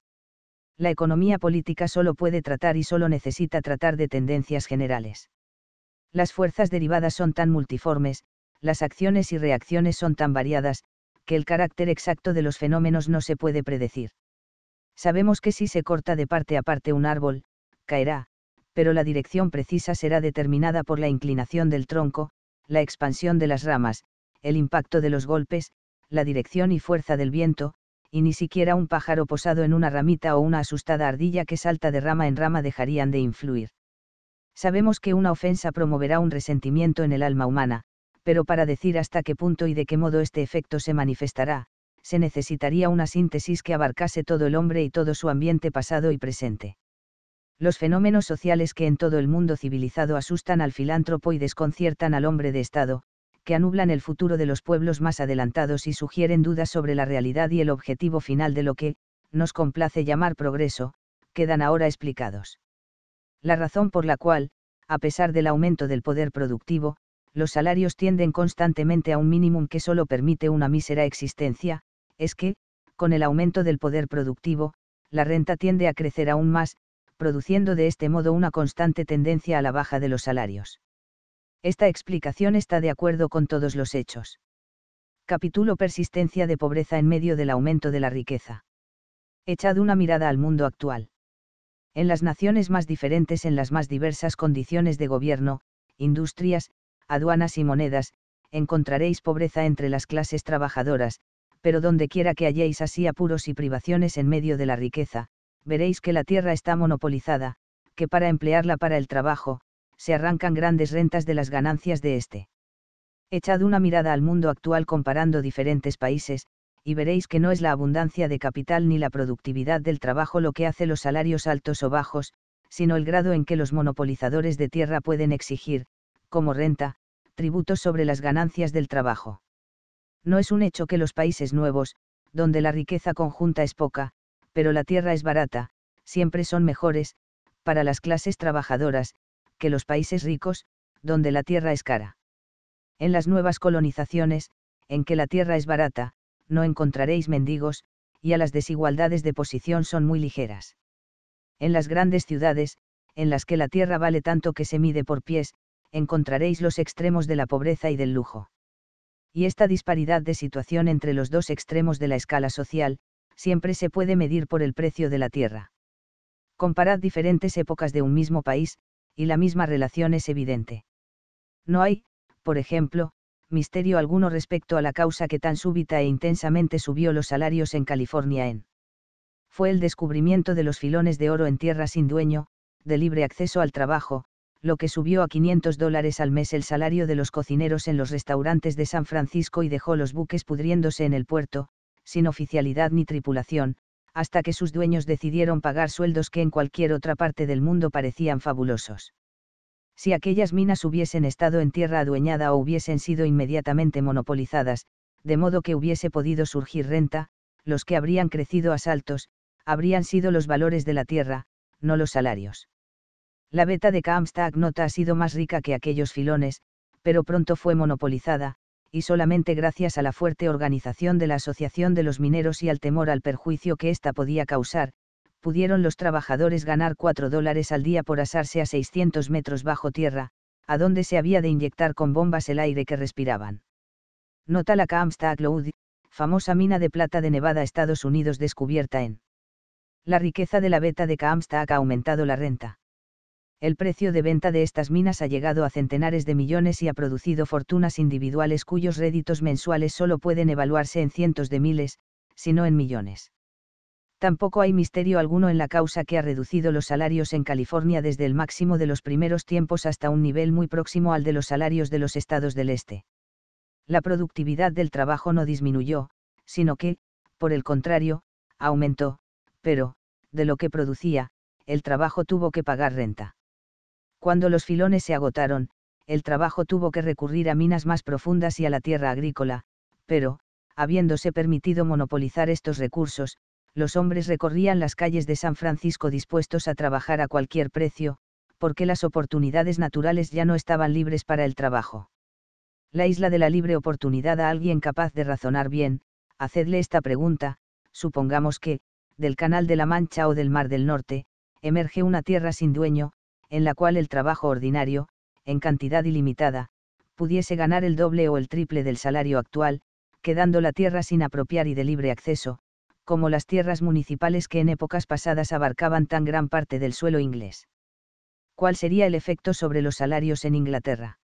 La economía política solo puede tratar y solo necesita tratar de tendencias generales. Las fuerzas derivadas son tan multiformes, las acciones y reacciones son tan variadas, que el carácter exacto de los fenómenos no se puede predecir. Sabemos que si se corta de parte a parte un árbol, caerá, pero la dirección precisa será determinada por la inclinación del tronco, la expansión de las ramas, el impacto de los golpes, la dirección y fuerza del viento, y ni siquiera un pájaro posado en una ramita o una asustada ardilla que salta de rama en rama dejarían de influir. Sabemos que una ofensa promoverá un resentimiento en el alma humana, pero para decir hasta qué punto y de qué modo este efecto se manifestará, se necesitaría una síntesis que abarcase todo el hombre y todo su ambiente pasado y presente los fenómenos sociales que en todo el mundo civilizado asustan al filántropo y desconciertan al hombre de Estado, que anublan el futuro de los pueblos más adelantados y sugieren dudas sobre la realidad y el objetivo final de lo que, nos complace llamar progreso, quedan ahora explicados. La razón por la cual, a pesar del aumento del poder productivo, los salarios tienden constantemente a un mínimo que solo permite una mísera existencia, es que, con el aumento del poder productivo, la renta tiende a crecer aún más, produciendo de este modo una constante tendencia a la baja de los salarios. Esta explicación está de acuerdo con todos los hechos. Capítulo Persistencia de pobreza en medio del aumento de la riqueza. Echad una mirada al mundo actual. En las naciones más diferentes, en las más diversas condiciones de gobierno, industrias, aduanas y monedas, encontraréis pobreza entre las clases trabajadoras, pero donde quiera que halléis así apuros y privaciones en medio de la riqueza, veréis que la tierra está monopolizada, que para emplearla para el trabajo, se arrancan grandes rentas de las ganancias de éste. Echad una mirada al mundo actual comparando diferentes países, y veréis que no es la abundancia de capital ni la productividad del trabajo lo que hace los salarios altos o bajos, sino el grado en que los monopolizadores de tierra pueden exigir, como renta, tributos sobre las ganancias del trabajo. No es un hecho que los países nuevos, donde la riqueza conjunta es poca, pero la tierra es barata, siempre son mejores, para las clases trabajadoras, que los países ricos, donde la tierra es cara. En las nuevas colonizaciones, en que la tierra es barata, no encontraréis mendigos, y a las desigualdades de posición son muy ligeras. En las grandes ciudades, en las que la tierra vale tanto que se mide por pies, encontraréis los extremos de la pobreza y del lujo. Y esta disparidad de situación entre los dos extremos de la escala social, siempre se puede medir por el precio de la tierra. Comparad diferentes épocas de un mismo país, y la misma relación es evidente. No hay, por ejemplo, misterio alguno respecto a la causa que tan súbita e intensamente subió los salarios en California en. Fue el descubrimiento de los filones de oro en tierra sin dueño, de libre acceso al trabajo, lo que subió a 500 dólares al mes el salario de los cocineros en los restaurantes de San Francisco y dejó los buques pudriéndose en el puerto, sin oficialidad ni tripulación, hasta que sus dueños decidieron pagar sueldos que en cualquier otra parte del mundo parecían fabulosos. Si aquellas minas hubiesen estado en tierra adueñada o hubiesen sido inmediatamente monopolizadas, de modo que hubiese podido surgir renta, los que habrían crecido a saltos, habrían sido los valores de la tierra, no los salarios. La beta de Kamstag Nota ha sido más rica que aquellos filones, pero pronto fue monopolizada, y solamente gracias a la fuerte organización de la Asociación de los Mineros y al temor al perjuicio que ésta podía causar, pudieron los trabajadores ganar 4 dólares al día por asarse a 600 metros bajo tierra, a donde se había de inyectar con bombas el aire que respiraban. Nota la Kamstag Loud, famosa mina de plata de Nevada, Estados Unidos, descubierta en. La riqueza de la beta de Kamstag ha aumentado la renta el precio de venta de estas minas ha llegado a centenares de millones y ha producido fortunas individuales cuyos réditos mensuales solo pueden evaluarse en cientos de miles, si no en millones. Tampoco hay misterio alguno en la causa que ha reducido los salarios en California desde el máximo de los primeros tiempos hasta un nivel muy próximo al de los salarios de los estados del este. La productividad del trabajo no disminuyó, sino que, por el contrario, aumentó, pero, de lo que producía, el trabajo tuvo que pagar renta. Cuando los filones se agotaron, el trabajo tuvo que recurrir a minas más profundas y a la tierra agrícola, pero, habiéndose permitido monopolizar estos recursos, los hombres recorrían las calles de San Francisco dispuestos a trabajar a cualquier precio, porque las oportunidades naturales ya no estaban libres para el trabajo. La isla de la libre oportunidad a alguien capaz de razonar bien, hacedle esta pregunta, supongamos que, del Canal de la Mancha o del Mar del Norte, emerge una tierra sin dueño, en la cual el trabajo ordinario, en cantidad ilimitada, pudiese ganar el doble o el triple del salario actual, quedando la tierra sin apropiar y de libre acceso, como las tierras municipales que en épocas pasadas abarcaban tan gran parte del suelo inglés. ¿Cuál sería el efecto sobre los salarios en Inglaterra?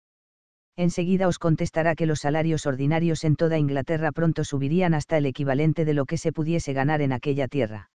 Enseguida os contestará que los salarios ordinarios en toda Inglaterra pronto subirían hasta el equivalente de lo que se pudiese ganar en aquella tierra.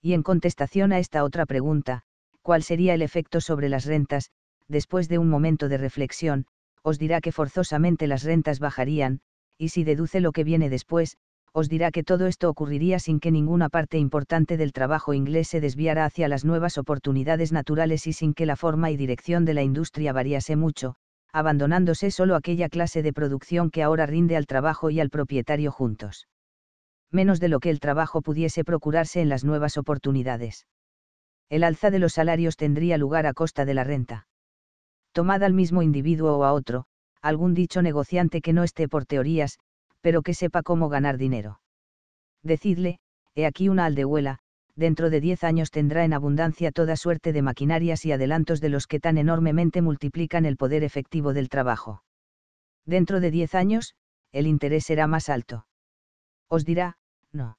Y en contestación a esta otra pregunta, cuál sería el efecto sobre las rentas, después de un momento de reflexión, os dirá que forzosamente las rentas bajarían, y si deduce lo que viene después, os dirá que todo esto ocurriría sin que ninguna parte importante del trabajo inglés se desviara hacia las nuevas oportunidades naturales y sin que la forma y dirección de la industria variase mucho, abandonándose solo aquella clase de producción que ahora rinde al trabajo y al propietario juntos. Menos de lo que el trabajo pudiese procurarse en las nuevas oportunidades el alza de los salarios tendría lugar a costa de la renta. Tomad al mismo individuo o a otro, algún dicho negociante que no esté por teorías, pero que sepa cómo ganar dinero. Decidle, he aquí una aldehuela, dentro de diez años tendrá en abundancia toda suerte de maquinarias y adelantos de los que tan enormemente multiplican el poder efectivo del trabajo. Dentro de diez años, el interés será más alto. Os dirá, no.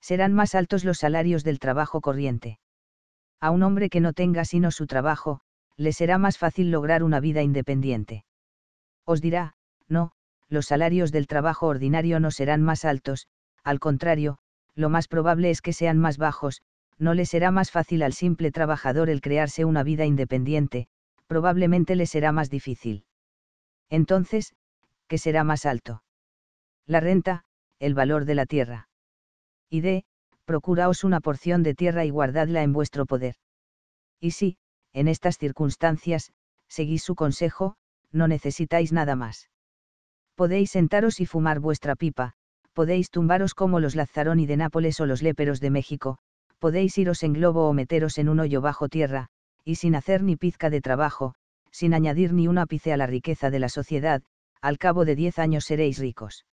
Serán más altos los salarios del trabajo corriente a un hombre que no tenga sino su trabajo, le será más fácil lograr una vida independiente. Os dirá, no, los salarios del trabajo ordinario no serán más altos, al contrario, lo más probable es que sean más bajos, no le será más fácil al simple trabajador el crearse una vida independiente, probablemente le será más difícil. Entonces, ¿qué será más alto? La renta, el valor de la tierra. Y de, procuraos una porción de tierra y guardadla en vuestro poder. Y si, en estas circunstancias, seguís su consejo, no necesitáis nada más. Podéis sentaros y fumar vuestra pipa, podéis tumbaros como los Lazaroni de Nápoles o los léperos de México, podéis iros en globo o meteros en un hoyo bajo tierra, y sin hacer ni pizca de trabajo, sin añadir ni un ápice a la riqueza de la sociedad, al cabo de diez años seréis ricos.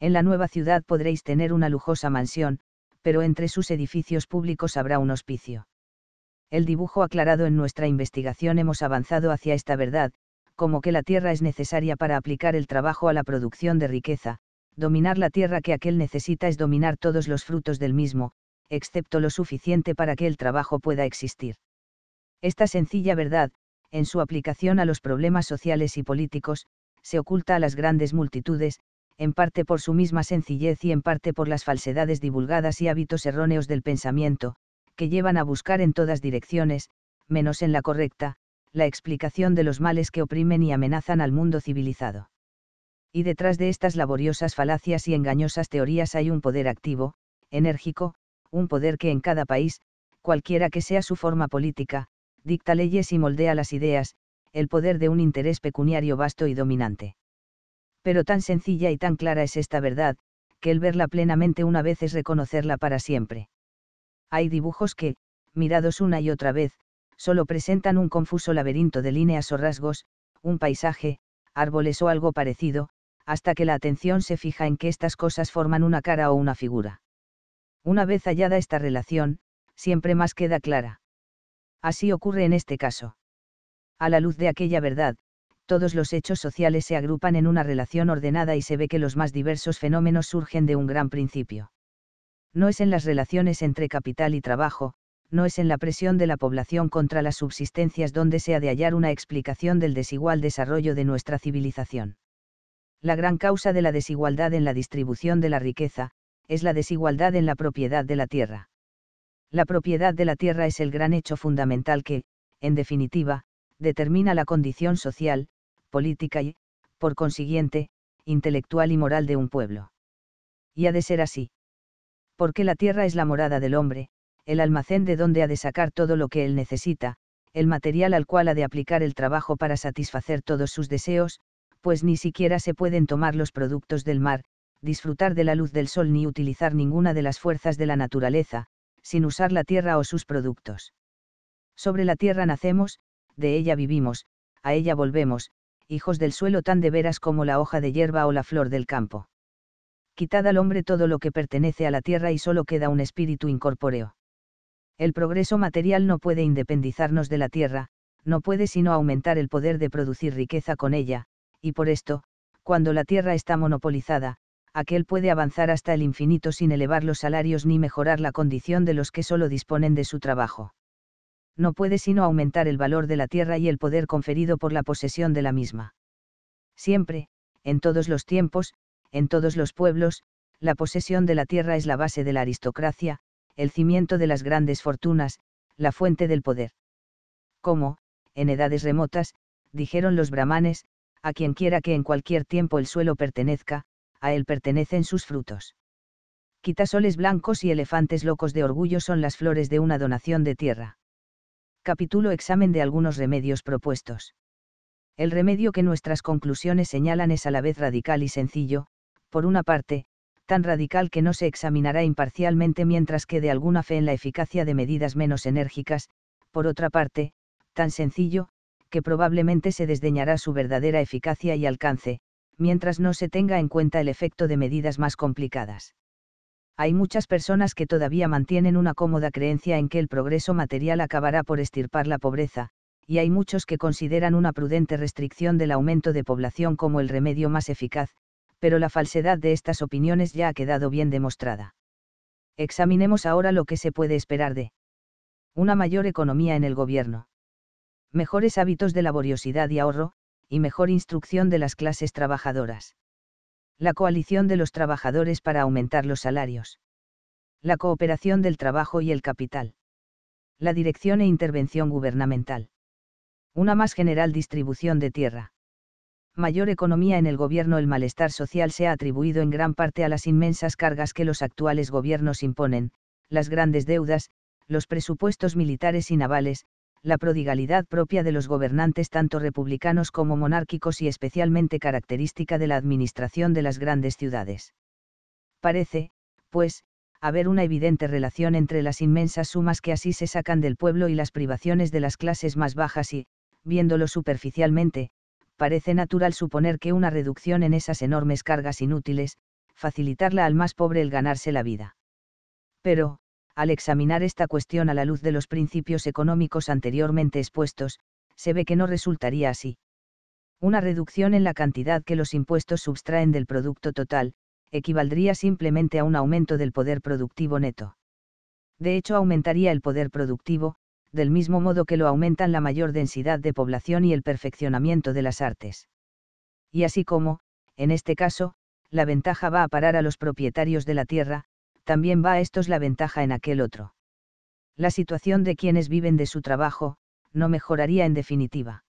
En la nueva ciudad podréis tener una lujosa mansión, pero entre sus edificios públicos habrá un hospicio. El dibujo aclarado en nuestra investigación hemos avanzado hacia esta verdad, como que la tierra es necesaria para aplicar el trabajo a la producción de riqueza, dominar la tierra que aquel necesita es dominar todos los frutos del mismo, excepto lo suficiente para que el trabajo pueda existir. Esta sencilla verdad, en su aplicación a los problemas sociales y políticos, se oculta a las grandes multitudes, en parte por su misma sencillez y en parte por las falsedades divulgadas y hábitos erróneos del pensamiento, que llevan a buscar en todas direcciones, menos en la correcta, la explicación de los males que oprimen y amenazan al mundo civilizado. Y detrás de estas laboriosas falacias y engañosas teorías hay un poder activo, enérgico, un poder que en cada país, cualquiera que sea su forma política, dicta leyes y moldea las ideas, el poder de un interés pecuniario vasto y dominante pero tan sencilla y tan clara es esta verdad, que el verla plenamente una vez es reconocerla para siempre. Hay dibujos que, mirados una y otra vez, solo presentan un confuso laberinto de líneas o rasgos, un paisaje, árboles o algo parecido, hasta que la atención se fija en que estas cosas forman una cara o una figura. Una vez hallada esta relación, siempre más queda clara. Así ocurre en este caso. A la luz de aquella verdad, todos los hechos sociales se agrupan en una relación ordenada y se ve que los más diversos fenómenos surgen de un gran principio. No es en las relaciones entre capital y trabajo, no es en la presión de la población contra las subsistencias donde se ha de hallar una explicación del desigual desarrollo de nuestra civilización. La gran causa de la desigualdad en la distribución de la riqueza, es la desigualdad en la propiedad de la tierra. La propiedad de la tierra es el gran hecho fundamental que, en definitiva, determina la condición social, política y, por consiguiente, intelectual y moral de un pueblo. Y ha de ser así. Porque la tierra es la morada del hombre, el almacén de donde ha de sacar todo lo que él necesita, el material al cual ha de aplicar el trabajo para satisfacer todos sus deseos, pues ni siquiera se pueden tomar los productos del mar, disfrutar de la luz del sol ni utilizar ninguna de las fuerzas de la naturaleza, sin usar la tierra o sus productos. Sobre la tierra nacemos, de ella vivimos, a ella volvemos, hijos del suelo tan de veras como la hoja de hierba o la flor del campo. Quitad al hombre todo lo que pertenece a la tierra y solo queda un espíritu incorpóreo. El progreso material no puede independizarnos de la tierra, no puede sino aumentar el poder de producir riqueza con ella, y por esto, cuando la tierra está monopolizada, aquel puede avanzar hasta el infinito sin elevar los salarios ni mejorar la condición de los que solo disponen de su trabajo no puede sino aumentar el valor de la tierra y el poder conferido por la posesión de la misma. Siempre, en todos los tiempos, en todos los pueblos, la posesión de la tierra es la base de la aristocracia, el cimiento de las grandes fortunas, la fuente del poder. Como, en edades remotas, dijeron los brahmanes, a quien quiera que en cualquier tiempo el suelo pertenezca, a él pertenecen sus frutos. Quitasoles blancos y elefantes locos de orgullo son las flores de una donación de tierra capítulo examen de algunos remedios propuestos. El remedio que nuestras conclusiones señalan es a la vez radical y sencillo, por una parte, tan radical que no se examinará imparcialmente mientras que de alguna fe en la eficacia de medidas menos enérgicas, por otra parte, tan sencillo, que probablemente se desdeñará su verdadera eficacia y alcance, mientras no se tenga en cuenta el efecto de medidas más complicadas hay muchas personas que todavía mantienen una cómoda creencia en que el progreso material acabará por estirpar la pobreza, y hay muchos que consideran una prudente restricción del aumento de población como el remedio más eficaz, pero la falsedad de estas opiniones ya ha quedado bien demostrada. Examinemos ahora lo que se puede esperar de una mayor economía en el gobierno. Mejores hábitos de laboriosidad y ahorro, y mejor instrucción de las clases trabajadoras la coalición de los trabajadores para aumentar los salarios, la cooperación del trabajo y el capital, la dirección e intervención gubernamental, una más general distribución de tierra. Mayor economía en el gobierno El malestar social se ha atribuido en gran parte a las inmensas cargas que los actuales gobiernos imponen, las grandes deudas, los presupuestos militares y navales, la prodigalidad propia de los gobernantes tanto republicanos como monárquicos y especialmente característica de la administración de las grandes ciudades. Parece, pues, haber una evidente relación entre las inmensas sumas que así se sacan del pueblo y las privaciones de las clases más bajas y, viéndolo superficialmente, parece natural suponer que una reducción en esas enormes cargas inútiles, facilitarla al más pobre el ganarse la vida. Pero, al examinar esta cuestión a la luz de los principios económicos anteriormente expuestos, se ve que no resultaría así. Una reducción en la cantidad que los impuestos subtraen del producto total, equivaldría simplemente a un aumento del poder productivo neto. De hecho, aumentaría el poder productivo, del mismo modo que lo aumentan la mayor densidad de población y el perfeccionamiento de las artes. Y así como, en este caso, la ventaja va a parar a los propietarios de la tierra, también va a estos la ventaja en aquel otro. La situación de quienes viven de su trabajo, no mejoraría en definitiva.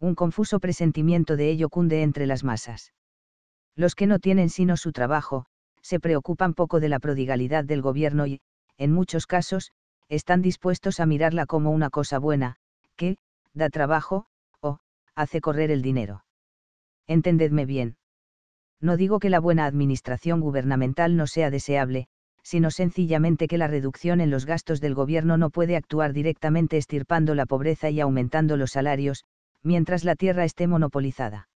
Un confuso presentimiento de ello cunde entre las masas. Los que no tienen sino su trabajo, se preocupan poco de la prodigalidad del gobierno y, en muchos casos, están dispuestos a mirarla como una cosa buena, que, da trabajo, o, hace correr el dinero. Entendedme bien no digo que la buena administración gubernamental no sea deseable, sino sencillamente que la reducción en los gastos del gobierno no puede actuar directamente estirpando la pobreza y aumentando los salarios, mientras la tierra esté monopolizada.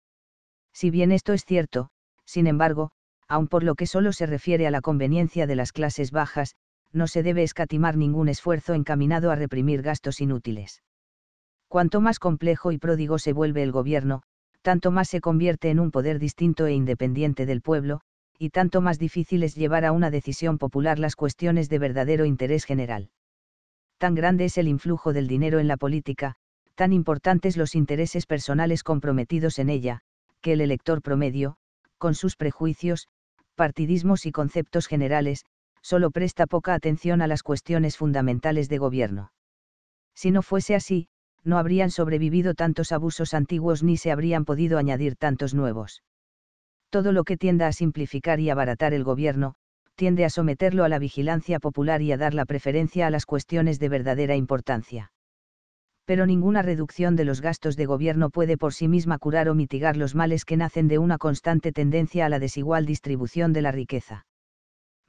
Si bien esto es cierto, sin embargo, aun por lo que solo se refiere a la conveniencia de las clases bajas, no se debe escatimar ningún esfuerzo encaminado a reprimir gastos inútiles. Cuanto más complejo y pródigo se vuelve el gobierno, tanto más se convierte en un poder distinto e independiente del pueblo, y tanto más difícil es llevar a una decisión popular las cuestiones de verdadero interés general. Tan grande es el influjo del dinero en la política, tan importantes los intereses personales comprometidos en ella, que el elector promedio, con sus prejuicios, partidismos y conceptos generales, solo presta poca atención a las cuestiones fundamentales de gobierno. Si no fuese así, no habrían sobrevivido tantos abusos antiguos ni se habrían podido añadir tantos nuevos. Todo lo que tienda a simplificar y abaratar el gobierno, tiende a someterlo a la vigilancia popular y a dar la preferencia a las cuestiones de verdadera importancia. Pero ninguna reducción de los gastos de gobierno puede por sí misma curar o mitigar los males que nacen de una constante tendencia a la desigual distribución de la riqueza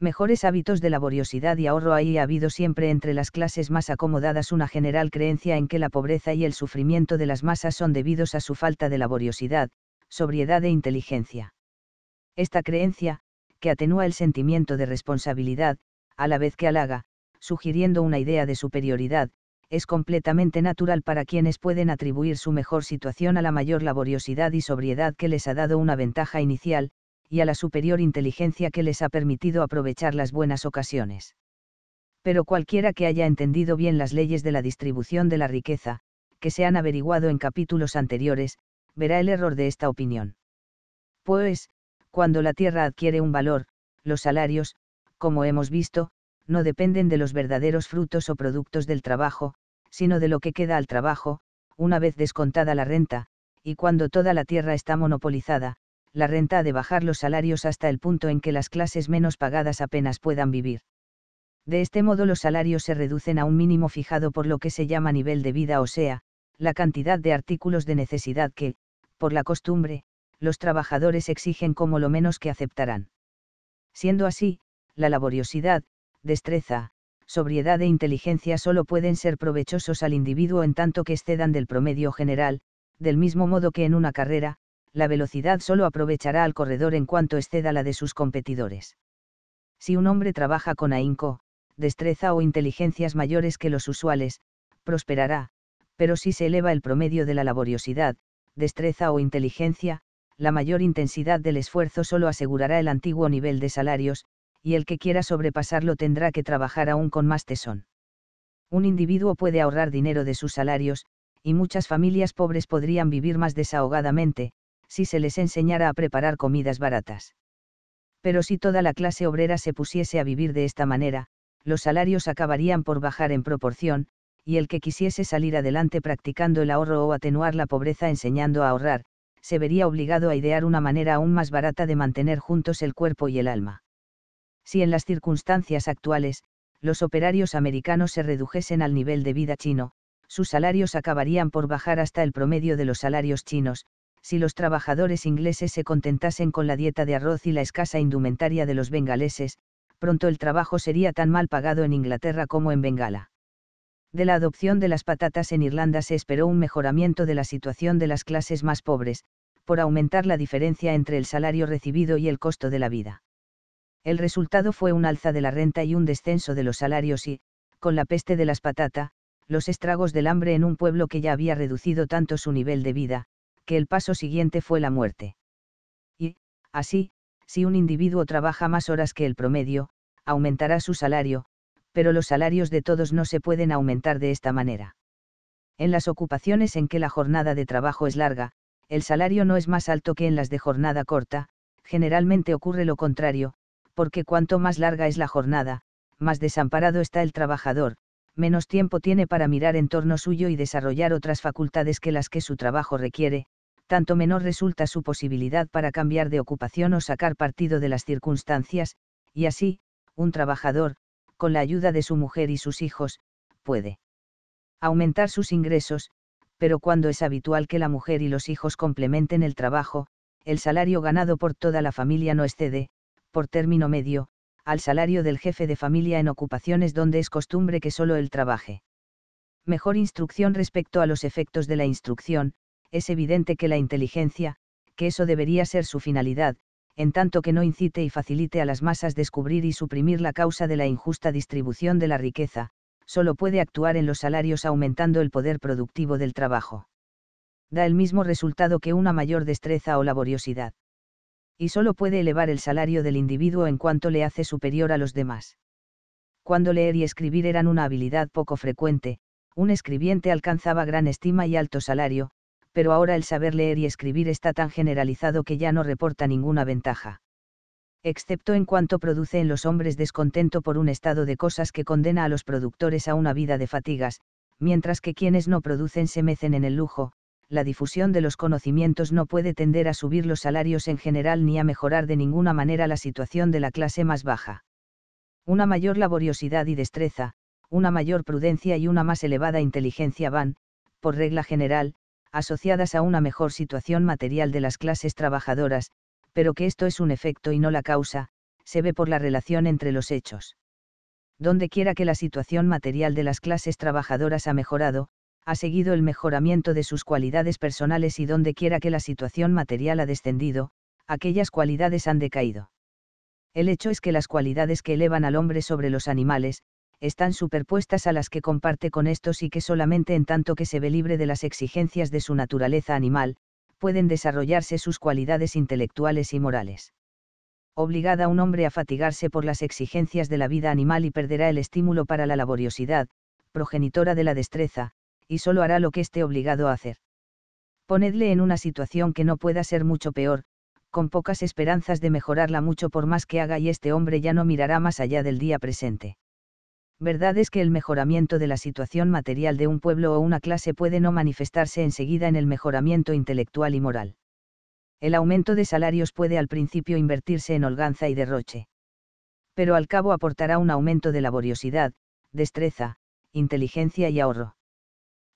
mejores hábitos de laboriosidad y ahorro ahí ha habido siempre entre las clases más acomodadas una general creencia en que la pobreza y el sufrimiento de las masas son debidos a su falta de laboriosidad, sobriedad e inteligencia. Esta creencia, que atenúa el sentimiento de responsabilidad, a la vez que halaga, sugiriendo una idea de superioridad, es completamente natural para quienes pueden atribuir su mejor situación a la mayor laboriosidad y sobriedad que les ha dado una ventaja inicial, y a la superior inteligencia que les ha permitido aprovechar las buenas ocasiones. Pero cualquiera que haya entendido bien las leyes de la distribución de la riqueza, que se han averiguado en capítulos anteriores, verá el error de esta opinión. Pues, cuando la tierra adquiere un valor, los salarios, como hemos visto, no dependen de los verdaderos frutos o productos del trabajo, sino de lo que queda al trabajo, una vez descontada la renta, y cuando toda la tierra está monopolizada, la renta ha de bajar los salarios hasta el punto en que las clases menos pagadas apenas puedan vivir. De este modo los salarios se reducen a un mínimo fijado por lo que se llama nivel de vida, o sea, la cantidad de artículos de necesidad que, por la costumbre, los trabajadores exigen como lo menos que aceptarán. Siendo así, la laboriosidad, destreza, sobriedad e inteligencia solo pueden ser provechosos al individuo en tanto que excedan del promedio general, del mismo modo que en una carrera, la velocidad solo aprovechará al corredor en cuanto exceda la de sus competidores. Si un hombre trabaja con ahínco, destreza o inteligencias mayores que los usuales, prosperará, pero si se eleva el promedio de la laboriosidad, destreza o inteligencia, la mayor intensidad del esfuerzo solo asegurará el antiguo nivel de salarios, y el que quiera sobrepasarlo tendrá que trabajar aún con más tesón. Un individuo puede ahorrar dinero de sus salarios, y muchas familias pobres podrían vivir más desahogadamente, si se les enseñara a preparar comidas baratas. Pero si toda la clase obrera se pusiese a vivir de esta manera, los salarios acabarían por bajar en proporción, y el que quisiese salir adelante practicando el ahorro o atenuar la pobreza enseñando a ahorrar, se vería obligado a idear una manera aún más barata de mantener juntos el cuerpo y el alma. Si en las circunstancias actuales, los operarios americanos se redujesen al nivel de vida chino, sus salarios acabarían por bajar hasta el promedio de los salarios chinos, si los trabajadores ingleses se contentasen con la dieta de arroz y la escasa indumentaria de los bengaleses, pronto el trabajo sería tan mal pagado en Inglaterra como en Bengala. De la adopción de las patatas en Irlanda se esperó un mejoramiento de la situación de las clases más pobres, por aumentar la diferencia entre el salario recibido y el costo de la vida. El resultado fue un alza de la renta y un descenso de los salarios y, con la peste de las patatas, los estragos del hambre en un pueblo que ya había reducido tanto su nivel de vida, que el paso siguiente fue la muerte. Y, así, si un individuo trabaja más horas que el promedio, aumentará su salario, pero los salarios de todos no se pueden aumentar de esta manera. En las ocupaciones en que la jornada de trabajo es larga, el salario no es más alto que en las de jornada corta, generalmente ocurre lo contrario, porque cuanto más larga es la jornada, más desamparado está el trabajador, menos tiempo tiene para mirar en torno suyo y desarrollar otras facultades que las que su trabajo requiere, tanto menor resulta su posibilidad para cambiar de ocupación o sacar partido de las circunstancias, y así, un trabajador, con la ayuda de su mujer y sus hijos, puede aumentar sus ingresos, pero cuando es habitual que la mujer y los hijos complementen el trabajo, el salario ganado por toda la familia no excede, por término medio, al salario del jefe de familia en ocupaciones donde es costumbre que solo él trabaje. Mejor instrucción respecto a los efectos de la instrucción, es evidente que la inteligencia, que eso debería ser su finalidad, en tanto que no incite y facilite a las masas descubrir y suprimir la causa de la injusta distribución de la riqueza, solo puede actuar en los salarios aumentando el poder productivo del trabajo. Da el mismo resultado que una mayor destreza o laboriosidad y solo puede elevar el salario del individuo en cuanto le hace superior a los demás. Cuando leer y escribir eran una habilidad poco frecuente, un escribiente alcanzaba gran estima y alto salario, pero ahora el saber leer y escribir está tan generalizado que ya no reporta ninguna ventaja. Excepto en cuanto produce en los hombres descontento por un estado de cosas que condena a los productores a una vida de fatigas, mientras que quienes no producen se mecen en el lujo, la difusión de los conocimientos no puede tender a subir los salarios en general ni a mejorar de ninguna manera la situación de la clase más baja. Una mayor laboriosidad y destreza, una mayor prudencia y una más elevada inteligencia van, por regla general, asociadas a una mejor situación material de las clases trabajadoras, pero que esto es un efecto y no la causa, se ve por la relación entre los hechos. Donde quiera que la situación material de las clases trabajadoras ha mejorado, ha seguido el mejoramiento de sus cualidades personales y donde quiera que la situación material ha descendido, aquellas cualidades han decaído. El hecho es que las cualidades que elevan al hombre sobre los animales, están superpuestas a las que comparte con estos y que solamente en tanto que se ve libre de las exigencias de su naturaleza animal, pueden desarrollarse sus cualidades intelectuales y morales. Obligada a un hombre a fatigarse por las exigencias de la vida animal y perderá el estímulo para la laboriosidad, progenitora de la destreza, y solo hará lo que esté obligado a hacer. Ponedle en una situación que no pueda ser mucho peor, con pocas esperanzas de mejorarla mucho por más que haga y este hombre ya no mirará más allá del día presente. Verdad es que el mejoramiento de la situación material de un pueblo o una clase puede no manifestarse enseguida en el mejoramiento intelectual y moral. El aumento de salarios puede al principio invertirse en holganza y derroche. Pero al cabo aportará un aumento de laboriosidad, destreza, inteligencia y ahorro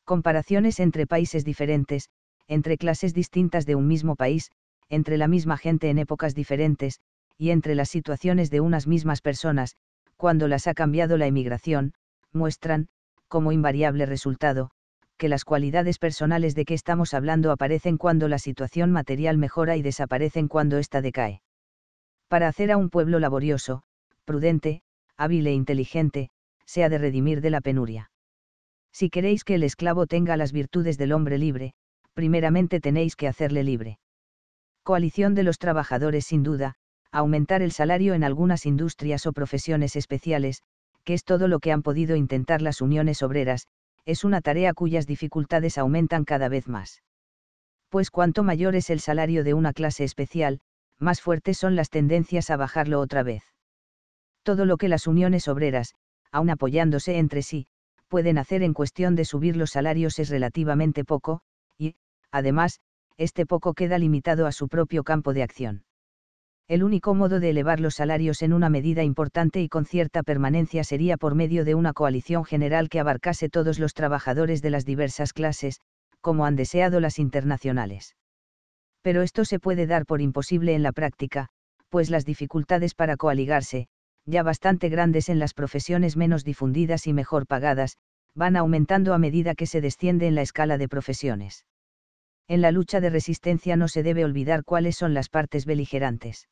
comparaciones entre países diferentes, entre clases distintas de un mismo país, entre la misma gente en épocas diferentes, y entre las situaciones de unas mismas personas, cuando las ha cambiado la emigración, muestran, como invariable resultado, que las cualidades personales de que estamos hablando aparecen cuando la situación material mejora y desaparecen cuando ésta decae. Para hacer a un pueblo laborioso, prudente, hábil e inteligente, se ha de redimir de la penuria. Si queréis que el esclavo tenga las virtudes del hombre libre, primeramente tenéis que hacerle libre. Coalición de los trabajadores sin duda, aumentar el salario en algunas industrias o profesiones especiales, que es todo lo que han podido intentar las uniones obreras, es una tarea cuyas dificultades aumentan cada vez más. Pues cuanto mayor es el salario de una clase especial, más fuertes son las tendencias a bajarlo otra vez. Todo lo que las uniones obreras, aun apoyándose entre sí, pueden hacer en cuestión de subir los salarios es relativamente poco, y, además, este poco queda limitado a su propio campo de acción. El único modo de elevar los salarios en una medida importante y con cierta permanencia sería por medio de una coalición general que abarcase todos los trabajadores de las diversas clases, como han deseado las internacionales. Pero esto se puede dar por imposible en la práctica, pues las dificultades para coaligarse, ya bastante grandes en las profesiones menos difundidas y mejor pagadas, van aumentando a medida que se desciende en la escala de profesiones. En la lucha de resistencia no se debe olvidar cuáles son las partes beligerantes.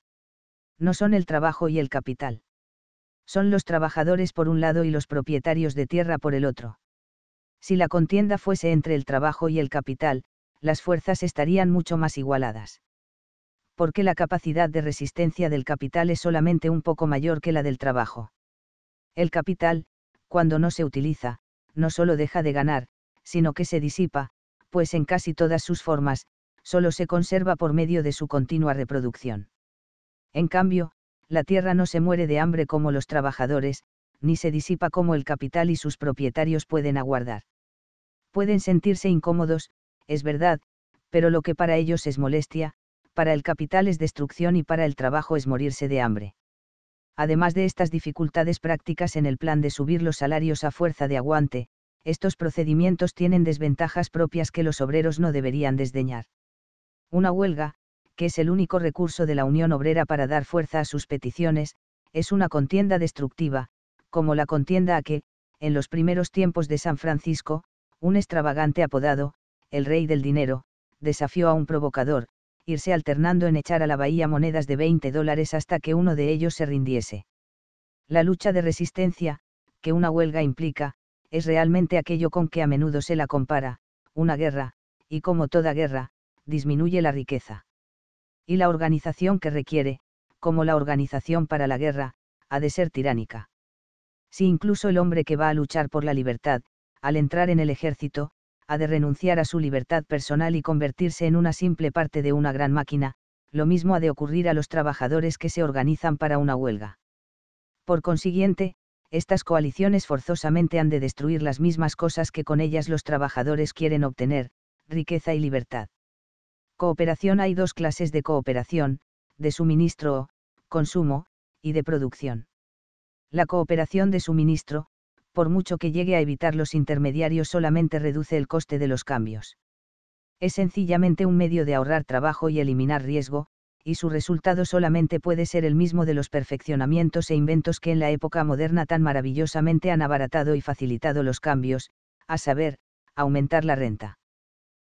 No son el trabajo y el capital. Son los trabajadores por un lado y los propietarios de tierra por el otro. Si la contienda fuese entre el trabajo y el capital, las fuerzas estarían mucho más igualadas porque la capacidad de resistencia del capital es solamente un poco mayor que la del trabajo. El capital, cuando no se utiliza, no solo deja de ganar, sino que se disipa, pues en casi todas sus formas, solo se conserva por medio de su continua reproducción. En cambio, la tierra no se muere de hambre como los trabajadores, ni se disipa como el capital y sus propietarios pueden aguardar. Pueden sentirse incómodos, es verdad, pero lo que para ellos es molestia, para el capital es destrucción y para el trabajo es morirse de hambre. Además de estas dificultades prácticas en el plan de subir los salarios a fuerza de aguante, estos procedimientos tienen desventajas propias que los obreros no deberían desdeñar. Una huelga, que es el único recurso de la Unión Obrera para dar fuerza a sus peticiones, es una contienda destructiva, como la contienda a que, en los primeros tiempos de San Francisco, un extravagante apodado, el rey del dinero, desafió a un provocador, irse alternando en echar a la bahía monedas de 20 dólares hasta que uno de ellos se rindiese. La lucha de resistencia, que una huelga implica, es realmente aquello con que a menudo se la compara, una guerra, y como toda guerra, disminuye la riqueza. Y la organización que requiere, como la organización para la guerra, ha de ser tiránica. Si incluso el hombre que va a luchar por la libertad, al entrar en el ejército, ha de renunciar a su libertad personal y convertirse en una simple parte de una gran máquina, lo mismo ha de ocurrir a los trabajadores que se organizan para una huelga. Por consiguiente, estas coaliciones forzosamente han de destruir las mismas cosas que con ellas los trabajadores quieren obtener, riqueza y libertad. Cooperación hay dos clases de cooperación, de suministro o, consumo, y de producción. La cooperación de suministro, por mucho que llegue a evitar los intermediarios solamente reduce el coste de los cambios. Es sencillamente un medio de ahorrar trabajo y eliminar riesgo, y su resultado solamente puede ser el mismo de los perfeccionamientos e inventos que en la época moderna tan maravillosamente han abaratado y facilitado los cambios, a saber, aumentar la renta.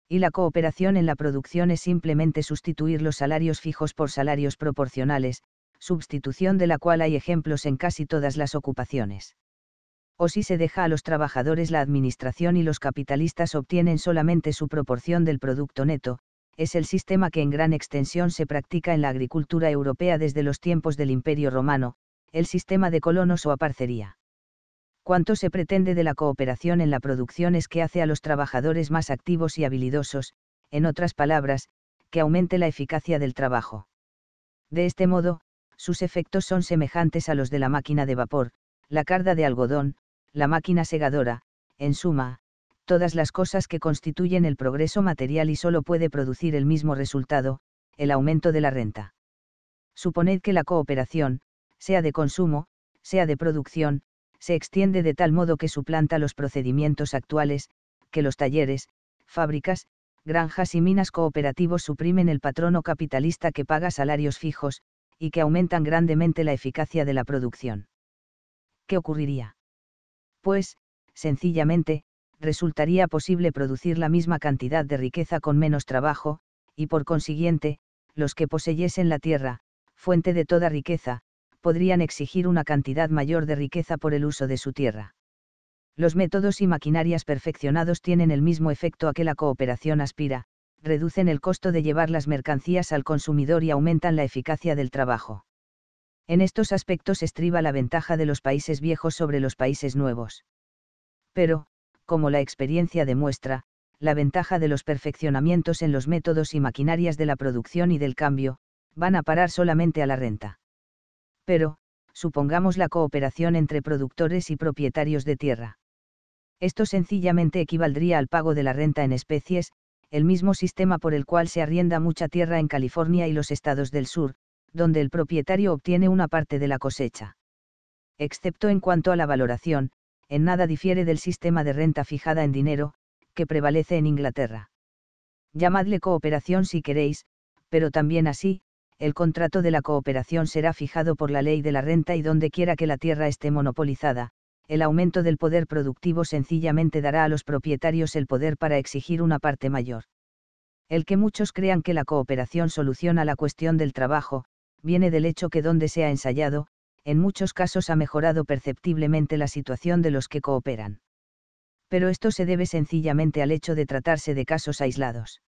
Y la cooperación en la producción es simplemente sustituir los salarios fijos por salarios proporcionales, sustitución de la cual hay ejemplos en casi todas las ocupaciones o si se deja a los trabajadores la administración y los capitalistas obtienen solamente su proporción del producto neto, es el sistema que en gran extensión se practica en la agricultura europea desde los tiempos del Imperio Romano, el sistema de colonos o aparcería. Cuanto se pretende de la cooperación en la producción es que hace a los trabajadores más activos y habilidosos, en otras palabras, que aumente la eficacia del trabajo. De este modo, sus efectos son semejantes a los de la máquina de vapor, la carga de algodón, la máquina segadora, en suma, todas las cosas que constituyen el progreso material y solo puede producir el mismo resultado, el aumento de la renta. Suponed que la cooperación, sea de consumo, sea de producción, se extiende de tal modo que suplanta los procedimientos actuales, que los talleres, fábricas, granjas y minas cooperativos suprimen el patrono capitalista que paga salarios fijos, y que aumentan grandemente la eficacia de la producción. ¿Qué ocurriría? pues, sencillamente, resultaría posible producir la misma cantidad de riqueza con menos trabajo, y por consiguiente, los que poseyesen la tierra, fuente de toda riqueza, podrían exigir una cantidad mayor de riqueza por el uso de su tierra. Los métodos y maquinarias perfeccionados tienen el mismo efecto a que la cooperación aspira, reducen el costo de llevar las mercancías al consumidor y aumentan la eficacia del trabajo. En estos aspectos estriba la ventaja de los países viejos sobre los países nuevos. Pero, como la experiencia demuestra, la ventaja de los perfeccionamientos en los métodos y maquinarias de la producción y del cambio, van a parar solamente a la renta. Pero, supongamos la cooperación entre productores y propietarios de tierra. Esto sencillamente equivaldría al pago de la renta en especies, el mismo sistema por el cual se arrienda mucha tierra en California y los estados del sur, donde el propietario obtiene una parte de la cosecha. Excepto en cuanto a la valoración, en nada difiere del sistema de renta fijada en dinero, que prevalece en Inglaterra. Llamadle cooperación si queréis, pero también así, el contrato de la cooperación será fijado por la ley de la renta y donde quiera que la tierra esté monopolizada, el aumento del poder productivo sencillamente dará a los propietarios el poder para exigir una parte mayor. El que muchos crean que la cooperación soluciona la cuestión del trabajo, viene del hecho que donde se ha ensayado, en muchos casos ha mejorado perceptiblemente la situación de los que cooperan. Pero esto se debe sencillamente al hecho de tratarse de casos aislados.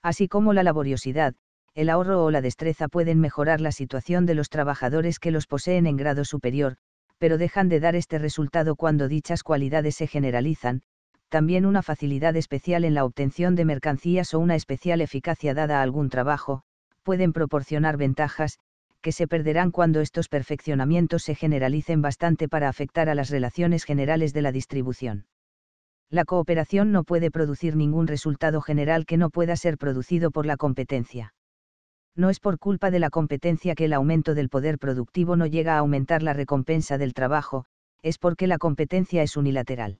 Así como la laboriosidad, el ahorro o la destreza pueden mejorar la situación de los trabajadores que los poseen en grado superior, pero dejan de dar este resultado cuando dichas cualidades se generalizan, también una facilidad especial en la obtención de mercancías o una especial eficacia dada a algún trabajo, pueden proporcionar ventajas, que se perderán cuando estos perfeccionamientos se generalicen bastante para afectar a las relaciones generales de la distribución. La cooperación no puede producir ningún resultado general que no pueda ser producido por la competencia. No es por culpa de la competencia que el aumento del poder productivo no llega a aumentar la recompensa del trabajo, es porque la competencia es unilateral.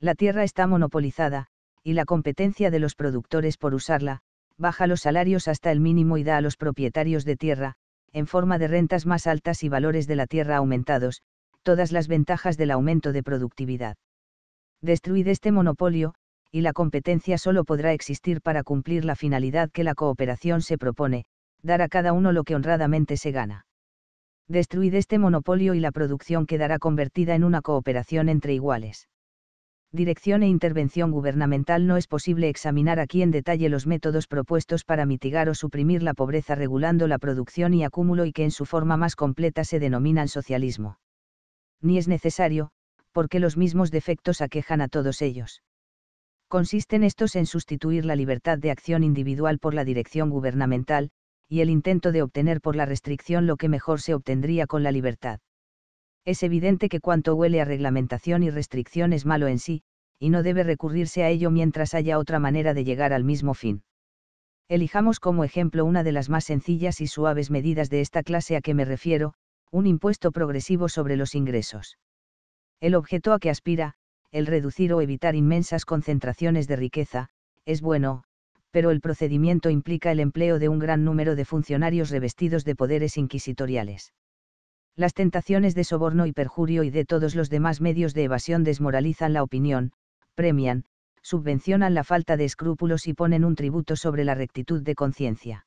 La tierra está monopolizada, y la competencia de los productores por usarla, baja los salarios hasta el mínimo y da a los propietarios de tierra, en forma de rentas más altas y valores de la tierra aumentados, todas las ventajas del aumento de productividad. Destruid este monopolio, y la competencia solo podrá existir para cumplir la finalidad que la cooperación se propone, dar a cada uno lo que honradamente se gana. Destruid este monopolio y la producción quedará convertida en una cooperación entre iguales dirección e intervención gubernamental no es posible examinar aquí en detalle los métodos propuestos para mitigar o suprimir la pobreza regulando la producción y acúmulo y que en su forma más completa se denominan socialismo. Ni es necesario, porque los mismos defectos aquejan a todos ellos. Consisten estos en sustituir la libertad de acción individual por la dirección gubernamental, y el intento de obtener por la restricción lo que mejor se obtendría con la libertad es evidente que cuanto huele a reglamentación y restricción es malo en sí, y no debe recurrirse a ello mientras haya otra manera de llegar al mismo fin. Elijamos como ejemplo una de las más sencillas y suaves medidas de esta clase a que me refiero, un impuesto progresivo sobre los ingresos. El objeto a que aspira, el reducir o evitar inmensas concentraciones de riqueza, es bueno, pero el procedimiento implica el empleo de un gran número de funcionarios revestidos de poderes inquisitoriales. Las tentaciones de soborno y perjurio y de todos los demás medios de evasión desmoralizan la opinión, premian, subvencionan la falta de escrúpulos y ponen un tributo sobre la rectitud de conciencia.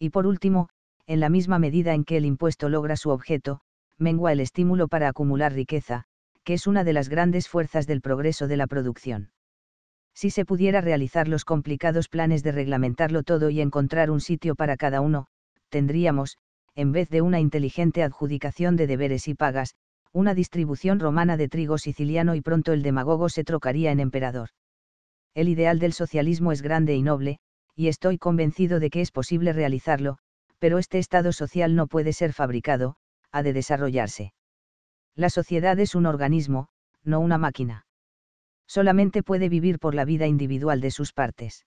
Y por último, en la misma medida en que el impuesto logra su objeto, mengua el estímulo para acumular riqueza, que es una de las grandes fuerzas del progreso de la producción. Si se pudiera realizar los complicados planes de reglamentarlo todo y encontrar un sitio para cada uno, tendríamos, en vez de una inteligente adjudicación de deberes y pagas, una distribución romana de trigo siciliano y pronto el demagogo se trocaría en emperador. El ideal del socialismo es grande y noble, y estoy convencido de que es posible realizarlo, pero este estado social no puede ser fabricado, ha de desarrollarse. La sociedad es un organismo, no una máquina. Solamente puede vivir por la vida individual de sus partes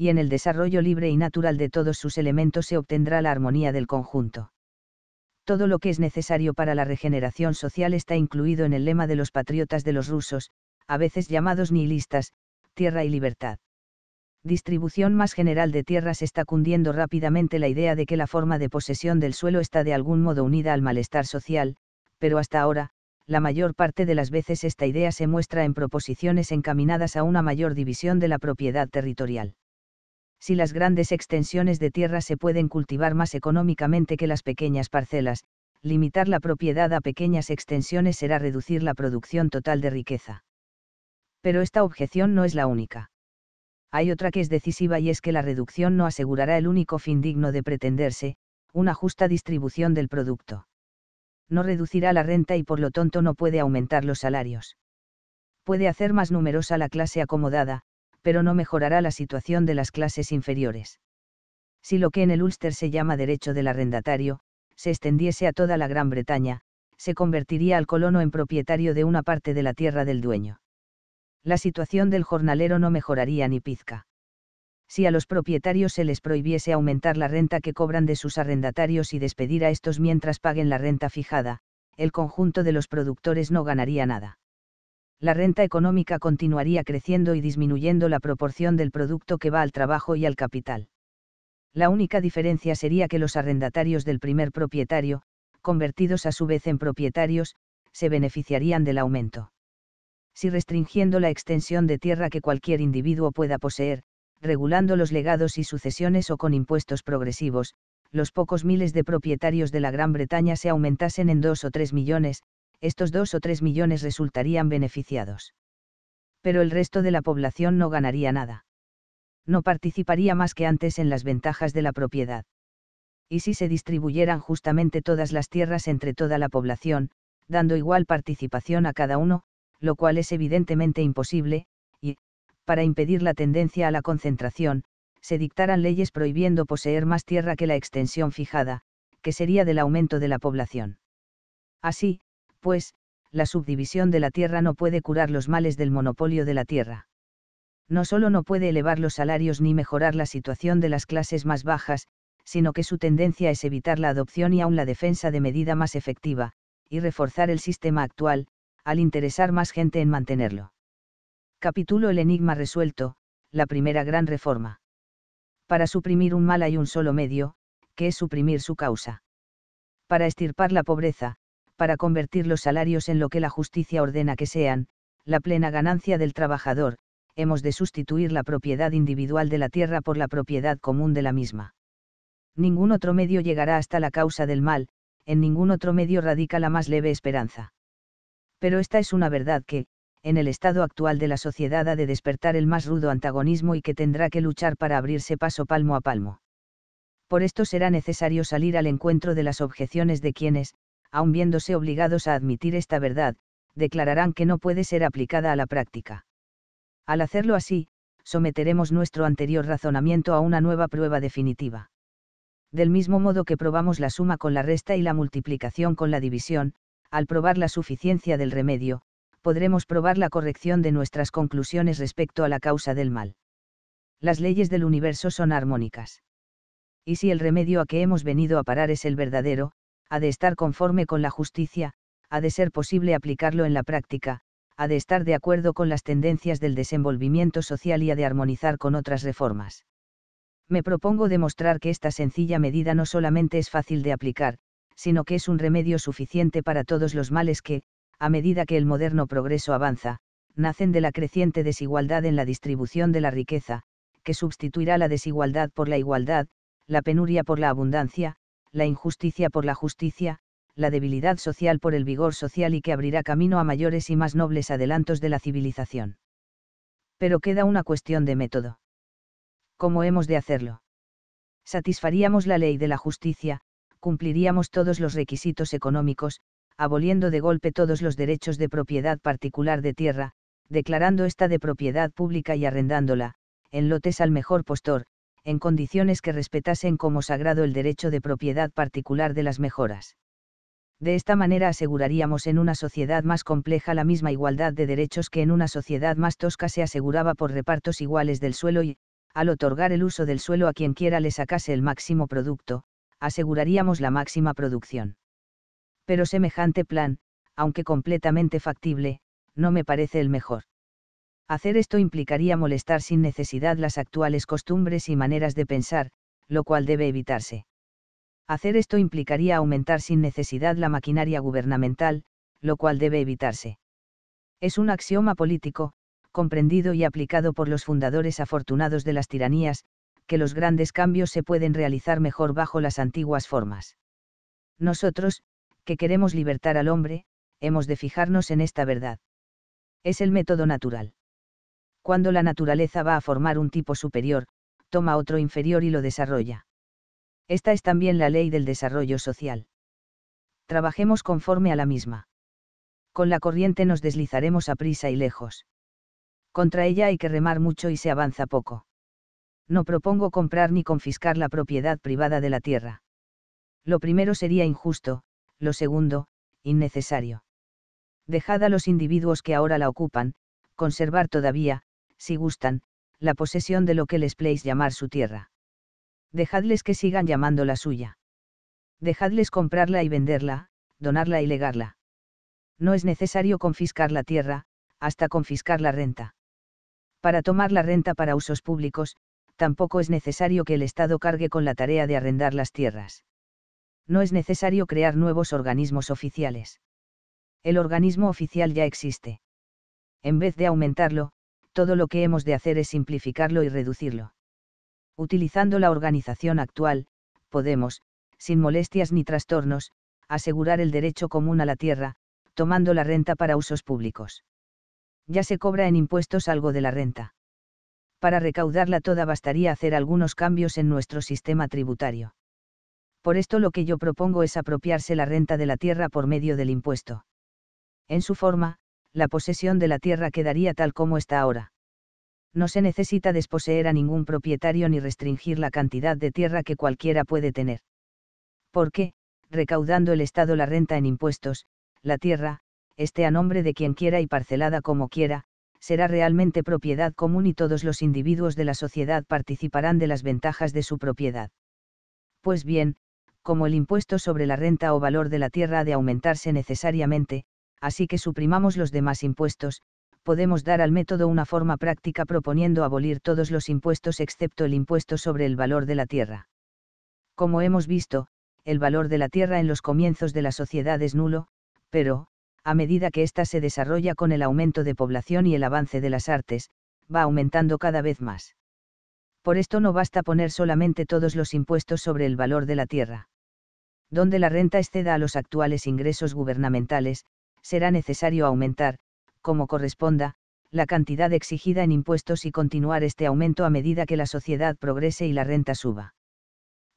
y en el desarrollo libre y natural de todos sus elementos se obtendrá la armonía del conjunto. Todo lo que es necesario para la regeneración social está incluido en el lema de los patriotas de los rusos, a veces llamados nihilistas, tierra y libertad distribución más general de tierras está cundiendo rápidamente la idea de que la forma de posesión del suelo está de algún modo unida al malestar social, pero hasta ahora, la mayor parte de las veces esta idea se muestra en proposiciones encaminadas a una mayor división de la propiedad territorial si las grandes extensiones de tierra se pueden cultivar más económicamente que las pequeñas parcelas, limitar la propiedad a pequeñas extensiones será reducir la producción total de riqueza. Pero esta objeción no es la única. Hay otra que es decisiva y es que la reducción no asegurará el único fin digno de pretenderse, una justa distribución del producto. No reducirá la renta y por lo tanto no puede aumentar los salarios. Puede hacer más numerosa la clase acomodada, pero no mejorará la situación de las clases inferiores. Si lo que en el Ulster se llama derecho del arrendatario, se extendiese a toda la Gran Bretaña, se convertiría al colono en propietario de una parte de la tierra del dueño. La situación del jornalero no mejoraría ni pizca. Si a los propietarios se les prohibiese aumentar la renta que cobran de sus arrendatarios y despedir a estos mientras paguen la renta fijada, el conjunto de los productores no ganaría nada la renta económica continuaría creciendo y disminuyendo la proporción del producto que va al trabajo y al capital. La única diferencia sería que los arrendatarios del primer propietario, convertidos a su vez en propietarios, se beneficiarían del aumento. Si restringiendo la extensión de tierra que cualquier individuo pueda poseer, regulando los legados y sucesiones o con impuestos progresivos, los pocos miles de propietarios de la Gran Bretaña se aumentasen en dos o tres millones, estos dos o tres millones resultarían beneficiados. Pero el resto de la población no ganaría nada. No participaría más que antes en las ventajas de la propiedad. Y si se distribuyeran justamente todas las tierras entre toda la población, dando igual participación a cada uno, lo cual es evidentemente imposible, y, para impedir la tendencia a la concentración, se dictaran leyes prohibiendo poseer más tierra que la extensión fijada, que sería del aumento de la población. Así, pues, la subdivisión de la tierra no puede curar los males del monopolio de la tierra. No solo no puede elevar los salarios ni mejorar la situación de las clases más bajas, sino que su tendencia es evitar la adopción y aún la defensa de medida más efectiva, y reforzar el sistema actual, al interesar más gente en mantenerlo. Capítulo El enigma resuelto, la primera gran reforma. Para suprimir un mal hay un solo medio, que es suprimir su causa. Para estirpar la pobreza, para convertir los salarios en lo que la justicia ordena que sean, la plena ganancia del trabajador, hemos de sustituir la propiedad individual de la tierra por la propiedad común de la misma. Ningún otro medio llegará hasta la causa del mal, en ningún otro medio radica la más leve esperanza. Pero esta es una verdad que, en el estado actual de la sociedad ha de despertar el más rudo antagonismo y que tendrá que luchar para abrirse paso palmo a palmo. Por esto será necesario salir al encuentro de las objeciones de quienes, aun viéndose obligados a admitir esta verdad, declararán que no puede ser aplicada a la práctica. Al hacerlo así, someteremos nuestro anterior razonamiento a una nueva prueba definitiva. Del mismo modo que probamos la suma con la resta y la multiplicación con la división, al probar la suficiencia del remedio, podremos probar la corrección de nuestras conclusiones respecto a la causa del mal. Las leyes del universo son armónicas. Y si el remedio a que hemos venido a parar es el verdadero, ha de estar conforme con la justicia, ha de ser posible aplicarlo en la práctica, ha de estar de acuerdo con las tendencias del desenvolvimiento social y ha de armonizar con otras reformas. Me propongo demostrar que esta sencilla medida no solamente es fácil de aplicar, sino que es un remedio suficiente para todos los males que, a medida que el moderno progreso avanza, nacen de la creciente desigualdad en la distribución de la riqueza, que sustituirá la desigualdad por la igualdad, la penuria por la abundancia, la injusticia por la justicia, la debilidad social por el vigor social y que abrirá camino a mayores y más nobles adelantos de la civilización. Pero queda una cuestión de método. ¿Cómo hemos de hacerlo? Satisfaríamos la ley de la justicia, cumpliríamos todos los requisitos económicos, aboliendo de golpe todos los derechos de propiedad particular de tierra, declarando esta de propiedad pública y arrendándola, en lotes al mejor postor, en condiciones que respetasen como sagrado el derecho de propiedad particular de las mejoras. De esta manera aseguraríamos en una sociedad más compleja la misma igualdad de derechos que en una sociedad más tosca se aseguraba por repartos iguales del suelo y, al otorgar el uso del suelo a quien quiera le sacase el máximo producto, aseguraríamos la máxima producción. Pero semejante plan, aunque completamente factible, no me parece el mejor. Hacer esto implicaría molestar sin necesidad las actuales costumbres y maneras de pensar, lo cual debe evitarse. Hacer esto implicaría aumentar sin necesidad la maquinaria gubernamental, lo cual debe evitarse. Es un axioma político, comprendido y aplicado por los fundadores afortunados de las tiranías, que los grandes cambios se pueden realizar mejor bajo las antiguas formas. Nosotros, que queremos libertar al hombre, hemos de fijarnos en esta verdad. Es el método natural cuando la naturaleza va a formar un tipo superior, toma otro inferior y lo desarrolla. Esta es también la ley del desarrollo social. Trabajemos conforme a la misma. Con la corriente nos deslizaremos a prisa y lejos. Contra ella hay que remar mucho y se avanza poco. No propongo comprar ni confiscar la propiedad privada de la tierra. Lo primero sería injusto, lo segundo, innecesario. Dejad a los individuos que ahora la ocupan, conservar todavía, si gustan, la posesión de lo que les place llamar su tierra. Dejadles que sigan llamándola suya. Dejadles comprarla y venderla, donarla y legarla. No es necesario confiscar la tierra, hasta confiscar la renta. Para tomar la renta para usos públicos, tampoco es necesario que el Estado cargue con la tarea de arrendar las tierras. No es necesario crear nuevos organismos oficiales. El organismo oficial ya existe. En vez de aumentarlo, todo lo que hemos de hacer es simplificarlo y reducirlo. Utilizando la organización actual, podemos, sin molestias ni trastornos, asegurar el derecho común a la tierra, tomando la renta para usos públicos. Ya se cobra en impuestos algo de la renta. Para recaudarla toda bastaría hacer algunos cambios en nuestro sistema tributario. Por esto lo que yo propongo es apropiarse la renta de la tierra por medio del impuesto. En su forma, la posesión de la tierra quedaría tal como está ahora. No se necesita desposeer a ningún propietario ni restringir la cantidad de tierra que cualquiera puede tener. Porque, recaudando el Estado la renta en impuestos, la tierra, esté a nombre de quien quiera y parcelada como quiera, será realmente propiedad común y todos los individuos de la sociedad participarán de las ventajas de su propiedad. Pues bien, como el impuesto sobre la renta o valor de la tierra ha de aumentarse necesariamente, así que suprimamos los demás impuestos, podemos dar al método una forma práctica proponiendo abolir todos los impuestos excepto el impuesto sobre el valor de la tierra. Como hemos visto, el valor de la tierra en los comienzos de la sociedad es nulo, pero, a medida que ésta se desarrolla con el aumento de población y el avance de las artes, va aumentando cada vez más. Por esto no basta poner solamente todos los impuestos sobre el valor de la tierra. Donde la renta exceda a los actuales ingresos gubernamentales, será necesario aumentar, como corresponda, la cantidad exigida en impuestos y continuar este aumento a medida que la sociedad progrese y la renta suba.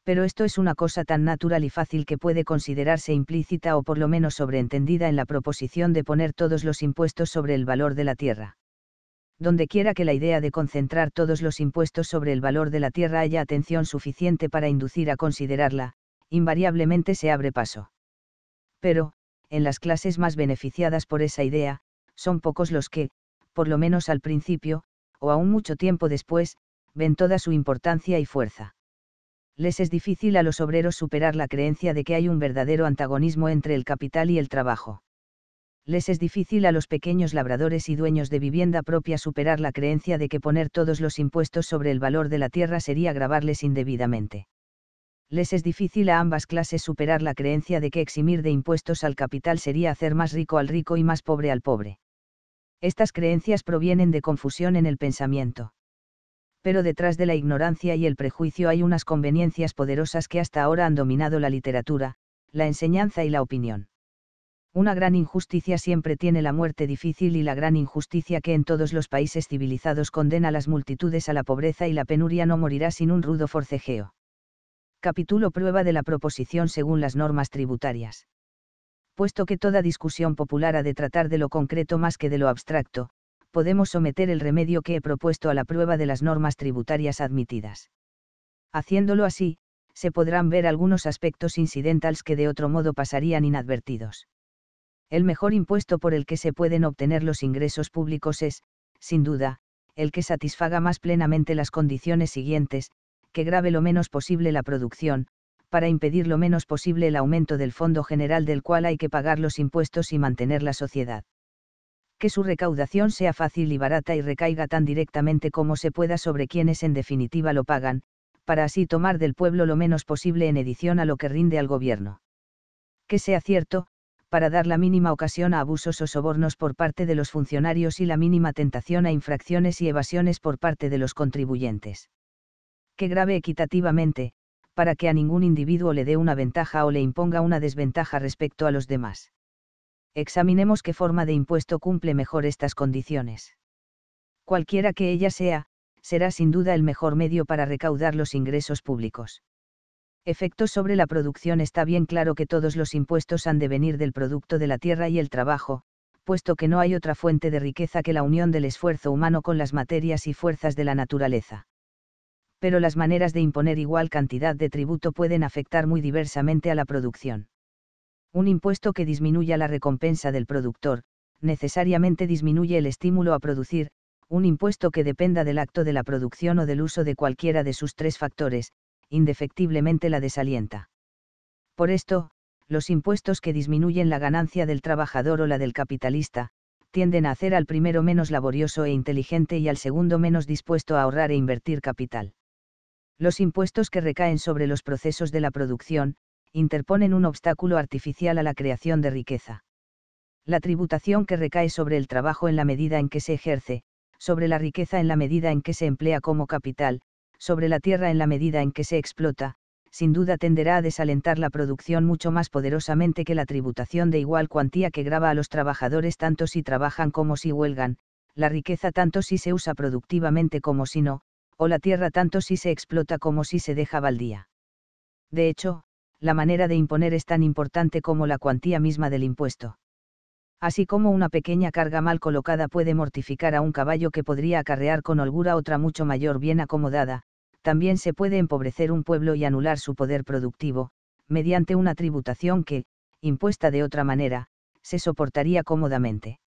Pero esto es una cosa tan natural y fácil que puede considerarse implícita o por lo menos sobreentendida en la proposición de poner todos los impuestos sobre el valor de la tierra. Donde quiera que la idea de concentrar todos los impuestos sobre el valor de la tierra haya atención suficiente para inducir a considerarla, invariablemente se abre paso. Pero, en las clases más beneficiadas por esa idea, son pocos los que, por lo menos al principio, o aún mucho tiempo después, ven toda su importancia y fuerza. Les es difícil a los obreros superar la creencia de que hay un verdadero antagonismo entre el capital y el trabajo. Les es difícil a los pequeños labradores y dueños de vivienda propia superar la creencia de que poner todos los impuestos sobre el valor de la tierra sería grabarles indebidamente les es difícil a ambas clases superar la creencia de que eximir de impuestos al capital sería hacer más rico al rico y más pobre al pobre. Estas creencias provienen de confusión en el pensamiento. Pero detrás de la ignorancia y el prejuicio hay unas conveniencias poderosas que hasta ahora han dominado la literatura, la enseñanza y la opinión. Una gran injusticia siempre tiene la muerte difícil y la gran injusticia que en todos los países civilizados condena a las multitudes a la pobreza y la penuria no morirá sin un rudo forcejeo capítulo prueba de la proposición según las normas tributarias. Puesto que toda discusión popular ha de tratar de lo concreto más que de lo abstracto, podemos someter el remedio que he propuesto a la prueba de las normas tributarias admitidas. Haciéndolo así, se podrán ver algunos aspectos incidentales que de otro modo pasarían inadvertidos. El mejor impuesto por el que se pueden obtener los ingresos públicos es, sin duda, el que satisfaga más plenamente las condiciones siguientes, que grave lo menos posible la producción, para impedir lo menos posible el aumento del fondo general del cual hay que pagar los impuestos y mantener la sociedad. Que su recaudación sea fácil y barata y recaiga tan directamente como se pueda sobre quienes en definitiva lo pagan, para así tomar del pueblo lo menos posible en edición a lo que rinde al gobierno. Que sea cierto, para dar la mínima ocasión a abusos o sobornos por parte de los funcionarios y la mínima tentación a infracciones y evasiones por parte de los contribuyentes que grave equitativamente, para que a ningún individuo le dé una ventaja o le imponga una desventaja respecto a los demás. Examinemos qué forma de impuesto cumple mejor estas condiciones. Cualquiera que ella sea, será sin duda el mejor medio para recaudar los ingresos públicos. Efectos sobre la producción Está bien claro que todos los impuestos han de venir del producto de la tierra y el trabajo, puesto que no hay otra fuente de riqueza que la unión del esfuerzo humano con las materias y fuerzas de la naturaleza pero las maneras de imponer igual cantidad de tributo pueden afectar muy diversamente a la producción. Un impuesto que disminuya la recompensa del productor, necesariamente disminuye el estímulo a producir, un impuesto que dependa del acto de la producción o del uso de cualquiera de sus tres factores, indefectiblemente la desalienta. Por esto, los impuestos que disminuyen la ganancia del trabajador o la del capitalista, tienden a hacer al primero menos laborioso e inteligente y al segundo menos dispuesto a ahorrar e invertir capital los impuestos que recaen sobre los procesos de la producción, interponen un obstáculo artificial a la creación de riqueza. La tributación que recae sobre el trabajo en la medida en que se ejerce, sobre la riqueza en la medida en que se emplea como capital, sobre la tierra en la medida en que se explota, sin duda tenderá a desalentar la producción mucho más poderosamente que la tributación de igual cuantía que grava a los trabajadores tanto si trabajan como si huelgan, la riqueza tanto si se usa productivamente como si no, o la tierra tanto si se explota como si se deja baldía. De hecho, la manera de imponer es tan importante como la cuantía misma del impuesto. Así como una pequeña carga mal colocada puede mortificar a un caballo que podría acarrear con holgura otra mucho mayor bien acomodada, también se puede empobrecer un pueblo y anular su poder productivo, mediante una tributación que, impuesta de otra manera, se soportaría cómodamente.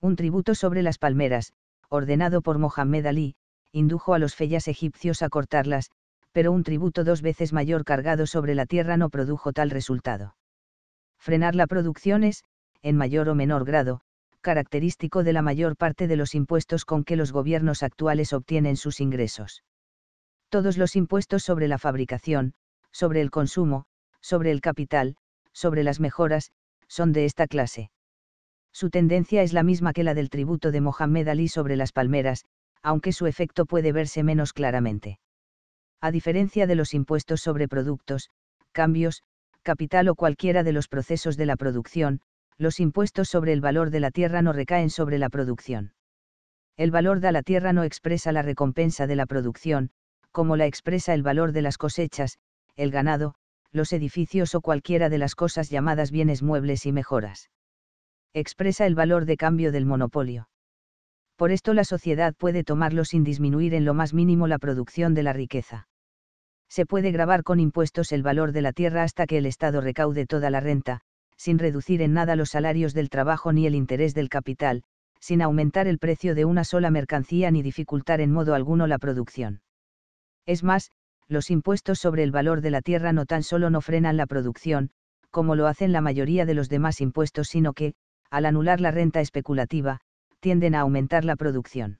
Un tributo sobre las palmeras, ordenado por Mohammed Ali, indujo a los fellas egipcios a cortarlas, pero un tributo dos veces mayor cargado sobre la tierra no produjo tal resultado. Frenar la producción es, en mayor o menor grado, característico de la mayor parte de los impuestos con que los gobiernos actuales obtienen sus ingresos. Todos los impuestos sobre la fabricación, sobre el consumo, sobre el capital, sobre las mejoras, son de esta clase. Su tendencia es la misma que la del tributo de Mohammed Ali sobre las palmeras, aunque su efecto puede verse menos claramente. A diferencia de los impuestos sobre productos, cambios, capital o cualquiera de los procesos de la producción, los impuestos sobre el valor de la tierra no recaen sobre la producción. El valor de la tierra no expresa la recompensa de la producción, como la expresa el valor de las cosechas, el ganado, los edificios o cualquiera de las cosas llamadas bienes muebles y mejoras. Expresa el valor de cambio del monopolio. Por esto la sociedad puede tomarlo sin disminuir en lo más mínimo la producción de la riqueza. Se puede grabar con impuestos el valor de la tierra hasta que el Estado recaude toda la renta, sin reducir en nada los salarios del trabajo ni el interés del capital, sin aumentar el precio de una sola mercancía ni dificultar en modo alguno la producción. Es más, los impuestos sobre el valor de la tierra no tan solo no frenan la producción, como lo hacen la mayoría de los demás impuestos, sino que, al anular la renta especulativa, tienden a aumentar la producción.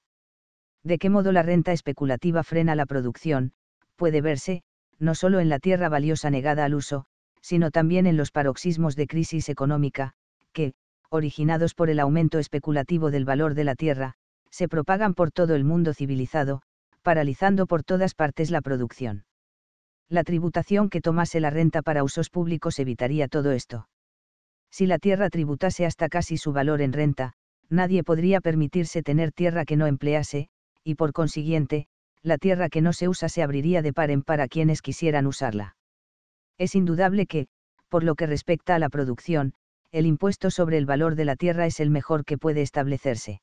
De qué modo la renta especulativa frena la producción, puede verse, no solo en la tierra valiosa negada al uso, sino también en los paroxismos de crisis económica, que, originados por el aumento especulativo del valor de la tierra, se propagan por todo el mundo civilizado, paralizando por todas partes la producción. La tributación que tomase la renta para usos públicos evitaría todo esto. Si la tierra tributase hasta casi su valor en renta, nadie podría permitirse tener tierra que no emplease, y por consiguiente, la tierra que no se usa se abriría de par en par a quienes quisieran usarla. Es indudable que, por lo que respecta a la producción, el impuesto sobre el valor de la tierra es el mejor que puede establecerse.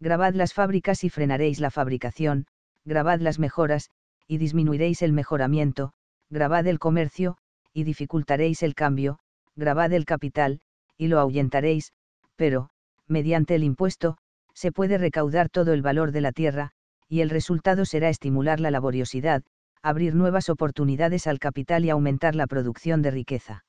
Grabad las fábricas y frenaréis la fabricación, grabad las mejoras, y disminuiréis el mejoramiento, grabad el comercio, y dificultaréis el cambio, grabad el capital, y lo ahuyentaréis, pero, mediante el impuesto, se puede recaudar todo el valor de la tierra, y el resultado será estimular la laboriosidad, abrir nuevas oportunidades al capital y aumentar la producción de riqueza.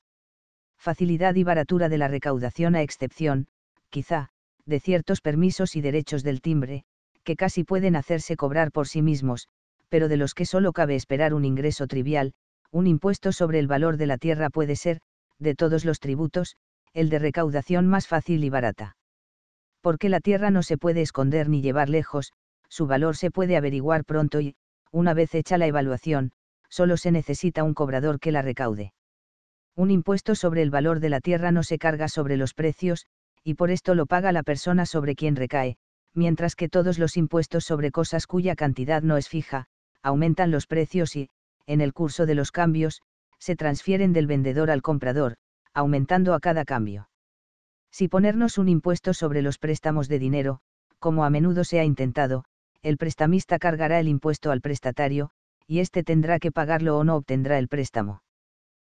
Facilidad y baratura de la recaudación a excepción, quizá, de ciertos permisos y derechos del timbre, que casi pueden hacerse cobrar por sí mismos, pero de los que solo cabe esperar un ingreso trivial, un impuesto sobre el valor de la tierra puede ser, de todos los tributos, el de recaudación más fácil y barata porque la tierra no se puede esconder ni llevar lejos, su valor se puede averiguar pronto y, una vez hecha la evaluación, solo se necesita un cobrador que la recaude. Un impuesto sobre el valor de la tierra no se carga sobre los precios, y por esto lo paga la persona sobre quien recae, mientras que todos los impuestos sobre cosas cuya cantidad no es fija, aumentan los precios y, en el curso de los cambios, se transfieren del vendedor al comprador, aumentando a cada cambio. Si ponernos un impuesto sobre los préstamos de dinero, como a menudo se ha intentado, el prestamista cargará el impuesto al prestatario, y éste tendrá que pagarlo o no obtendrá el préstamo.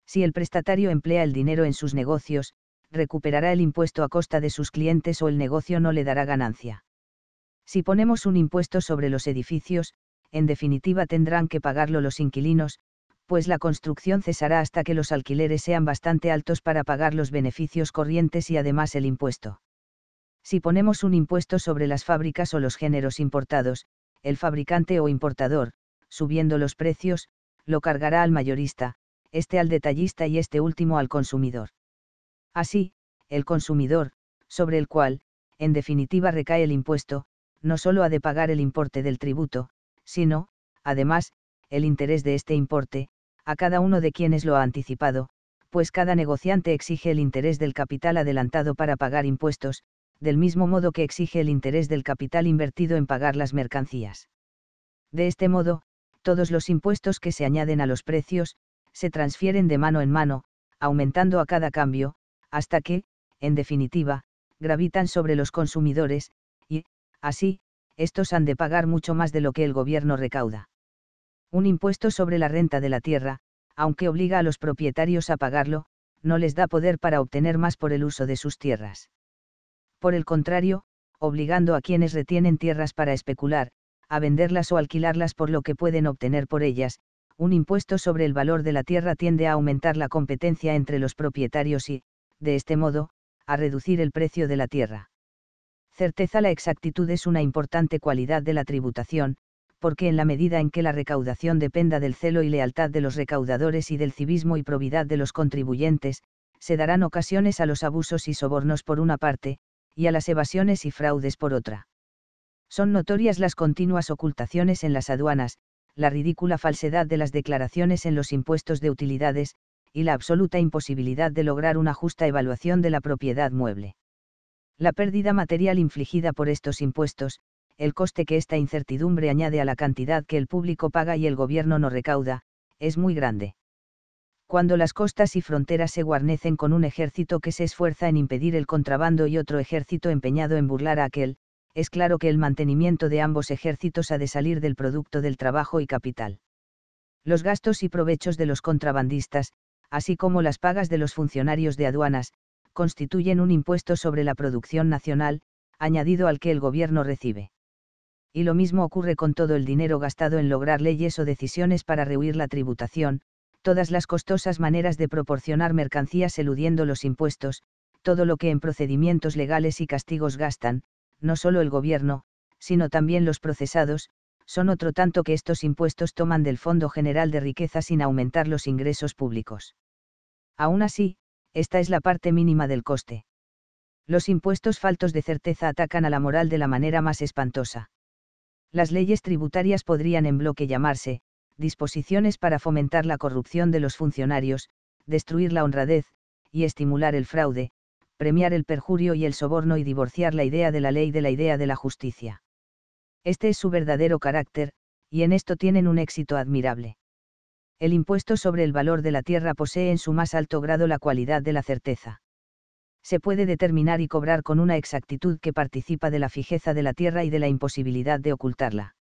Si el prestatario emplea el dinero en sus negocios, recuperará el impuesto a costa de sus clientes o el negocio no le dará ganancia. Si ponemos un impuesto sobre los edificios, en definitiva tendrán que pagarlo los inquilinos, pues la construcción cesará hasta que los alquileres sean bastante altos para pagar los beneficios corrientes y además el impuesto. Si ponemos un impuesto sobre las fábricas o los géneros importados, el fabricante o importador, subiendo los precios, lo cargará al mayorista, este al detallista y este último al consumidor. Así, el consumidor, sobre el cual, en definitiva, recae el impuesto, no solo ha de pagar el importe del tributo, sino, además, el interés de este importe, a cada uno de quienes lo ha anticipado, pues cada negociante exige el interés del capital adelantado para pagar impuestos, del mismo modo que exige el interés del capital invertido en pagar las mercancías. De este modo, todos los impuestos que se añaden a los precios, se transfieren de mano en mano, aumentando a cada cambio, hasta que, en definitiva, gravitan sobre los consumidores, y, así, estos han de pagar mucho más de lo que el gobierno recauda. Un impuesto sobre la renta de la tierra, aunque obliga a los propietarios a pagarlo, no les da poder para obtener más por el uso de sus tierras. Por el contrario, obligando a quienes retienen tierras para especular, a venderlas o alquilarlas por lo que pueden obtener por ellas, un impuesto sobre el valor de la tierra tiende a aumentar la competencia entre los propietarios y, de este modo, a reducir el precio de la tierra. Certeza La exactitud es una importante cualidad de la tributación, porque en la medida en que la recaudación dependa del celo y lealtad de los recaudadores y del civismo y probidad de los contribuyentes, se darán ocasiones a los abusos y sobornos por una parte, y a las evasiones y fraudes por otra. Son notorias las continuas ocultaciones en las aduanas, la ridícula falsedad de las declaraciones en los impuestos de utilidades, y la absoluta imposibilidad de lograr una justa evaluación de la propiedad mueble. La pérdida material infligida por estos impuestos, el coste que esta incertidumbre añade a la cantidad que el público paga y el gobierno no recauda, es muy grande. Cuando las costas y fronteras se guarnecen con un ejército que se esfuerza en impedir el contrabando y otro ejército empeñado en burlar a aquel, es claro que el mantenimiento de ambos ejércitos ha de salir del producto del trabajo y capital. Los gastos y provechos de los contrabandistas, así como las pagas de los funcionarios de aduanas, constituyen un impuesto sobre la producción nacional, añadido al que el gobierno recibe y lo mismo ocurre con todo el dinero gastado en lograr leyes o decisiones para rehuir la tributación, todas las costosas maneras de proporcionar mercancías eludiendo los impuestos, todo lo que en procedimientos legales y castigos gastan, no solo el gobierno, sino también los procesados, son otro tanto que estos impuestos toman del Fondo General de Riqueza sin aumentar los ingresos públicos. Aún así, esta es la parte mínima del coste. Los impuestos faltos de certeza atacan a la moral de la manera más espantosa las leyes tributarias podrían en bloque llamarse, disposiciones para fomentar la corrupción de los funcionarios, destruir la honradez, y estimular el fraude, premiar el perjurio y el soborno y divorciar la idea de la ley de la idea de la justicia. Este es su verdadero carácter, y en esto tienen un éxito admirable. El impuesto sobre el valor de la tierra posee en su más alto grado la cualidad de la certeza se puede determinar y cobrar con una exactitud que participa de la fijeza de la tierra y de la imposibilidad de ocultarla.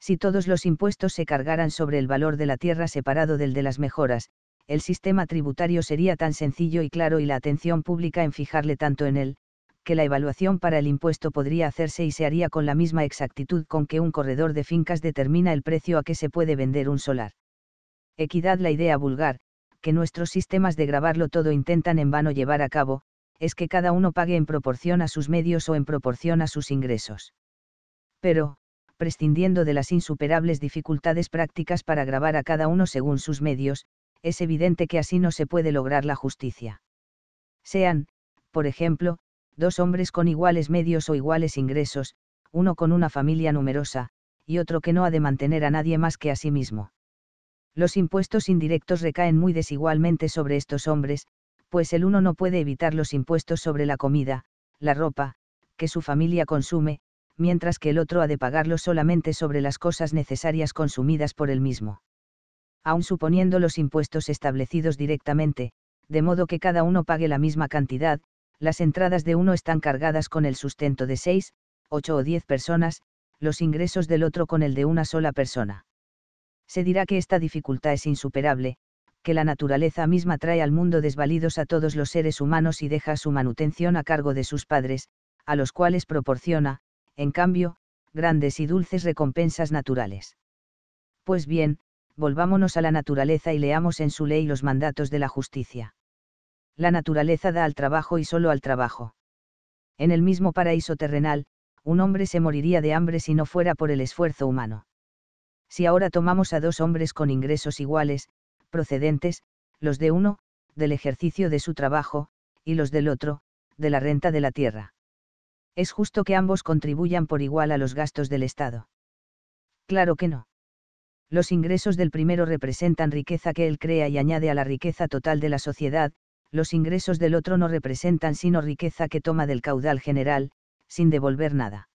Si todos los impuestos se cargaran sobre el valor de la tierra separado del de las mejoras, el sistema tributario sería tan sencillo y claro y la atención pública en fijarle tanto en él, que la evaluación para el impuesto podría hacerse y se haría con la misma exactitud con que un corredor de fincas determina el precio a que se puede vender un solar. Equidad la idea vulgar, que nuestros sistemas de grabarlo todo intentan en vano llevar a cabo, es que cada uno pague en proporción a sus medios o en proporción a sus ingresos. Pero, prescindiendo de las insuperables dificultades prácticas para grabar a cada uno según sus medios, es evidente que así no se puede lograr la justicia. Sean, por ejemplo, dos hombres con iguales medios o iguales ingresos, uno con una familia numerosa, y otro que no ha de mantener a nadie más que a sí mismo. Los impuestos indirectos recaen muy desigualmente sobre estos hombres, pues el uno no puede evitar los impuestos sobre la comida, la ropa, que su familia consume, mientras que el otro ha de pagarlo solamente sobre las cosas necesarias consumidas por él mismo. Aun suponiendo los impuestos establecidos directamente, de modo que cada uno pague la misma cantidad, las entradas de uno están cargadas con el sustento de seis, ocho o diez personas, los ingresos del otro con el de una sola persona. Se dirá que esta dificultad es insuperable, que la naturaleza misma trae al mundo desvalidos a todos los seres humanos y deja su manutención a cargo de sus padres, a los cuales proporciona, en cambio, grandes y dulces recompensas naturales. Pues bien, volvámonos a la naturaleza y leamos en su ley los mandatos de la justicia. La naturaleza da al trabajo y solo al trabajo. En el mismo paraíso terrenal, un hombre se moriría de hambre si no fuera por el esfuerzo humano. Si ahora tomamos a dos hombres con ingresos iguales, procedentes, los de uno, del ejercicio de su trabajo, y los del otro, de la renta de la tierra. Es justo que ambos contribuyan por igual a los gastos del Estado. Claro que no. Los ingresos del primero representan riqueza que él crea y añade a la riqueza total de la sociedad, los ingresos del otro no representan sino riqueza que toma del caudal general, sin devolver nada.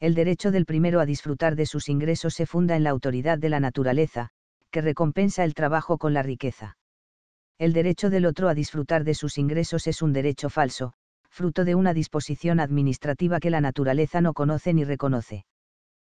El derecho del primero a disfrutar de sus ingresos se funda en la autoridad de la naturaleza, que recompensa el trabajo con la riqueza. El derecho del otro a disfrutar de sus ingresos es un derecho falso, fruto de una disposición administrativa que la naturaleza no conoce ni reconoce.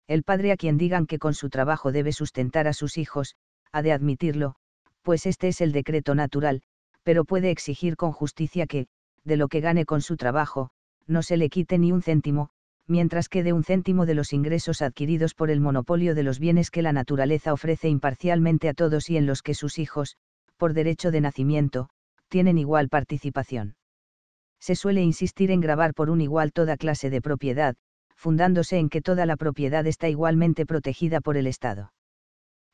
El padre a quien digan que con su trabajo debe sustentar a sus hijos, ha de admitirlo, pues este es el decreto natural, pero puede exigir con justicia que, de lo que gane con su trabajo, no se le quite ni un céntimo, mientras que de un céntimo de los ingresos adquiridos por el monopolio de los bienes que la naturaleza ofrece imparcialmente a todos y en los que sus hijos, por derecho de nacimiento, tienen igual participación. Se suele insistir en grabar por un igual toda clase de propiedad, fundándose en que toda la propiedad está igualmente protegida por el Estado.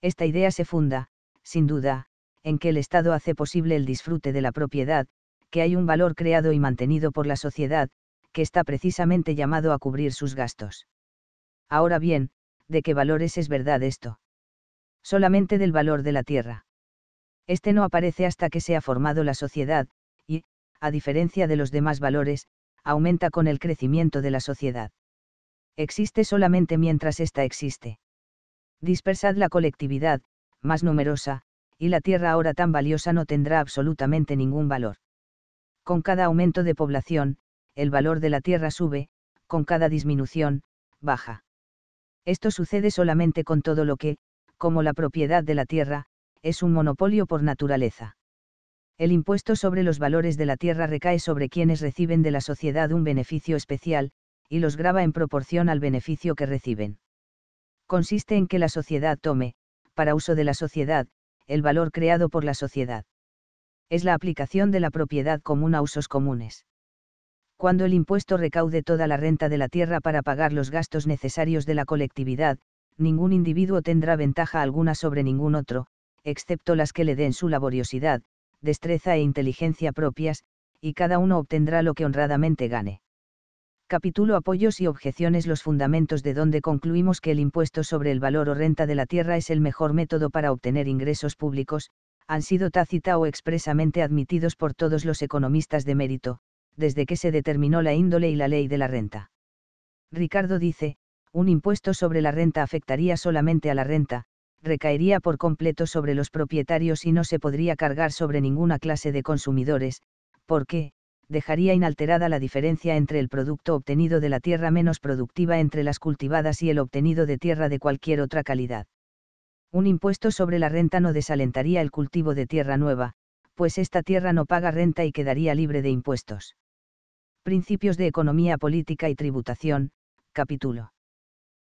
Esta idea se funda, sin duda, en que el Estado hace posible el disfrute de la propiedad, que hay un valor creado y mantenido por la sociedad, que está precisamente llamado a cubrir sus gastos. Ahora bien, ¿de qué valores es verdad esto? Solamente del valor de la tierra. Este no aparece hasta que se ha formado la sociedad, y, a diferencia de los demás valores, aumenta con el crecimiento de la sociedad. Existe solamente mientras ésta existe. Dispersad la colectividad, más numerosa, y la tierra ahora tan valiosa no tendrá absolutamente ningún valor. Con cada aumento de población, el valor de la tierra sube, con cada disminución, baja. Esto sucede solamente con todo lo que, como la propiedad de la tierra, es un monopolio por naturaleza. El impuesto sobre los valores de la tierra recae sobre quienes reciben de la sociedad un beneficio especial, y los grava en proporción al beneficio que reciben. Consiste en que la sociedad tome, para uso de la sociedad, el valor creado por la sociedad. Es la aplicación de la propiedad común a usos comunes cuando el impuesto recaude toda la renta de la tierra para pagar los gastos necesarios de la colectividad, ningún individuo tendrá ventaja alguna sobre ningún otro, excepto las que le den su laboriosidad, destreza e inteligencia propias, y cada uno obtendrá lo que honradamente gane. Capítulo Apoyos y objeciones Los fundamentos de donde concluimos que el impuesto sobre el valor o renta de la tierra es el mejor método para obtener ingresos públicos, han sido tácita o expresamente admitidos por todos los economistas de mérito, desde que se determinó la índole y la ley de la renta. Ricardo dice, un impuesto sobre la renta afectaría solamente a la renta, recaería por completo sobre los propietarios y no se podría cargar sobre ninguna clase de consumidores, porque, dejaría inalterada la diferencia entre el producto obtenido de la tierra menos productiva entre las cultivadas y el obtenido de tierra de cualquier otra calidad. Un impuesto sobre la renta no desalentaría el cultivo de tierra nueva, pues esta tierra no paga renta y quedaría libre de impuestos. Principios de Economía Política y Tributación, capítulo.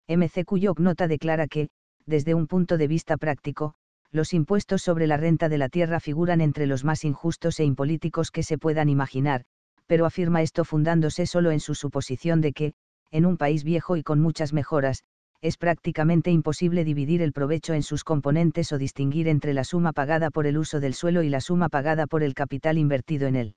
MC Cuyo nota declara que, desde un punto de vista práctico, los impuestos sobre la renta de la tierra figuran entre los más injustos e impolíticos que se puedan imaginar, pero afirma esto fundándose solo en su suposición de que, en un país viejo y con muchas mejoras, es prácticamente imposible dividir el provecho en sus componentes o distinguir entre la suma pagada por el uso del suelo y la suma pagada por el capital invertido en él.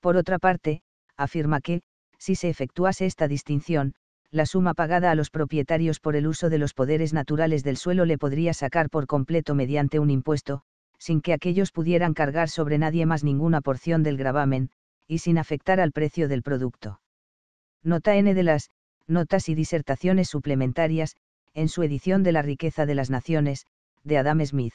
Por otra parte, afirma que, si se efectuase esta distinción, la suma pagada a los propietarios por el uso de los poderes naturales del suelo le podría sacar por completo mediante un impuesto, sin que aquellos pudieran cargar sobre nadie más ninguna porción del gravamen, y sin afectar al precio del producto. Nota N de las, Notas y Disertaciones Suplementarias, en su edición de La riqueza de las naciones, de Adam Smith.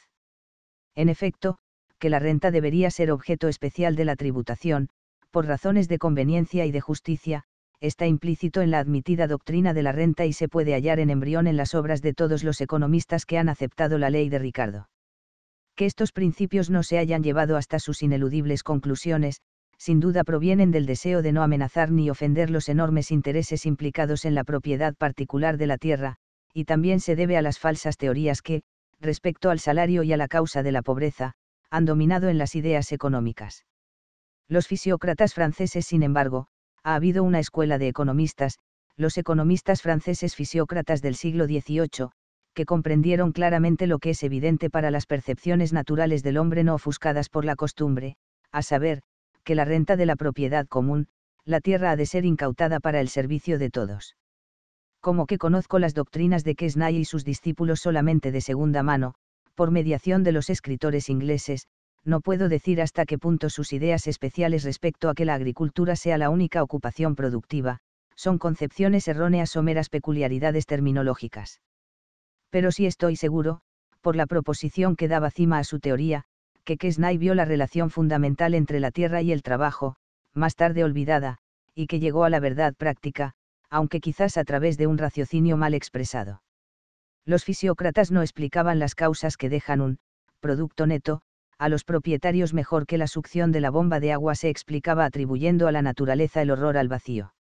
En efecto, que la renta debería ser objeto especial de la tributación, por razones de conveniencia y de justicia, está implícito en la admitida doctrina de la renta y se puede hallar en embrión en las obras de todos los economistas que han aceptado la ley de Ricardo. Que estos principios no se hayan llevado hasta sus ineludibles conclusiones, sin duda provienen del deseo de no amenazar ni ofender los enormes intereses implicados en la propiedad particular de la tierra, y también se debe a las falsas teorías que, respecto al salario y a la causa de la pobreza, han dominado en las ideas económicas los fisiócratas franceses sin embargo, ha habido una escuela de economistas, los economistas franceses fisiócratas del siglo XVIII, que comprendieron claramente lo que es evidente para las percepciones naturales del hombre no ofuscadas por la costumbre, a saber, que la renta de la propiedad común, la tierra ha de ser incautada para el servicio de todos. Como que conozco las doctrinas de Kesnay y sus discípulos solamente de segunda mano, por mediación de los escritores ingleses, no puedo decir hasta qué punto sus ideas especiales respecto a que la agricultura sea la única ocupación productiva, son concepciones erróneas o meras peculiaridades terminológicas. Pero sí estoy seguro, por la proposición que daba cima a su teoría, que Kesnay vio la relación fundamental entre la tierra y el trabajo, más tarde olvidada, y que llegó a la verdad práctica, aunque quizás a través de un raciocinio mal expresado. Los fisiócratas no explicaban las causas que dejan un producto neto, a los propietarios mejor que la succión de la bomba de agua se explicaba atribuyendo a la naturaleza el horror al vacío.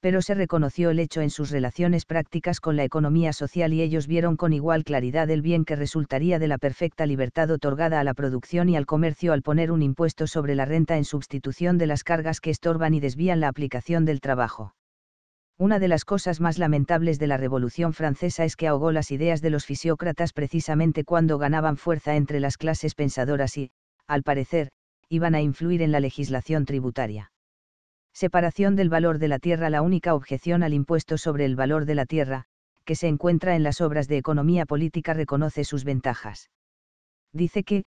Pero se reconoció el hecho en sus relaciones prácticas con la economía social y ellos vieron con igual claridad el bien que resultaría de la perfecta libertad otorgada a la producción y al comercio al poner un impuesto sobre la renta en sustitución de las cargas que estorban y desvían la aplicación del trabajo. Una de las cosas más lamentables de la Revolución Francesa es que ahogó las ideas de los fisiócratas precisamente cuando ganaban fuerza entre las clases pensadoras y, al parecer, iban a influir en la legislación tributaria. Separación del valor de la tierra La única objeción al impuesto sobre el valor de la tierra, que se encuentra en las obras de economía política, reconoce sus ventajas. Dice que,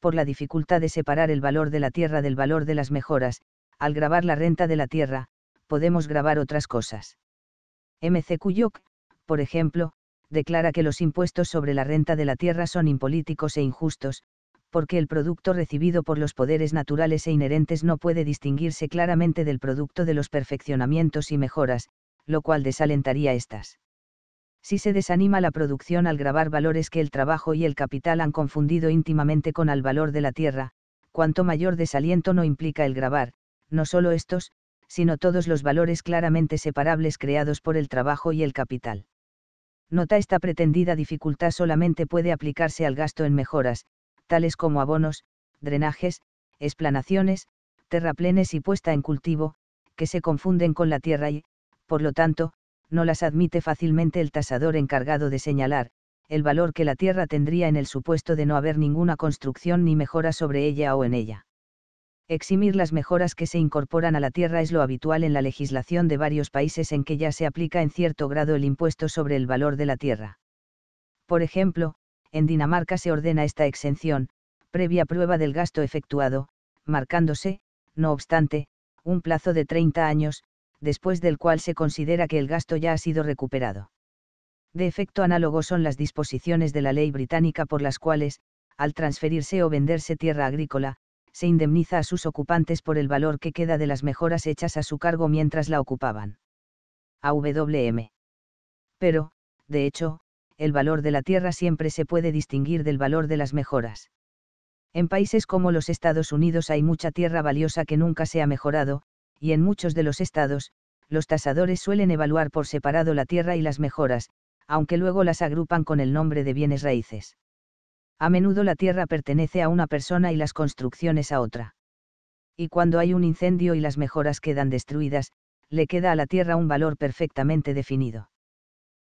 por la dificultad de separar el valor de la tierra del valor de las mejoras, al grabar la renta de la tierra, podemos grabar otras cosas. MC Cuyoc, por ejemplo, declara que los impuestos sobre la renta de la tierra son impolíticos e injustos, porque el producto recibido por los poderes naturales e inherentes no puede distinguirse claramente del producto de los perfeccionamientos y mejoras, lo cual desalentaría estas. Si se desanima la producción al grabar valores que el trabajo y el capital han confundido íntimamente con el valor de la tierra, cuanto mayor desaliento no implica el grabar, no solo estos, sino todos los valores claramente separables creados por el trabajo y el capital. Nota esta pretendida dificultad solamente puede aplicarse al gasto en mejoras, tales como abonos, drenajes, esplanaciones, terraplenes y puesta en cultivo, que se confunden con la tierra y, por lo tanto, no las admite fácilmente el tasador encargado de señalar, el valor que la tierra tendría en el supuesto de no haber ninguna construcción ni mejora sobre ella o en ella. Eximir las mejoras que se incorporan a la tierra es lo habitual en la legislación de varios países en que ya se aplica en cierto grado el impuesto sobre el valor de la tierra. Por ejemplo, en Dinamarca se ordena esta exención, previa prueba del gasto efectuado, marcándose, no obstante, un plazo de 30 años, después del cual se considera que el gasto ya ha sido recuperado. De efecto análogo son las disposiciones de la ley británica por las cuales, al transferirse o venderse tierra agrícola, se indemniza a sus ocupantes por el valor que queda de las mejoras hechas a su cargo mientras la ocupaban. AWM. Pero, de hecho, el valor de la tierra siempre se puede distinguir del valor de las mejoras. En países como los Estados Unidos hay mucha tierra valiosa que nunca se ha mejorado, y en muchos de los estados, los tasadores suelen evaluar por separado la tierra y las mejoras, aunque luego las agrupan con el nombre de bienes raíces. A menudo la tierra pertenece a una persona y las construcciones a otra. Y cuando hay un incendio y las mejoras quedan destruidas, le queda a la tierra un valor perfectamente definido.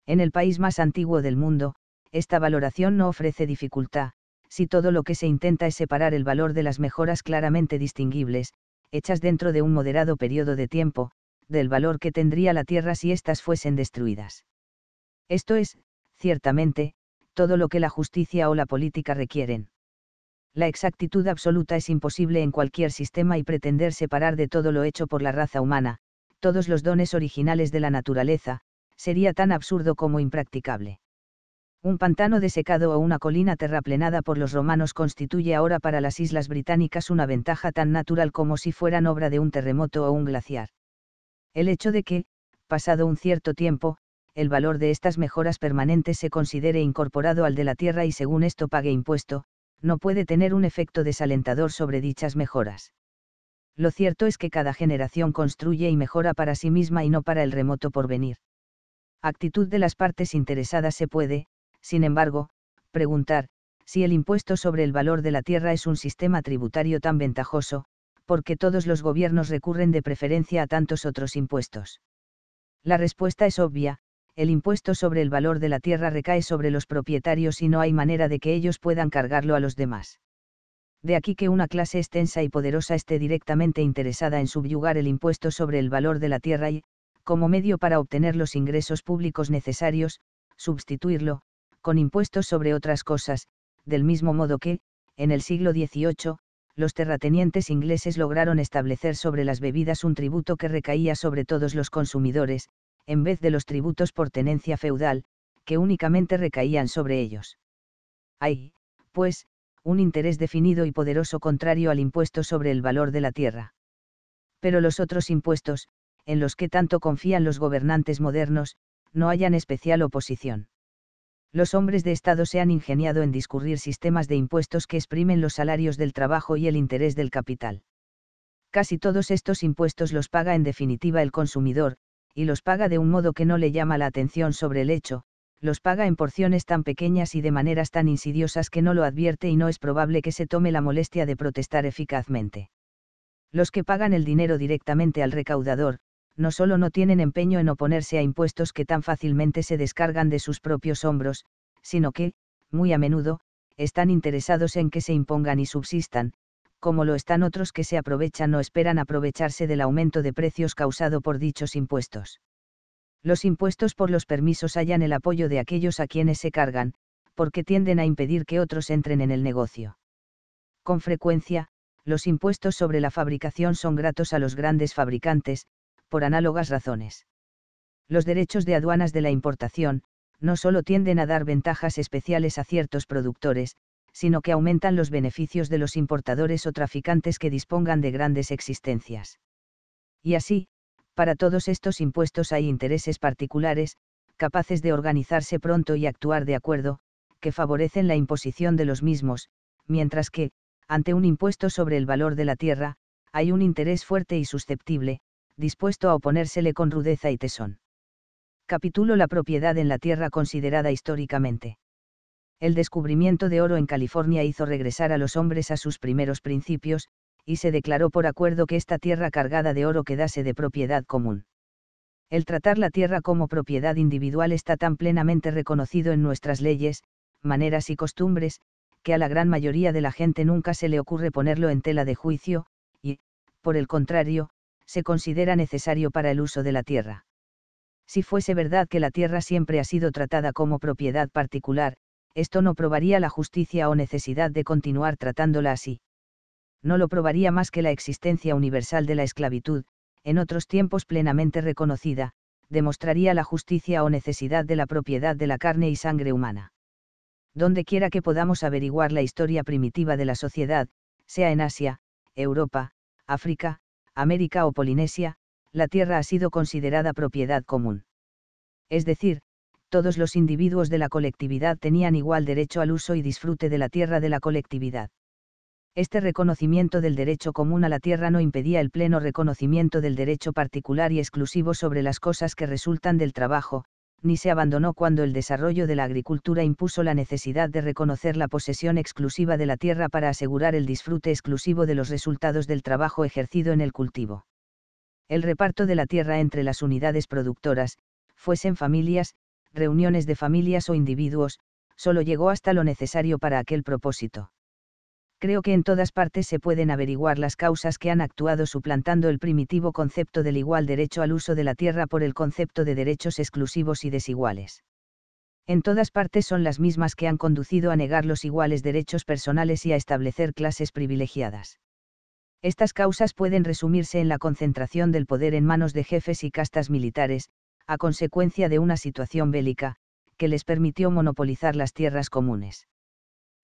En el país más antiguo del mundo, esta valoración no ofrece dificultad, si todo lo que se intenta es separar el valor de las mejoras claramente distinguibles, hechas dentro de un moderado periodo de tiempo, del valor que tendría la tierra si éstas fuesen destruidas. Esto es, ciertamente, todo lo que la justicia o la política requieren. La exactitud absoluta es imposible en cualquier sistema y pretender separar de todo lo hecho por la raza humana, todos los dones originales de la naturaleza, sería tan absurdo como impracticable. Un pantano desecado o una colina terraplenada por los romanos constituye ahora para las islas británicas una ventaja tan natural como si fueran obra de un terremoto o un glaciar. El hecho de que, pasado un cierto tiempo, el valor de estas mejoras permanentes se considere incorporado al de la tierra y según esto pague impuesto, no puede tener un efecto desalentador sobre dichas mejoras. Lo cierto es que cada generación construye y mejora para sí misma y no para el remoto porvenir. Actitud de las partes interesadas se puede, sin embargo, preguntar, si el impuesto sobre el valor de la tierra es un sistema tributario tan ventajoso, porque todos los gobiernos recurren de preferencia a tantos otros impuestos. La respuesta es obvia, el impuesto sobre el valor de la tierra recae sobre los propietarios y no hay manera de que ellos puedan cargarlo a los demás. De aquí que una clase extensa y poderosa esté directamente interesada en subyugar el impuesto sobre el valor de la tierra y, como medio para obtener los ingresos públicos necesarios, sustituirlo, con impuestos sobre otras cosas, del mismo modo que, en el siglo XVIII, los terratenientes ingleses lograron establecer sobre las bebidas un tributo que recaía sobre todos los consumidores, en vez de los tributos por tenencia feudal, que únicamente recaían sobre ellos. Hay, pues, un interés definido y poderoso contrario al impuesto sobre el valor de la tierra. Pero los otros impuestos, en los que tanto confían los gobernantes modernos, no hayan especial oposición. Los hombres de Estado se han ingeniado en discurrir sistemas de impuestos que exprimen los salarios del trabajo y el interés del capital. Casi todos estos impuestos los paga en definitiva el consumidor, y los paga de un modo que no le llama la atención sobre el hecho, los paga en porciones tan pequeñas y de maneras tan insidiosas que no lo advierte y no es probable que se tome la molestia de protestar eficazmente. Los que pagan el dinero directamente al recaudador, no solo no tienen empeño en oponerse a impuestos que tan fácilmente se descargan de sus propios hombros, sino que, muy a menudo, están interesados en que se impongan y subsistan, como lo están otros que se aprovechan o esperan aprovecharse del aumento de precios causado por dichos impuestos. Los impuestos por los permisos hallan el apoyo de aquellos a quienes se cargan, porque tienden a impedir que otros entren en el negocio. Con frecuencia, los impuestos sobre la fabricación son gratos a los grandes fabricantes, por análogas razones. Los derechos de aduanas de la importación, no solo tienden a dar ventajas especiales a ciertos productores, sino que aumentan los beneficios de los importadores o traficantes que dispongan de grandes existencias. Y así, para todos estos impuestos hay intereses particulares, capaces de organizarse pronto y actuar de acuerdo, que favorecen la imposición de los mismos, mientras que, ante un impuesto sobre el valor de la tierra, hay un interés fuerte y susceptible, dispuesto a oponérsele con rudeza y tesón. Capítulo La propiedad en la tierra considerada históricamente el descubrimiento de oro en California hizo regresar a los hombres a sus primeros principios, y se declaró por acuerdo que esta tierra cargada de oro quedase de propiedad común. El tratar la tierra como propiedad individual está tan plenamente reconocido en nuestras leyes, maneras y costumbres, que a la gran mayoría de la gente nunca se le ocurre ponerlo en tela de juicio, y, por el contrario, se considera necesario para el uso de la tierra. Si fuese verdad que la tierra siempre ha sido tratada como propiedad particular, esto no probaría la justicia o necesidad de continuar tratándola así. No lo probaría más que la existencia universal de la esclavitud, en otros tiempos plenamente reconocida, demostraría la justicia o necesidad de la propiedad de la carne y sangre humana. Donde quiera que podamos averiguar la historia primitiva de la sociedad, sea en Asia, Europa, África, América o Polinesia, la tierra ha sido considerada propiedad común. Es decir, todos los individuos de la colectividad tenían igual derecho al uso y disfrute de la tierra de la colectividad. Este reconocimiento del derecho común a la tierra no impedía el pleno reconocimiento del derecho particular y exclusivo sobre las cosas que resultan del trabajo, ni se abandonó cuando el desarrollo de la agricultura impuso la necesidad de reconocer la posesión exclusiva de la tierra para asegurar el disfrute exclusivo de los resultados del trabajo ejercido en el cultivo. El reparto de la tierra entre las unidades productoras, fuesen familias, reuniones de familias o individuos, solo llegó hasta lo necesario para aquel propósito. Creo que en todas partes se pueden averiguar las causas que han actuado suplantando el primitivo concepto del igual derecho al uso de la tierra por el concepto de derechos exclusivos y desiguales. En todas partes son las mismas que han conducido a negar los iguales derechos personales y a establecer clases privilegiadas. Estas causas pueden resumirse en la concentración del poder en manos de jefes y castas militares, a consecuencia de una situación bélica, que les permitió monopolizar las tierras comunes.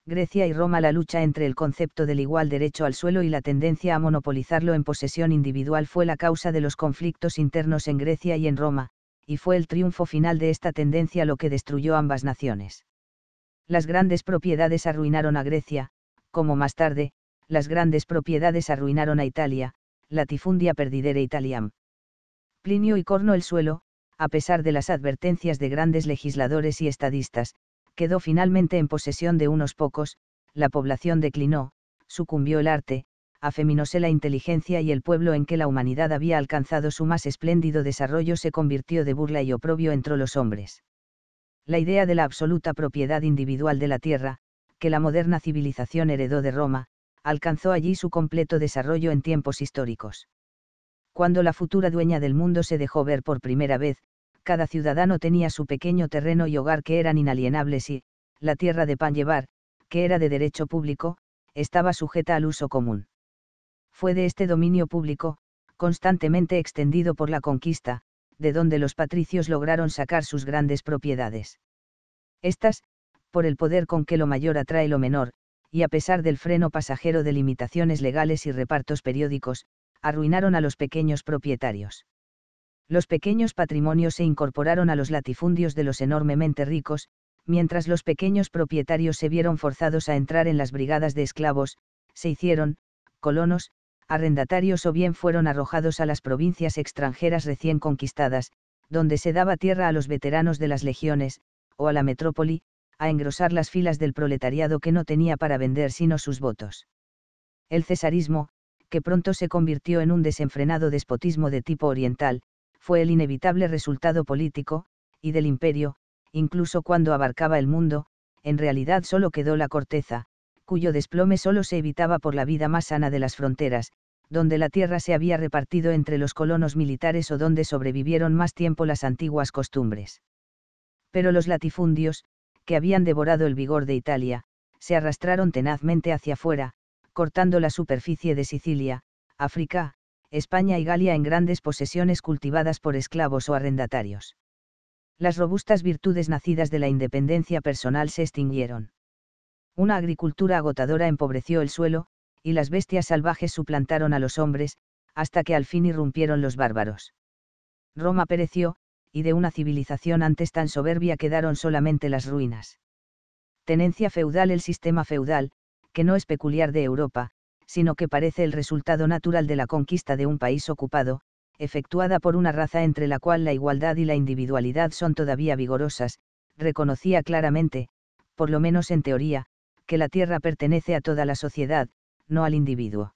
Grecia y Roma la lucha entre el concepto del igual derecho al suelo y la tendencia a monopolizarlo en posesión individual fue la causa de los conflictos internos en Grecia y en Roma, y fue el triunfo final de esta tendencia lo que destruyó ambas naciones. Las grandes propiedades arruinaron a Grecia, como más tarde, las grandes propiedades arruinaron a Italia, latifundia perdidere italiam. Plinio y Corno el suelo, a pesar de las advertencias de grandes legisladores y estadistas, quedó finalmente en posesión de unos pocos, la población declinó, sucumbió el arte, afeminóse la inteligencia y el pueblo en que la humanidad había alcanzado su más espléndido desarrollo se convirtió de burla y oprobio entre los hombres. La idea de la absoluta propiedad individual de la tierra, que la moderna civilización heredó de Roma, alcanzó allí su completo desarrollo en tiempos históricos cuando la futura dueña del mundo se dejó ver por primera vez, cada ciudadano tenía su pequeño terreno y hogar que eran inalienables y, la tierra de pan llevar, que era de derecho público, estaba sujeta al uso común. Fue de este dominio público, constantemente extendido por la conquista, de donde los patricios lograron sacar sus grandes propiedades. Estas, por el poder con que lo mayor atrae lo menor, y a pesar del freno pasajero de limitaciones legales y repartos periódicos, arruinaron a los pequeños propietarios. Los pequeños patrimonios se incorporaron a los latifundios de los enormemente ricos, mientras los pequeños propietarios se vieron forzados a entrar en las brigadas de esclavos, se hicieron, colonos, arrendatarios o bien fueron arrojados a las provincias extranjeras recién conquistadas, donde se daba tierra a los veteranos de las legiones, o a la metrópoli, a engrosar las filas del proletariado que no tenía para vender sino sus votos. El cesarismo, que pronto se convirtió en un desenfrenado despotismo de tipo oriental, fue el inevitable resultado político, y del imperio, incluso cuando abarcaba el mundo, en realidad solo quedó la corteza, cuyo desplome solo se evitaba por la vida más sana de las fronteras, donde la tierra se había repartido entre los colonos militares o donde sobrevivieron más tiempo las antiguas costumbres. Pero los latifundios, que habían devorado el vigor de Italia, se arrastraron tenazmente hacia afuera, cortando la superficie de Sicilia, África, España y Galia en grandes posesiones cultivadas por esclavos o arrendatarios. Las robustas virtudes nacidas de la independencia personal se extinguieron. Una agricultura agotadora empobreció el suelo, y las bestias salvajes suplantaron a los hombres, hasta que al fin irrumpieron los bárbaros. Roma pereció, y de una civilización antes tan soberbia quedaron solamente las ruinas. Tenencia feudal El sistema feudal, que no es peculiar de Europa, sino que parece el resultado natural de la conquista de un país ocupado, efectuada por una raza entre la cual la igualdad y la individualidad son todavía vigorosas, reconocía claramente, por lo menos en teoría, que la tierra pertenece a toda la sociedad, no al individuo.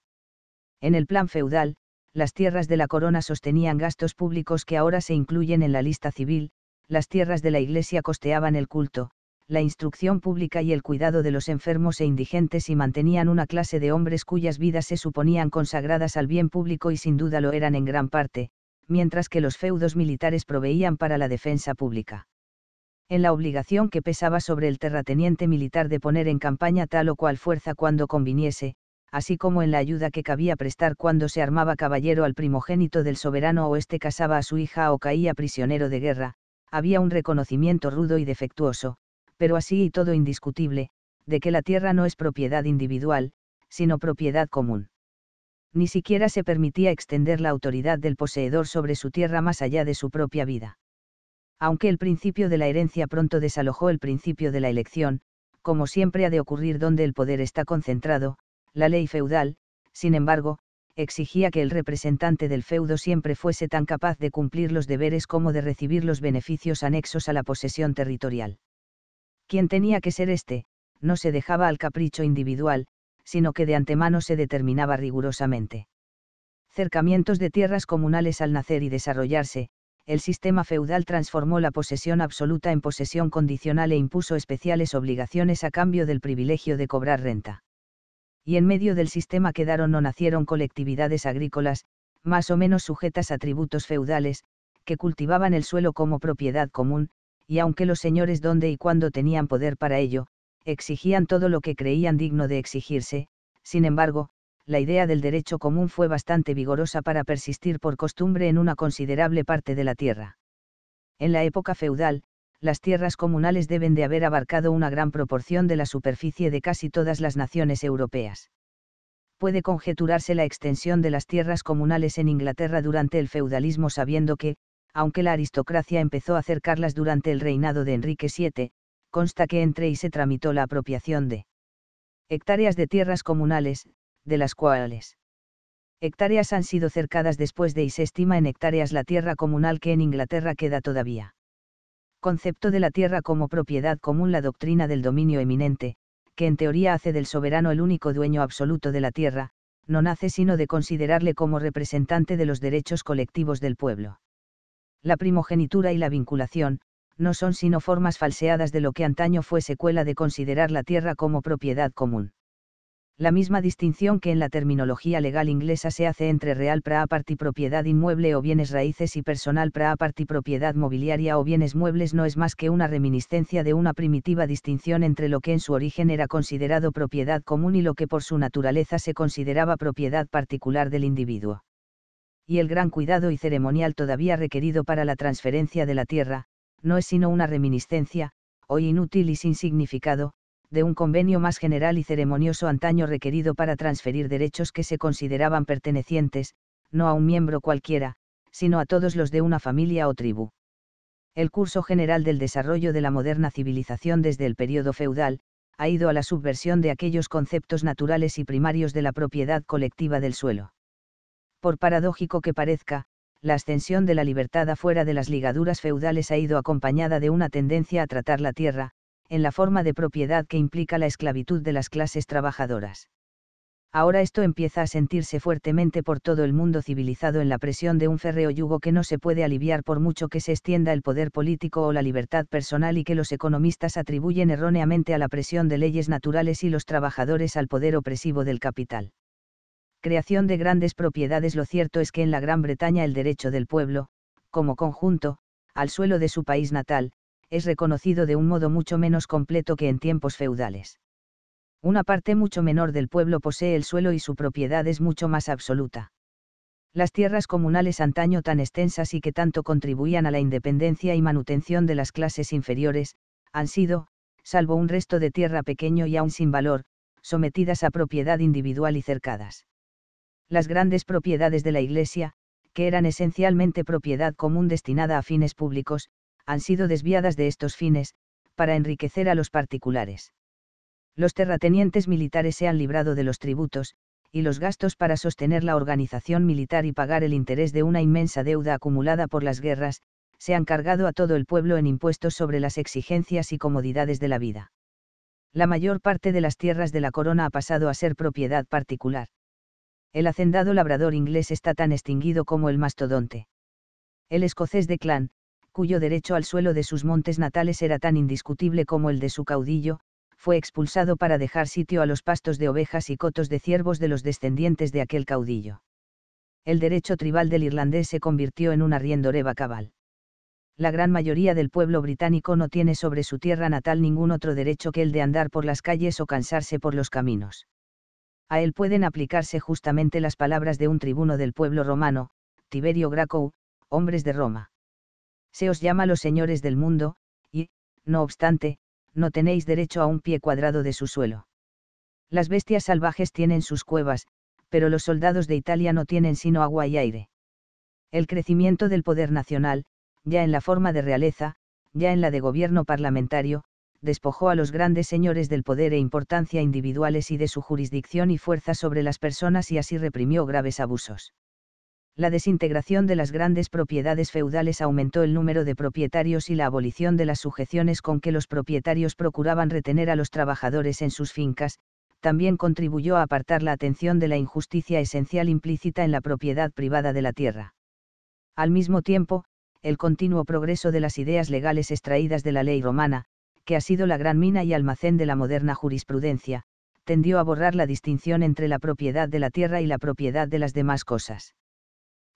En el plan feudal, las tierras de la corona sostenían gastos públicos que ahora se incluyen en la lista civil, las tierras de la iglesia costeaban el culto, la instrucción pública y el cuidado de los enfermos e indigentes y mantenían una clase de hombres cuyas vidas se suponían consagradas al bien público y sin duda lo eran en gran parte, mientras que los feudos militares proveían para la defensa pública. En la obligación que pesaba sobre el terrateniente militar de poner en campaña tal o cual fuerza cuando conviniese, así como en la ayuda que cabía prestar cuando se armaba caballero al primogénito del soberano o éste casaba a su hija o caía prisionero de guerra, había un reconocimiento rudo y defectuoso, pero así y todo indiscutible, de que la tierra no es propiedad individual, sino propiedad común. Ni siquiera se permitía extender la autoridad del poseedor sobre su tierra más allá de su propia vida. Aunque el principio de la herencia pronto desalojó el principio de la elección, como siempre ha de ocurrir donde el poder está concentrado, la ley feudal, sin embargo, exigía que el representante del feudo siempre fuese tan capaz de cumplir los deberes como de recibir los beneficios anexos a la posesión territorial quien tenía que ser éste, no se dejaba al capricho individual, sino que de antemano se determinaba rigurosamente. Cercamientos de tierras comunales al nacer y desarrollarse, el sistema feudal transformó la posesión absoluta en posesión condicional e impuso especiales obligaciones a cambio del privilegio de cobrar renta. Y en medio del sistema quedaron o nacieron colectividades agrícolas, más o menos sujetas a tributos feudales, que cultivaban el suelo como propiedad común, y aunque los señores donde y cuándo tenían poder para ello, exigían todo lo que creían digno de exigirse, sin embargo, la idea del derecho común fue bastante vigorosa para persistir por costumbre en una considerable parte de la tierra. En la época feudal, las tierras comunales deben de haber abarcado una gran proporción de la superficie de casi todas las naciones europeas. Puede conjeturarse la extensión de las tierras comunales en Inglaterra durante el feudalismo sabiendo que, aunque la aristocracia empezó a acercarlas durante el reinado de Enrique VII, consta que entre y se tramitó la apropiación de hectáreas de tierras comunales, de las cuales hectáreas han sido cercadas después de y se estima en hectáreas la tierra comunal que en Inglaterra queda todavía. Concepto de la tierra como propiedad común la doctrina del dominio eminente, que en teoría hace del soberano el único dueño absoluto de la tierra, no nace sino de considerarle como representante de los derechos colectivos del pueblo la primogenitura y la vinculación, no son sino formas falseadas de lo que antaño fue secuela de considerar la tierra como propiedad común. La misma distinción que en la terminología legal inglesa se hace entre real pra y propiedad inmueble o bienes raíces y personal pra aparti propiedad mobiliaria o bienes muebles no es más que una reminiscencia de una primitiva distinción entre lo que en su origen era considerado propiedad común y lo que por su naturaleza se consideraba propiedad particular del individuo y el gran cuidado y ceremonial todavía requerido para la transferencia de la tierra, no es sino una reminiscencia, hoy inútil y sin significado, de un convenio más general y ceremonioso antaño requerido para transferir derechos que se consideraban pertenecientes, no a un miembro cualquiera, sino a todos los de una familia o tribu. El curso general del desarrollo de la moderna civilización desde el periodo feudal, ha ido a la subversión de aquellos conceptos naturales y primarios de la propiedad colectiva del suelo por paradójico que parezca, la ascensión de la libertad afuera de las ligaduras feudales ha ido acompañada de una tendencia a tratar la tierra, en la forma de propiedad que implica la esclavitud de las clases trabajadoras. Ahora esto empieza a sentirse fuertemente por todo el mundo civilizado en la presión de un férreo yugo que no se puede aliviar por mucho que se extienda el poder político o la libertad personal y que los economistas atribuyen erróneamente a la presión de leyes naturales y los trabajadores al poder opresivo del capital creación de grandes propiedades. Lo cierto es que en la Gran Bretaña el derecho del pueblo, como conjunto, al suelo de su país natal, es reconocido de un modo mucho menos completo que en tiempos feudales. Una parte mucho menor del pueblo posee el suelo y su propiedad es mucho más absoluta. Las tierras comunales antaño tan extensas y que tanto contribuían a la independencia y manutención de las clases inferiores, han sido, salvo un resto de tierra pequeño y aún sin valor, sometidas a propiedad individual y cercadas las grandes propiedades de la Iglesia, que eran esencialmente propiedad común destinada a fines públicos, han sido desviadas de estos fines, para enriquecer a los particulares. Los terratenientes militares se han librado de los tributos, y los gastos para sostener la organización militar y pagar el interés de una inmensa deuda acumulada por las guerras, se han cargado a todo el pueblo en impuestos sobre las exigencias y comodidades de la vida. La mayor parte de las tierras de la corona ha pasado a ser propiedad particular el hacendado labrador inglés está tan extinguido como el mastodonte. El escocés de Clan, cuyo derecho al suelo de sus montes natales era tan indiscutible como el de su caudillo, fue expulsado para dejar sitio a los pastos de ovejas y cotos de ciervos de los descendientes de aquel caudillo. El derecho tribal del irlandés se convirtió en un arriendoreba cabal. La gran mayoría del pueblo británico no tiene sobre su tierra natal ningún otro derecho que el de andar por las calles o cansarse por los caminos a él pueden aplicarse justamente las palabras de un tribuno del pueblo romano, Tiberio Graco, hombres de Roma. Se os llama los señores del mundo, y, no obstante, no tenéis derecho a un pie cuadrado de su suelo. Las bestias salvajes tienen sus cuevas, pero los soldados de Italia no tienen sino agua y aire. El crecimiento del poder nacional, ya en la forma de realeza, ya en la de gobierno parlamentario, despojó a los grandes señores del poder e importancia individuales y de su jurisdicción y fuerza sobre las personas y así reprimió graves abusos. La desintegración de las grandes propiedades feudales aumentó el número de propietarios y la abolición de las sujeciones con que los propietarios procuraban retener a los trabajadores en sus fincas, también contribuyó a apartar la atención de la injusticia esencial implícita en la propiedad privada de la tierra. Al mismo tiempo, el continuo progreso de las ideas legales extraídas de la ley romana, que ha sido la gran mina y almacén de la moderna jurisprudencia, tendió a borrar la distinción entre la propiedad de la tierra y la propiedad de las demás cosas.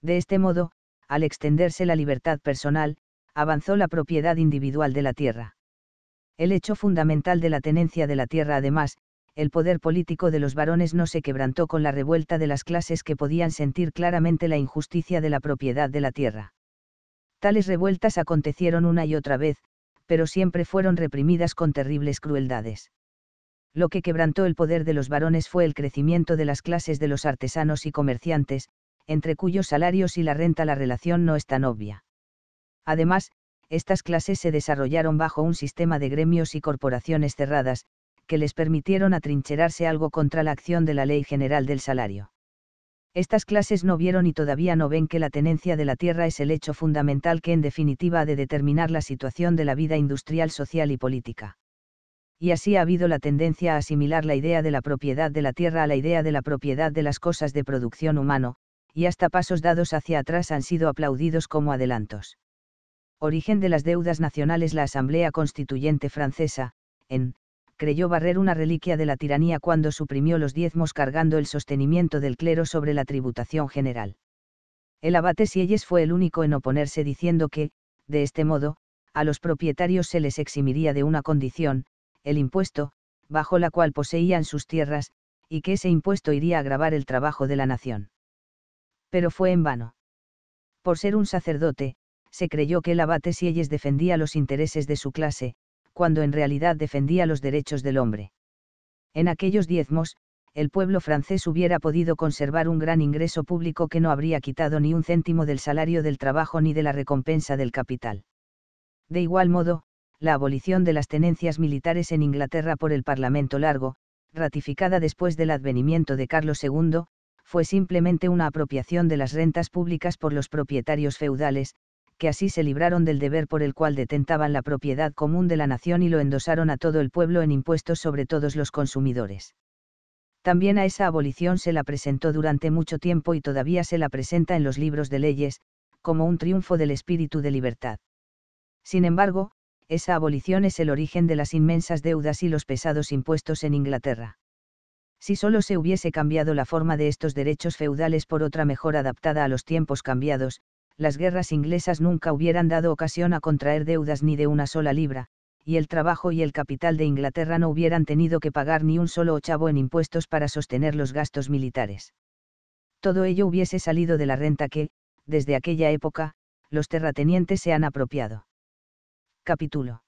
De este modo, al extenderse la libertad personal, avanzó la propiedad individual de la tierra. El hecho fundamental de la tenencia de la tierra además, el poder político de los varones no se quebrantó con la revuelta de las clases que podían sentir claramente la injusticia de la propiedad de la tierra. Tales revueltas acontecieron una y otra vez, pero siempre fueron reprimidas con terribles crueldades. Lo que quebrantó el poder de los varones fue el crecimiento de las clases de los artesanos y comerciantes, entre cuyos salarios y la renta la relación no es tan obvia. Además, estas clases se desarrollaron bajo un sistema de gremios y corporaciones cerradas, que les permitieron atrincherarse algo contra la acción de la Ley General del Salario. Estas clases no vieron y todavía no ven que la tenencia de la tierra es el hecho fundamental que en definitiva ha de determinar la situación de la vida industrial, social y política. Y así ha habido la tendencia a asimilar la idea de la propiedad de la tierra a la idea de la propiedad de las cosas de producción humano, y hasta pasos dados hacia atrás han sido aplaudidos como adelantos. Origen de las deudas nacionales La Asamblea Constituyente Francesa, en creyó barrer una reliquia de la tiranía cuando suprimió los diezmos cargando el sostenimiento del clero sobre la tributación general. El abate Sieyes fue el único en oponerse diciendo que, de este modo, a los propietarios se les eximiría de una condición, el impuesto, bajo la cual poseían sus tierras, y que ese impuesto iría a agravar el trabajo de la nación. Pero fue en vano. Por ser un sacerdote, se creyó que el abate Sieyes defendía los intereses de su clase, cuando en realidad defendía los derechos del hombre. En aquellos diezmos, el pueblo francés hubiera podido conservar un gran ingreso público que no habría quitado ni un céntimo del salario del trabajo ni de la recompensa del capital. De igual modo, la abolición de las tenencias militares en Inglaterra por el Parlamento Largo, ratificada después del advenimiento de Carlos II, fue simplemente una apropiación de las rentas públicas por los propietarios feudales, que así se libraron del deber por el cual detentaban la propiedad común de la nación y lo endosaron a todo el pueblo en impuestos sobre todos los consumidores. También a esa abolición se la presentó durante mucho tiempo y todavía se la presenta en los libros de leyes, como un triunfo del espíritu de libertad. Sin embargo, esa abolición es el origen de las inmensas deudas y los pesados impuestos en Inglaterra. Si solo se hubiese cambiado la forma de estos derechos feudales por otra mejor adaptada a los tiempos cambiados, las guerras inglesas nunca hubieran dado ocasión a contraer deudas ni de una sola libra, y el trabajo y el capital de Inglaterra no hubieran tenido que pagar ni un solo ochavo en impuestos para sostener los gastos militares. Todo ello hubiese salido de la renta que, desde aquella época, los terratenientes se han apropiado. Capítulo.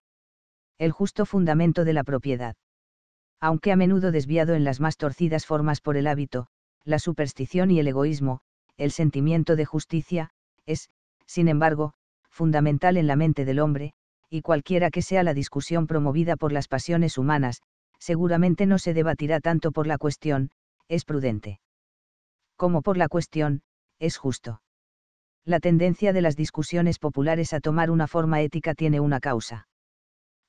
El justo fundamento de la propiedad. Aunque a menudo desviado en las más torcidas formas por el hábito, la superstición y el egoísmo, el sentimiento de justicia, es, sin embargo, fundamental en la mente del hombre, y cualquiera que sea la discusión promovida por las pasiones humanas, seguramente no se debatirá tanto por la cuestión, es prudente. Como por la cuestión, es justo. La tendencia de las discusiones populares a tomar una forma ética tiene una causa.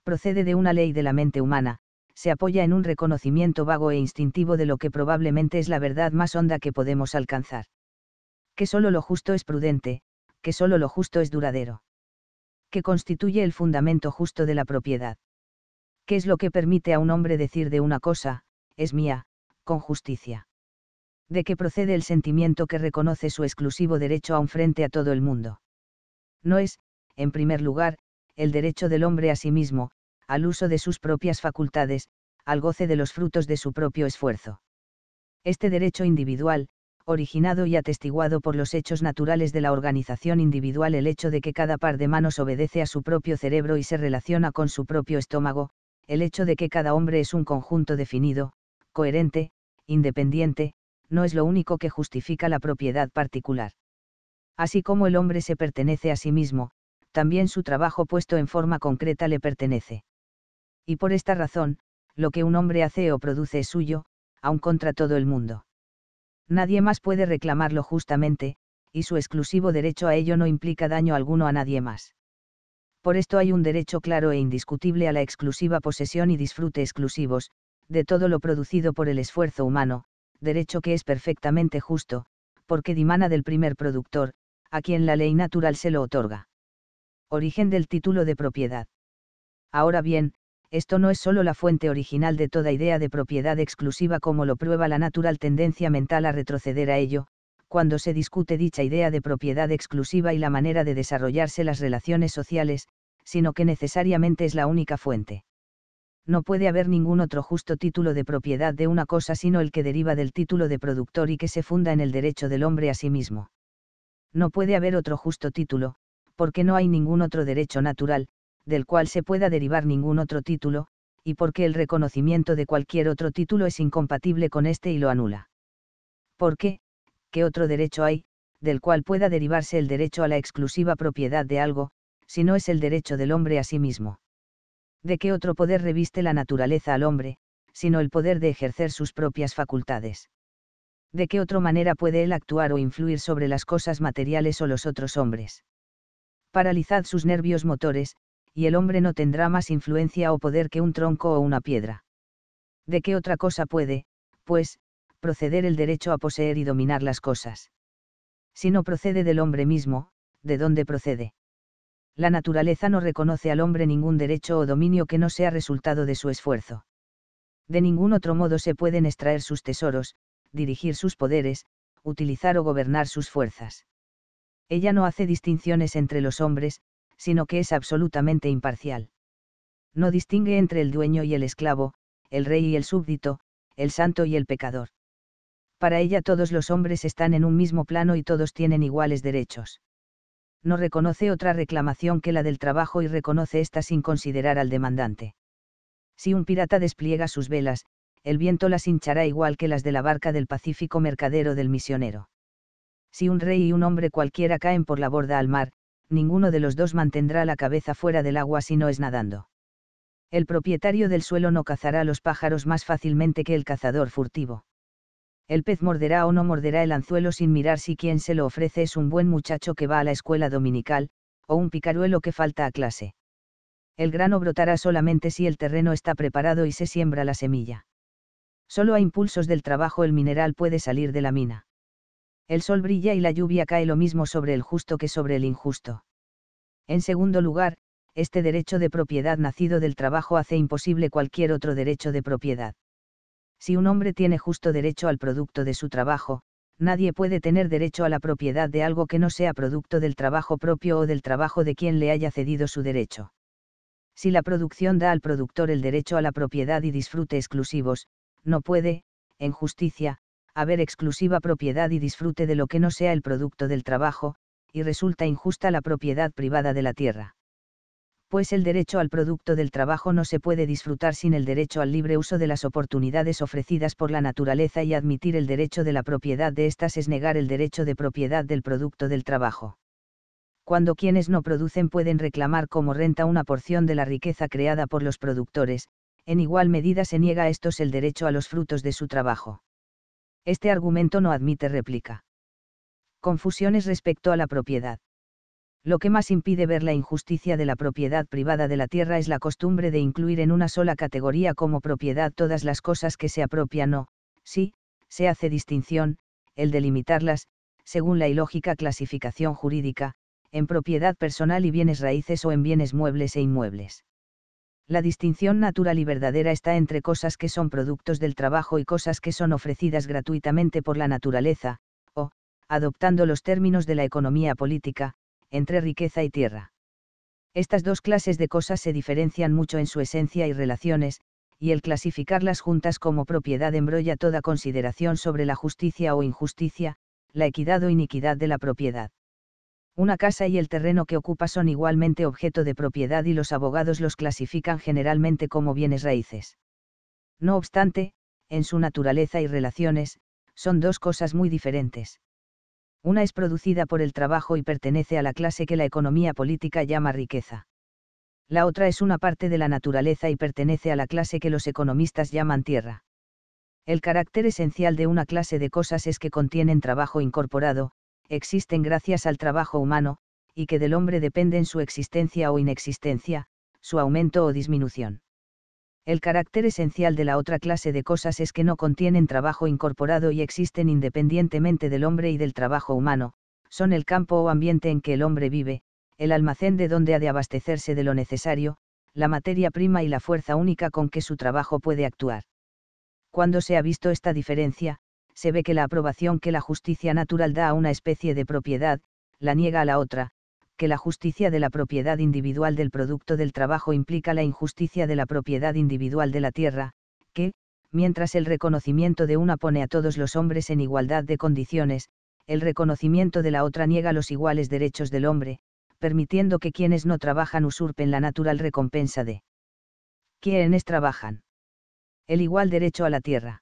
Procede de una ley de la mente humana, se apoya en un reconocimiento vago e instintivo de lo que probablemente es la verdad más honda que podemos alcanzar. Que solo lo justo es prudente, que solo lo justo es duradero. Que constituye el fundamento justo de la propiedad. ¿Qué es lo que permite a un hombre decir de una cosa, es mía, con justicia? ¿De qué procede el sentimiento que reconoce su exclusivo derecho a un frente a todo el mundo? No es, en primer lugar, el derecho del hombre a sí mismo, al uso de sus propias facultades, al goce de los frutos de su propio esfuerzo. Este derecho individual, originado y atestiguado por los hechos naturales de la organización individual el hecho de que cada par de manos obedece a su propio cerebro y se relaciona con su propio estómago, el hecho de que cada hombre es un conjunto definido, coherente, independiente, no es lo único que justifica la propiedad particular. Así como el hombre se pertenece a sí mismo, también su trabajo puesto en forma concreta le pertenece. Y por esta razón, lo que un hombre hace o produce es suyo, aun contra todo el mundo. Nadie más puede reclamarlo justamente, y su exclusivo derecho a ello no implica daño alguno a nadie más. Por esto hay un derecho claro e indiscutible a la exclusiva posesión y disfrute exclusivos, de todo lo producido por el esfuerzo humano, derecho que es perfectamente justo, porque dimana del primer productor, a quien la ley natural se lo otorga. Origen del título de propiedad. Ahora bien, esto no es solo la fuente original de toda idea de propiedad exclusiva como lo prueba la natural tendencia mental a retroceder a ello, cuando se discute dicha idea de propiedad exclusiva y la manera de desarrollarse las relaciones sociales, sino que necesariamente es la única fuente. No puede haber ningún otro justo título de propiedad de una cosa sino el que deriva del título de productor y que se funda en el derecho del hombre a sí mismo. No puede haber otro justo título, porque no hay ningún otro derecho natural, del cual se pueda derivar ningún otro título, y porque el reconocimiento de cualquier otro título es incompatible con este y lo anula. ¿Por ¿qué otro derecho hay, del cual pueda derivarse el derecho a la exclusiva propiedad de algo, si no es el derecho del hombre a sí mismo? ¿De qué otro poder reviste la naturaleza al hombre, sino el poder de ejercer sus propias facultades? ¿De qué otra manera puede él actuar o influir sobre las cosas materiales o los otros hombres? Paralizad sus nervios motores, y el hombre no tendrá más influencia o poder que un tronco o una piedra. ¿De qué otra cosa puede, pues, proceder el derecho a poseer y dominar las cosas? Si no procede del hombre mismo, ¿de dónde procede? La naturaleza no reconoce al hombre ningún derecho o dominio que no sea resultado de su esfuerzo. De ningún otro modo se pueden extraer sus tesoros, dirigir sus poderes, utilizar o gobernar sus fuerzas. Ella no hace distinciones entre los hombres, sino que es absolutamente imparcial. No distingue entre el dueño y el esclavo, el rey y el súbdito, el santo y el pecador. Para ella todos los hombres están en un mismo plano y todos tienen iguales derechos. No reconoce otra reclamación que la del trabajo y reconoce esta sin considerar al demandante. Si un pirata despliega sus velas, el viento las hinchará igual que las de la barca del Pacífico mercadero del misionero. Si un rey y un hombre cualquiera caen por la borda al mar, ninguno de los dos mantendrá la cabeza fuera del agua si no es nadando. El propietario del suelo no cazará los pájaros más fácilmente que el cazador furtivo. El pez morderá o no morderá el anzuelo sin mirar si quien se lo ofrece es un buen muchacho que va a la escuela dominical, o un picaruelo que falta a clase. El grano brotará solamente si el terreno está preparado y se siembra la semilla. Solo a impulsos del trabajo el mineral puede salir de la mina. El sol brilla y la lluvia cae lo mismo sobre el justo que sobre el injusto. En segundo lugar, este derecho de propiedad nacido del trabajo hace imposible cualquier otro derecho de propiedad. Si un hombre tiene justo derecho al producto de su trabajo, nadie puede tener derecho a la propiedad de algo que no sea producto del trabajo propio o del trabajo de quien le haya cedido su derecho. Si la producción da al productor el derecho a la propiedad y disfrute exclusivos, no puede, en justicia, haber exclusiva propiedad y disfrute de lo que no sea el producto del trabajo, y resulta injusta la propiedad privada de la tierra. Pues el derecho al producto del trabajo no se puede disfrutar sin el derecho al libre uso de las oportunidades ofrecidas por la naturaleza y admitir el derecho de la propiedad de estas es negar el derecho de propiedad del producto del trabajo. Cuando quienes no producen pueden reclamar como renta una porción de la riqueza creada por los productores, en igual medida se niega a estos el derecho a los frutos de su trabajo. Este argumento no admite réplica. Confusiones respecto a la propiedad. Lo que más impide ver la injusticia de la propiedad privada de la tierra es la costumbre de incluir en una sola categoría como propiedad todas las cosas que se apropian o, si, se hace distinción, el delimitarlas, según la ilógica clasificación jurídica, en propiedad personal y bienes raíces o en bienes muebles e inmuebles la distinción natural y verdadera está entre cosas que son productos del trabajo y cosas que son ofrecidas gratuitamente por la naturaleza, o, adoptando los términos de la economía política, entre riqueza y tierra. Estas dos clases de cosas se diferencian mucho en su esencia y relaciones, y el clasificarlas juntas como propiedad embrolla toda consideración sobre la justicia o injusticia, la equidad o iniquidad de la propiedad. Una casa y el terreno que ocupa son igualmente objeto de propiedad y los abogados los clasifican generalmente como bienes raíces. No obstante, en su naturaleza y relaciones, son dos cosas muy diferentes. Una es producida por el trabajo y pertenece a la clase que la economía política llama riqueza. La otra es una parte de la naturaleza y pertenece a la clase que los economistas llaman tierra. El carácter esencial de una clase de cosas es que contienen trabajo incorporado, existen gracias al trabajo humano, y que del hombre dependen su existencia o inexistencia, su aumento o disminución. El carácter esencial de la otra clase de cosas es que no contienen trabajo incorporado y existen independientemente del hombre y del trabajo humano, son el campo o ambiente en que el hombre vive, el almacén de donde ha de abastecerse de lo necesario, la materia prima y la fuerza única con que su trabajo puede actuar. Cuando se ha visto esta diferencia, se ve que la aprobación que la justicia natural da a una especie de propiedad, la niega a la otra, que la justicia de la propiedad individual del producto del trabajo implica la injusticia de la propiedad individual de la tierra, que, mientras el reconocimiento de una pone a todos los hombres en igualdad de condiciones, el reconocimiento de la otra niega los iguales derechos del hombre, permitiendo que quienes no trabajan usurpen la natural recompensa de quienes trabajan. El igual derecho a la tierra.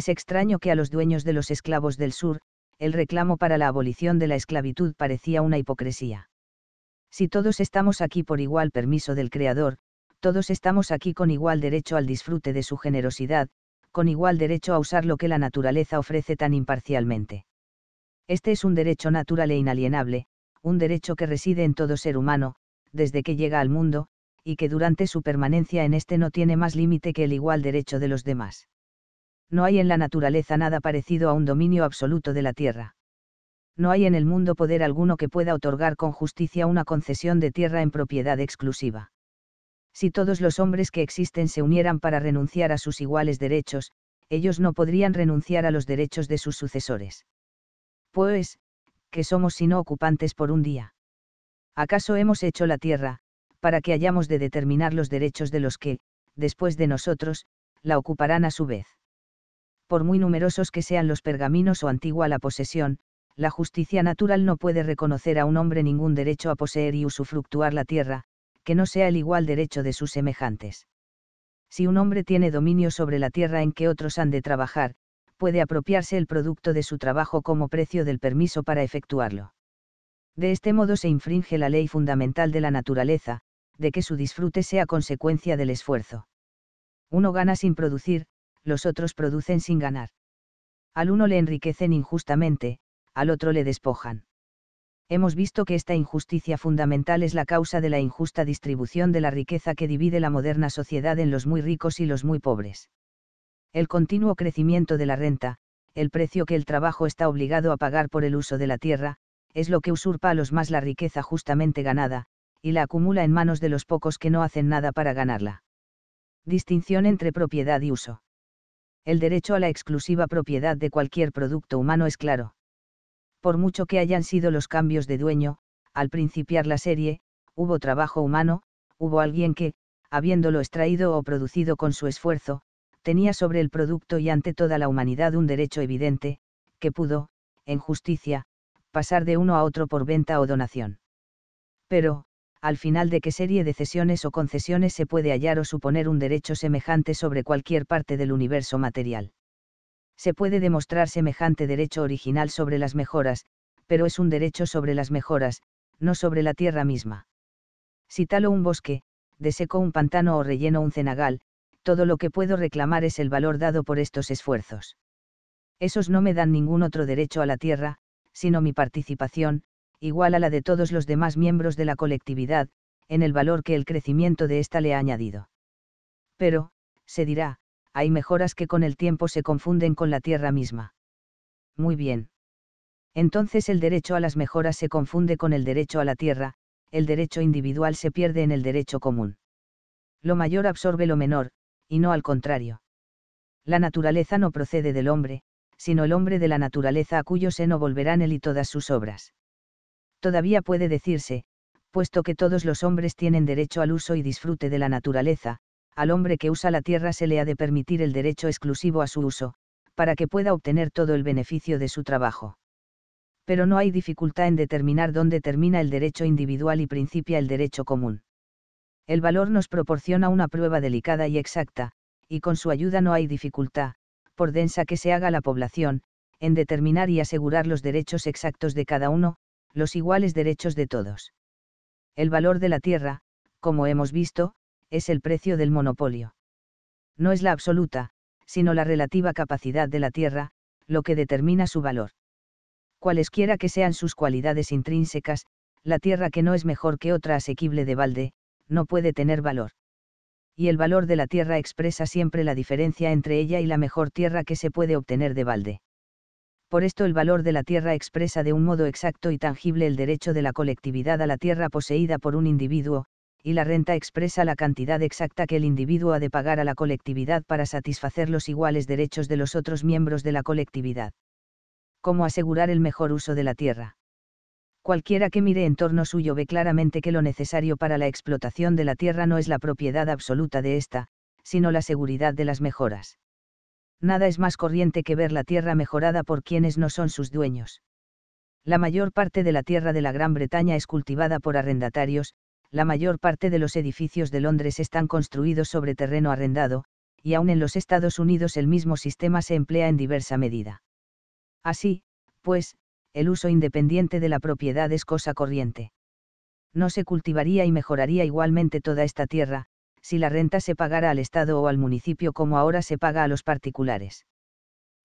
Es extraño que a los dueños de los esclavos del sur, el reclamo para la abolición de la esclavitud parecía una hipocresía. Si todos estamos aquí por igual permiso del Creador, todos estamos aquí con igual derecho al disfrute de su generosidad, con igual derecho a usar lo que la naturaleza ofrece tan imparcialmente. Este es un derecho natural e inalienable, un derecho que reside en todo ser humano, desde que llega al mundo, y que durante su permanencia en este no tiene más límite que el igual derecho de los demás no hay en la naturaleza nada parecido a un dominio absoluto de la tierra. No hay en el mundo poder alguno que pueda otorgar con justicia una concesión de tierra en propiedad exclusiva. Si todos los hombres que existen se unieran para renunciar a sus iguales derechos, ellos no podrían renunciar a los derechos de sus sucesores. Pues, que somos sino ocupantes por un día? ¿Acaso hemos hecho la tierra, para que hayamos de determinar los derechos de los que, después de nosotros, la ocuparán a su vez? por muy numerosos que sean los pergaminos o antigua la posesión, la justicia natural no puede reconocer a un hombre ningún derecho a poseer y usufructuar la tierra, que no sea el igual derecho de sus semejantes. Si un hombre tiene dominio sobre la tierra en que otros han de trabajar, puede apropiarse el producto de su trabajo como precio del permiso para efectuarlo. De este modo se infringe la ley fundamental de la naturaleza, de que su disfrute sea consecuencia del esfuerzo. Uno gana sin producir, los otros producen sin ganar. Al uno le enriquecen injustamente, al otro le despojan. Hemos visto que esta injusticia fundamental es la causa de la injusta distribución de la riqueza que divide la moderna sociedad en los muy ricos y los muy pobres. El continuo crecimiento de la renta, el precio que el trabajo está obligado a pagar por el uso de la tierra, es lo que usurpa a los más la riqueza justamente ganada, y la acumula en manos de los pocos que no hacen nada para ganarla. Distinción entre propiedad y uso el derecho a la exclusiva propiedad de cualquier producto humano es claro. Por mucho que hayan sido los cambios de dueño, al principiar la serie, hubo trabajo humano, hubo alguien que, habiéndolo extraído o producido con su esfuerzo, tenía sobre el producto y ante toda la humanidad un derecho evidente, que pudo, en justicia, pasar de uno a otro por venta o donación. Pero, al final de qué serie de cesiones o concesiones se puede hallar o suponer un derecho semejante sobre cualquier parte del universo material. Se puede demostrar semejante derecho original sobre las mejoras, pero es un derecho sobre las mejoras, no sobre la tierra misma. Si talo un bosque, deseco un pantano o relleno un cenagal, todo lo que puedo reclamar es el valor dado por estos esfuerzos. Esos no me dan ningún otro derecho a la tierra, sino mi participación, igual a la de todos los demás miembros de la colectividad, en el valor que el crecimiento de ésta le ha añadido. Pero, se dirá, hay mejoras que con el tiempo se confunden con la tierra misma. Muy bien. Entonces el derecho a las mejoras se confunde con el derecho a la tierra, el derecho individual se pierde en el derecho común. Lo mayor absorbe lo menor, y no al contrario. La naturaleza no procede del hombre, sino el hombre de la naturaleza a cuyo seno volverán él y todas sus obras todavía puede decirse, puesto que todos los hombres tienen derecho al uso y disfrute de la naturaleza, al hombre que usa la tierra se le ha de permitir el derecho exclusivo a su uso, para que pueda obtener todo el beneficio de su trabajo. Pero no hay dificultad en determinar dónde termina el derecho individual y principia el derecho común. El valor nos proporciona una prueba delicada y exacta, y con su ayuda no hay dificultad, por densa que se haga la población, en determinar y asegurar los derechos exactos de cada uno, los iguales derechos de todos. El valor de la tierra, como hemos visto, es el precio del monopolio. No es la absoluta, sino la relativa capacidad de la tierra, lo que determina su valor. Cualesquiera que sean sus cualidades intrínsecas, la tierra que no es mejor que otra asequible de balde, no puede tener valor. Y el valor de la tierra expresa siempre la diferencia entre ella y la mejor tierra que se puede obtener de balde. Por esto el valor de la tierra expresa de un modo exacto y tangible el derecho de la colectividad a la tierra poseída por un individuo, y la renta expresa la cantidad exacta que el individuo ha de pagar a la colectividad para satisfacer los iguales derechos de los otros miembros de la colectividad. ¿Cómo asegurar el mejor uso de la tierra? Cualquiera que mire en torno suyo ve claramente que lo necesario para la explotación de la tierra no es la propiedad absoluta de ésta, sino la seguridad de las mejoras nada es más corriente que ver la tierra mejorada por quienes no son sus dueños. La mayor parte de la tierra de la Gran Bretaña es cultivada por arrendatarios, la mayor parte de los edificios de Londres están construidos sobre terreno arrendado, y aún en los Estados Unidos el mismo sistema se emplea en diversa medida. Así, pues, el uso independiente de la propiedad es cosa corriente. No se cultivaría y mejoraría igualmente toda esta tierra, si la renta se pagara al Estado o al municipio como ahora se paga a los particulares.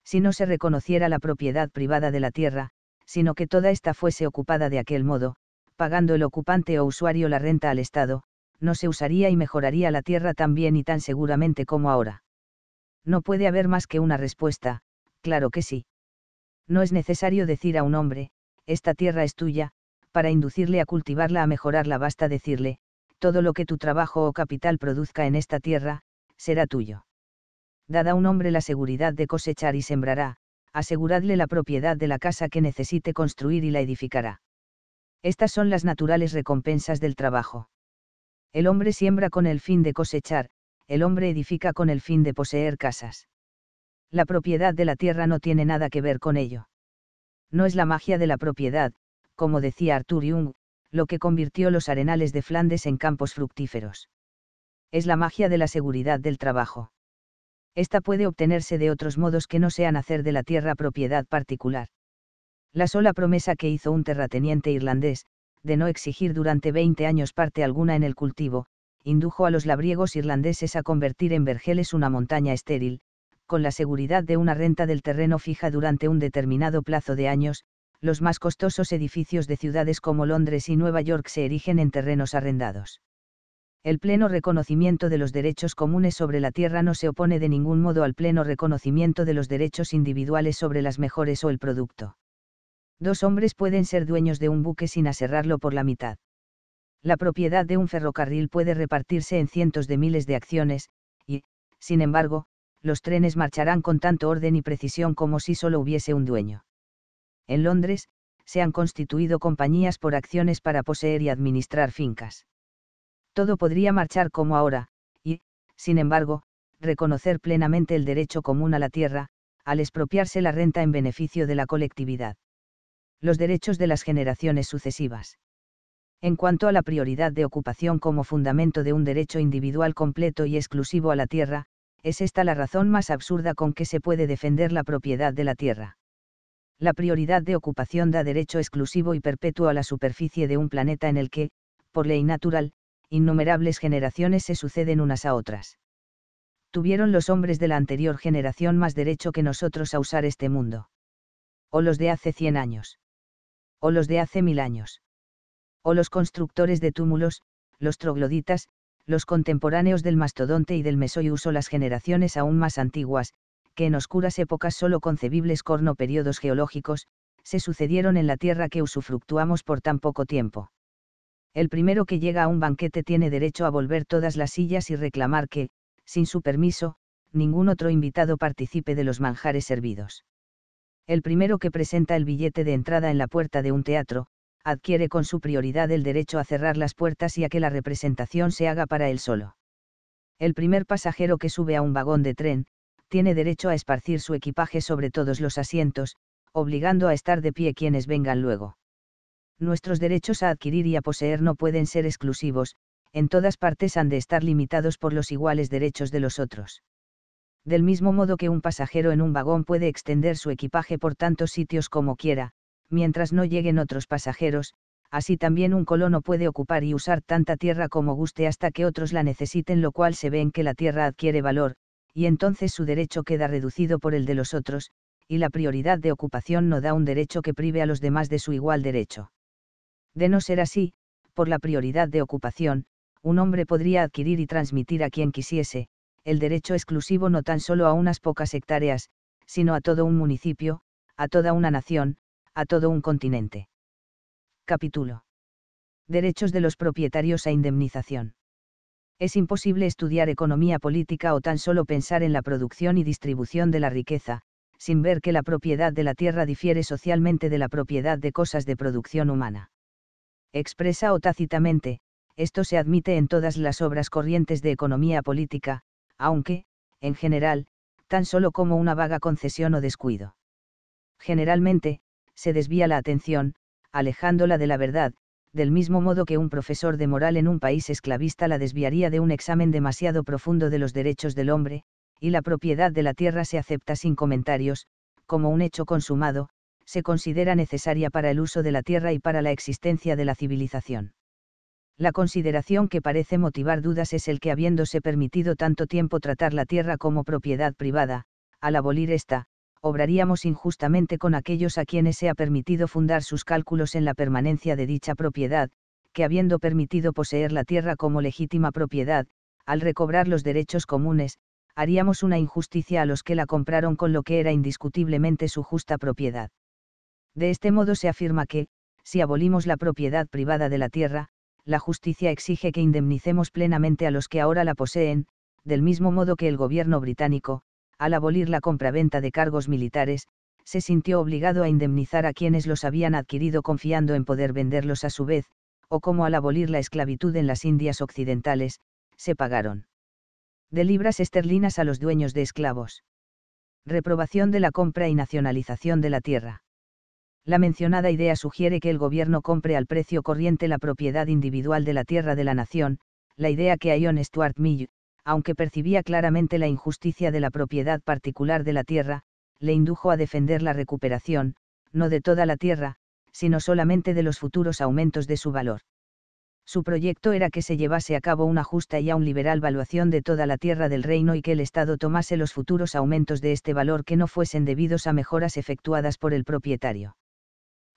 Si no se reconociera la propiedad privada de la tierra, sino que toda ésta fuese ocupada de aquel modo, pagando el ocupante o usuario la renta al Estado, no se usaría y mejoraría la tierra tan bien y tan seguramente como ahora. No puede haber más que una respuesta, claro que sí. No es necesario decir a un hombre, esta tierra es tuya, para inducirle a cultivarla a mejorarla basta decirle, todo lo que tu trabajo o capital produzca en esta tierra, será tuyo. Dad a un hombre la seguridad de cosechar y sembrará, aseguradle la propiedad de la casa que necesite construir y la edificará. Estas son las naturales recompensas del trabajo. El hombre siembra con el fin de cosechar, el hombre edifica con el fin de poseer casas. La propiedad de la tierra no tiene nada que ver con ello. No es la magia de la propiedad, como decía Arthur Jung, lo que convirtió los arenales de Flandes en campos fructíferos. Es la magia de la seguridad del trabajo. Esta puede obtenerse de otros modos que no sean hacer de la tierra propiedad particular. La sola promesa que hizo un terrateniente irlandés, de no exigir durante 20 años parte alguna en el cultivo, indujo a los labriegos irlandeses a convertir en vergeles una montaña estéril, con la seguridad de una renta del terreno fija durante un determinado plazo de años, los más costosos edificios de ciudades como Londres y Nueva York se erigen en terrenos arrendados. El pleno reconocimiento de los derechos comunes sobre la tierra no se opone de ningún modo al pleno reconocimiento de los derechos individuales sobre las mejores o el producto. Dos hombres pueden ser dueños de un buque sin aserrarlo por la mitad. La propiedad de un ferrocarril puede repartirse en cientos de miles de acciones, y, sin embargo, los trenes marcharán con tanto orden y precisión como si solo hubiese un dueño en Londres, se han constituido compañías por acciones para poseer y administrar fincas. Todo podría marchar como ahora, y, sin embargo, reconocer plenamente el derecho común a la tierra, al expropiarse la renta en beneficio de la colectividad. Los derechos de las generaciones sucesivas. En cuanto a la prioridad de ocupación como fundamento de un derecho individual completo y exclusivo a la tierra, es esta la razón más absurda con que se puede defender la propiedad de la tierra la prioridad de ocupación da derecho exclusivo y perpetuo a la superficie de un planeta en el que, por ley natural, innumerables generaciones se suceden unas a otras. Tuvieron los hombres de la anterior generación más derecho que nosotros a usar este mundo. O los de hace 100 años. O los de hace mil años. O los constructores de túmulos, los trogloditas, los contemporáneos del mastodonte y del mesoyuso las generaciones aún más antiguas, que en oscuras épocas solo concebibles corno periodos geológicos, se sucedieron en la tierra que usufructuamos por tan poco tiempo. El primero que llega a un banquete tiene derecho a volver todas las sillas y reclamar que, sin su permiso, ningún otro invitado participe de los manjares servidos. El primero que presenta el billete de entrada en la puerta de un teatro, adquiere con su prioridad el derecho a cerrar las puertas y a que la representación se haga para él solo. El primer pasajero que sube a un vagón de tren, tiene derecho a esparcir su equipaje sobre todos los asientos, obligando a estar de pie quienes vengan luego. Nuestros derechos a adquirir y a poseer no pueden ser exclusivos, en todas partes han de estar limitados por los iguales derechos de los otros. Del mismo modo que un pasajero en un vagón puede extender su equipaje por tantos sitios como quiera, mientras no lleguen otros pasajeros, así también un colono puede ocupar y usar tanta tierra como guste hasta que otros la necesiten, lo cual se ve en que la tierra adquiere valor, y entonces su derecho queda reducido por el de los otros, y la prioridad de ocupación no da un derecho que prive a los demás de su igual derecho. De no ser así, por la prioridad de ocupación, un hombre podría adquirir y transmitir a quien quisiese, el derecho exclusivo no tan solo a unas pocas hectáreas, sino a todo un municipio, a toda una nación, a todo un continente. Capítulo. Derechos de los propietarios a e indemnización es imposible estudiar economía política o tan solo pensar en la producción y distribución de la riqueza, sin ver que la propiedad de la tierra difiere socialmente de la propiedad de cosas de producción humana. Expresa o tácitamente, esto se admite en todas las obras corrientes de economía política, aunque, en general, tan solo como una vaga concesión o descuido. Generalmente, se desvía la atención, alejándola de la verdad, del mismo modo que un profesor de moral en un país esclavista la desviaría de un examen demasiado profundo de los derechos del hombre, y la propiedad de la tierra se acepta sin comentarios, como un hecho consumado, se considera necesaria para el uso de la tierra y para la existencia de la civilización. La consideración que parece motivar dudas es el que habiéndose permitido tanto tiempo tratar la tierra como propiedad privada, al abolir esta, obraríamos injustamente con aquellos a quienes se ha permitido fundar sus cálculos en la permanencia de dicha propiedad, que habiendo permitido poseer la tierra como legítima propiedad, al recobrar los derechos comunes, haríamos una injusticia a los que la compraron con lo que era indiscutiblemente su justa propiedad. De este modo se afirma que, si abolimos la propiedad privada de la tierra, la justicia exige que indemnicemos plenamente a los que ahora la poseen, del mismo modo que el gobierno británico, al abolir la compraventa de cargos militares, se sintió obligado a indemnizar a quienes los habían adquirido confiando en poder venderlos a su vez, o como al abolir la esclavitud en las Indias occidentales, se pagaron. De libras esterlinas a los dueños de esclavos. Reprobación de la compra y nacionalización de la tierra. La mencionada idea sugiere que el gobierno compre al precio corriente la propiedad individual de la tierra de la nación, la idea que Ion Stuart Mill, aunque percibía claramente la injusticia de la propiedad particular de la tierra, le indujo a defender la recuperación, no de toda la tierra, sino solamente de los futuros aumentos de su valor. Su proyecto era que se llevase a cabo una justa y aún liberal valuación de toda la tierra del reino y que el Estado tomase los futuros aumentos de este valor que no fuesen debidos a mejoras efectuadas por el propietario.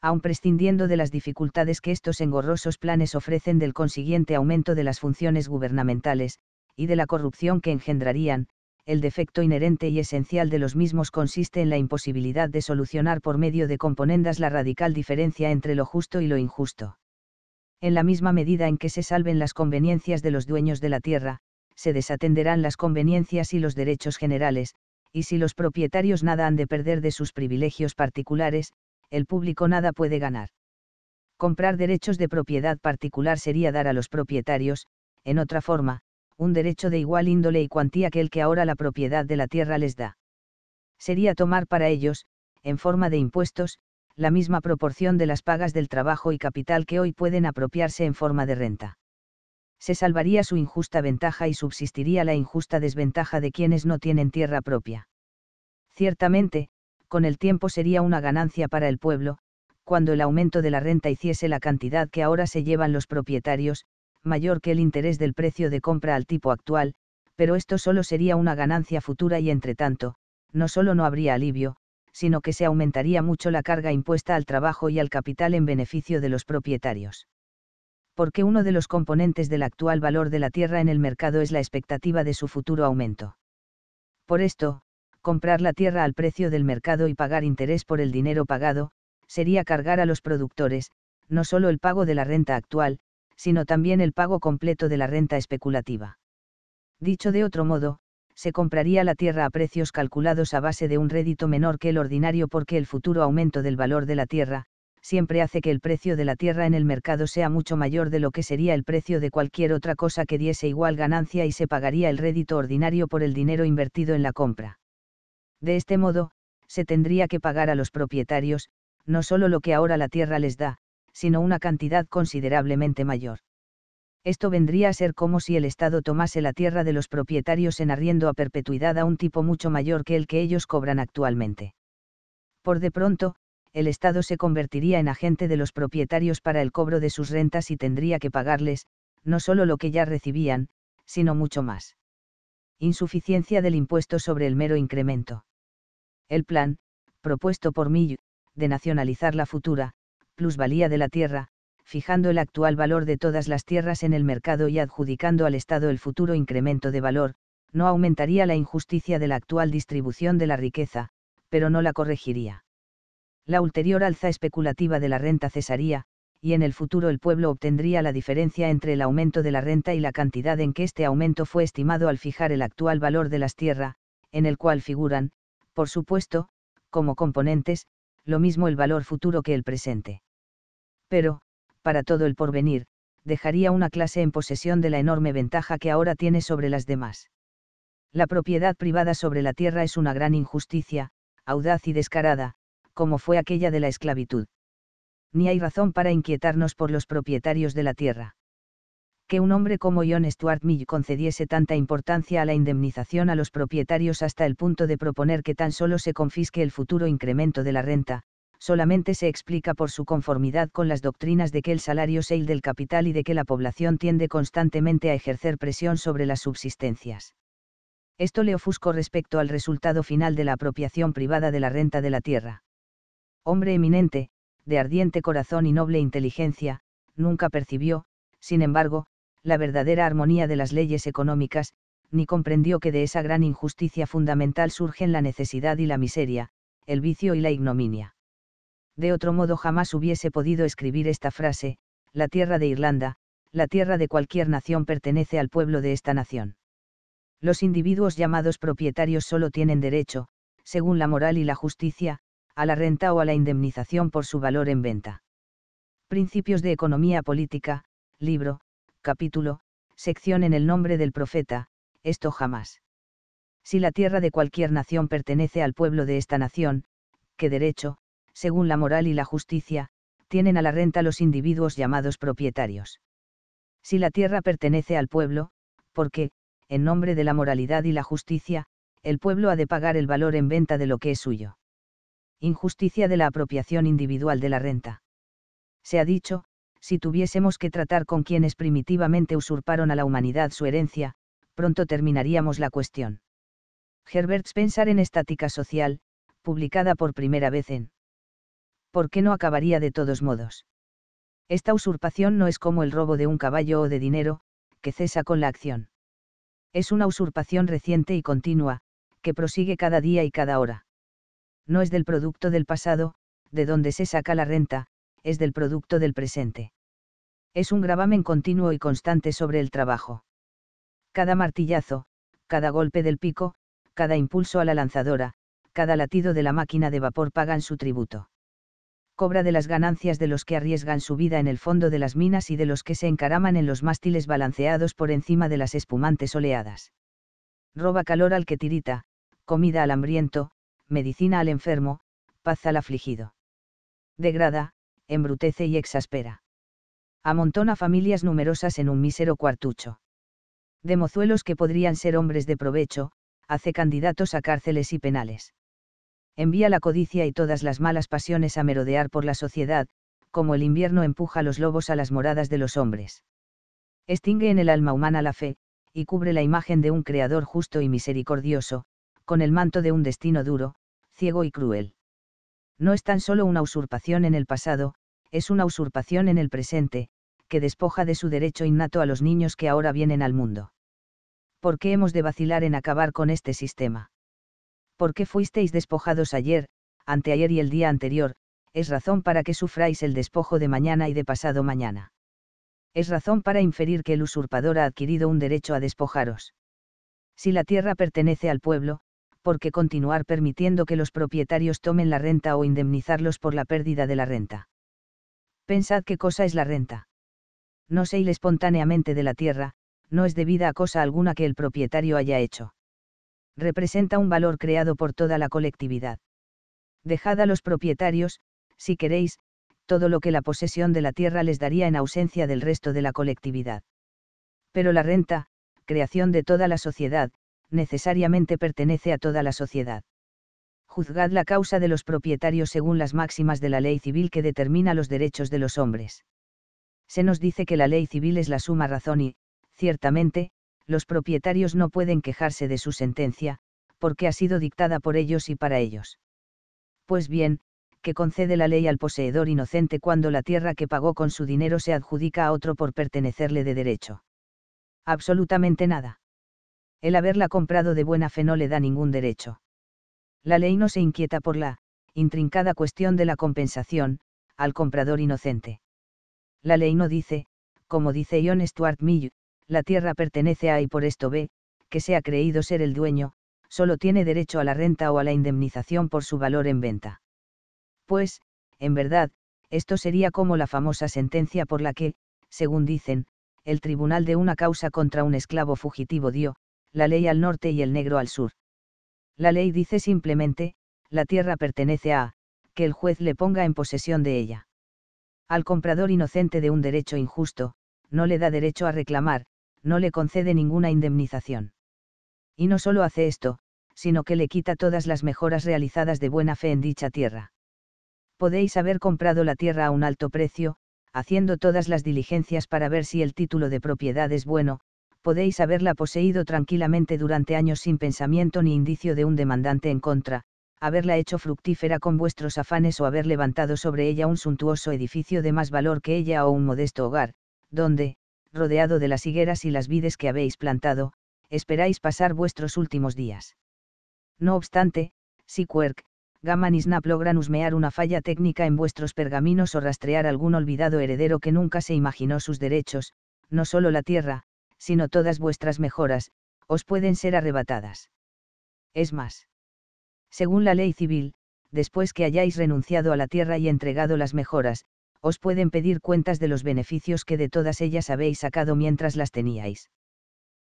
Aun prescindiendo de las dificultades que estos engorrosos planes ofrecen del consiguiente aumento de las funciones gubernamentales, y de la corrupción que engendrarían, el defecto inherente y esencial de los mismos consiste en la imposibilidad de solucionar por medio de componendas la radical diferencia entre lo justo y lo injusto. En la misma medida en que se salven las conveniencias de los dueños de la tierra, se desatenderán las conveniencias y los derechos generales, y si los propietarios nada han de perder de sus privilegios particulares, el público nada puede ganar. Comprar derechos de propiedad particular sería dar a los propietarios, en otra forma, un derecho de igual índole y cuantía que el que ahora la propiedad de la tierra les da. Sería tomar para ellos, en forma de impuestos, la misma proporción de las pagas del trabajo y capital que hoy pueden apropiarse en forma de renta. Se salvaría su injusta ventaja y subsistiría la injusta desventaja de quienes no tienen tierra propia. Ciertamente, con el tiempo sería una ganancia para el pueblo, cuando el aumento de la renta hiciese la cantidad que ahora se llevan los propietarios, mayor que el interés del precio de compra al tipo actual, pero esto solo sería una ganancia futura y entre tanto, no solo no habría alivio, sino que se aumentaría mucho la carga impuesta al trabajo y al capital en beneficio de los propietarios. Porque uno de los componentes del actual valor de la tierra en el mercado es la expectativa de su futuro aumento. Por esto, comprar la tierra al precio del mercado y pagar interés por el dinero pagado, sería cargar a los productores, no solo el pago de la renta actual, sino también el pago completo de la renta especulativa. Dicho de otro modo, se compraría la tierra a precios calculados a base de un rédito menor que el ordinario porque el futuro aumento del valor de la tierra, siempre hace que el precio de la tierra en el mercado sea mucho mayor de lo que sería el precio de cualquier otra cosa que diese igual ganancia y se pagaría el rédito ordinario por el dinero invertido en la compra. De este modo, se tendría que pagar a los propietarios, no solo lo que ahora la tierra les da, sino una cantidad considerablemente mayor. Esto vendría a ser como si el Estado tomase la tierra de los propietarios en arriendo a perpetuidad a un tipo mucho mayor que el que ellos cobran actualmente. Por de pronto, el Estado se convertiría en agente de los propietarios para el cobro de sus rentas y tendría que pagarles, no solo lo que ya recibían, sino mucho más. Insuficiencia del impuesto sobre el mero incremento. El plan, propuesto por Mill, de nacionalizar la futura, plusvalía de la tierra, fijando el actual valor de todas las tierras en el mercado y adjudicando al Estado el futuro incremento de valor, no aumentaría la injusticia de la actual distribución de la riqueza, pero no la corregiría. La ulterior alza especulativa de la renta cesaría, y en el futuro el pueblo obtendría la diferencia entre el aumento de la renta y la cantidad en que este aumento fue estimado al fijar el actual valor de las tierras, en el cual figuran, por supuesto, como componentes, lo mismo el valor futuro que el presente pero, para todo el porvenir, dejaría una clase en posesión de la enorme ventaja que ahora tiene sobre las demás. La propiedad privada sobre la tierra es una gran injusticia, audaz y descarada, como fue aquella de la esclavitud. Ni hay razón para inquietarnos por los propietarios de la tierra. Que un hombre como John Stuart Mill concediese tanta importancia a la indemnización a los propietarios hasta el punto de proponer que tan solo se confisque el futuro incremento de la renta, solamente se explica por su conformidad con las doctrinas de que el salario se del capital y de que la población tiende constantemente a ejercer presión sobre las subsistencias. Esto le ofusco respecto al resultado final de la apropiación privada de la renta de la tierra. Hombre eminente, de ardiente corazón y noble inteligencia, nunca percibió, sin embargo, la verdadera armonía de las leyes económicas, ni comprendió que de esa gran injusticia fundamental surgen la necesidad y la miseria, el vicio y la ignominia de otro modo jamás hubiese podido escribir esta frase, la tierra de Irlanda, la tierra de cualquier nación pertenece al pueblo de esta nación. Los individuos llamados propietarios solo tienen derecho, según la moral y la justicia, a la renta o a la indemnización por su valor en venta. Principios de Economía Política, libro, capítulo, sección en el nombre del profeta, esto jamás. Si la tierra de cualquier nación pertenece al pueblo de esta nación, ¿qué derecho, según la moral y la justicia, tienen a la renta los individuos llamados propietarios. Si la tierra pertenece al pueblo, porque, en nombre de la moralidad y la justicia, el pueblo ha de pagar el valor en venta de lo que es suyo. Injusticia de la apropiación individual de la renta. Se ha dicho, si tuviésemos que tratar con quienes primitivamente usurparon a la humanidad su herencia, pronto terminaríamos la cuestión. Herbert's Pensar en Estática Social, publicada por primera vez en ¿por qué no acabaría de todos modos? Esta usurpación no es como el robo de un caballo o de dinero, que cesa con la acción. Es una usurpación reciente y continua, que prosigue cada día y cada hora. No es del producto del pasado, de donde se saca la renta, es del producto del presente. Es un gravamen continuo y constante sobre el trabajo. Cada martillazo, cada golpe del pico, cada impulso a la lanzadora, cada latido de la máquina de vapor pagan su tributo cobra de las ganancias de los que arriesgan su vida en el fondo de las minas y de los que se encaraman en los mástiles balanceados por encima de las espumantes oleadas. Roba calor al que tirita, comida al hambriento, medicina al enfermo, paz al afligido. Degrada, embrutece y exaspera. Amontona familias numerosas en un mísero cuartucho. De mozuelos que podrían ser hombres de provecho, hace candidatos a cárceles y penales envía la codicia y todas las malas pasiones a merodear por la sociedad, como el invierno empuja a los lobos a las moradas de los hombres. Extingue en el alma humana la fe, y cubre la imagen de un Creador justo y misericordioso, con el manto de un destino duro, ciego y cruel. No es tan solo una usurpación en el pasado, es una usurpación en el presente, que despoja de su derecho innato a los niños que ahora vienen al mundo. ¿Por qué hemos de vacilar en acabar con este sistema? por qué fuisteis despojados ayer, anteayer y el día anterior, es razón para que sufráis el despojo de mañana y de pasado mañana. Es razón para inferir que el usurpador ha adquirido un derecho a despojaros. Si la tierra pertenece al pueblo, ¿por qué continuar permitiendo que los propietarios tomen la renta o indemnizarlos por la pérdida de la renta? Pensad qué cosa es la renta. No se hile espontáneamente de la tierra, no es debida a cosa alguna que el propietario haya hecho representa un valor creado por toda la colectividad. Dejad a los propietarios, si queréis, todo lo que la posesión de la tierra les daría en ausencia del resto de la colectividad. Pero la renta, creación de toda la sociedad, necesariamente pertenece a toda la sociedad. Juzgad la causa de los propietarios según las máximas de la ley civil que determina los derechos de los hombres. Se nos dice que la ley civil es la suma razón y, ciertamente, los propietarios no pueden quejarse de su sentencia, porque ha sido dictada por ellos y para ellos. Pues bien, ¿qué concede la ley al poseedor inocente cuando la tierra que pagó con su dinero se adjudica a otro por pertenecerle de derecho. Absolutamente nada. El haberla comprado de buena fe no le da ningún derecho. La ley no se inquieta por la, intrincada cuestión de la compensación, al comprador inocente. La ley no dice, como dice John Stuart Mill, la tierra pertenece a y por esto B, que se ha creído ser el dueño, solo tiene derecho a la renta o a la indemnización por su valor en venta. Pues, en verdad, esto sería como la famosa sentencia por la que, según dicen, el tribunal de una causa contra un esclavo fugitivo dio, la ley al norte y el negro al sur. La ley dice simplemente, la tierra pertenece a, que el juez le ponga en posesión de ella. Al comprador inocente de un derecho injusto, no le da derecho a reclamar, no le concede ninguna indemnización. Y no solo hace esto, sino que le quita todas las mejoras realizadas de buena fe en dicha tierra. Podéis haber comprado la tierra a un alto precio, haciendo todas las diligencias para ver si el título de propiedad es bueno, podéis haberla poseído tranquilamente durante años sin pensamiento ni indicio de un demandante en contra, haberla hecho fructífera con vuestros afanes o haber levantado sobre ella un suntuoso edificio de más valor que ella o un modesto hogar, donde, rodeado de las higueras y las vides que habéis plantado, esperáis pasar vuestros últimos días. No obstante, si Quirk, Gamma y Snap logran husmear una falla técnica en vuestros pergaminos o rastrear algún olvidado heredero que nunca se imaginó sus derechos, no solo la tierra, sino todas vuestras mejoras, os pueden ser arrebatadas. Es más. Según la ley civil, después que hayáis renunciado a la tierra y entregado las mejoras, os pueden pedir cuentas de los beneficios que de todas ellas habéis sacado mientras las teníais.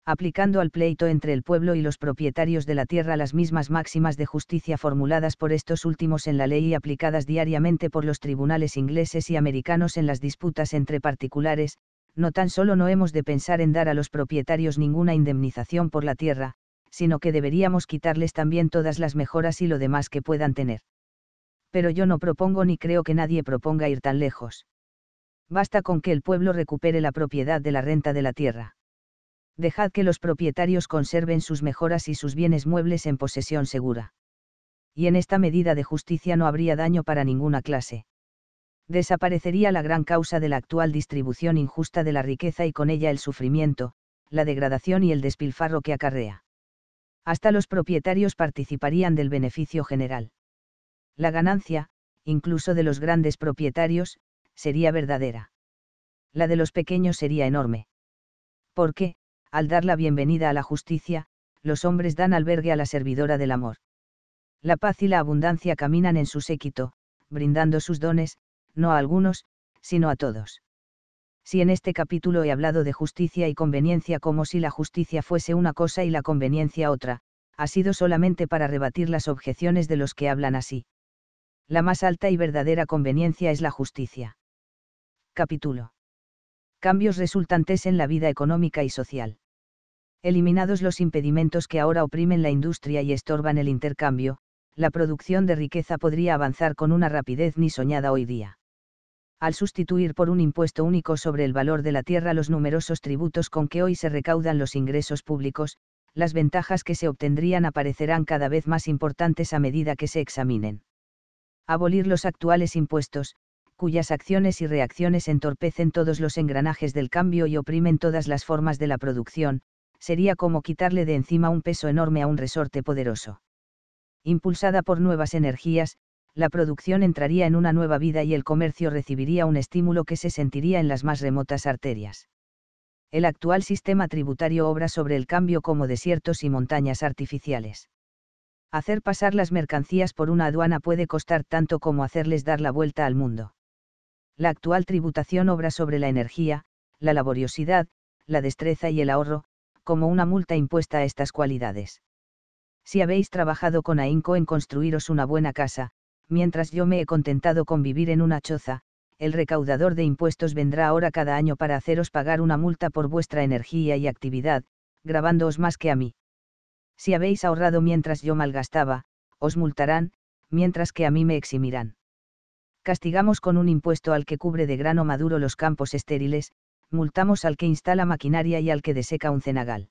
Aplicando al pleito entre el pueblo y los propietarios de la tierra las mismas máximas de justicia formuladas por estos últimos en la ley y aplicadas diariamente por los tribunales ingleses y americanos en las disputas entre particulares, no tan solo no hemos de pensar en dar a los propietarios ninguna indemnización por la tierra, sino que deberíamos quitarles también todas las mejoras y lo demás que puedan tener pero yo no propongo ni creo que nadie proponga ir tan lejos. Basta con que el pueblo recupere la propiedad de la renta de la tierra. Dejad que los propietarios conserven sus mejoras y sus bienes muebles en posesión segura. Y en esta medida de justicia no habría daño para ninguna clase. Desaparecería la gran causa de la actual distribución injusta de la riqueza y con ella el sufrimiento, la degradación y el despilfarro que acarrea. Hasta los propietarios participarían del beneficio general la ganancia, incluso de los grandes propietarios, sería verdadera. La de los pequeños sería enorme. Porque, al dar la bienvenida a la justicia, los hombres dan albergue a la servidora del amor. La paz y la abundancia caminan en su séquito, brindando sus dones, no a algunos, sino a todos. Si en este capítulo he hablado de justicia y conveniencia como si la justicia fuese una cosa y la conveniencia otra, ha sido solamente para rebatir las objeciones de los que hablan así la más alta y verdadera conveniencia es la justicia. Capítulo. Cambios resultantes en la vida económica y social. Eliminados los impedimentos que ahora oprimen la industria y estorban el intercambio, la producción de riqueza podría avanzar con una rapidez ni soñada hoy día. Al sustituir por un impuesto único sobre el valor de la tierra los numerosos tributos con que hoy se recaudan los ingresos públicos, las ventajas que se obtendrían aparecerán cada vez más importantes a medida que se examinen abolir los actuales impuestos, cuyas acciones y reacciones entorpecen todos los engranajes del cambio y oprimen todas las formas de la producción, sería como quitarle de encima un peso enorme a un resorte poderoso. Impulsada por nuevas energías, la producción entraría en una nueva vida y el comercio recibiría un estímulo que se sentiría en las más remotas arterias. El actual sistema tributario obra sobre el cambio como desiertos y montañas artificiales hacer pasar las mercancías por una aduana puede costar tanto como hacerles dar la vuelta al mundo. La actual tributación obra sobre la energía, la laboriosidad, la destreza y el ahorro, como una multa impuesta a estas cualidades. Si habéis trabajado con ahínco en construiros una buena casa, mientras yo me he contentado con vivir en una choza, el recaudador de impuestos vendrá ahora cada año para haceros pagar una multa por vuestra energía y actividad, grabándoos más que a mí. Si habéis ahorrado mientras yo malgastaba, os multarán, mientras que a mí me eximirán. Castigamos con un impuesto al que cubre de grano maduro los campos estériles, multamos al que instala maquinaria y al que deseca un cenagal.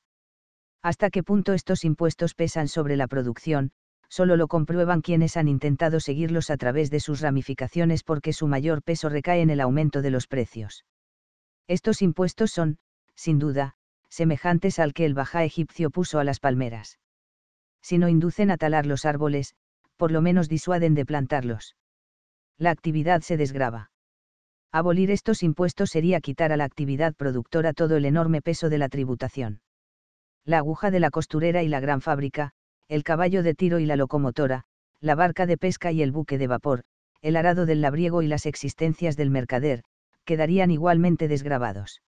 Hasta qué punto estos impuestos pesan sobre la producción, solo lo comprueban quienes han intentado seguirlos a través de sus ramificaciones porque su mayor peso recae en el aumento de los precios. Estos impuestos son, sin duda, semejantes al que el Bajá egipcio puso a las palmeras. Si no inducen a talar los árboles, por lo menos disuaden de plantarlos. La actividad se desgrava. Abolir estos impuestos sería quitar a la actividad productora todo el enorme peso de la tributación. La aguja de la costurera y la gran fábrica, el caballo de tiro y la locomotora, la barca de pesca y el buque de vapor, el arado del labriego y las existencias del mercader, quedarían igualmente desgravados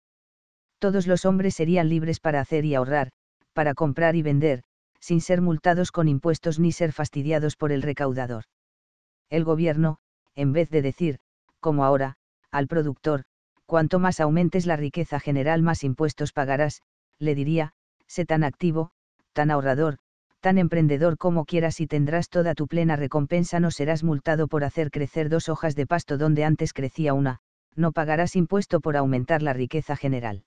todos los hombres serían libres para hacer y ahorrar, para comprar y vender, sin ser multados con impuestos ni ser fastidiados por el recaudador. El gobierno, en vez de decir, como ahora, al productor, cuanto más aumentes la riqueza general más impuestos pagarás, le diría, sé tan activo, tan ahorrador, tan emprendedor como quieras y tendrás toda tu plena recompensa, no serás multado por hacer crecer dos hojas de pasto donde antes crecía una, no pagarás impuesto por aumentar la riqueza general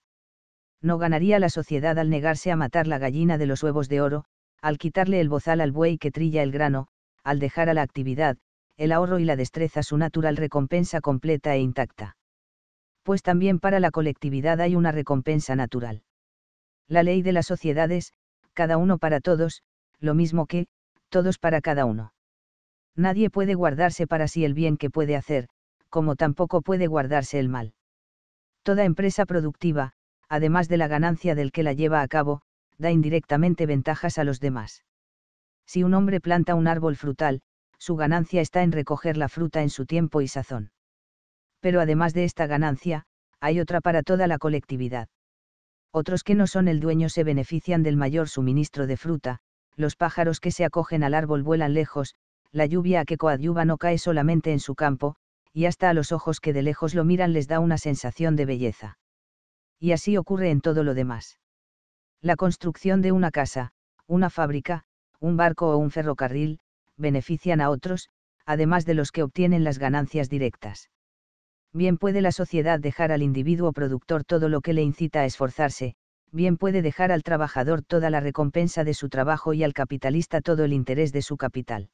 no ganaría la sociedad al negarse a matar la gallina de los huevos de oro, al quitarle el bozal al buey que trilla el grano, al dejar a la actividad, el ahorro y la destreza su natural recompensa completa e intacta. Pues también para la colectividad hay una recompensa natural. La ley de las sociedades, cada uno para todos, lo mismo que, todos para cada uno. Nadie puede guardarse para sí el bien que puede hacer, como tampoco puede guardarse el mal. Toda empresa productiva, además de la ganancia del que la lleva a cabo, da indirectamente ventajas a los demás. Si un hombre planta un árbol frutal, su ganancia está en recoger la fruta en su tiempo y sazón. Pero además de esta ganancia, hay otra para toda la colectividad. Otros que no son el dueño se benefician del mayor suministro de fruta, los pájaros que se acogen al árbol vuelan lejos, la lluvia a que coadyuva no cae solamente en su campo, y hasta a los ojos que de lejos lo miran les da una sensación de belleza y así ocurre en todo lo demás. La construcción de una casa, una fábrica, un barco o un ferrocarril, benefician a otros, además de los que obtienen las ganancias directas. Bien puede la sociedad dejar al individuo productor todo lo que le incita a esforzarse, bien puede dejar al trabajador toda la recompensa de su trabajo y al capitalista todo el interés de su capital.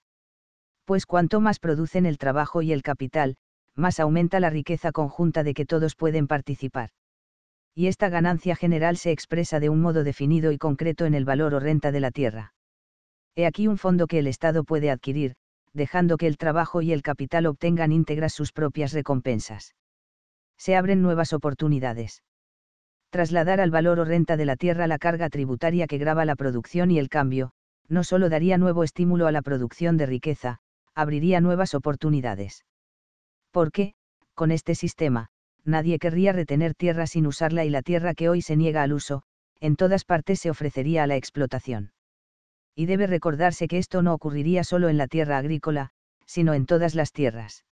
Pues cuanto más producen el trabajo y el capital, más aumenta la riqueza conjunta de que todos pueden participar y esta ganancia general se expresa de un modo definido y concreto en el valor o renta de la tierra. He aquí un fondo que el Estado puede adquirir, dejando que el trabajo y el capital obtengan íntegras sus propias recompensas. Se abren nuevas oportunidades. Trasladar al valor o renta de la tierra la carga tributaria que grava la producción y el cambio, no solo daría nuevo estímulo a la producción de riqueza, abriría nuevas oportunidades. ¿Por qué, con este sistema, nadie querría retener tierra sin usarla y la tierra que hoy se niega al uso, en todas partes se ofrecería a la explotación. Y debe recordarse que esto no ocurriría solo en la tierra agrícola, sino en todas las tierras.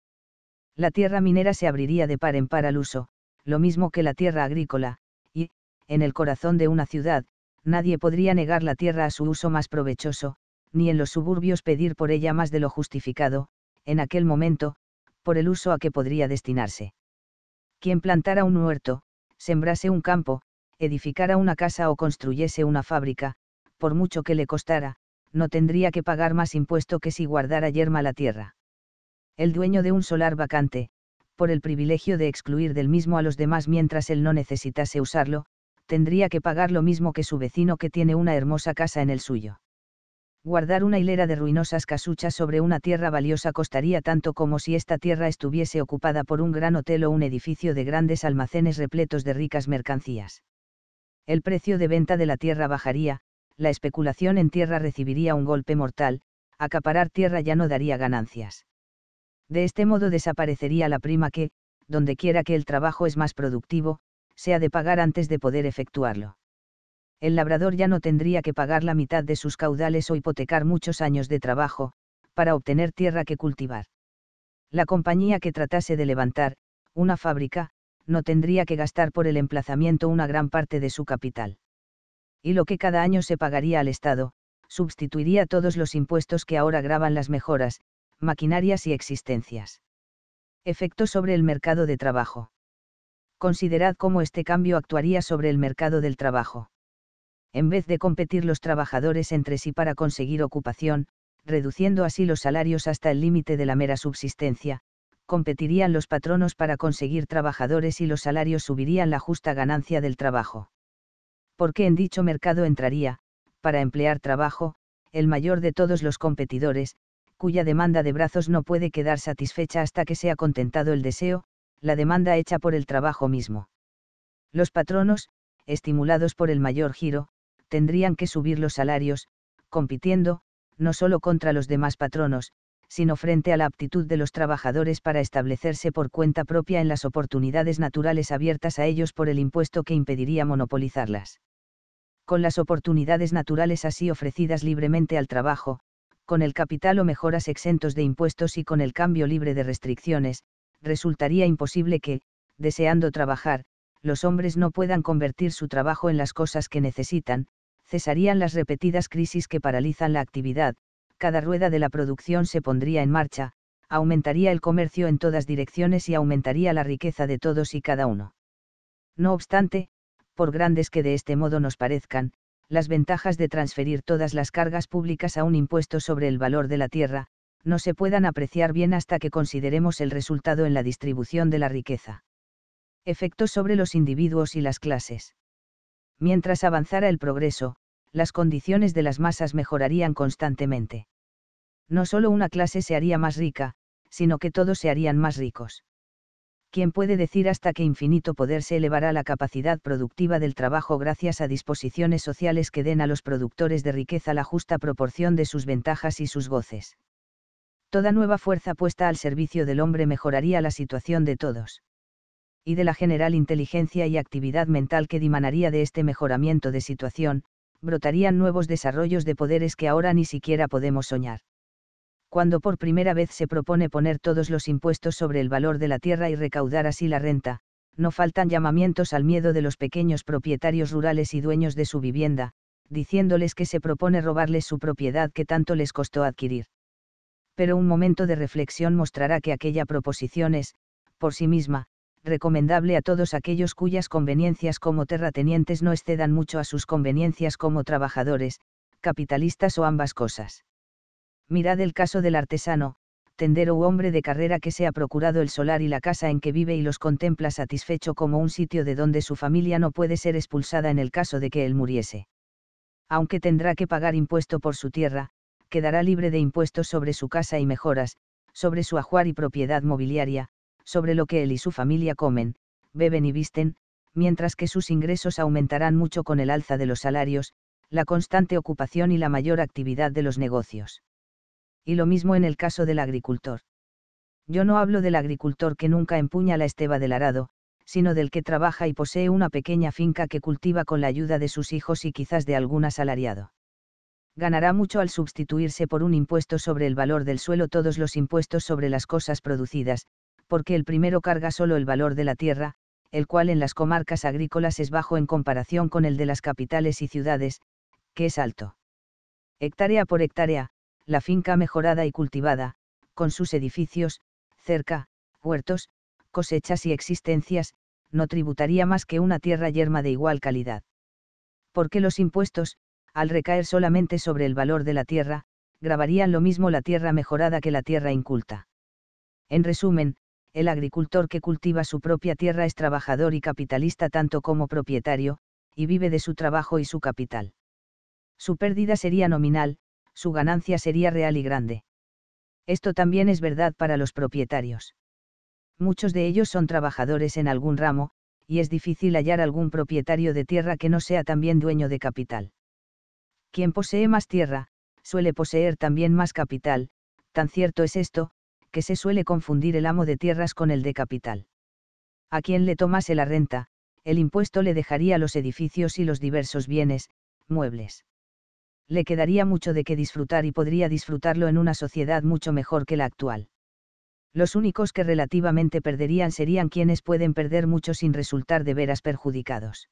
La tierra minera se abriría de par en par al uso, lo mismo que la tierra agrícola, y, en el corazón de una ciudad, nadie podría negar la tierra a su uso más provechoso, ni en los suburbios pedir por ella más de lo justificado, en aquel momento, por el uso a que podría destinarse. Quien plantara un huerto, sembrase un campo, edificara una casa o construyese una fábrica, por mucho que le costara, no tendría que pagar más impuesto que si guardara yerma la tierra. El dueño de un solar vacante, por el privilegio de excluir del mismo a los demás mientras él no necesitase usarlo, tendría que pagar lo mismo que su vecino que tiene una hermosa casa en el suyo guardar una hilera de ruinosas casuchas sobre una tierra valiosa costaría tanto como si esta tierra estuviese ocupada por un gran hotel o un edificio de grandes almacenes repletos de ricas mercancías. El precio de venta de la tierra bajaría, la especulación en tierra recibiría un golpe mortal, acaparar tierra ya no daría ganancias. De este modo desaparecería la prima que, donde quiera que el trabajo es más productivo, se ha de pagar antes de poder efectuarlo el labrador ya no tendría que pagar la mitad de sus caudales o hipotecar muchos años de trabajo, para obtener tierra que cultivar. La compañía que tratase de levantar, una fábrica, no tendría que gastar por el emplazamiento una gran parte de su capital. Y lo que cada año se pagaría al Estado, sustituiría todos los impuestos que ahora graban las mejoras, maquinarias y existencias. Efecto sobre el mercado de trabajo. Considerad cómo este cambio actuaría sobre el mercado del trabajo en vez de competir los trabajadores entre sí para conseguir ocupación, reduciendo así los salarios hasta el límite de la mera subsistencia, competirían los patronos para conseguir trabajadores y los salarios subirían la justa ganancia del trabajo. Porque en dicho mercado entraría, para emplear trabajo, el mayor de todos los competidores, cuya demanda de brazos no puede quedar satisfecha hasta que sea contentado el deseo, la demanda hecha por el trabajo mismo. Los patronos, estimulados por el mayor giro, tendrían que subir los salarios, compitiendo, no solo contra los demás patronos, sino frente a la aptitud de los trabajadores para establecerse por cuenta propia en las oportunidades naturales abiertas a ellos por el impuesto que impediría monopolizarlas. Con las oportunidades naturales así ofrecidas libremente al trabajo, con el capital o mejoras exentos de impuestos y con el cambio libre de restricciones, resultaría imposible que, deseando trabajar, los hombres no puedan convertir su trabajo en las cosas que necesitan, cesarían las repetidas crisis que paralizan la actividad, cada rueda de la producción se pondría en marcha, aumentaría el comercio en todas direcciones y aumentaría la riqueza de todos y cada uno. No obstante, por grandes que de este modo nos parezcan, las ventajas de transferir todas las cargas públicas a un impuesto sobre el valor de la tierra, no se puedan apreciar bien hasta que consideremos el resultado en la distribución de la riqueza. Efectos sobre los individuos y las clases mientras avanzara el progreso, las condiciones de las masas mejorarían constantemente. No solo una clase se haría más rica, sino que todos se harían más ricos. ¿Quién puede decir hasta qué infinito poder se elevará la capacidad productiva del trabajo gracias a disposiciones sociales que den a los productores de riqueza la justa proporción de sus ventajas y sus goces? Toda nueva fuerza puesta al servicio del hombre mejoraría la situación de todos y de la general inteligencia y actividad mental que dimanaría de este mejoramiento de situación, brotarían nuevos desarrollos de poderes que ahora ni siquiera podemos soñar. Cuando por primera vez se propone poner todos los impuestos sobre el valor de la tierra y recaudar así la renta, no faltan llamamientos al miedo de los pequeños propietarios rurales y dueños de su vivienda, diciéndoles que se propone robarles su propiedad que tanto les costó adquirir. Pero un momento de reflexión mostrará que aquella proposición es, por sí misma, recomendable a todos aquellos cuyas conveniencias como terratenientes no excedan mucho a sus conveniencias como trabajadores, capitalistas o ambas cosas. Mirad el caso del artesano, tendero u hombre de carrera que se ha procurado el solar y la casa en que vive y los contempla satisfecho como un sitio de donde su familia no puede ser expulsada en el caso de que él muriese. Aunque tendrá que pagar impuesto por su tierra, quedará libre de impuestos sobre su casa y mejoras, sobre su ajuar y propiedad mobiliaria, sobre lo que él y su familia comen, beben y visten, mientras que sus ingresos aumentarán mucho con el alza de los salarios, la constante ocupación y la mayor actividad de los negocios. Y lo mismo en el caso del agricultor. Yo no hablo del agricultor que nunca empuña la esteba del arado, sino del que trabaja y posee una pequeña finca que cultiva con la ayuda de sus hijos y quizás de algún asalariado. Ganará mucho al sustituirse por un impuesto sobre el valor del suelo todos los impuestos sobre las cosas producidas, porque el primero carga solo el valor de la tierra, el cual en las comarcas agrícolas es bajo en comparación con el de las capitales y ciudades, que es alto. Hectárea por hectárea, la finca mejorada y cultivada, con sus edificios, cerca, huertos, cosechas y existencias, no tributaría más que una tierra yerma de igual calidad. Porque los impuestos, al recaer solamente sobre el valor de la tierra, grabarían lo mismo la tierra mejorada que la tierra inculta. En resumen, el agricultor que cultiva su propia tierra es trabajador y capitalista tanto como propietario, y vive de su trabajo y su capital. Su pérdida sería nominal, su ganancia sería real y grande. Esto también es verdad para los propietarios. Muchos de ellos son trabajadores en algún ramo, y es difícil hallar algún propietario de tierra que no sea también dueño de capital. Quien posee más tierra, suele poseer también más capital, tan cierto es esto, que se suele confundir el amo de tierras con el de capital. A quien le tomase la renta, el impuesto le dejaría los edificios y los diversos bienes, muebles. Le quedaría mucho de qué disfrutar y podría disfrutarlo en una sociedad mucho mejor que la actual. Los únicos que relativamente perderían serían quienes pueden perder mucho sin resultar de veras perjudicados.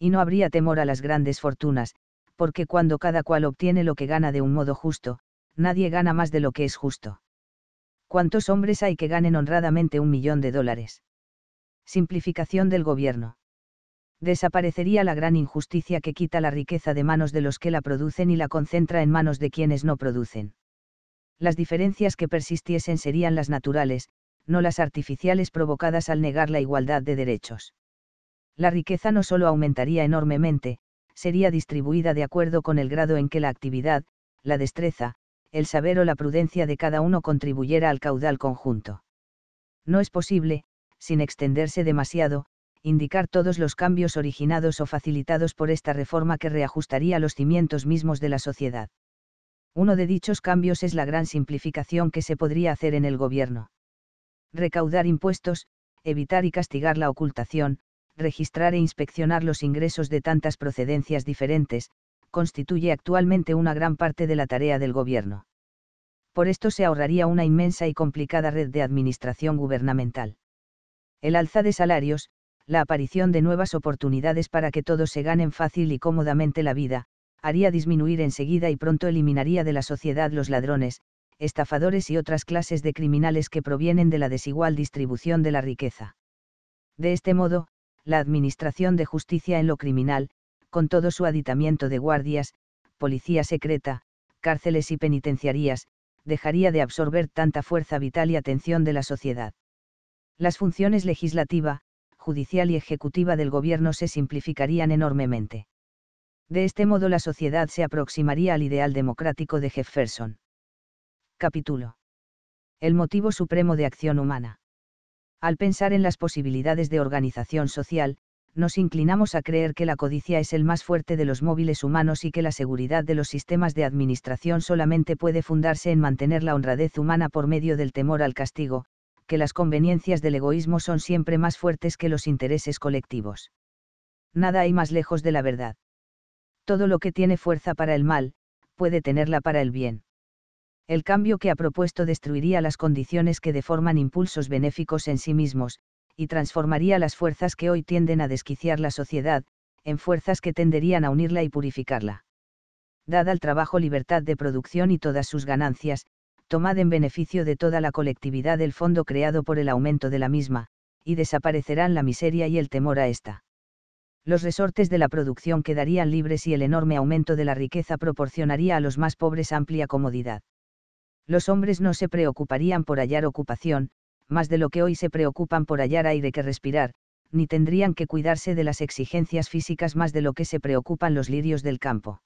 Y no habría temor a las grandes fortunas, porque cuando cada cual obtiene lo que gana de un modo justo, nadie gana más de lo que es justo. ¿Cuántos hombres hay que ganen honradamente un millón de dólares? Simplificación del gobierno. Desaparecería la gran injusticia que quita la riqueza de manos de los que la producen y la concentra en manos de quienes no producen. Las diferencias que persistiesen serían las naturales, no las artificiales provocadas al negar la igualdad de derechos. La riqueza no solo aumentaría enormemente, sería distribuida de acuerdo con el grado en que la actividad, la destreza, el saber o la prudencia de cada uno contribuyera al caudal conjunto. No es posible, sin extenderse demasiado, indicar todos los cambios originados o facilitados por esta reforma que reajustaría los cimientos mismos de la sociedad. Uno de dichos cambios es la gran simplificación que se podría hacer en el gobierno. Recaudar impuestos, evitar y castigar la ocultación, registrar e inspeccionar los ingresos de tantas procedencias diferentes, constituye actualmente una gran parte de la tarea del gobierno. Por esto se ahorraría una inmensa y complicada red de administración gubernamental. El alza de salarios, la aparición de nuevas oportunidades para que todos se ganen fácil y cómodamente la vida, haría disminuir enseguida y pronto eliminaría de la sociedad los ladrones, estafadores y otras clases de criminales que provienen de la desigual distribución de la riqueza. De este modo, la administración de justicia en lo criminal, con todo su aditamiento de guardias, policía secreta, cárceles y penitenciarías, dejaría de absorber tanta fuerza vital y atención de la sociedad. Las funciones legislativa, judicial y ejecutiva del gobierno se simplificarían enormemente. De este modo la sociedad se aproximaría al ideal democrático de Jefferson. Capítulo. El motivo supremo de acción humana. Al pensar en las posibilidades de organización social, nos inclinamos a creer que la codicia es el más fuerte de los móviles humanos y que la seguridad de los sistemas de administración solamente puede fundarse en mantener la honradez humana por medio del temor al castigo, que las conveniencias del egoísmo son siempre más fuertes que los intereses colectivos. Nada hay más lejos de la verdad. Todo lo que tiene fuerza para el mal, puede tenerla para el bien. El cambio que ha propuesto destruiría las condiciones que deforman impulsos benéficos en sí mismos, y transformaría las fuerzas que hoy tienden a desquiciar la sociedad, en fuerzas que tenderían a unirla y purificarla. Dad al trabajo libertad de producción y todas sus ganancias, tomad en beneficio de toda la colectividad el fondo creado por el aumento de la misma, y desaparecerán la miseria y el temor a esta. Los resortes de la producción quedarían libres y el enorme aumento de la riqueza proporcionaría a los más pobres amplia comodidad. Los hombres no se preocuparían por hallar ocupación, más de lo que hoy se preocupan por hallar aire que respirar, ni tendrían que cuidarse de las exigencias físicas más de lo que se preocupan los lirios del campo.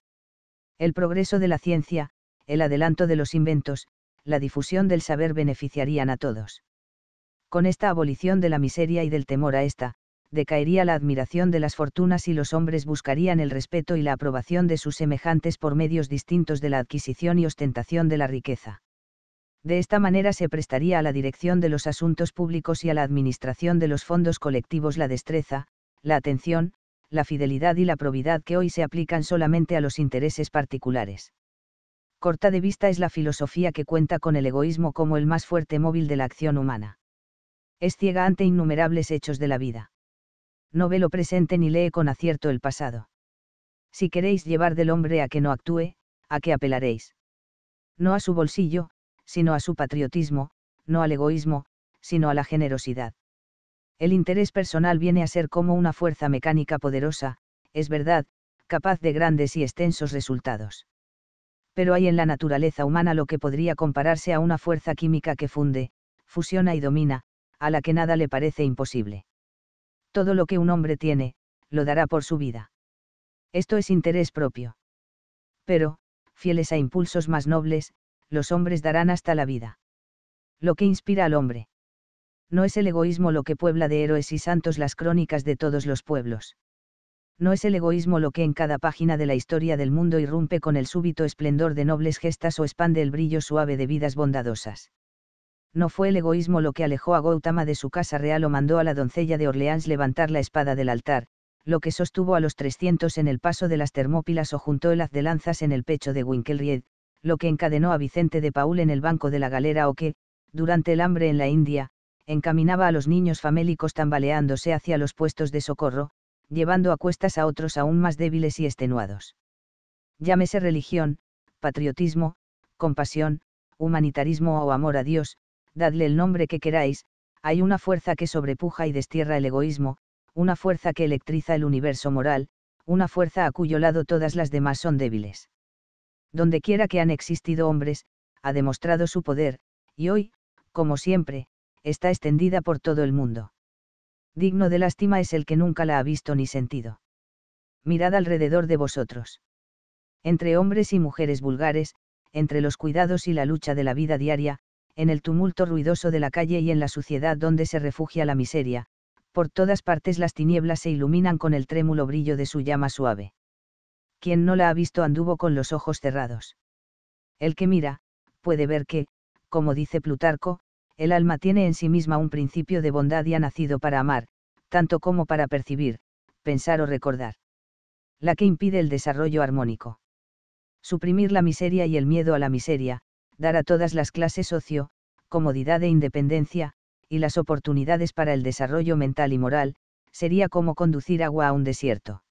El progreso de la ciencia, el adelanto de los inventos, la difusión del saber beneficiarían a todos. Con esta abolición de la miseria y del temor a esta, decaería la admiración de las fortunas y los hombres buscarían el respeto y la aprobación de sus semejantes por medios distintos de la adquisición y ostentación de la riqueza. De esta manera se prestaría a la dirección de los asuntos públicos y a la administración de los fondos colectivos la destreza, la atención, la fidelidad y la probidad que hoy se aplican solamente a los intereses particulares. Corta de vista es la filosofía que cuenta con el egoísmo como el más fuerte móvil de la acción humana. Es ciega ante innumerables hechos de la vida. No ve lo presente ni lee con acierto el pasado. Si queréis llevar del hombre a que no actúe, ¿a qué apelaréis? No a su bolsillo, sino a su patriotismo, no al egoísmo, sino a la generosidad. El interés personal viene a ser como una fuerza mecánica poderosa, es verdad, capaz de grandes y extensos resultados. Pero hay en la naturaleza humana lo que podría compararse a una fuerza química que funde, fusiona y domina, a la que nada le parece imposible. Todo lo que un hombre tiene, lo dará por su vida. Esto es interés propio. Pero, fieles a impulsos más nobles, los hombres darán hasta la vida. Lo que inspira al hombre. No es el egoísmo lo que puebla de héroes y santos las crónicas de todos los pueblos. No es el egoísmo lo que en cada página de la historia del mundo irrumpe con el súbito esplendor de nobles gestas o expande el brillo suave de vidas bondadosas. No fue el egoísmo lo que alejó a Gautama de su casa real o mandó a la doncella de Orleans levantar la espada del altar, lo que sostuvo a los 300 en el paso de las Termópilas o juntó el haz de lanzas en el pecho de Winkelried, lo que encadenó a Vicente de Paul en el banco de la galera o que, durante el hambre en la India, encaminaba a los niños famélicos tambaleándose hacia los puestos de socorro, llevando a cuestas a otros aún más débiles y extenuados. Llámese religión, patriotismo, compasión, humanitarismo o amor a Dios, dadle el nombre que queráis, hay una fuerza que sobrepuja y destierra el egoísmo, una fuerza que electriza el universo moral, una fuerza a cuyo lado todas las demás son débiles donde quiera que han existido hombres, ha demostrado su poder, y hoy, como siempre, está extendida por todo el mundo. Digno de lástima es el que nunca la ha visto ni sentido. Mirad alrededor de vosotros. Entre hombres y mujeres vulgares, entre los cuidados y la lucha de la vida diaria, en el tumulto ruidoso de la calle y en la suciedad donde se refugia la miseria, por todas partes las tinieblas se iluminan con el trémulo brillo de su llama suave quien no la ha visto anduvo con los ojos cerrados. El que mira, puede ver que, como dice Plutarco, el alma tiene en sí misma un principio de bondad y ha nacido para amar, tanto como para percibir, pensar o recordar. La que impide el desarrollo armónico. Suprimir la miseria y el miedo a la miseria, dar a todas las clases socio, comodidad e independencia, y las oportunidades para el desarrollo mental y moral, sería como conducir agua a un desierto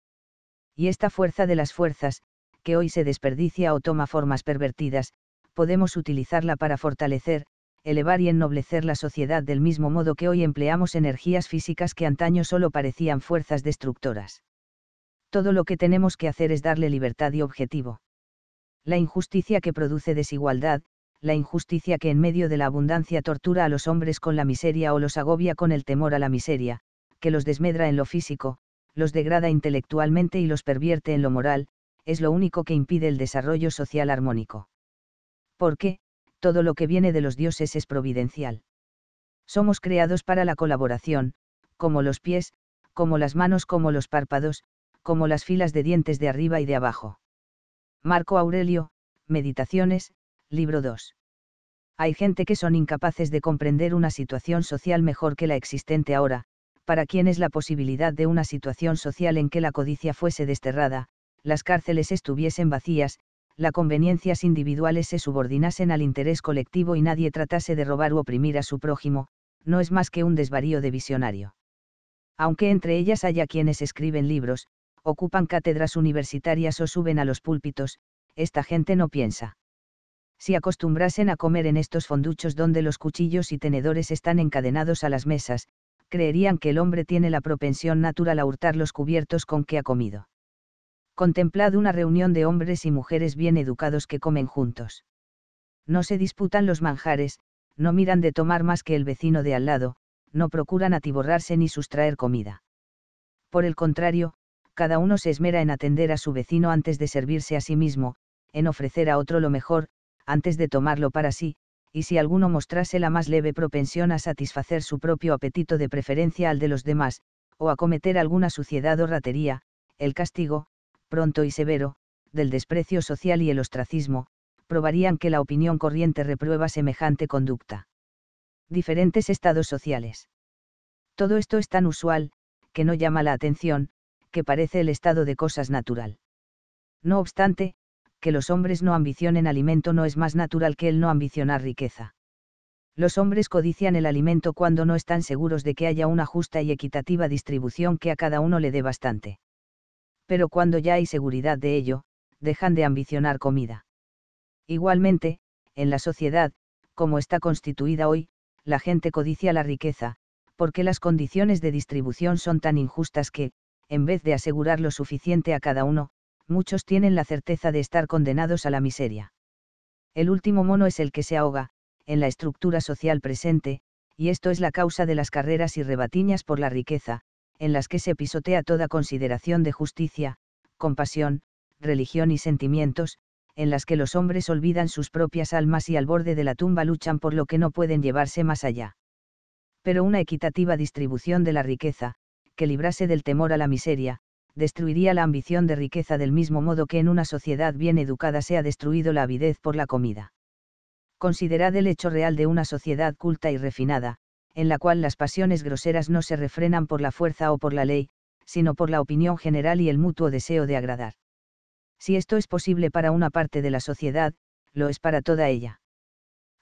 y esta fuerza de las fuerzas, que hoy se desperdicia o toma formas pervertidas, podemos utilizarla para fortalecer, elevar y ennoblecer la sociedad del mismo modo que hoy empleamos energías físicas que antaño solo parecían fuerzas destructoras. Todo lo que tenemos que hacer es darle libertad y objetivo. La injusticia que produce desigualdad, la injusticia que en medio de la abundancia tortura a los hombres con la miseria o los agobia con el temor a la miseria, que los desmedra en lo físico, los degrada intelectualmente y los pervierte en lo moral, es lo único que impide el desarrollo social armónico. Porque, todo lo que viene de los dioses es providencial. Somos creados para la colaboración, como los pies, como las manos, como los párpados, como las filas de dientes de arriba y de abajo. Marco Aurelio, Meditaciones, libro 2. Hay gente que son incapaces de comprender una situación social mejor que la existente ahora, para quienes la posibilidad de una situación social en que la codicia fuese desterrada, las cárceles estuviesen vacías, las conveniencias individuales se subordinasen al interés colectivo y nadie tratase de robar u oprimir a su prójimo, no es más que un desvarío de visionario. Aunque entre ellas haya quienes escriben libros, ocupan cátedras universitarias o suben a los púlpitos, esta gente no piensa. Si acostumbrasen a comer en estos fonduchos donde los cuchillos y tenedores están encadenados a las mesas, creerían que el hombre tiene la propensión natural a hurtar los cubiertos con que ha comido. Contemplad una reunión de hombres y mujeres bien educados que comen juntos. No se disputan los manjares, no miran de tomar más que el vecino de al lado, no procuran atiborrarse ni sustraer comida. Por el contrario, cada uno se esmera en atender a su vecino antes de servirse a sí mismo, en ofrecer a otro lo mejor, antes de tomarlo para sí, y si alguno mostrase la más leve propensión a satisfacer su propio apetito de preferencia al de los demás, o a cometer alguna suciedad o ratería, el castigo, pronto y severo, del desprecio social y el ostracismo, probarían que la opinión corriente reprueba semejante conducta. Diferentes estados sociales. Todo esto es tan usual, que no llama la atención, que parece el estado de cosas natural. No obstante, que los hombres no ambicionen alimento no es más natural que el no ambicionar riqueza. Los hombres codician el alimento cuando no están seguros de que haya una justa y equitativa distribución que a cada uno le dé bastante. Pero cuando ya hay seguridad de ello, dejan de ambicionar comida. Igualmente, en la sociedad, como está constituida hoy, la gente codicia la riqueza, porque las condiciones de distribución son tan injustas que, en vez de asegurar lo suficiente a cada uno, muchos tienen la certeza de estar condenados a la miseria. El último mono es el que se ahoga, en la estructura social presente, y esto es la causa de las carreras y rebatiñas por la riqueza, en las que se pisotea toda consideración de justicia, compasión, religión y sentimientos, en las que los hombres olvidan sus propias almas y al borde de la tumba luchan por lo que no pueden llevarse más allá. Pero una equitativa distribución de la riqueza, que librase del temor a la miseria, destruiría la ambición de riqueza del mismo modo que en una sociedad bien educada se ha destruido la avidez por la comida. Considerad el hecho real de una sociedad culta y refinada, en la cual las pasiones groseras no se refrenan por la fuerza o por la ley, sino por la opinión general y el mutuo deseo de agradar. Si esto es posible para una parte de la sociedad, lo es para toda ella.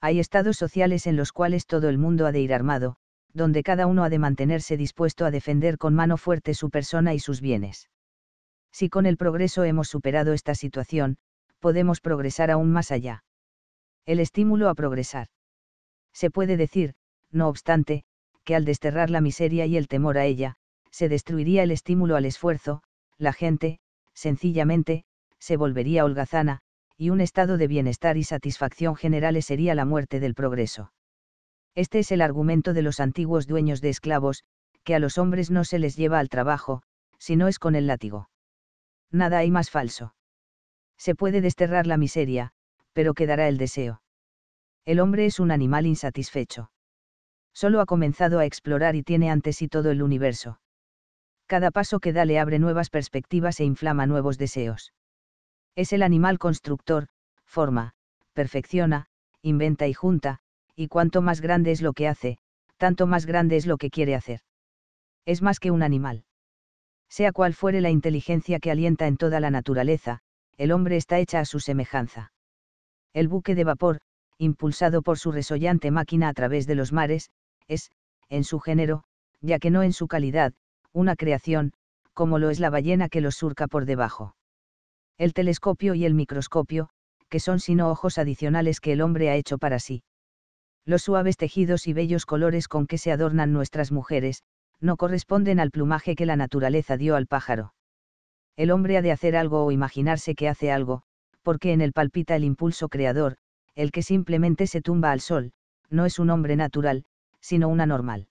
Hay estados sociales en los cuales todo el mundo ha de ir armado, donde cada uno ha de mantenerse dispuesto a defender con mano fuerte su persona y sus bienes. Si con el progreso hemos superado esta situación, podemos progresar aún más allá. El estímulo a progresar. Se puede decir, no obstante, que al desterrar la miseria y el temor a ella, se destruiría el estímulo al esfuerzo, la gente, sencillamente, se volvería holgazana, y un estado de bienestar y satisfacción generales sería la muerte del progreso. Este es el argumento de los antiguos dueños de esclavos, que a los hombres no se les lleva al trabajo, si no es con el látigo. Nada hay más falso. Se puede desterrar la miseria, pero quedará el deseo. El hombre es un animal insatisfecho. Solo ha comenzado a explorar y tiene ante sí todo el universo. Cada paso que da le abre nuevas perspectivas e inflama nuevos deseos. Es el animal constructor, forma, perfecciona, inventa y junta, y cuanto más grande es lo que hace, tanto más grande es lo que quiere hacer. Es más que un animal. Sea cual fuere la inteligencia que alienta en toda la naturaleza, el hombre está hecha a su semejanza. El buque de vapor, impulsado por su resollante máquina a través de los mares, es, en su género, ya que no en su calidad, una creación, como lo es la ballena que los surca por debajo. El telescopio y el microscopio, que son sino ojos adicionales que el hombre ha hecho para sí. Los suaves tejidos y bellos colores con que se adornan nuestras mujeres, no corresponden al plumaje que la naturaleza dio al pájaro. El hombre ha de hacer algo o imaginarse que hace algo, porque en él palpita el impulso creador, el que simplemente se tumba al sol, no es un hombre natural, sino una normal.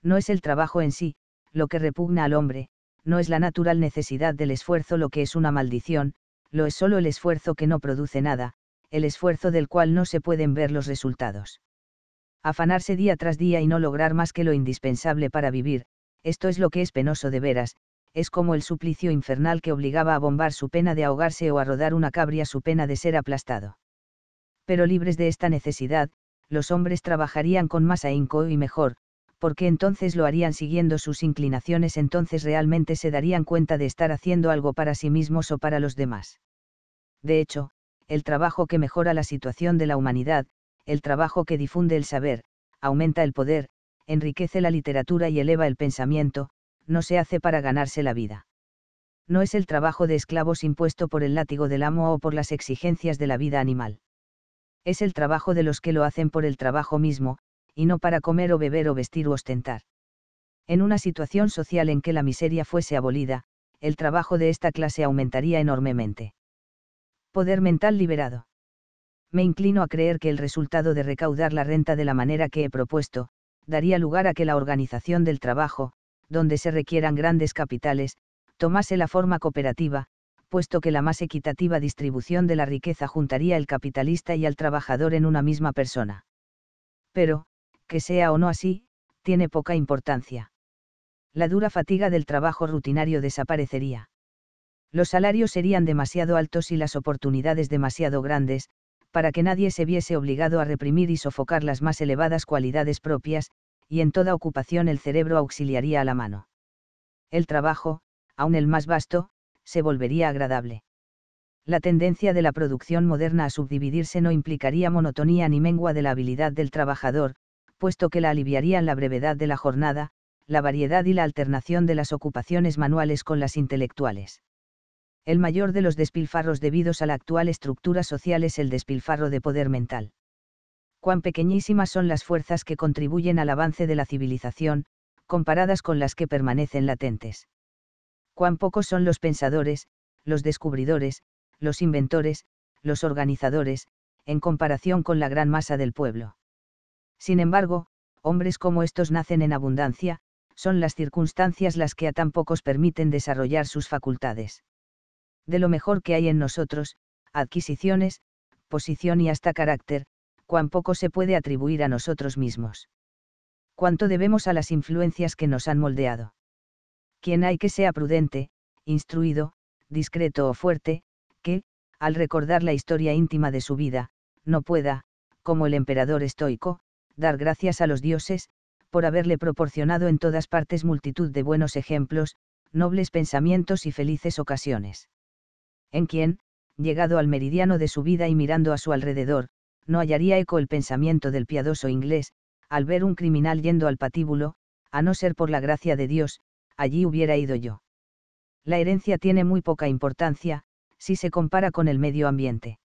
No es el trabajo en sí, lo que repugna al hombre, no es la natural necesidad del esfuerzo lo que es una maldición, lo es solo el esfuerzo que no produce nada, el esfuerzo del cual no se pueden ver los resultados. Afanarse día tras día y no lograr más que lo indispensable para vivir, esto es lo que es penoso de veras, es como el suplicio infernal que obligaba a bombar su pena de ahogarse o a rodar una cabria su pena de ser aplastado. Pero libres de esta necesidad, los hombres trabajarían con más ahínco y mejor, porque entonces lo harían siguiendo sus inclinaciones, entonces realmente se darían cuenta de estar haciendo algo para sí mismos o para los demás. De hecho, el trabajo que mejora la situación de la humanidad, el trabajo que difunde el saber, aumenta el poder, enriquece la literatura y eleva el pensamiento, no se hace para ganarse la vida. No es el trabajo de esclavos impuesto por el látigo del amo o por las exigencias de la vida animal. Es el trabajo de los que lo hacen por el trabajo mismo, y no para comer o beber o vestir o ostentar. En una situación social en que la miseria fuese abolida, el trabajo de esta clase aumentaría enormemente. Poder mental liberado. Me inclino a creer que el resultado de recaudar la renta de la manera que he propuesto, daría lugar a que la organización del trabajo, donde se requieran grandes capitales, tomase la forma cooperativa, puesto que la más equitativa distribución de la riqueza juntaría al capitalista y al trabajador en una misma persona. Pero, que sea o no así, tiene poca importancia. La dura fatiga del trabajo rutinario desaparecería. Los salarios serían demasiado altos y las oportunidades demasiado grandes, para que nadie se viese obligado a reprimir y sofocar las más elevadas cualidades propias, y en toda ocupación el cerebro auxiliaría a la mano. El trabajo, aun el más vasto, se volvería agradable. La tendencia de la producción moderna a subdividirse no implicaría monotonía ni mengua de la habilidad del trabajador, puesto que la aliviarían la brevedad de la jornada, la variedad y la alternación de las ocupaciones manuales con las intelectuales. El mayor de los despilfarros debidos a la actual estructura social es el despilfarro de poder mental. Cuán pequeñísimas son las fuerzas que contribuyen al avance de la civilización, comparadas con las que permanecen latentes. Cuán pocos son los pensadores, los descubridores, los inventores, los organizadores, en comparación con la gran masa del pueblo. Sin embargo, hombres como estos nacen en abundancia, son las circunstancias las que a tan pocos permiten desarrollar sus facultades de lo mejor que hay en nosotros, adquisiciones, posición y hasta carácter, cuán poco se puede atribuir a nosotros mismos. Cuánto debemos a las influencias que nos han moldeado. Quien hay que sea prudente, instruido, discreto o fuerte, que, al recordar la historia íntima de su vida, no pueda, como el emperador estoico, dar gracias a los dioses, por haberle proporcionado en todas partes multitud de buenos ejemplos, nobles pensamientos y felices ocasiones en quien, llegado al meridiano de su vida y mirando a su alrededor, no hallaría eco el pensamiento del piadoso inglés, al ver un criminal yendo al patíbulo, a no ser por la gracia de Dios, allí hubiera ido yo. La herencia tiene muy poca importancia, si se compara con el medio ambiente.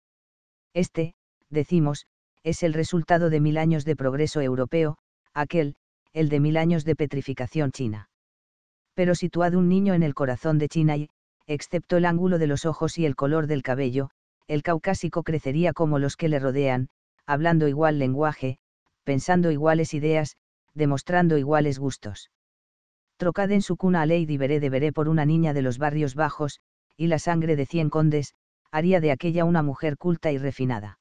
Este, decimos, es el resultado de mil años de progreso europeo, aquel, el de mil años de petrificación china. Pero situado un niño en el corazón de China y, excepto el ángulo de los ojos y el color del cabello, el caucásico crecería como los que le rodean, hablando igual lenguaje, pensando iguales ideas, demostrando iguales gustos. Trocad en su cuna a Lady Veré de Veré por una niña de los barrios bajos, y la sangre de cien condes, haría de aquella una mujer culta y refinada.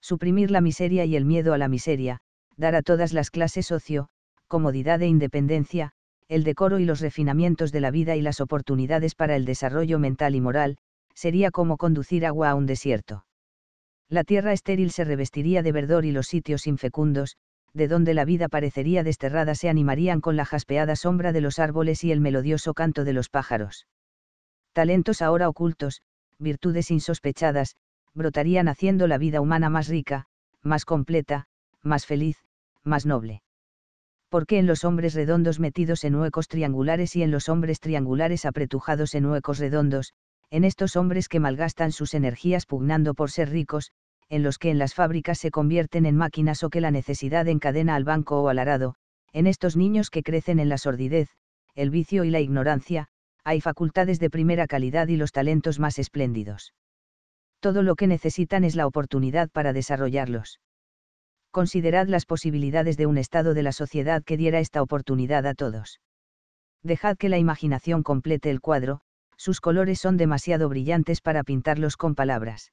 Suprimir la miseria y el miedo a la miseria, dar a todas las clases socio, comodidad e independencia, el decoro y los refinamientos de la vida y las oportunidades para el desarrollo mental y moral, sería como conducir agua a un desierto. La tierra estéril se revestiría de verdor y los sitios infecundos, de donde la vida parecería desterrada, se animarían con la jaspeada sombra de los árboles y el melodioso canto de los pájaros. Talentos ahora ocultos, virtudes insospechadas, brotarían haciendo la vida humana más rica, más completa, más feliz, más noble porque en los hombres redondos metidos en huecos triangulares y en los hombres triangulares apretujados en huecos redondos, en estos hombres que malgastan sus energías pugnando por ser ricos, en los que en las fábricas se convierten en máquinas o que la necesidad encadena al banco o al arado, en estos niños que crecen en la sordidez, el vicio y la ignorancia, hay facultades de primera calidad y los talentos más espléndidos. Todo lo que necesitan es la oportunidad para desarrollarlos considerad las posibilidades de un estado de la sociedad que diera esta oportunidad a todos. Dejad que la imaginación complete el cuadro, sus colores son demasiado brillantes para pintarlos con palabras.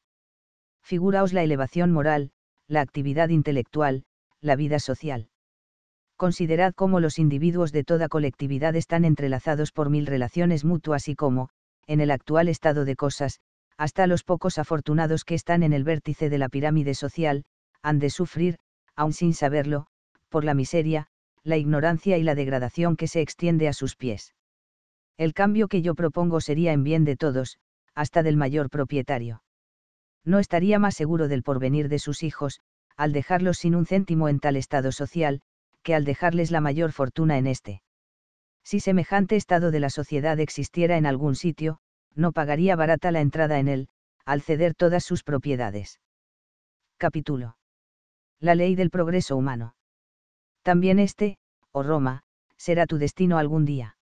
Figuraos la elevación moral, la actividad intelectual, la vida social. Considerad cómo los individuos de toda colectividad están entrelazados por mil relaciones mutuas y cómo, en el actual estado de cosas, hasta los pocos afortunados que están en el vértice de la pirámide social, han de sufrir, aun sin saberlo, por la miseria, la ignorancia y la degradación que se extiende a sus pies. El cambio que yo propongo sería en bien de todos, hasta del mayor propietario. No estaría más seguro del porvenir de sus hijos, al dejarlos sin un céntimo en tal estado social, que al dejarles la mayor fortuna en este. Si semejante estado de la sociedad existiera en algún sitio, no pagaría barata la entrada en él, al ceder todas sus propiedades. Capítulo la ley del progreso humano. También este, o Roma, será tu destino algún día.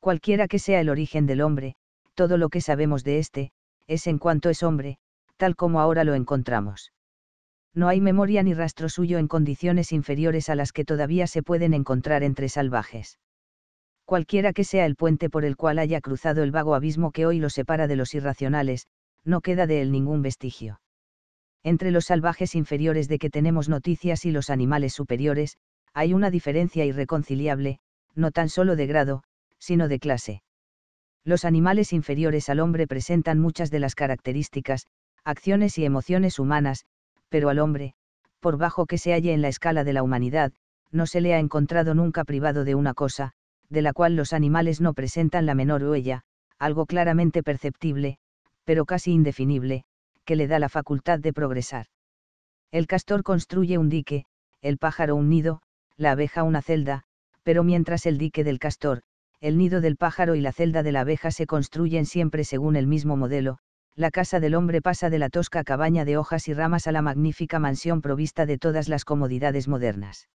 Cualquiera que sea el origen del hombre, todo lo que sabemos de éste, es en cuanto es hombre, tal como ahora lo encontramos. No hay memoria ni rastro suyo en condiciones inferiores a las que todavía se pueden encontrar entre salvajes. Cualquiera que sea el puente por el cual haya cruzado el vago abismo que hoy lo separa de los irracionales, no queda de él ningún vestigio entre los salvajes inferiores de que tenemos noticias y los animales superiores, hay una diferencia irreconciliable, no tan solo de grado, sino de clase. Los animales inferiores al hombre presentan muchas de las características, acciones y emociones humanas, pero al hombre, por bajo que se halle en la escala de la humanidad, no se le ha encontrado nunca privado de una cosa, de la cual los animales no presentan la menor huella, algo claramente perceptible, pero casi indefinible, que le da la facultad de progresar. El castor construye un dique, el pájaro un nido, la abeja una celda, pero mientras el dique del castor, el nido del pájaro y la celda de la abeja se construyen siempre según el mismo modelo, la casa del hombre pasa de la tosca cabaña de hojas y ramas a la magnífica mansión provista de todas las comodidades modernas.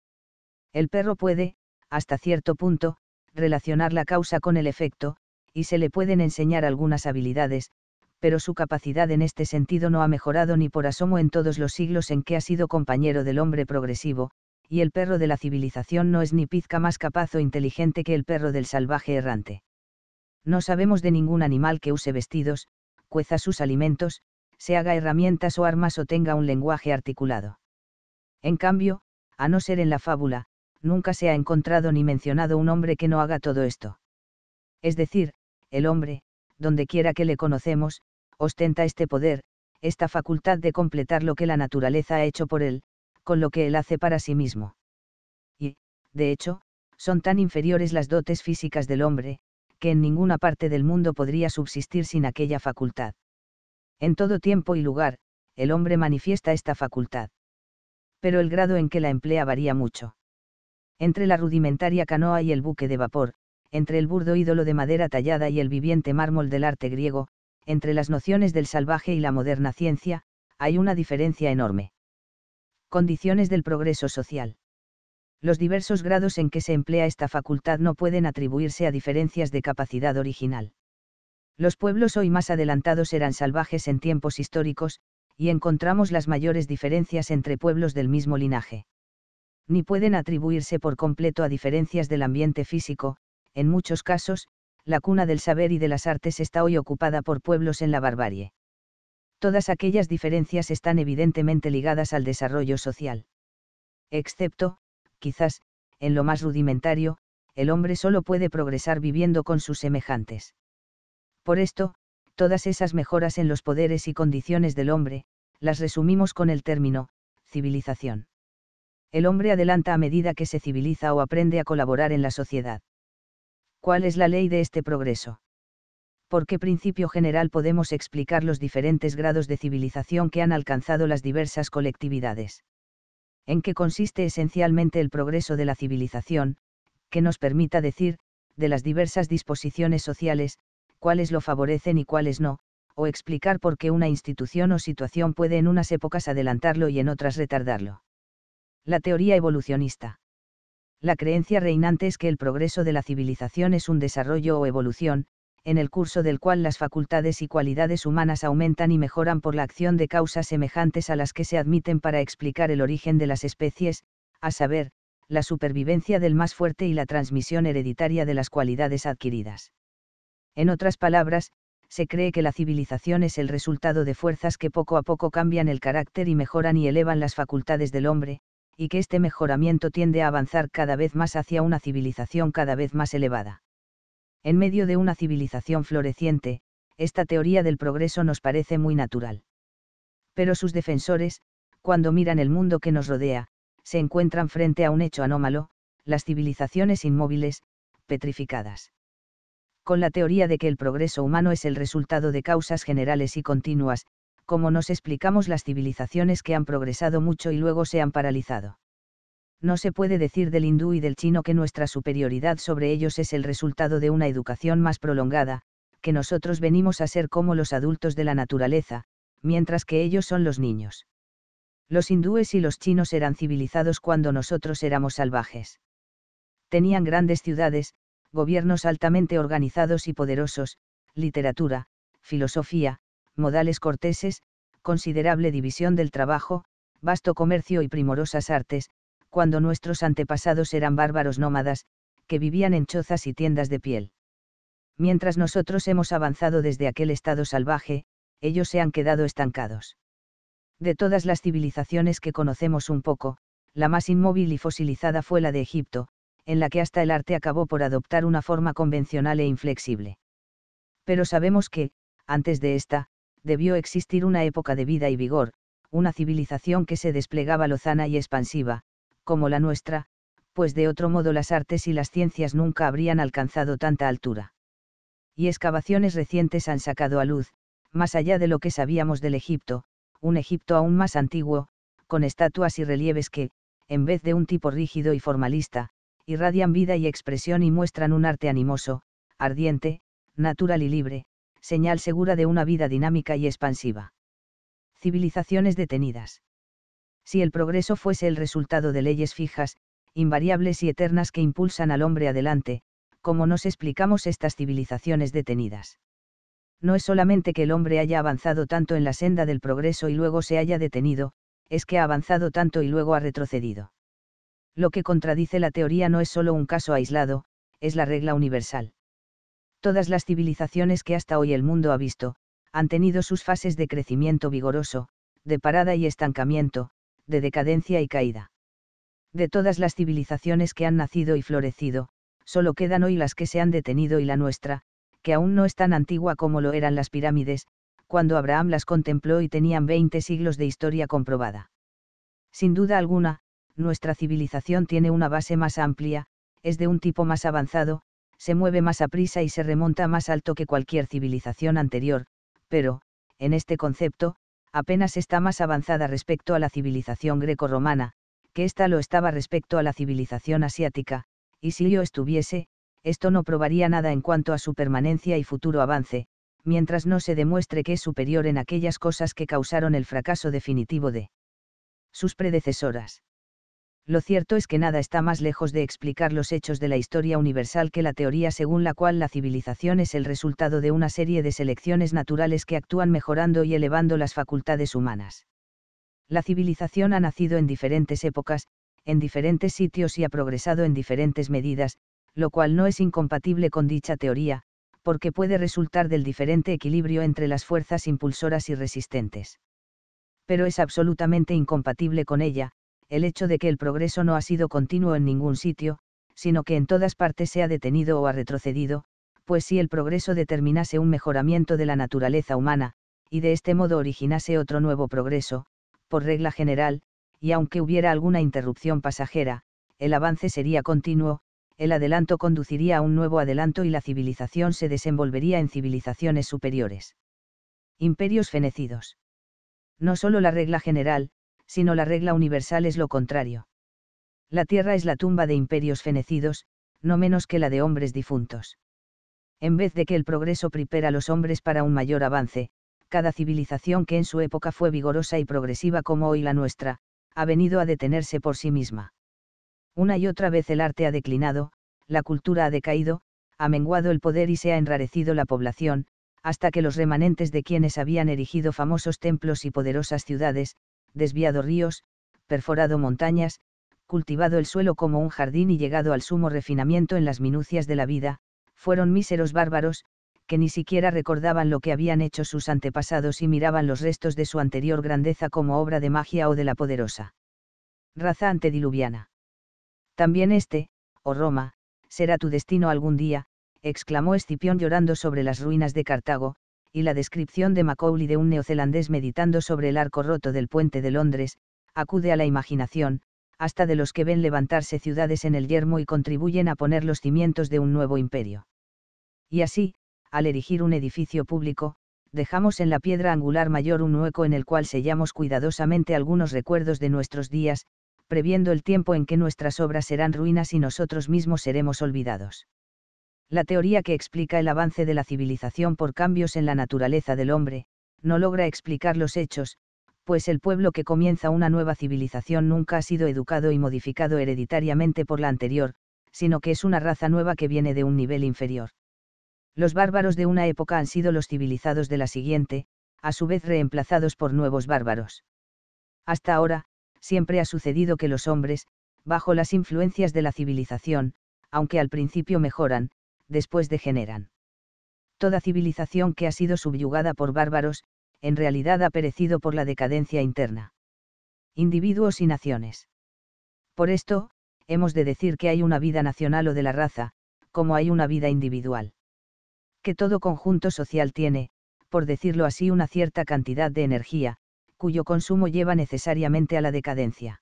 El perro puede, hasta cierto punto, relacionar la causa con el efecto, y se le pueden enseñar algunas habilidades, pero su capacidad en este sentido no ha mejorado ni por asomo en todos los siglos en que ha sido compañero del hombre progresivo, y el perro de la civilización no es ni pizca más capaz o inteligente que el perro del salvaje errante. No sabemos de ningún animal que use vestidos, cueza sus alimentos, se haga herramientas o armas o tenga un lenguaje articulado. En cambio, a no ser en la fábula, nunca se ha encontrado ni mencionado un hombre que no haga todo esto. Es decir, el hombre, donde quiera que le conocemos, ostenta este poder, esta facultad de completar lo que la naturaleza ha hecho por él, con lo que él hace para sí mismo. Y, de hecho, son tan inferiores las dotes físicas del hombre, que en ninguna parte del mundo podría subsistir sin aquella facultad. En todo tiempo y lugar, el hombre manifiesta esta facultad. Pero el grado en que la emplea varía mucho. Entre la rudimentaria canoa y el buque de vapor, entre el burdo ídolo de madera tallada y el viviente mármol del arte griego, entre las nociones del salvaje y la moderna ciencia, hay una diferencia enorme. Condiciones del progreso social. Los diversos grados en que se emplea esta facultad no pueden atribuirse a diferencias de capacidad original. Los pueblos hoy más adelantados eran salvajes en tiempos históricos, y encontramos las mayores diferencias entre pueblos del mismo linaje. Ni pueden atribuirse por completo a diferencias del ambiente físico, en muchos casos, la cuna del saber y de las artes está hoy ocupada por pueblos en la barbarie. Todas aquellas diferencias están evidentemente ligadas al desarrollo social. Excepto, quizás, en lo más rudimentario, el hombre solo puede progresar viviendo con sus semejantes. Por esto, todas esas mejoras en los poderes y condiciones del hombre, las resumimos con el término, civilización. El hombre adelanta a medida que se civiliza o aprende a colaborar en la sociedad. ¿Cuál es la ley de este progreso? ¿Por qué principio general podemos explicar los diferentes grados de civilización que han alcanzado las diversas colectividades? ¿En qué consiste esencialmente el progreso de la civilización, que nos permita decir, de las diversas disposiciones sociales, cuáles lo favorecen y cuáles no, o explicar por qué una institución o situación puede en unas épocas adelantarlo y en otras retardarlo. La teoría evolucionista la creencia reinante es que el progreso de la civilización es un desarrollo o evolución, en el curso del cual las facultades y cualidades humanas aumentan y mejoran por la acción de causas semejantes a las que se admiten para explicar el origen de las especies, a saber, la supervivencia del más fuerte y la transmisión hereditaria de las cualidades adquiridas. En otras palabras, se cree que la civilización es el resultado de fuerzas que poco a poco cambian el carácter y mejoran y elevan las facultades del hombre, y que este mejoramiento tiende a avanzar cada vez más hacia una civilización cada vez más elevada. En medio de una civilización floreciente, esta teoría del progreso nos parece muy natural. Pero sus defensores, cuando miran el mundo que nos rodea, se encuentran frente a un hecho anómalo, las civilizaciones inmóviles, petrificadas. Con la teoría de que el progreso humano es el resultado de causas generales y continuas, como nos explicamos las civilizaciones que han progresado mucho y luego se han paralizado. No se puede decir del hindú y del chino que nuestra superioridad sobre ellos es el resultado de una educación más prolongada, que nosotros venimos a ser como los adultos de la naturaleza, mientras que ellos son los niños. Los hindúes y los chinos eran civilizados cuando nosotros éramos salvajes. Tenían grandes ciudades, gobiernos altamente organizados y poderosos, literatura, filosofía, modales corteses, considerable división del trabajo, vasto comercio y primorosas artes, cuando nuestros antepasados eran bárbaros nómadas, que vivían en chozas y tiendas de piel. Mientras nosotros hemos avanzado desde aquel estado salvaje, ellos se han quedado estancados. De todas las civilizaciones que conocemos un poco, la más inmóvil y fosilizada fue la de Egipto, en la que hasta el arte acabó por adoptar una forma convencional e inflexible. Pero sabemos que, antes de esta, debió existir una época de vida y vigor, una civilización que se desplegaba lozana y expansiva, como la nuestra, pues de otro modo las artes y las ciencias nunca habrían alcanzado tanta altura. Y excavaciones recientes han sacado a luz, más allá de lo que sabíamos del Egipto, un Egipto aún más antiguo, con estatuas y relieves que, en vez de un tipo rígido y formalista, irradian vida y expresión y muestran un arte animoso, ardiente, natural y libre, señal segura de una vida dinámica y expansiva. Civilizaciones detenidas. Si el progreso fuese el resultado de leyes fijas, invariables y eternas que impulsan al hombre adelante, ¿cómo nos explicamos estas civilizaciones detenidas. No es solamente que el hombre haya avanzado tanto en la senda del progreso y luego se haya detenido, es que ha avanzado tanto y luego ha retrocedido. Lo que contradice la teoría no es solo un caso aislado, es la regla universal. Todas las civilizaciones que hasta hoy el mundo ha visto, han tenido sus fases de crecimiento vigoroso, de parada y estancamiento, de decadencia y caída. De todas las civilizaciones que han nacido y florecido, solo quedan hoy las que se han detenido y la nuestra, que aún no es tan antigua como lo eran las pirámides, cuando Abraham las contempló y tenían 20 siglos de historia comprobada. Sin duda alguna, nuestra civilización tiene una base más amplia, es de un tipo más avanzado, se mueve más a prisa y se remonta más alto que cualquier civilización anterior, pero, en este concepto, apenas está más avanzada respecto a la civilización greco-romana, que ésta lo estaba respecto a la civilización asiática, y si yo estuviese, esto no probaría nada en cuanto a su permanencia y futuro avance, mientras no se demuestre que es superior en aquellas cosas que causaron el fracaso definitivo de sus predecesoras lo cierto es que nada está más lejos de explicar los hechos de la historia universal que la teoría según la cual la civilización es el resultado de una serie de selecciones naturales que actúan mejorando y elevando las facultades humanas. La civilización ha nacido en diferentes épocas, en diferentes sitios y ha progresado en diferentes medidas, lo cual no es incompatible con dicha teoría, porque puede resultar del diferente equilibrio entre las fuerzas impulsoras y resistentes. Pero es absolutamente incompatible con ella, el hecho de que el progreso no ha sido continuo en ningún sitio, sino que en todas partes se ha detenido o ha retrocedido, pues si el progreso determinase un mejoramiento de la naturaleza humana, y de este modo originase otro nuevo progreso, por regla general, y aunque hubiera alguna interrupción pasajera, el avance sería continuo, el adelanto conduciría a un nuevo adelanto y la civilización se desenvolvería en civilizaciones superiores. Imperios fenecidos. No solo la regla general, sino la regla universal es lo contrario. La tierra es la tumba de imperios fenecidos, no menos que la de hombres difuntos. En vez de que el progreso prepara a los hombres para un mayor avance, cada civilización que en su época fue vigorosa y progresiva como hoy la nuestra, ha venido a detenerse por sí misma. Una y otra vez el arte ha declinado, la cultura ha decaído, ha menguado el poder y se ha enrarecido la población, hasta que los remanentes de quienes habían erigido famosos templos y poderosas ciudades, desviado ríos, perforado montañas, cultivado el suelo como un jardín y llegado al sumo refinamiento en las minucias de la vida, fueron míseros bárbaros, que ni siquiera recordaban lo que habían hecho sus antepasados y miraban los restos de su anterior grandeza como obra de magia o de la poderosa raza antediluviana. También este, oh Roma, será tu destino algún día, exclamó Escipión llorando sobre las ruinas de Cartago, y la descripción de Macaulay de un neozelandés meditando sobre el arco roto del puente de Londres, acude a la imaginación, hasta de los que ven levantarse ciudades en el yermo y contribuyen a poner los cimientos de un nuevo imperio. Y así, al erigir un edificio público, dejamos en la piedra angular mayor un hueco en el cual sellamos cuidadosamente algunos recuerdos de nuestros días, previendo el tiempo en que nuestras obras serán ruinas y nosotros mismos seremos olvidados la teoría que explica el avance de la civilización por cambios en la naturaleza del hombre, no logra explicar los hechos, pues el pueblo que comienza una nueva civilización nunca ha sido educado y modificado hereditariamente por la anterior, sino que es una raza nueva que viene de un nivel inferior. Los bárbaros de una época han sido los civilizados de la siguiente, a su vez reemplazados por nuevos bárbaros. Hasta ahora, siempre ha sucedido que los hombres, bajo las influencias de la civilización, aunque al principio mejoran, después degeneran. Toda civilización que ha sido subyugada por bárbaros, en realidad ha perecido por la decadencia interna. Individuos y naciones. Por esto, hemos de decir que hay una vida nacional o de la raza, como hay una vida individual. Que todo conjunto social tiene, por decirlo así, una cierta cantidad de energía, cuyo consumo lleva necesariamente a la decadencia.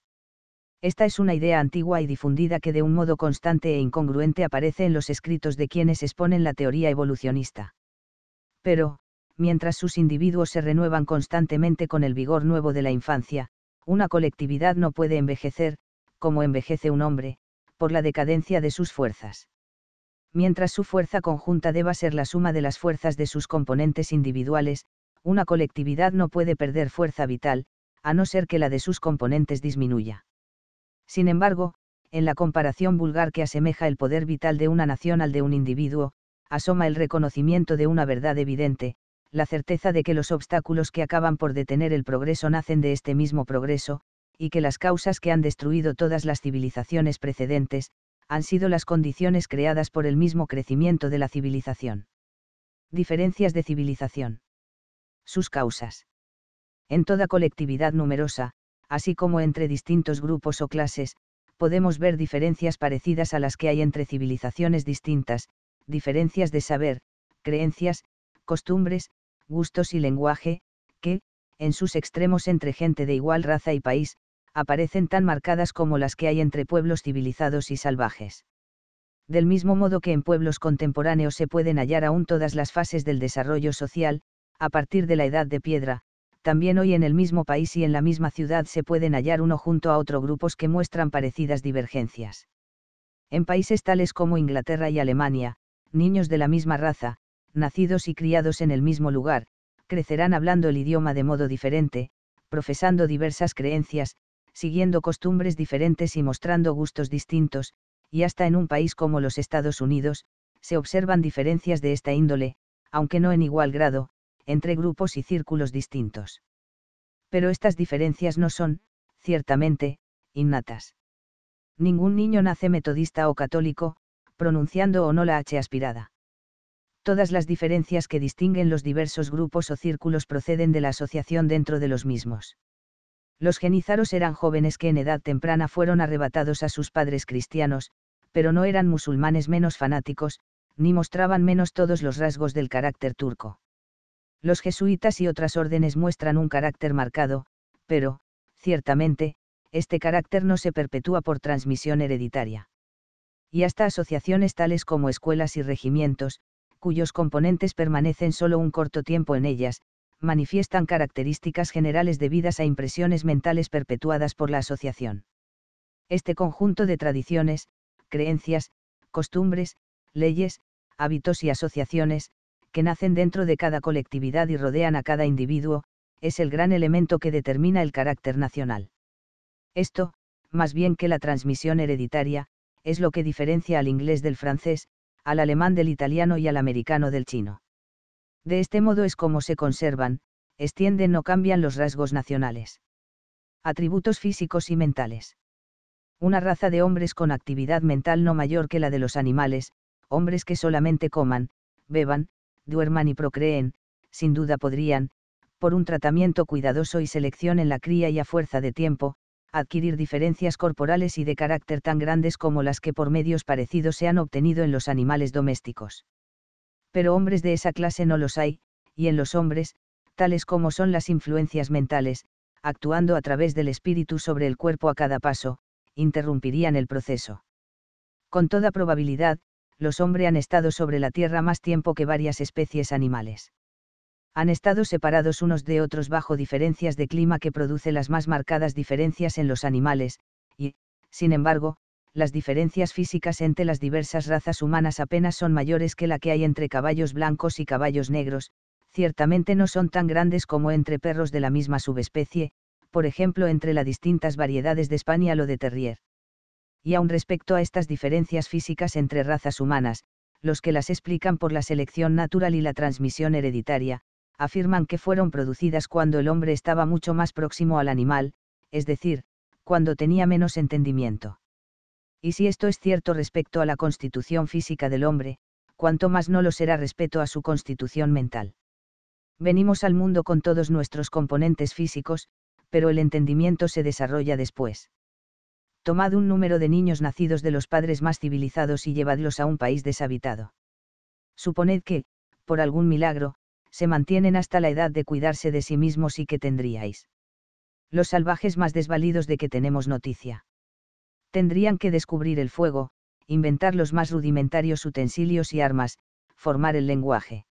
Esta es una idea antigua y difundida que de un modo constante e incongruente aparece en los escritos de quienes exponen la teoría evolucionista. Pero, mientras sus individuos se renuevan constantemente con el vigor nuevo de la infancia, una colectividad no puede envejecer, como envejece un hombre, por la decadencia de sus fuerzas. Mientras su fuerza conjunta deba ser la suma de las fuerzas de sus componentes individuales, una colectividad no puede perder fuerza vital, a no ser que la de sus componentes disminuya. Sin embargo, en la comparación vulgar que asemeja el poder vital de una nación al de un individuo, asoma el reconocimiento de una verdad evidente, la certeza de que los obstáculos que acaban por detener el progreso nacen de este mismo progreso, y que las causas que han destruido todas las civilizaciones precedentes, han sido las condiciones creadas por el mismo crecimiento de la civilización. Diferencias de civilización. Sus causas. En toda colectividad numerosa, así como entre distintos grupos o clases, podemos ver diferencias parecidas a las que hay entre civilizaciones distintas, diferencias de saber, creencias, costumbres, gustos y lenguaje, que, en sus extremos entre gente de igual raza y país, aparecen tan marcadas como las que hay entre pueblos civilizados y salvajes. Del mismo modo que en pueblos contemporáneos se pueden hallar aún todas las fases del desarrollo social, a partir de la edad de piedra, también hoy en el mismo país y en la misma ciudad se pueden hallar uno junto a otro grupos que muestran parecidas divergencias. En países tales como Inglaterra y Alemania, niños de la misma raza, nacidos y criados en el mismo lugar, crecerán hablando el idioma de modo diferente, profesando diversas creencias, siguiendo costumbres diferentes y mostrando gustos distintos, y hasta en un país como los Estados Unidos, se observan diferencias de esta índole, aunque no en igual grado, entre grupos y círculos distintos. Pero estas diferencias no son, ciertamente, innatas. Ningún niño nace metodista o católico, pronunciando o no la H aspirada. Todas las diferencias que distinguen los diversos grupos o círculos proceden de la asociación dentro de los mismos. Los genizaros eran jóvenes que en edad temprana fueron arrebatados a sus padres cristianos, pero no eran musulmanes menos fanáticos, ni mostraban menos todos los rasgos del carácter turco. Los jesuitas y otras órdenes muestran un carácter marcado, pero, ciertamente, este carácter no se perpetúa por transmisión hereditaria. Y hasta asociaciones tales como escuelas y regimientos, cuyos componentes permanecen solo un corto tiempo en ellas, manifiestan características generales debidas a impresiones mentales perpetuadas por la asociación. Este conjunto de tradiciones, creencias, costumbres, leyes, hábitos y asociaciones, que nacen dentro de cada colectividad y rodean a cada individuo, es el gran elemento que determina el carácter nacional. Esto, más bien que la transmisión hereditaria, es lo que diferencia al inglés del francés, al alemán del italiano y al americano del chino. De este modo es como se conservan, extienden o cambian los rasgos nacionales. Atributos físicos y mentales. Una raza de hombres con actividad mental no mayor que la de los animales, hombres que solamente coman, beban, duerman y procreen, sin duda podrían, por un tratamiento cuidadoso y selección en la cría y a fuerza de tiempo, adquirir diferencias corporales y de carácter tan grandes como las que por medios parecidos se han obtenido en los animales domésticos. Pero hombres de esa clase no los hay, y en los hombres, tales como son las influencias mentales, actuando a través del espíritu sobre el cuerpo a cada paso, interrumpirían el proceso. Con toda probabilidad, los hombres han estado sobre la Tierra más tiempo que varias especies animales. Han estado separados unos de otros bajo diferencias de clima que produce las más marcadas diferencias en los animales, y, sin embargo, las diferencias físicas entre las diversas razas humanas apenas son mayores que la que hay entre caballos blancos y caballos negros, ciertamente no son tan grandes como entre perros de la misma subespecie, por ejemplo entre las distintas variedades de España lo de Terrier y aun respecto a estas diferencias físicas entre razas humanas, los que las explican por la selección natural y la transmisión hereditaria, afirman que fueron producidas cuando el hombre estaba mucho más próximo al animal, es decir, cuando tenía menos entendimiento. Y si esto es cierto respecto a la constitución física del hombre, cuanto más no lo será respecto a su constitución mental. Venimos al mundo con todos nuestros componentes físicos, pero el entendimiento se desarrolla después tomad un número de niños nacidos de los padres más civilizados y llevadlos a un país deshabitado. Suponed que, por algún milagro, se mantienen hasta la edad de cuidarse de sí mismos y que tendríais. Los salvajes más desvalidos de que tenemos noticia. Tendrían que descubrir el fuego, inventar los más rudimentarios utensilios y armas, formar el lenguaje.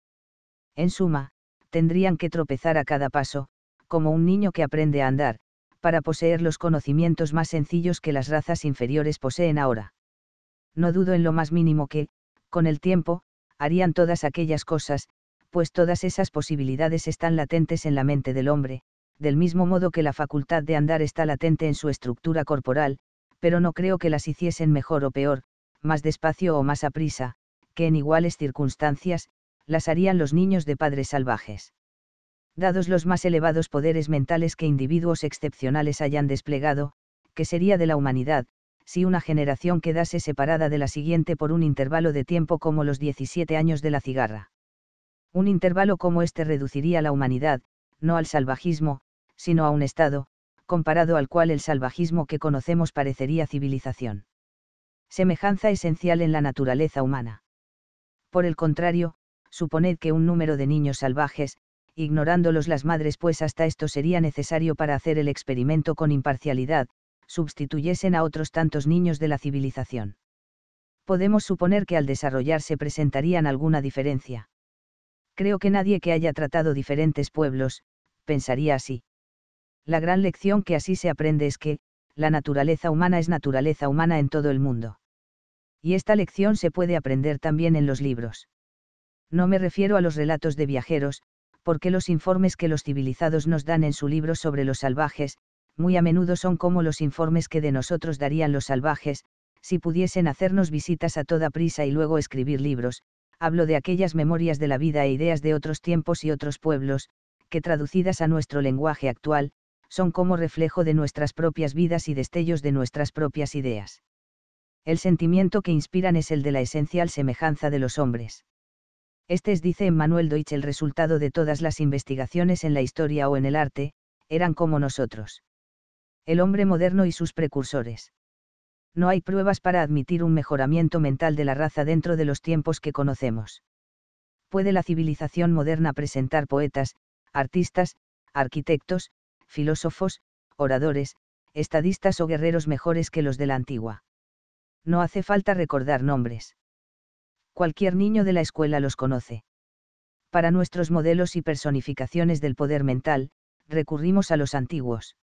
En suma, tendrían que tropezar a cada paso, como un niño que aprende a andar, para poseer los conocimientos más sencillos que las razas inferiores poseen ahora. No dudo en lo más mínimo que, con el tiempo, harían todas aquellas cosas, pues todas esas posibilidades están latentes en la mente del hombre, del mismo modo que la facultad de andar está latente en su estructura corporal, pero no creo que las hiciesen mejor o peor, más despacio o más aprisa, que en iguales circunstancias, las harían los niños de padres salvajes. Dados los más elevados poderes mentales que individuos excepcionales hayan desplegado, que sería de la humanidad, si una generación quedase separada de la siguiente por un intervalo de tiempo como los 17 años de la cigarra. Un intervalo como este reduciría la humanidad, no al salvajismo, sino a un estado, comparado al cual el salvajismo que conocemos parecería civilización. Semejanza esencial en la naturaleza humana. Por el contrario, suponed que un número de niños salvajes, ignorándolos las madres pues hasta esto sería necesario para hacer el experimento con imparcialidad, sustituyesen a otros tantos niños de la civilización. Podemos suponer que al desarrollarse presentarían alguna diferencia. Creo que nadie que haya tratado diferentes pueblos, pensaría así. La gran lección que así se aprende es que, la naturaleza humana es naturaleza humana en todo el mundo. Y esta lección se puede aprender también en los libros. No me refiero a los relatos de viajeros, porque los informes que los civilizados nos dan en su libro sobre los salvajes, muy a menudo son como los informes que de nosotros darían los salvajes, si pudiesen hacernos visitas a toda prisa y luego escribir libros, hablo de aquellas memorias de la vida e ideas de otros tiempos y otros pueblos, que traducidas a nuestro lenguaje actual, son como reflejo de nuestras propias vidas y destellos de nuestras propias ideas. El sentimiento que inspiran es el de la esencial semejanza de los hombres. Este es, dice Emmanuel Deutsch, el resultado de todas las investigaciones en la historia o en el arte, eran como nosotros. El hombre moderno y sus precursores. No hay pruebas para admitir un mejoramiento mental de la raza dentro de los tiempos que conocemos. Puede la civilización moderna presentar poetas, artistas, arquitectos, filósofos, oradores, estadistas o guerreros mejores que los de la antigua. No hace falta recordar nombres cualquier niño de la escuela los conoce. Para nuestros modelos y personificaciones del poder mental, recurrimos a los antiguos.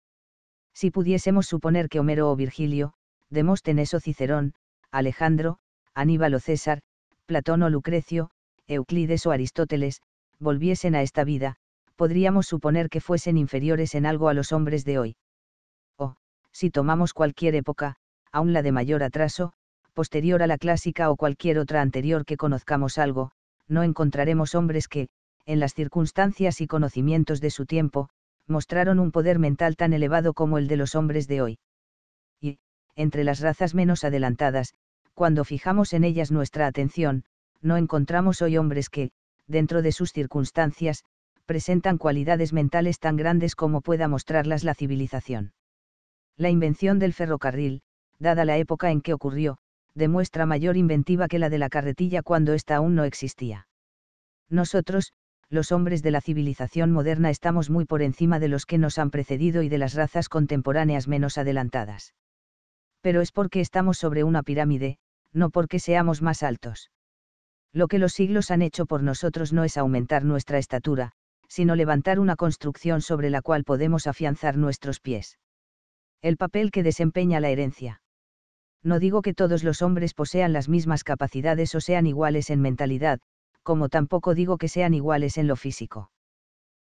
Si pudiésemos suponer que Homero o Virgilio, Demóstenes o Cicerón, Alejandro, Aníbal o César, Platón o Lucrecio, Euclides o Aristóteles, volviesen a esta vida, podríamos suponer que fuesen inferiores en algo a los hombres de hoy. O, si tomamos cualquier época, aun la de mayor atraso, posterior a la clásica o cualquier otra anterior que conozcamos algo, no encontraremos hombres que, en las circunstancias y conocimientos de su tiempo, mostraron un poder mental tan elevado como el de los hombres de hoy. Y, entre las razas menos adelantadas, cuando fijamos en ellas nuestra atención, no encontramos hoy hombres que, dentro de sus circunstancias, presentan cualidades mentales tan grandes como pueda mostrarlas la civilización. La invención del ferrocarril, dada la época en que ocurrió, demuestra mayor inventiva que la de la carretilla cuando ésta aún no existía. Nosotros, los hombres de la civilización moderna estamos muy por encima de los que nos han precedido y de las razas contemporáneas menos adelantadas. Pero es porque estamos sobre una pirámide, no porque seamos más altos. Lo que los siglos han hecho por nosotros no es aumentar nuestra estatura, sino levantar una construcción sobre la cual podemos afianzar nuestros pies. El papel que desempeña la herencia. No digo que todos los hombres posean las mismas capacidades o sean iguales en mentalidad, como tampoco digo que sean iguales en lo físico.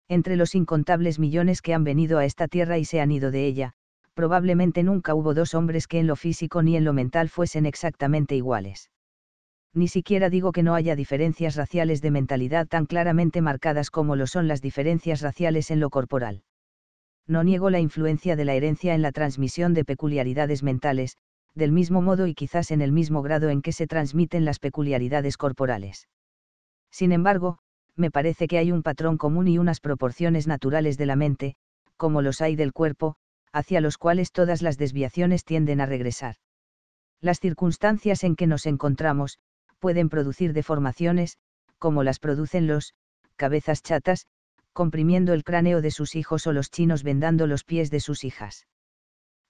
Entre los incontables millones que han venido a esta tierra y se han ido de ella, probablemente nunca hubo dos hombres que en lo físico ni en lo mental fuesen exactamente iguales. Ni siquiera digo que no haya diferencias raciales de mentalidad tan claramente marcadas como lo son las diferencias raciales en lo corporal. No niego la influencia de la herencia en la transmisión de peculiaridades mentales, del mismo modo y quizás en el mismo grado en que se transmiten las peculiaridades corporales. Sin embargo, me parece que hay un patrón común y unas proporciones naturales de la mente, como los hay del cuerpo, hacia los cuales todas las desviaciones tienden a regresar. Las circunstancias en que nos encontramos, pueden producir deformaciones, como las producen los, cabezas chatas, comprimiendo el cráneo de sus hijos o los chinos vendando los pies de sus hijas.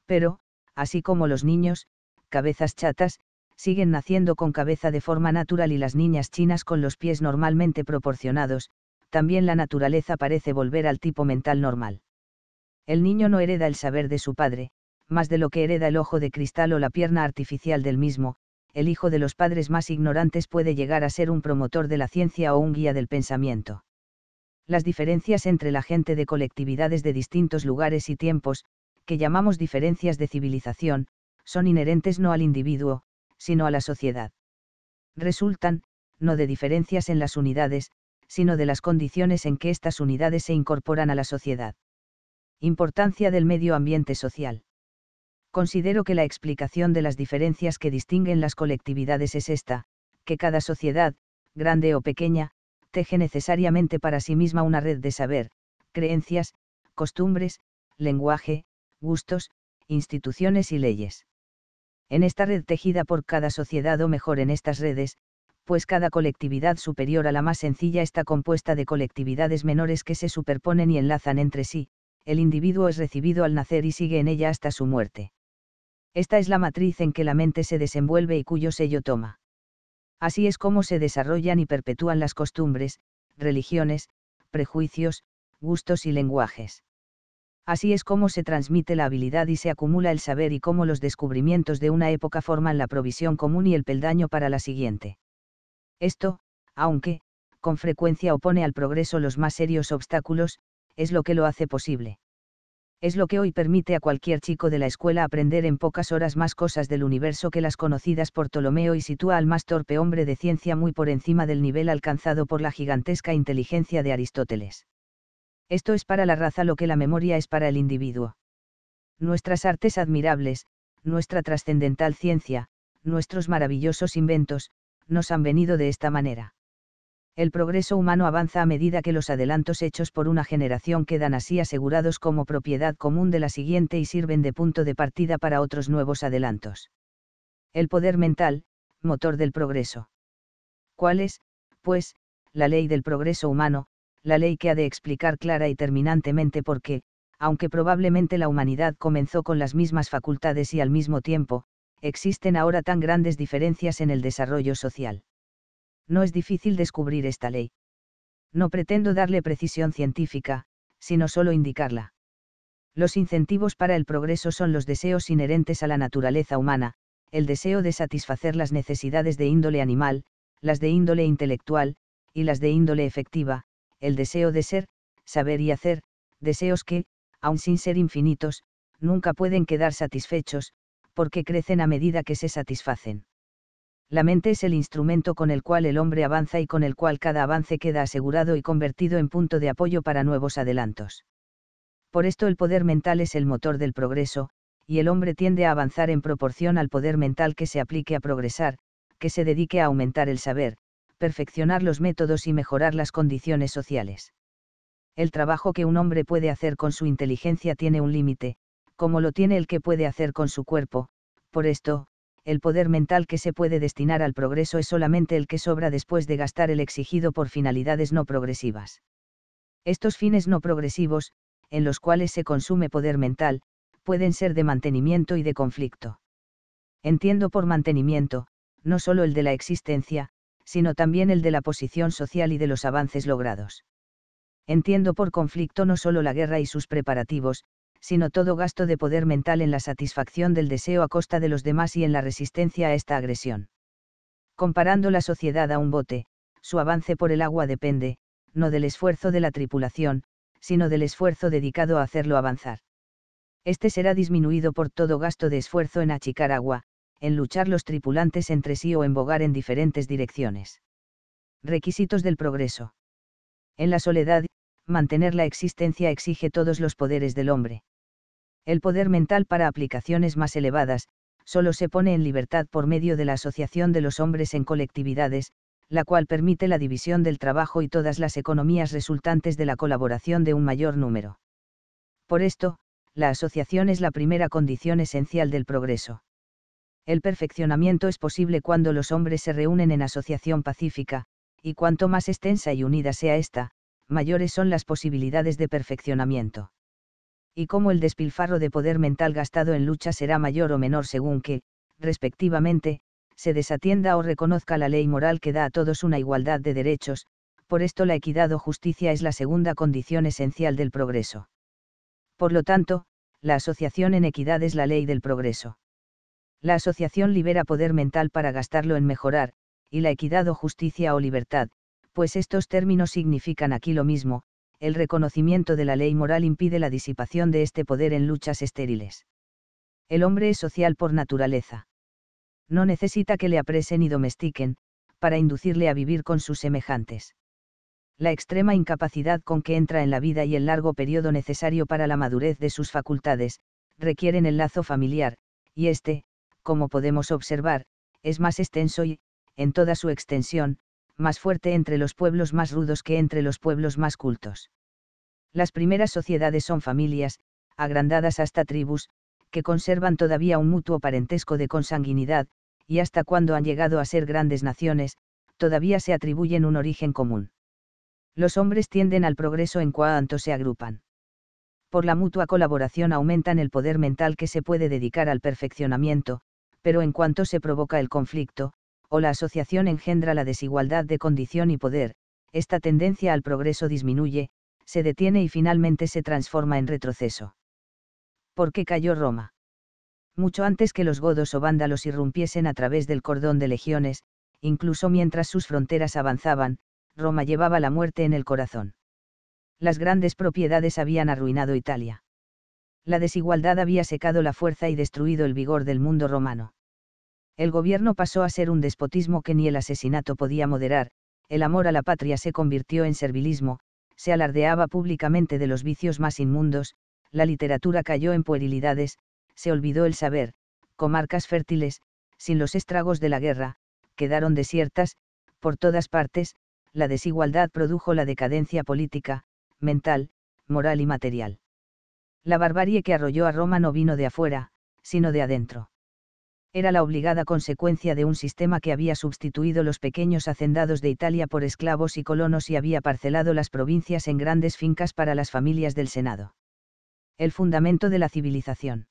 Pero, así como los niños, cabezas chatas, siguen naciendo con cabeza de forma natural y las niñas chinas con los pies normalmente proporcionados, también la naturaleza parece volver al tipo mental normal. El niño no hereda el saber de su padre, más de lo que hereda el ojo de cristal o la pierna artificial del mismo, el hijo de los padres más ignorantes puede llegar a ser un promotor de la ciencia o un guía del pensamiento. Las diferencias entre la gente de colectividades de distintos lugares y tiempos, que llamamos diferencias de civilización, son inherentes no al individuo, sino a la sociedad. Resultan, no de diferencias en las unidades, sino de las condiciones en que estas unidades se incorporan a la sociedad. Importancia del medio ambiente social. Considero que la explicación de las diferencias que distinguen las colectividades es esta, que cada sociedad, grande o pequeña, teje necesariamente para sí misma una red de saber, creencias, costumbres, lenguaje, gustos, instituciones y leyes. En esta red tejida por cada sociedad o mejor en estas redes, pues cada colectividad superior a la más sencilla está compuesta de colectividades menores que se superponen y enlazan entre sí, el individuo es recibido al nacer y sigue en ella hasta su muerte. Esta es la matriz en que la mente se desenvuelve y cuyo sello toma. Así es como se desarrollan y perpetúan las costumbres, religiones, prejuicios, gustos y lenguajes. Así es como se transmite la habilidad y se acumula el saber y cómo los descubrimientos de una época forman la provisión común y el peldaño para la siguiente. Esto, aunque, con frecuencia opone al progreso los más serios obstáculos, es lo que lo hace posible. Es lo que hoy permite a cualquier chico de la escuela aprender en pocas horas más cosas del universo que las conocidas por Ptolomeo y sitúa al más torpe hombre de ciencia muy por encima del nivel alcanzado por la gigantesca inteligencia de Aristóteles. Esto es para la raza lo que la memoria es para el individuo. Nuestras artes admirables, nuestra trascendental ciencia, nuestros maravillosos inventos, nos han venido de esta manera. El progreso humano avanza a medida que los adelantos hechos por una generación quedan así asegurados como propiedad común de la siguiente y sirven de punto de partida para otros nuevos adelantos. El poder mental, motor del progreso. ¿Cuál es, pues, la ley del progreso humano, la ley que ha de explicar clara y terminantemente por qué, aunque probablemente la humanidad comenzó con las mismas facultades y al mismo tiempo, existen ahora tan grandes diferencias en el desarrollo social. No es difícil descubrir esta ley. No pretendo darle precisión científica, sino solo indicarla. Los incentivos para el progreso son los deseos inherentes a la naturaleza humana, el deseo de satisfacer las necesidades de índole animal, las de índole intelectual, y las de índole efectiva, el deseo de ser, saber y hacer, deseos que, aun sin ser infinitos, nunca pueden quedar satisfechos, porque crecen a medida que se satisfacen. La mente es el instrumento con el cual el hombre avanza y con el cual cada avance queda asegurado y convertido en punto de apoyo para nuevos adelantos. Por esto el poder mental es el motor del progreso, y el hombre tiende a avanzar en proporción al poder mental que se aplique a progresar, que se dedique a aumentar el saber, perfeccionar los métodos y mejorar las condiciones sociales. El trabajo que un hombre puede hacer con su inteligencia tiene un límite, como lo tiene el que puede hacer con su cuerpo, por esto, el poder mental que se puede destinar al progreso es solamente el que sobra después de gastar el exigido por finalidades no progresivas. Estos fines no progresivos, en los cuales se consume poder mental, pueden ser de mantenimiento y de conflicto. Entiendo por mantenimiento, no solo el de la existencia, sino también el de la posición social y de los avances logrados. Entiendo por conflicto no solo la guerra y sus preparativos, sino todo gasto de poder mental en la satisfacción del deseo a costa de los demás y en la resistencia a esta agresión. Comparando la sociedad a un bote, su avance por el agua depende, no del esfuerzo de la tripulación, sino del esfuerzo dedicado a hacerlo avanzar. Este será disminuido por todo gasto de esfuerzo en achicar agua, en luchar los tripulantes entre sí o en bogar en diferentes direcciones. Requisitos del progreso. En la soledad, mantener la existencia exige todos los poderes del hombre. El poder mental para aplicaciones más elevadas, solo se pone en libertad por medio de la asociación de los hombres en colectividades, la cual permite la división del trabajo y todas las economías resultantes de la colaboración de un mayor número. Por esto, la asociación es la primera condición esencial del progreso. El perfeccionamiento es posible cuando los hombres se reúnen en asociación pacífica, y cuanto más extensa y unida sea esta, mayores son las posibilidades de perfeccionamiento. Y como el despilfarro de poder mental gastado en lucha será mayor o menor según que, respectivamente, se desatienda o reconozca la ley moral que da a todos una igualdad de derechos, por esto la equidad o justicia es la segunda condición esencial del progreso. Por lo tanto, la asociación en equidad es la ley del progreso. La asociación libera poder mental para gastarlo en mejorar, y la equidad o justicia o libertad, pues estos términos significan aquí lo mismo, el reconocimiento de la ley moral impide la disipación de este poder en luchas estériles. El hombre es social por naturaleza. No necesita que le apresen y domestiquen, para inducirle a vivir con sus semejantes. La extrema incapacidad con que entra en la vida y el largo periodo necesario para la madurez de sus facultades, requieren el lazo familiar, y este, como podemos observar, es más extenso y, en toda su extensión, más fuerte entre los pueblos más rudos que entre los pueblos más cultos. Las primeras sociedades son familias, agrandadas hasta tribus, que conservan todavía un mutuo parentesco de consanguinidad, y hasta cuando han llegado a ser grandes naciones, todavía se atribuyen un origen común. Los hombres tienden al progreso en cuanto se agrupan. Por la mutua colaboración aumentan el poder mental que se puede dedicar al perfeccionamiento, pero en cuanto se provoca el conflicto, o la asociación engendra la desigualdad de condición y poder, esta tendencia al progreso disminuye, se detiene y finalmente se transforma en retroceso. ¿Por qué cayó Roma? Mucho antes que los godos o vándalos irrumpiesen a través del cordón de legiones, incluso mientras sus fronteras avanzaban, Roma llevaba la muerte en el corazón. Las grandes propiedades habían arruinado Italia la desigualdad había secado la fuerza y destruido el vigor del mundo romano. El gobierno pasó a ser un despotismo que ni el asesinato podía moderar, el amor a la patria se convirtió en servilismo, se alardeaba públicamente de los vicios más inmundos, la literatura cayó en puerilidades, se olvidó el saber, comarcas fértiles, sin los estragos de la guerra, quedaron desiertas, por todas partes, la desigualdad produjo la decadencia política, mental, moral y material la barbarie que arrolló a Roma no vino de afuera, sino de adentro. Era la obligada consecuencia de un sistema que había sustituido los pequeños hacendados de Italia por esclavos y colonos y había parcelado las provincias en grandes fincas para las familias del Senado. El fundamento de la civilización.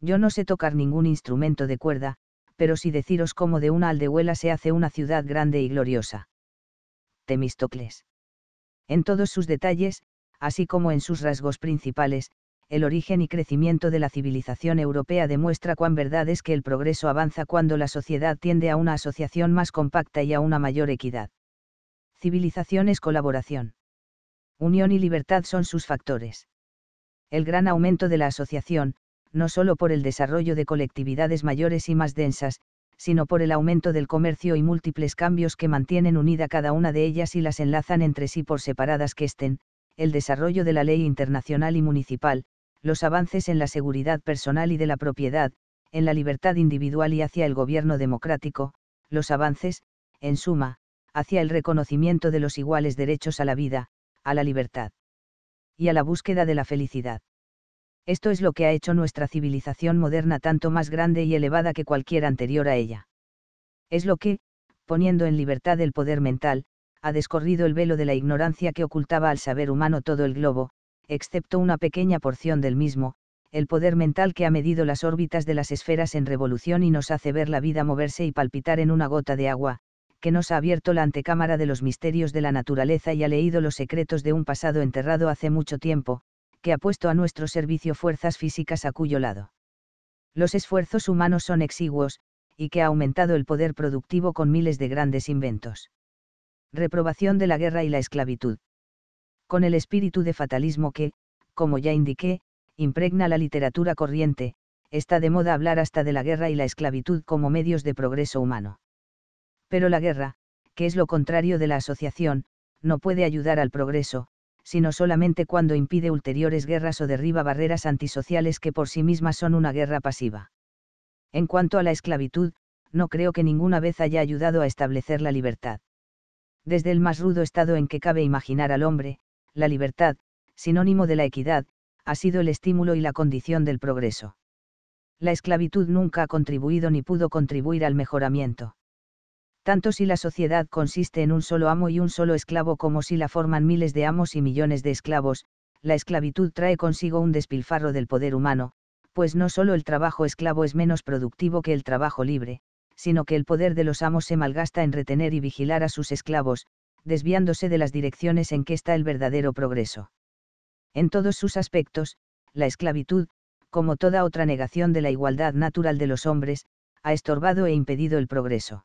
Yo no sé tocar ningún instrumento de cuerda, pero si deciros cómo de una aldehuela se hace una ciudad grande y gloriosa. Temistocles. En todos sus detalles, así como en sus rasgos principales, el origen y crecimiento de la civilización europea demuestra cuán verdad es que el progreso avanza cuando la sociedad tiende a una asociación más compacta y a una mayor equidad. Civilización es colaboración. Unión y libertad son sus factores. El gran aumento de la asociación, no solo por el desarrollo de colectividades mayores y más densas, sino por el aumento del comercio y múltiples cambios que mantienen unida cada una de ellas y las enlazan entre sí por separadas que estén, el desarrollo de la ley internacional y municipal, los avances en la seguridad personal y de la propiedad, en la libertad individual y hacia el gobierno democrático, los avances, en suma, hacia el reconocimiento de los iguales derechos a la vida, a la libertad y a la búsqueda de la felicidad. Esto es lo que ha hecho nuestra civilización moderna tanto más grande y elevada que cualquier anterior a ella. Es lo que, poniendo en libertad el poder mental, ha descorrido el velo de la ignorancia que ocultaba al saber humano todo el globo, excepto una pequeña porción del mismo, el poder mental que ha medido las órbitas de las esferas en revolución y nos hace ver la vida moverse y palpitar en una gota de agua, que nos ha abierto la antecámara de los misterios de la naturaleza y ha leído los secretos de un pasado enterrado hace mucho tiempo, que ha puesto a nuestro servicio fuerzas físicas a cuyo lado. Los esfuerzos humanos son exiguos, y que ha aumentado el poder productivo con miles de grandes inventos. Reprobación de la guerra y la esclavitud con el espíritu de fatalismo que, como ya indiqué, impregna la literatura corriente, está de moda hablar hasta de la guerra y la esclavitud como medios de progreso humano. Pero la guerra, que es lo contrario de la asociación, no puede ayudar al progreso, sino solamente cuando impide ulteriores guerras o derriba barreras antisociales que por sí mismas son una guerra pasiva. En cuanto a la esclavitud, no creo que ninguna vez haya ayudado a establecer la libertad. Desde el más rudo estado en que cabe imaginar al hombre, la libertad, sinónimo de la equidad, ha sido el estímulo y la condición del progreso. La esclavitud nunca ha contribuido ni pudo contribuir al mejoramiento. Tanto si la sociedad consiste en un solo amo y un solo esclavo como si la forman miles de amos y millones de esclavos, la esclavitud trae consigo un despilfarro del poder humano, pues no solo el trabajo esclavo es menos productivo que el trabajo libre, sino que el poder de los amos se malgasta en retener y vigilar a sus esclavos, desviándose de las direcciones en que está el verdadero progreso. En todos sus aspectos, la esclavitud, como toda otra negación de la igualdad natural de los hombres, ha estorbado e impedido el progreso.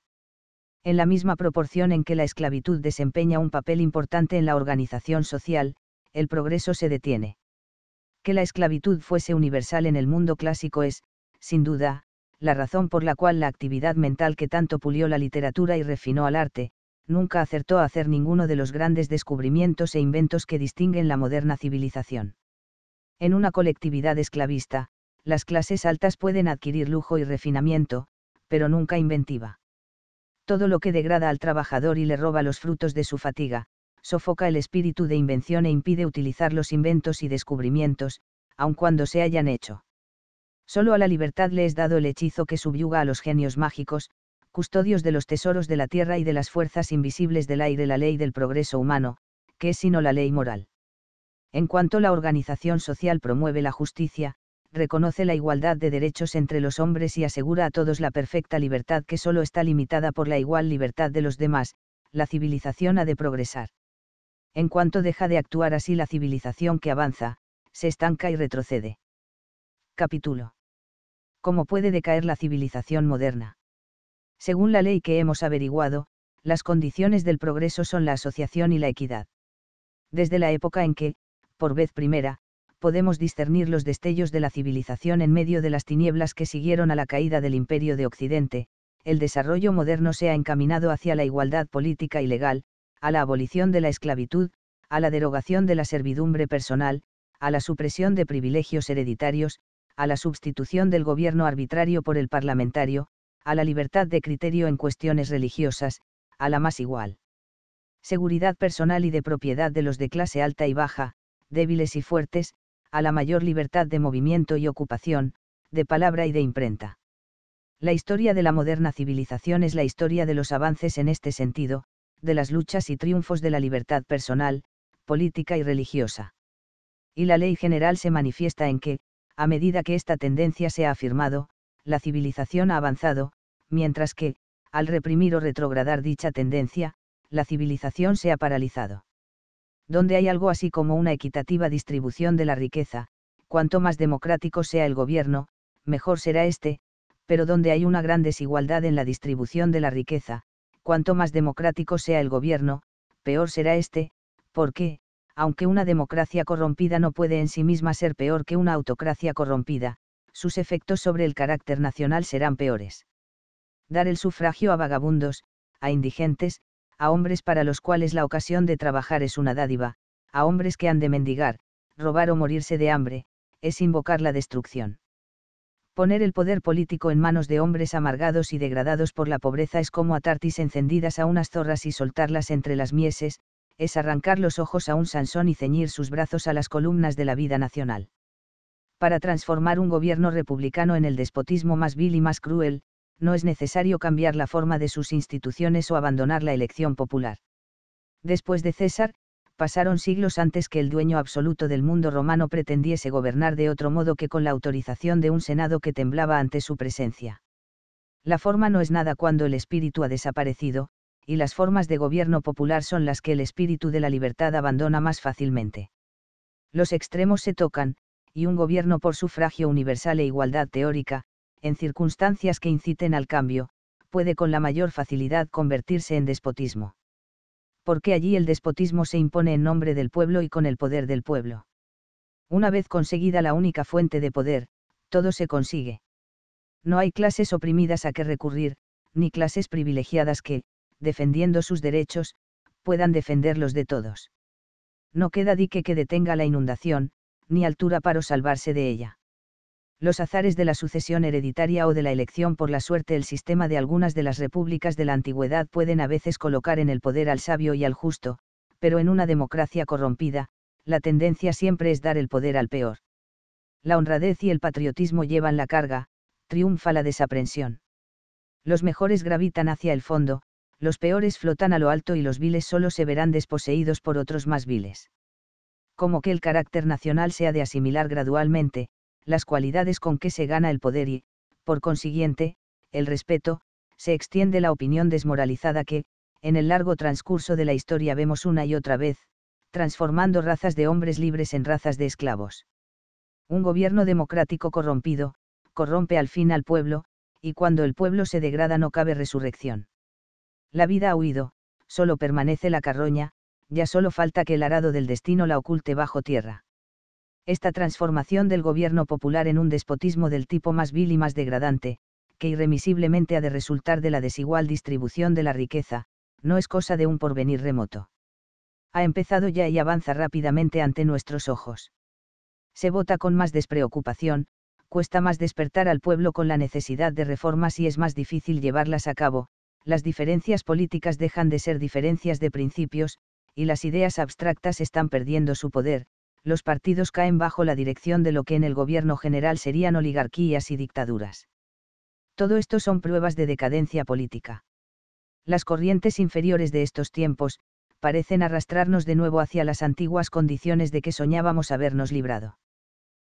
En la misma proporción en que la esclavitud desempeña un papel importante en la organización social, el progreso se detiene. Que la esclavitud fuese universal en el mundo clásico es, sin duda, la razón por la cual la actividad mental que tanto pulió la literatura y refinó al arte, nunca acertó a hacer ninguno de los grandes descubrimientos e inventos que distinguen la moderna civilización. En una colectividad esclavista, las clases altas pueden adquirir lujo y refinamiento, pero nunca inventiva. Todo lo que degrada al trabajador y le roba los frutos de su fatiga, sofoca el espíritu de invención e impide utilizar los inventos y descubrimientos, aun cuando se hayan hecho. Solo a la libertad le es dado el hechizo que subyuga a los genios mágicos, custodios de los tesoros de la tierra y de las fuerzas invisibles del aire, la ley del progreso humano, que es sino la ley moral. En cuanto la organización social promueve la justicia, reconoce la igualdad de derechos entre los hombres y asegura a todos la perfecta libertad que solo está limitada por la igual libertad de los demás, la civilización ha de progresar. En cuanto deja de actuar así la civilización que avanza, se estanca y retrocede. Capítulo. ¿Cómo puede decaer la civilización moderna? Según la ley que hemos averiguado, las condiciones del progreso son la asociación y la equidad. Desde la época en que, por vez primera, podemos discernir los destellos de la civilización en medio de las tinieblas que siguieron a la caída del imperio de Occidente, el desarrollo moderno se ha encaminado hacia la igualdad política y legal, a la abolición de la esclavitud, a la derogación de la servidumbre personal, a la supresión de privilegios hereditarios, a la sustitución del gobierno arbitrario por el parlamentario, a la libertad de criterio en cuestiones religiosas, a la más igual. Seguridad personal y de propiedad de los de clase alta y baja, débiles y fuertes, a la mayor libertad de movimiento y ocupación, de palabra y de imprenta. La historia de la moderna civilización es la historia de los avances en este sentido, de las luchas y triunfos de la libertad personal, política y religiosa. Y la ley general se manifiesta en que, a medida que esta tendencia se ha afirmado, la civilización ha avanzado, mientras que, al reprimir o retrogradar dicha tendencia, la civilización se ha paralizado. Donde hay algo así como una equitativa distribución de la riqueza, cuanto más democrático sea el gobierno, mejor será este, pero donde hay una gran desigualdad en la distribución de la riqueza, cuanto más democrático sea el gobierno, peor será este, porque, aunque una democracia corrompida no puede en sí misma ser peor que una autocracia corrompida, sus efectos sobre el carácter nacional serán peores. Dar el sufragio a vagabundos, a indigentes, a hombres para los cuales la ocasión de trabajar es una dádiva, a hombres que han de mendigar, robar o morirse de hambre, es invocar la destrucción. Poner el poder político en manos de hombres amargados y degradados por la pobreza es como atar tis encendidas a unas zorras y soltarlas entre las mieses, es arrancar los ojos a un Sansón y ceñir sus brazos a las columnas de la vida nacional para transformar un gobierno republicano en el despotismo más vil y más cruel, no es necesario cambiar la forma de sus instituciones o abandonar la elección popular. Después de César, pasaron siglos antes que el dueño absoluto del mundo romano pretendiese gobernar de otro modo que con la autorización de un Senado que temblaba ante su presencia. La forma no es nada cuando el espíritu ha desaparecido, y las formas de gobierno popular son las que el espíritu de la libertad abandona más fácilmente. Los extremos se tocan, y un gobierno por sufragio universal e igualdad teórica, en circunstancias que inciten al cambio, puede con la mayor facilidad convertirse en despotismo. Porque allí el despotismo se impone en nombre del pueblo y con el poder del pueblo. Una vez conseguida la única fuente de poder, todo se consigue. No hay clases oprimidas a que recurrir, ni clases privilegiadas que, defendiendo sus derechos, puedan defender los de todos. No queda dique que detenga la inundación, ni altura para salvarse de ella. Los azares de la sucesión hereditaria o de la elección por la suerte el sistema de algunas de las repúblicas de la antigüedad pueden a veces colocar en el poder al sabio y al justo, pero en una democracia corrompida, la tendencia siempre es dar el poder al peor. La honradez y el patriotismo llevan la carga, triunfa la desaprensión. Los mejores gravitan hacia el fondo, los peores flotan a lo alto y los viles solo se verán desposeídos por otros más viles como que el carácter nacional sea de asimilar gradualmente, las cualidades con que se gana el poder y, por consiguiente, el respeto, se extiende la opinión desmoralizada que, en el largo transcurso de la historia vemos una y otra vez, transformando razas de hombres libres en razas de esclavos. Un gobierno democrático corrompido, corrompe al fin al pueblo, y cuando el pueblo se degrada no cabe resurrección. La vida ha huido, solo permanece la carroña, ya solo falta que el arado del destino la oculte bajo tierra. Esta transformación del gobierno popular en un despotismo del tipo más vil y más degradante, que irremisiblemente ha de resultar de la desigual distribución de la riqueza, no es cosa de un porvenir remoto. Ha empezado ya y avanza rápidamente ante nuestros ojos. Se vota con más despreocupación, cuesta más despertar al pueblo con la necesidad de reformas y es más difícil llevarlas a cabo, las diferencias políticas dejan de ser diferencias de principios, y las ideas abstractas están perdiendo su poder, los partidos caen bajo la dirección de lo que en el gobierno general serían oligarquías y dictaduras. Todo esto son pruebas de decadencia política. Las corrientes inferiores de estos tiempos, parecen arrastrarnos de nuevo hacia las antiguas condiciones de que soñábamos habernos librado.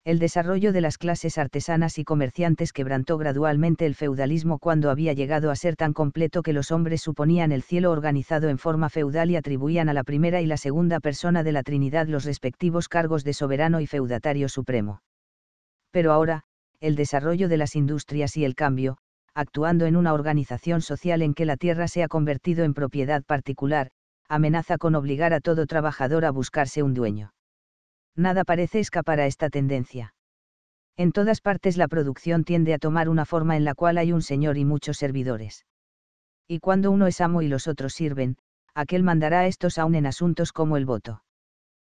El desarrollo de las clases artesanas y comerciantes quebrantó gradualmente el feudalismo cuando había llegado a ser tan completo que los hombres suponían el cielo organizado en forma feudal y atribuían a la primera y la segunda persona de la Trinidad los respectivos cargos de soberano y feudatario supremo. Pero ahora, el desarrollo de las industrias y el cambio, actuando en una organización social en que la tierra se ha convertido en propiedad particular, amenaza con obligar a todo trabajador a buscarse un dueño nada parece escapar a esta tendencia. En todas partes la producción tiende a tomar una forma en la cual hay un señor y muchos servidores. Y cuando uno es amo y los otros sirven, aquel mandará a estos aún en asuntos como el voto.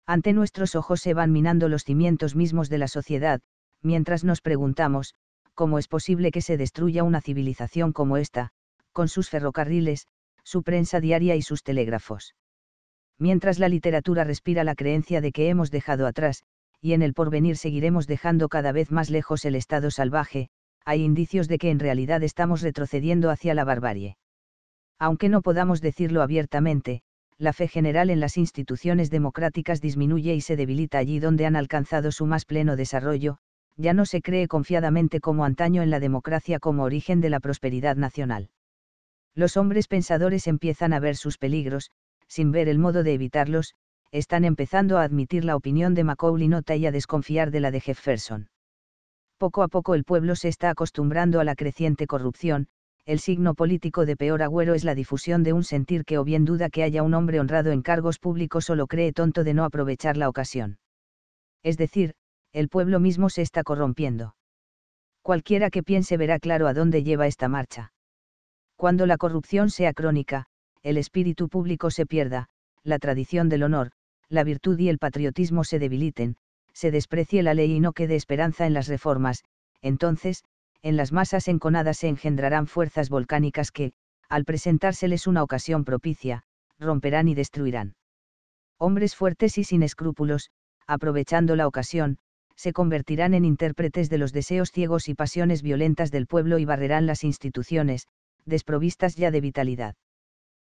Ante nuestros ojos se van minando los cimientos mismos de la sociedad, mientras nos preguntamos, ¿cómo es posible que se destruya una civilización como esta, con sus ferrocarriles, su prensa diaria y sus telégrafos? mientras la literatura respira la creencia de que hemos dejado atrás, y en el porvenir seguiremos dejando cada vez más lejos el estado salvaje, hay indicios de que en realidad estamos retrocediendo hacia la barbarie. Aunque no podamos decirlo abiertamente, la fe general en las instituciones democráticas disminuye y se debilita allí donde han alcanzado su más pleno desarrollo, ya no se cree confiadamente como antaño en la democracia como origen de la prosperidad nacional. Los hombres pensadores empiezan a ver sus peligros, sin ver el modo de evitarlos, están empezando a admitir la opinión de Macaulay Nota y a desconfiar de la de Jefferson. Poco a poco el pueblo se está acostumbrando a la creciente corrupción, el signo político de peor agüero es la difusión de un sentir que o bien duda que haya un hombre honrado en cargos públicos o lo cree tonto de no aprovechar la ocasión. Es decir, el pueblo mismo se está corrompiendo. Cualquiera que piense verá claro a dónde lleva esta marcha. Cuando la corrupción sea crónica, el espíritu público se pierda, la tradición del honor, la virtud y el patriotismo se debiliten, se desprecie la ley y no quede esperanza en las reformas, entonces, en las masas enconadas se engendrarán fuerzas volcánicas que, al presentárseles una ocasión propicia, romperán y destruirán. Hombres fuertes y sin escrúpulos, aprovechando la ocasión, se convertirán en intérpretes de los deseos ciegos y pasiones violentas del pueblo y barrerán las instituciones, desprovistas ya de vitalidad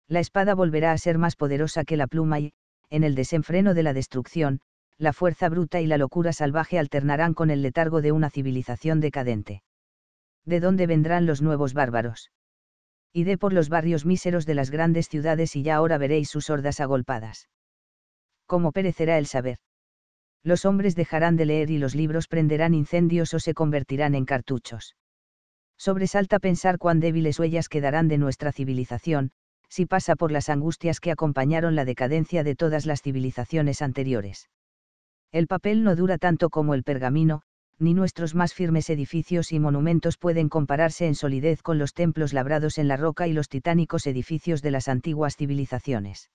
la espada volverá a ser más poderosa que la pluma y, en el desenfreno de la destrucción, la fuerza bruta y la locura salvaje alternarán con el letargo de una civilización decadente. ¿De dónde vendrán los nuevos bárbaros? Y por los barrios míseros de las grandes ciudades y ya ahora veréis sus hordas agolpadas. ¿Cómo perecerá el saber? Los hombres dejarán de leer y los libros prenderán incendios o se convertirán en cartuchos. Sobresalta pensar cuán débiles huellas quedarán de nuestra civilización, si pasa por las angustias que acompañaron la decadencia de todas las civilizaciones anteriores. El papel no dura tanto como el pergamino, ni nuestros más firmes edificios y monumentos pueden compararse en solidez con los templos labrados en la roca y los titánicos edificios de las antiguas civilizaciones.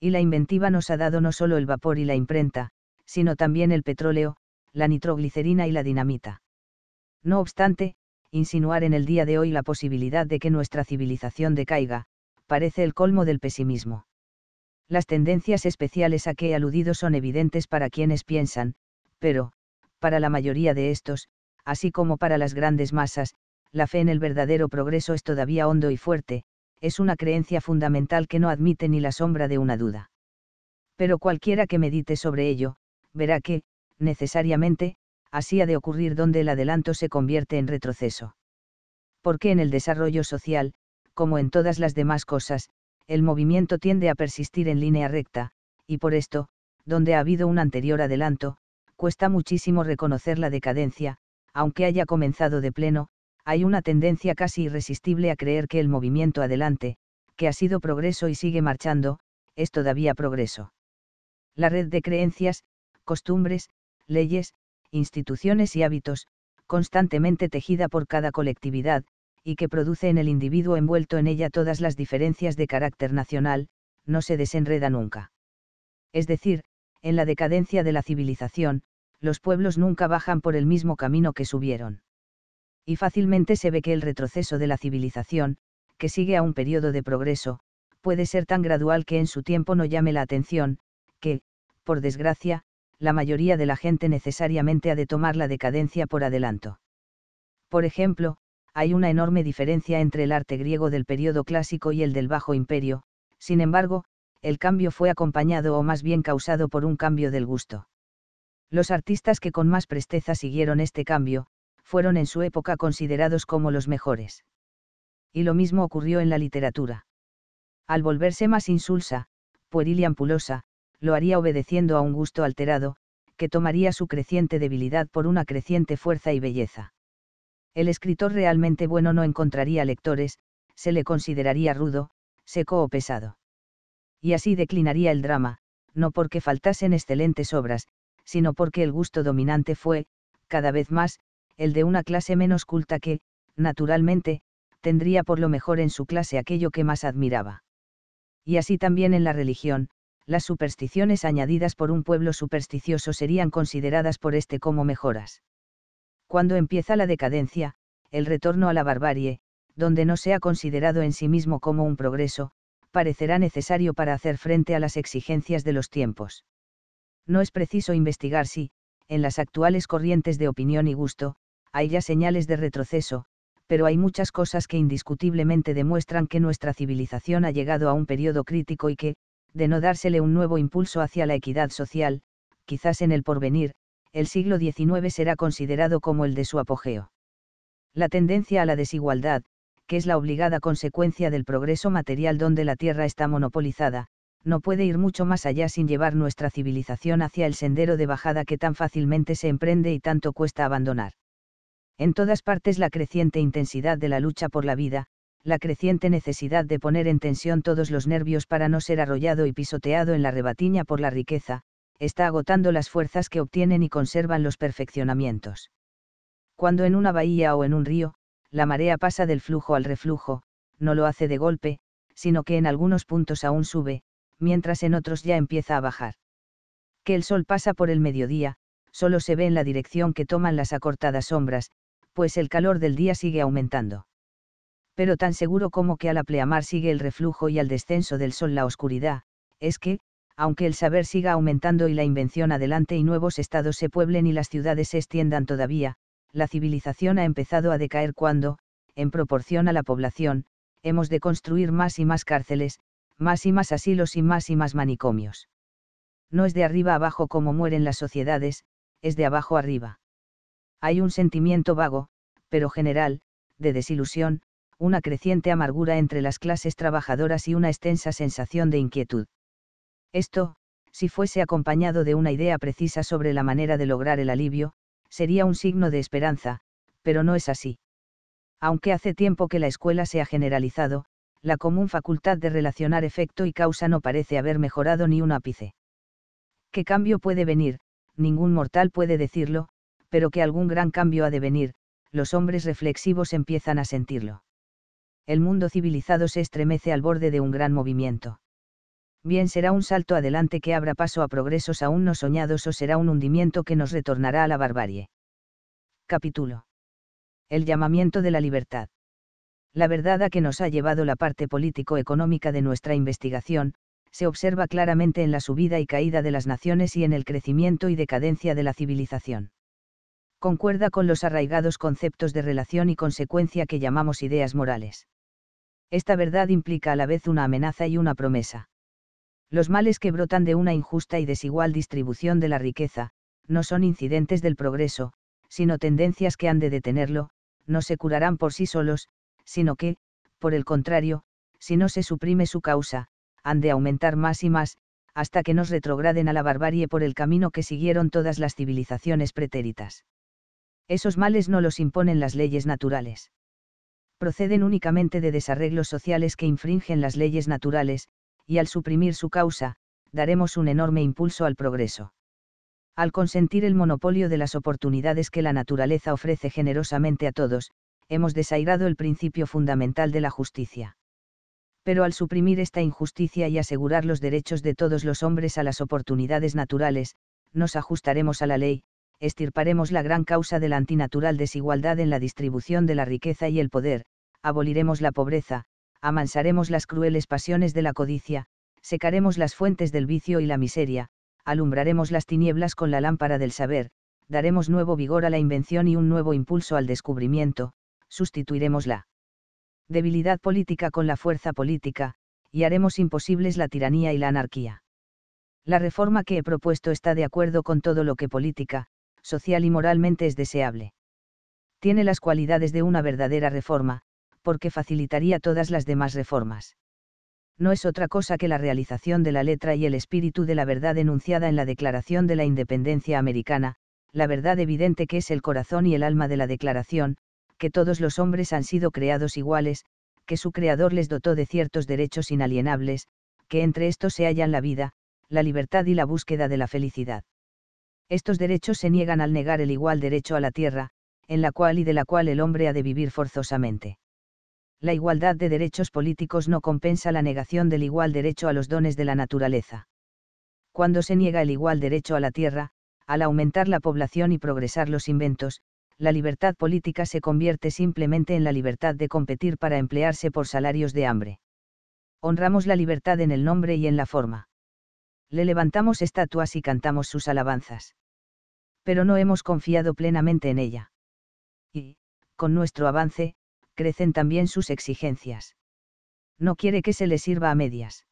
Y la inventiva nos ha dado no solo el vapor y la imprenta, sino también el petróleo, la nitroglicerina y la dinamita. No obstante, insinuar en el día de hoy la posibilidad de que nuestra civilización decaiga, parece el colmo del pesimismo. Las tendencias especiales a que he aludido son evidentes para quienes piensan, pero, para la mayoría de estos, así como para las grandes masas, la fe en el verdadero progreso es todavía hondo y fuerte, es una creencia fundamental que no admite ni la sombra de una duda. Pero cualquiera que medite sobre ello, verá que, necesariamente, así ha de ocurrir donde el adelanto se convierte en retroceso. Porque en el desarrollo social, como en todas las demás cosas, el movimiento tiende a persistir en línea recta, y por esto, donde ha habido un anterior adelanto, cuesta muchísimo reconocer la decadencia, aunque haya comenzado de pleno, hay una tendencia casi irresistible a creer que el movimiento adelante, que ha sido progreso y sigue marchando, es todavía progreso. La red de creencias, costumbres, leyes, instituciones y hábitos, constantemente tejida por cada colectividad, y que produce en el individuo envuelto en ella todas las diferencias de carácter nacional, no se desenreda nunca. Es decir, en la decadencia de la civilización, los pueblos nunca bajan por el mismo camino que subieron. Y fácilmente se ve que el retroceso de la civilización, que sigue a un periodo de progreso, puede ser tan gradual que en su tiempo no llame la atención, que, por desgracia, la mayoría de la gente necesariamente ha de tomar la decadencia por adelanto. Por ejemplo, hay una enorme diferencia entre el arte griego del periodo clásico y el del Bajo Imperio, sin embargo, el cambio fue acompañado o más bien causado por un cambio del gusto. Los artistas que con más presteza siguieron este cambio, fueron en su época considerados como los mejores. Y lo mismo ocurrió en la literatura. Al volverse más insulsa, pueril y ampulosa, lo haría obedeciendo a un gusto alterado, que tomaría su creciente debilidad por una creciente fuerza y belleza. El escritor realmente bueno no encontraría lectores, se le consideraría rudo, seco o pesado. Y así declinaría el drama, no porque faltasen excelentes obras, sino porque el gusto dominante fue, cada vez más, el de una clase menos culta que, naturalmente, tendría por lo mejor en su clase aquello que más admiraba. Y así también en la religión, las supersticiones añadidas por un pueblo supersticioso serían consideradas por éste como mejoras cuando empieza la decadencia, el retorno a la barbarie, donde no sea considerado en sí mismo como un progreso, parecerá necesario para hacer frente a las exigencias de los tiempos. No es preciso investigar si, en las actuales corrientes de opinión y gusto, hay ya señales de retroceso, pero hay muchas cosas que indiscutiblemente demuestran que nuestra civilización ha llegado a un periodo crítico y que, de no dársele un nuevo impulso hacia la equidad social, quizás en el porvenir, el siglo XIX será considerado como el de su apogeo. La tendencia a la desigualdad, que es la obligada consecuencia del progreso material donde la Tierra está monopolizada, no puede ir mucho más allá sin llevar nuestra civilización hacia el sendero de bajada que tan fácilmente se emprende y tanto cuesta abandonar. En todas partes la creciente intensidad de la lucha por la vida, la creciente necesidad de poner en tensión todos los nervios para no ser arrollado y pisoteado en la rebatiña por la riqueza, está agotando las fuerzas que obtienen y conservan los perfeccionamientos. Cuando en una bahía o en un río, la marea pasa del flujo al reflujo, no lo hace de golpe, sino que en algunos puntos aún sube, mientras en otros ya empieza a bajar. Que el sol pasa por el mediodía, solo se ve en la dirección que toman las acortadas sombras, pues el calor del día sigue aumentando. Pero tan seguro como que al apleamar sigue el reflujo y al descenso del sol la oscuridad, es que, aunque el saber siga aumentando y la invención adelante y nuevos estados se pueblen y las ciudades se extiendan todavía, la civilización ha empezado a decaer cuando, en proporción a la población, hemos de construir más y más cárceles, más y más asilos y más y más manicomios. No es de arriba abajo como mueren las sociedades, es de abajo arriba. Hay un sentimiento vago, pero general, de desilusión, una creciente amargura entre las clases trabajadoras y una extensa sensación de inquietud. Esto, si fuese acompañado de una idea precisa sobre la manera de lograr el alivio, sería un signo de esperanza, pero no es así. Aunque hace tiempo que la escuela se ha generalizado, la común facultad de relacionar efecto y causa no parece haber mejorado ni un ápice. ¿Qué cambio puede venir? Ningún mortal puede decirlo, pero que algún gran cambio ha de venir, los hombres reflexivos empiezan a sentirlo. El mundo civilizado se estremece al borde de un gran movimiento bien será un salto adelante que abra paso a progresos aún no soñados o será un hundimiento que nos retornará a la barbarie. Capítulo. El llamamiento de la libertad. La verdad a que nos ha llevado la parte político-económica de nuestra investigación, se observa claramente en la subida y caída de las naciones y en el crecimiento y decadencia de la civilización. Concuerda con los arraigados conceptos de relación y consecuencia que llamamos ideas morales. Esta verdad implica a la vez una amenaza y una promesa. Los males que brotan de una injusta y desigual distribución de la riqueza, no son incidentes del progreso, sino tendencias que han de detenerlo, no se curarán por sí solos, sino que, por el contrario, si no se suprime su causa, han de aumentar más y más, hasta que nos retrograden a la barbarie por el camino que siguieron todas las civilizaciones pretéritas. Esos males no los imponen las leyes naturales. Proceden únicamente de desarreglos sociales que infringen las leyes naturales, y al suprimir su causa, daremos un enorme impulso al progreso. Al consentir el monopolio de las oportunidades que la naturaleza ofrece generosamente a todos, hemos desairado el principio fundamental de la justicia. Pero al suprimir esta injusticia y asegurar los derechos de todos los hombres a las oportunidades naturales, nos ajustaremos a la ley, estirparemos la gran causa de la antinatural desigualdad en la distribución de la riqueza y el poder, aboliremos la pobreza, amansaremos las crueles pasiones de la codicia, secaremos las fuentes del vicio y la miseria, alumbraremos las tinieblas con la lámpara del saber, daremos nuevo vigor a la invención y un nuevo impulso al descubrimiento, sustituiremos la debilidad política con la fuerza política, y haremos imposibles la tiranía y la anarquía. La reforma que he propuesto está de acuerdo con todo lo que política, social y moralmente es deseable. Tiene las cualidades de una verdadera reforma, porque facilitaría todas las demás reformas. No es otra cosa que la realización de la letra y el espíritu de la verdad enunciada en la Declaración de la Independencia Americana, la verdad evidente que es el corazón y el alma de la Declaración, que todos los hombres han sido creados iguales, que su Creador les dotó de ciertos derechos inalienables, que entre estos se hallan la vida, la libertad y la búsqueda de la felicidad. Estos derechos se niegan al negar el igual derecho a la tierra, en la cual y de la cual el hombre ha de vivir forzosamente la igualdad de derechos políticos no compensa la negación del igual derecho a los dones de la naturaleza. Cuando se niega el igual derecho a la tierra, al aumentar la población y progresar los inventos, la libertad política se convierte simplemente en la libertad de competir para emplearse por salarios de hambre. Honramos la libertad en el nombre y en la forma. Le levantamos estatuas y cantamos sus alabanzas. Pero no hemos confiado plenamente en ella. Y, con nuestro avance, crecen también sus exigencias. No quiere que se le sirva a medias.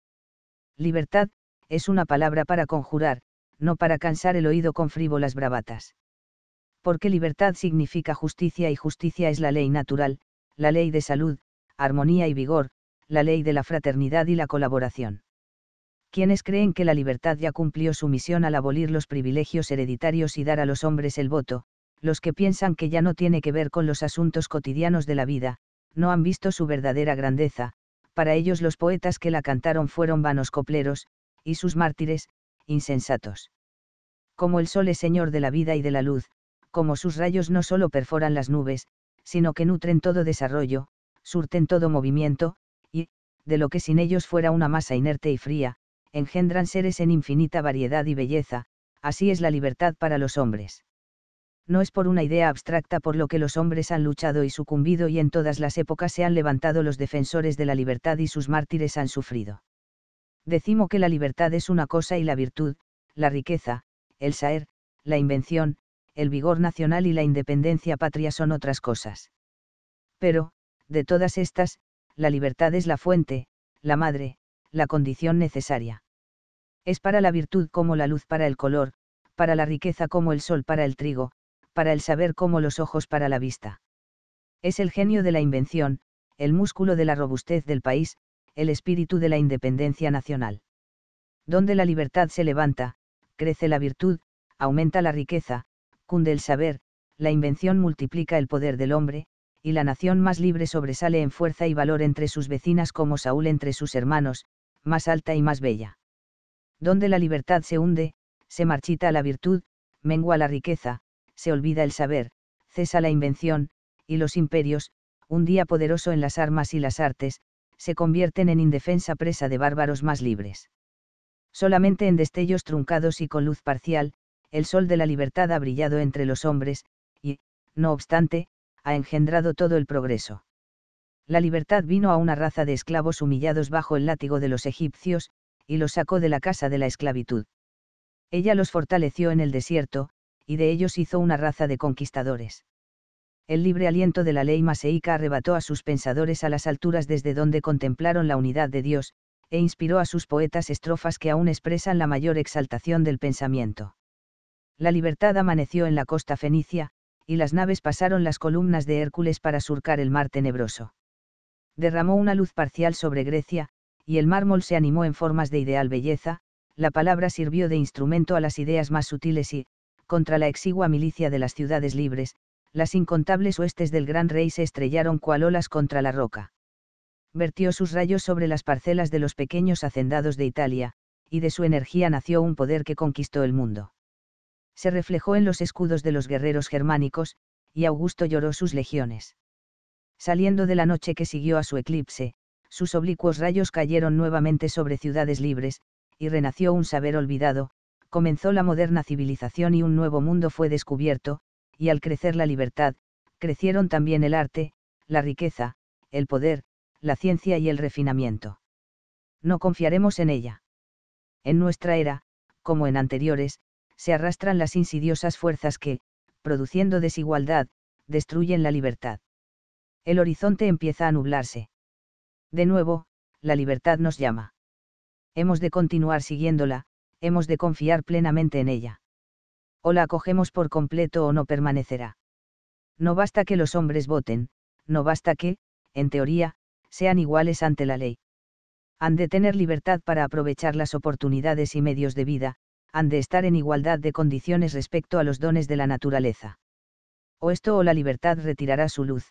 Libertad, es una palabra para conjurar, no para cansar el oído con frívolas bravatas. Porque libertad significa justicia y justicia es la ley natural, la ley de salud, armonía y vigor, la ley de la fraternidad y la colaboración. Quienes creen que la libertad ya cumplió su misión al abolir los privilegios hereditarios y dar a los hombres el voto, los que piensan que ya no tiene que ver con los asuntos cotidianos de la vida, no han visto su verdadera grandeza, para ellos los poetas que la cantaron fueron vanos copleros, y sus mártires, insensatos. Como el sol es señor de la vida y de la luz, como sus rayos no solo perforan las nubes, sino que nutren todo desarrollo, surten todo movimiento, y, de lo que sin ellos fuera una masa inerte y fría, engendran seres en infinita variedad y belleza, así es la libertad para los hombres no es por una idea abstracta por lo que los hombres han luchado y sucumbido y en todas las épocas se han levantado los defensores de la libertad y sus mártires han sufrido. Decimo que la libertad es una cosa y la virtud, la riqueza, el saer, la invención, el vigor nacional y la independencia patria son otras cosas. Pero, de todas estas, la libertad es la fuente, la madre, la condición necesaria. Es para la virtud como la luz para el color, para la riqueza como el sol para el trigo, para el saber como los ojos para la vista. Es el genio de la invención, el músculo de la robustez del país, el espíritu de la independencia nacional. Donde la libertad se levanta, crece la virtud, aumenta la riqueza, cunde el saber, la invención multiplica el poder del hombre, y la nación más libre sobresale en fuerza y valor entre sus vecinas como Saúl entre sus hermanos, más alta y más bella. Donde la libertad se hunde, se marchita la virtud, mengua la riqueza, se olvida el saber, cesa la invención, y los imperios, un día poderoso en las armas y las artes, se convierten en indefensa presa de bárbaros más libres. Solamente en destellos truncados y con luz parcial, el sol de la libertad ha brillado entre los hombres, y, no obstante, ha engendrado todo el progreso. La libertad vino a una raza de esclavos humillados bajo el látigo de los egipcios, y los sacó de la casa de la esclavitud. Ella los fortaleció en el desierto, y de ellos hizo una raza de conquistadores. El libre aliento de la ley maseica arrebató a sus pensadores a las alturas desde donde contemplaron la unidad de Dios, e inspiró a sus poetas estrofas que aún expresan la mayor exaltación del pensamiento. La libertad amaneció en la costa fenicia, y las naves pasaron las columnas de Hércules para surcar el mar tenebroso. Derramó una luz parcial sobre Grecia, y el mármol se animó en formas de ideal belleza, la palabra sirvió de instrumento a las ideas más sutiles y, contra la exigua milicia de las ciudades libres, las incontables huestes del gran rey se estrellaron cual olas contra la roca. Vertió sus rayos sobre las parcelas de los pequeños hacendados de Italia, y de su energía nació un poder que conquistó el mundo. Se reflejó en los escudos de los guerreros germánicos, y Augusto lloró sus legiones. Saliendo de la noche que siguió a su eclipse, sus oblicuos rayos cayeron nuevamente sobre ciudades libres, y renació un saber olvidado, comenzó la moderna civilización y un nuevo mundo fue descubierto, y al crecer la libertad, crecieron también el arte, la riqueza, el poder, la ciencia y el refinamiento. No confiaremos en ella. En nuestra era, como en anteriores, se arrastran las insidiosas fuerzas que, produciendo desigualdad, destruyen la libertad. El horizonte empieza a nublarse. De nuevo, la libertad nos llama. Hemos de continuar siguiéndola, hemos de confiar plenamente en ella. O la acogemos por completo o no permanecerá. No basta que los hombres voten, no basta que, en teoría, sean iguales ante la ley. Han de tener libertad para aprovechar las oportunidades y medios de vida, han de estar en igualdad de condiciones respecto a los dones de la naturaleza. O esto o la libertad retirará su luz.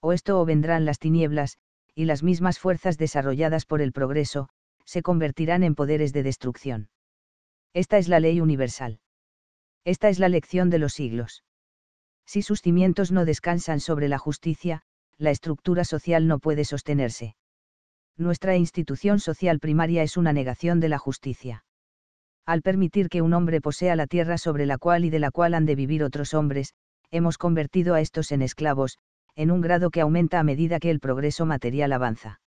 O esto o vendrán las tinieblas, y las mismas fuerzas desarrolladas por el progreso, se convertirán en poderes de destrucción. Esta es la ley universal. Esta es la lección de los siglos. Si sus cimientos no descansan sobre la justicia, la estructura social no puede sostenerse. Nuestra institución social primaria es una negación de la justicia. Al permitir que un hombre posea la tierra sobre la cual y de la cual han de vivir otros hombres, hemos convertido a estos en esclavos, en un grado que aumenta a medida que el progreso material avanza.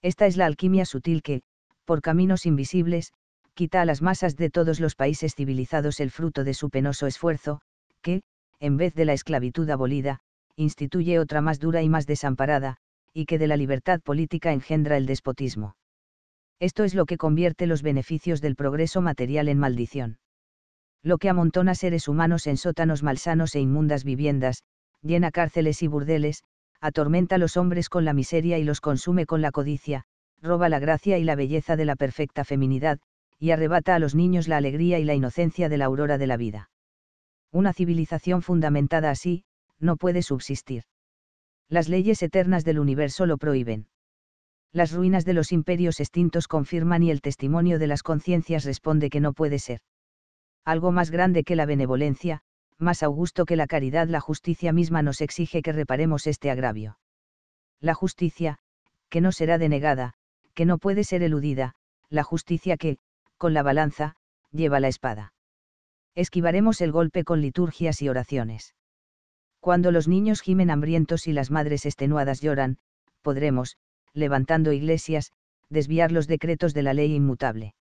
Esta es la alquimia sutil que, por caminos invisibles, quita a las masas de todos los países civilizados el fruto de su penoso esfuerzo, que, en vez de la esclavitud abolida, instituye otra más dura y más desamparada, y que de la libertad política engendra el despotismo. Esto es lo que convierte los beneficios del progreso material en maldición. Lo que amontona seres humanos en sótanos malsanos e inmundas viviendas, llena cárceles y burdeles, atormenta a los hombres con la miseria y los consume con la codicia, roba la gracia y la belleza de la perfecta feminidad, y arrebata a los niños la alegría y la inocencia de la aurora de la vida. Una civilización fundamentada así, no puede subsistir. Las leyes eternas del universo lo prohíben. Las ruinas de los imperios extintos confirman y el testimonio de las conciencias responde que no puede ser. Algo más grande que la benevolencia, más augusto que la caridad, la justicia misma nos exige que reparemos este agravio. La justicia, que no será denegada, que no puede ser eludida, la justicia que, con la balanza, lleva la espada. Esquivaremos el golpe con liturgias y oraciones. Cuando los niños gimen hambrientos y las madres estenuadas lloran, podremos, levantando iglesias, desviar los decretos de la ley inmutable.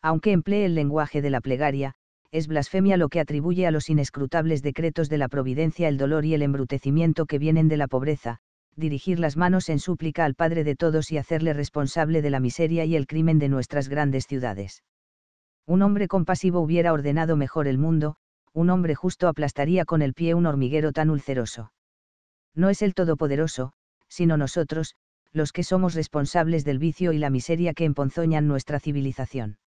Aunque emplee el lenguaje de la plegaria, es blasfemia lo que atribuye a los inescrutables decretos de la providencia el dolor y el embrutecimiento que vienen de la pobreza, dirigir las manos en súplica al Padre de todos y hacerle responsable de la miseria y el crimen de nuestras grandes ciudades. Un hombre compasivo hubiera ordenado mejor el mundo, un hombre justo aplastaría con el pie un hormiguero tan ulceroso. No es el Todopoderoso, sino nosotros, los que somos responsables del vicio y la miseria que emponzoñan nuestra civilización.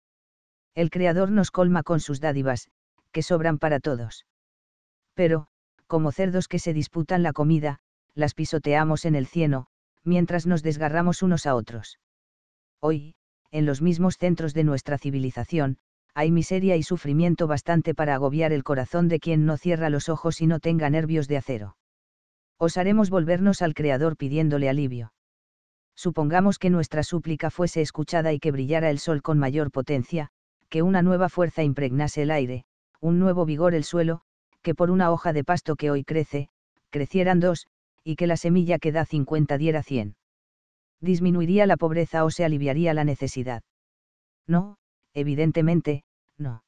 El Creador nos colma con sus dádivas, que sobran para todos. Pero, como cerdos que se disputan la comida, las pisoteamos en el cieno, mientras nos desgarramos unos a otros. Hoy, en los mismos centros de nuestra civilización, hay miseria y sufrimiento bastante para agobiar el corazón de quien no cierra los ojos y no tenga nervios de acero. Osaremos volvernos al Creador pidiéndole alivio. Supongamos que nuestra súplica fuese escuchada y que brillara el sol con mayor potencia, que una nueva fuerza impregnase el aire, un nuevo vigor el suelo, que por una hoja de pasto que hoy crece, crecieran dos, y que la semilla que da 50 diera 100. Disminuiría la pobreza o se aliviaría la necesidad. No, evidentemente, no.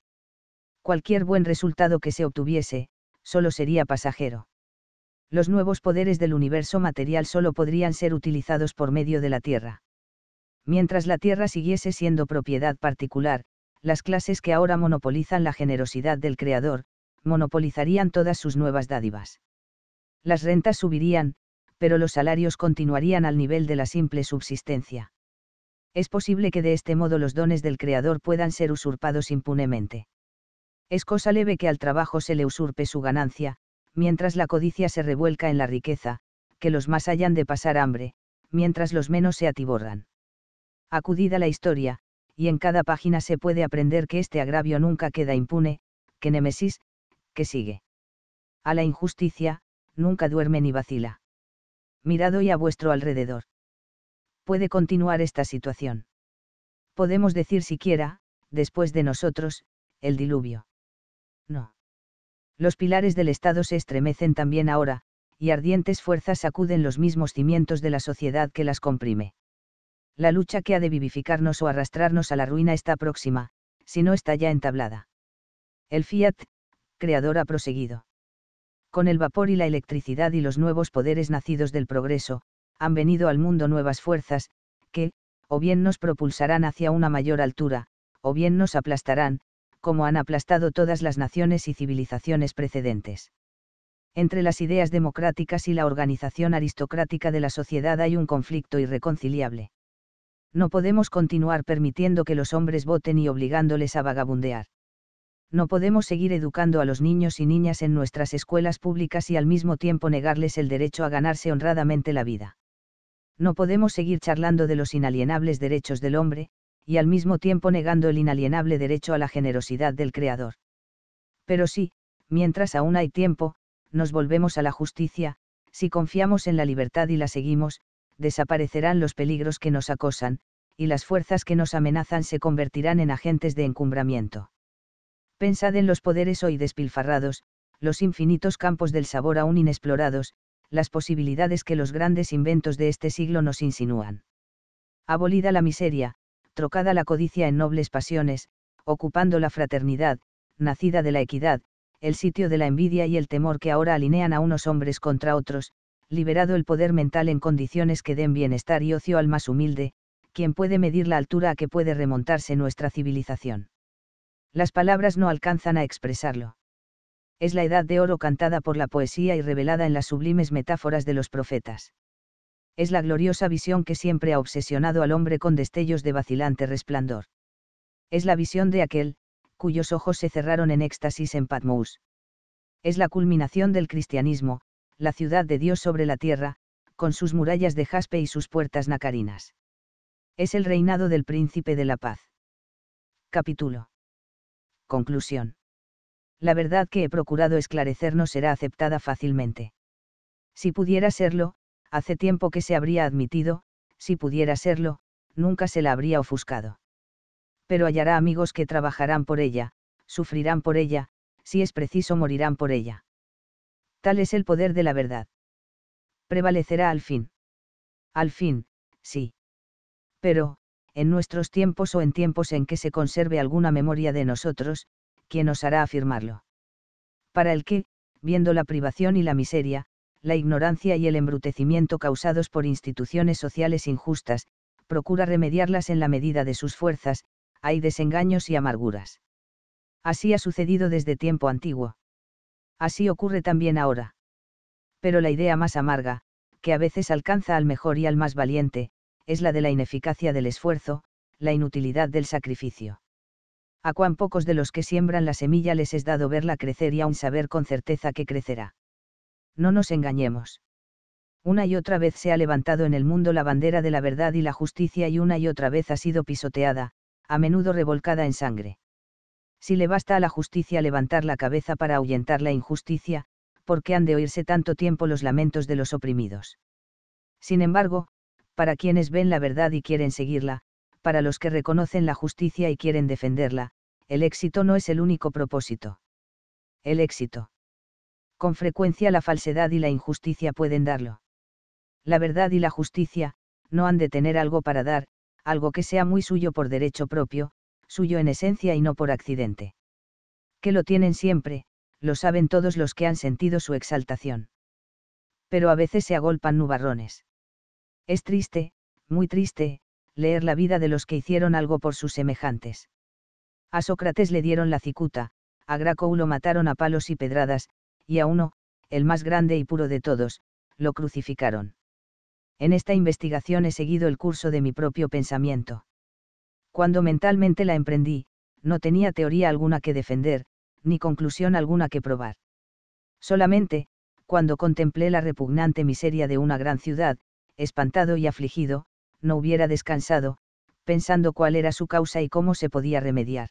Cualquier buen resultado que se obtuviese, solo sería pasajero. Los nuevos poderes del universo material solo podrían ser utilizados por medio de la Tierra. Mientras la Tierra siguiese siendo propiedad particular, las clases que ahora monopolizan la generosidad del Creador, monopolizarían todas sus nuevas dádivas las rentas subirían, pero los salarios continuarían al nivel de la simple subsistencia. Es posible que de este modo los dones del Creador puedan ser usurpados impunemente. Es cosa leve que al trabajo se le usurpe su ganancia, mientras la codicia se revuelca en la riqueza, que los más hayan de pasar hambre, mientras los menos se atiborran. Acudida la historia, y en cada página se puede aprender que este agravio nunca queda impune, que Nemesis, que sigue. A la injusticia, nunca duerme ni vacila. Mirad hoy a vuestro alrededor. Puede continuar esta situación. Podemos decir siquiera, después de nosotros, el diluvio. No. Los pilares del Estado se estremecen también ahora, y ardientes fuerzas sacuden los mismos cimientos de la sociedad que las comprime. La lucha que ha de vivificarnos o arrastrarnos a la ruina está próxima, si no está ya entablada. El Fiat, creador ha proseguido con el vapor y la electricidad y los nuevos poderes nacidos del progreso, han venido al mundo nuevas fuerzas, que, o bien nos propulsarán hacia una mayor altura, o bien nos aplastarán, como han aplastado todas las naciones y civilizaciones precedentes. Entre las ideas democráticas y la organización aristocrática de la sociedad hay un conflicto irreconciliable. No podemos continuar permitiendo que los hombres voten y obligándoles a vagabundear no podemos seguir educando a los niños y niñas en nuestras escuelas públicas y al mismo tiempo negarles el derecho a ganarse honradamente la vida. No podemos seguir charlando de los inalienables derechos del hombre, y al mismo tiempo negando el inalienable derecho a la generosidad del Creador. Pero sí, mientras aún hay tiempo, nos volvemos a la justicia, si confiamos en la libertad y la seguimos, desaparecerán los peligros que nos acosan, y las fuerzas que nos amenazan se convertirán en agentes de encumbramiento pensad en los poderes hoy despilfarrados, los infinitos campos del sabor aún inexplorados, las posibilidades que los grandes inventos de este siglo nos insinúan. Abolida la miseria, trocada la codicia en nobles pasiones, ocupando la fraternidad, nacida de la equidad, el sitio de la envidia y el temor que ahora alinean a unos hombres contra otros, liberado el poder mental en condiciones que den bienestar y ocio al más humilde, quien puede medir la altura a que puede remontarse nuestra civilización. Las palabras no alcanzan a expresarlo. Es la edad de oro cantada por la poesía y revelada en las sublimes metáforas de los profetas. Es la gloriosa visión que siempre ha obsesionado al hombre con destellos de vacilante resplandor. Es la visión de aquel, cuyos ojos se cerraron en éxtasis en Patmos. Es la culminación del cristianismo, la ciudad de Dios sobre la tierra, con sus murallas de jaspe y sus puertas nacarinas. Es el reinado del príncipe de la paz. Capítulo Conclusión. La verdad que he procurado esclarecer no será aceptada fácilmente. Si pudiera serlo, hace tiempo que se habría admitido, si pudiera serlo, nunca se la habría ofuscado. Pero hallará amigos que trabajarán por ella, sufrirán por ella, si es preciso morirán por ella. Tal es el poder de la verdad. Prevalecerá al fin. Al fin, sí. Pero, en nuestros tiempos o en tiempos en que se conserve alguna memoria de nosotros, ¿quién os hará afirmarlo. Para el que, viendo la privación y la miseria, la ignorancia y el embrutecimiento causados por instituciones sociales injustas, procura remediarlas en la medida de sus fuerzas, hay desengaños y amarguras. Así ha sucedido desde tiempo antiguo. Así ocurre también ahora. Pero la idea más amarga, que a veces alcanza al mejor y al más valiente, es la de la ineficacia del esfuerzo, la inutilidad del sacrificio. A cuán pocos de los que siembran la semilla les es dado verla crecer y aún saber con certeza que crecerá. No nos engañemos. Una y otra vez se ha levantado en el mundo la bandera de la verdad y la justicia y una y otra vez ha sido pisoteada, a menudo revolcada en sangre. Si le basta a la justicia levantar la cabeza para ahuyentar la injusticia, ¿por qué han de oírse tanto tiempo los lamentos de los oprimidos? Sin embargo, para quienes ven la verdad y quieren seguirla, para los que reconocen la justicia y quieren defenderla, el éxito no es el único propósito. El éxito. Con frecuencia la falsedad y la injusticia pueden darlo. La verdad y la justicia, no han de tener algo para dar, algo que sea muy suyo por derecho propio, suyo en esencia y no por accidente. Que lo tienen siempre, lo saben todos los que han sentido su exaltación. Pero a veces se agolpan nubarrones. Es triste, muy triste, leer la vida de los que hicieron algo por sus semejantes. A Sócrates le dieron la cicuta, a Graco lo mataron a palos y pedradas, y a uno, el más grande y puro de todos, lo crucificaron. En esta investigación he seguido el curso de mi propio pensamiento. Cuando mentalmente la emprendí, no tenía teoría alguna que defender, ni conclusión alguna que probar. Solamente, cuando contemplé la repugnante miseria de una gran ciudad, espantado y afligido, no hubiera descansado, pensando cuál era su causa y cómo se podía remediar.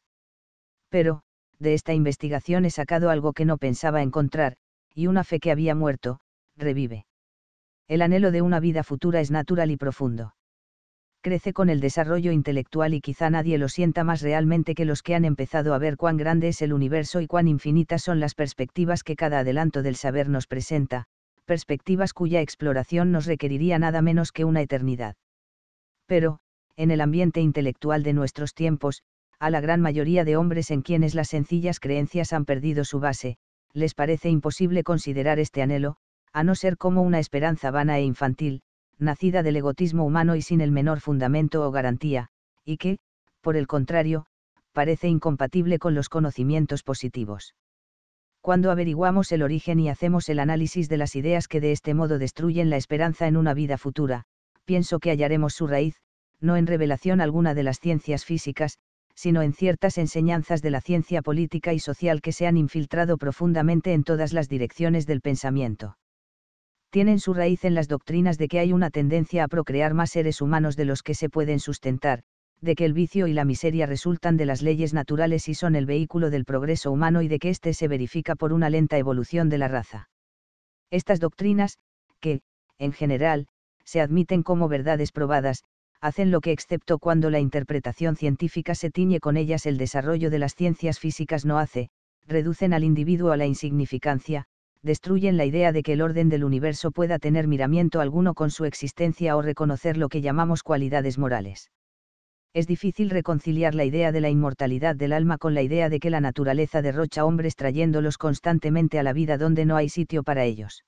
Pero, de esta investigación he sacado algo que no pensaba encontrar, y una fe que había muerto, revive. El anhelo de una vida futura es natural y profundo. Crece con el desarrollo intelectual y quizá nadie lo sienta más realmente que los que han empezado a ver cuán grande es el universo y cuán infinitas son las perspectivas que cada adelanto del saber nos presenta, perspectivas cuya exploración nos requeriría nada menos que una eternidad. Pero, en el ambiente intelectual de nuestros tiempos, a la gran mayoría de hombres en quienes las sencillas creencias han perdido su base, les parece imposible considerar este anhelo, a no ser como una esperanza vana e infantil, nacida del egotismo humano y sin el menor fundamento o garantía, y que, por el contrario, parece incompatible con los conocimientos positivos cuando averiguamos el origen y hacemos el análisis de las ideas que de este modo destruyen la esperanza en una vida futura, pienso que hallaremos su raíz, no en revelación alguna de las ciencias físicas, sino en ciertas enseñanzas de la ciencia política y social que se han infiltrado profundamente en todas las direcciones del pensamiento. Tienen su raíz en las doctrinas de que hay una tendencia a procrear más seres humanos de los que se pueden sustentar, de que el vicio y la miseria resultan de las leyes naturales y son el vehículo del progreso humano y de que éste se verifica por una lenta evolución de la raza. Estas doctrinas, que, en general, se admiten como verdades probadas, hacen lo que excepto cuando la interpretación científica se tiñe con ellas el desarrollo de las ciencias físicas no hace, reducen al individuo a la insignificancia, destruyen la idea de que el orden del universo pueda tener miramiento alguno con su existencia o reconocer lo que llamamos cualidades morales es difícil reconciliar la idea de la inmortalidad del alma con la idea de que la naturaleza derrocha hombres trayéndolos constantemente a la vida donde no hay sitio para ellos.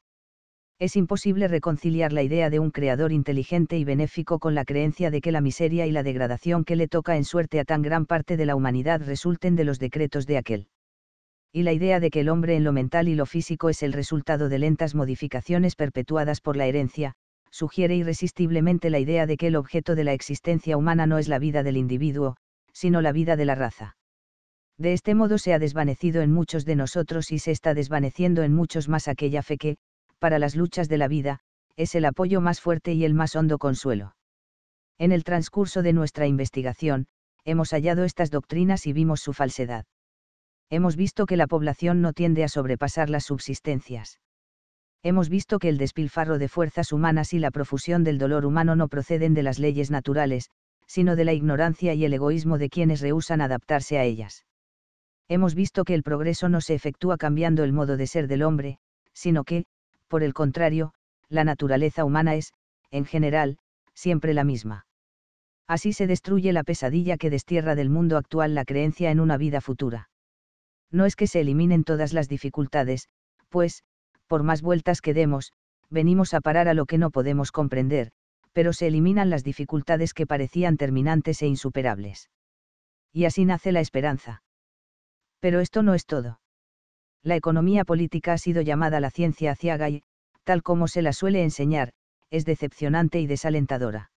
Es imposible reconciliar la idea de un creador inteligente y benéfico con la creencia de que la miseria y la degradación que le toca en suerte a tan gran parte de la humanidad resulten de los decretos de aquel. Y la idea de que el hombre en lo mental y lo físico es el resultado de lentas modificaciones perpetuadas por la herencia, sugiere irresistiblemente la idea de que el objeto de la existencia humana no es la vida del individuo, sino la vida de la raza. De este modo se ha desvanecido en muchos de nosotros y se está desvaneciendo en muchos más aquella fe que, para las luchas de la vida, es el apoyo más fuerte y el más hondo consuelo. En el transcurso de nuestra investigación, hemos hallado estas doctrinas y vimos su falsedad. Hemos visto que la población no tiende a sobrepasar las subsistencias hemos visto que el despilfarro de fuerzas humanas y la profusión del dolor humano no proceden de las leyes naturales, sino de la ignorancia y el egoísmo de quienes rehusan adaptarse a ellas. Hemos visto que el progreso no se efectúa cambiando el modo de ser del hombre, sino que, por el contrario, la naturaleza humana es, en general, siempre la misma. Así se destruye la pesadilla que destierra del mundo actual la creencia en una vida futura. No es que se eliminen todas las dificultades, pues, por más vueltas que demos, venimos a parar a lo que no podemos comprender, pero se eliminan las dificultades que parecían terminantes e insuperables. Y así nace la esperanza. Pero esto no es todo. La economía política ha sido llamada la ciencia aciaga y, tal como se la suele enseñar, es decepcionante y desalentadora.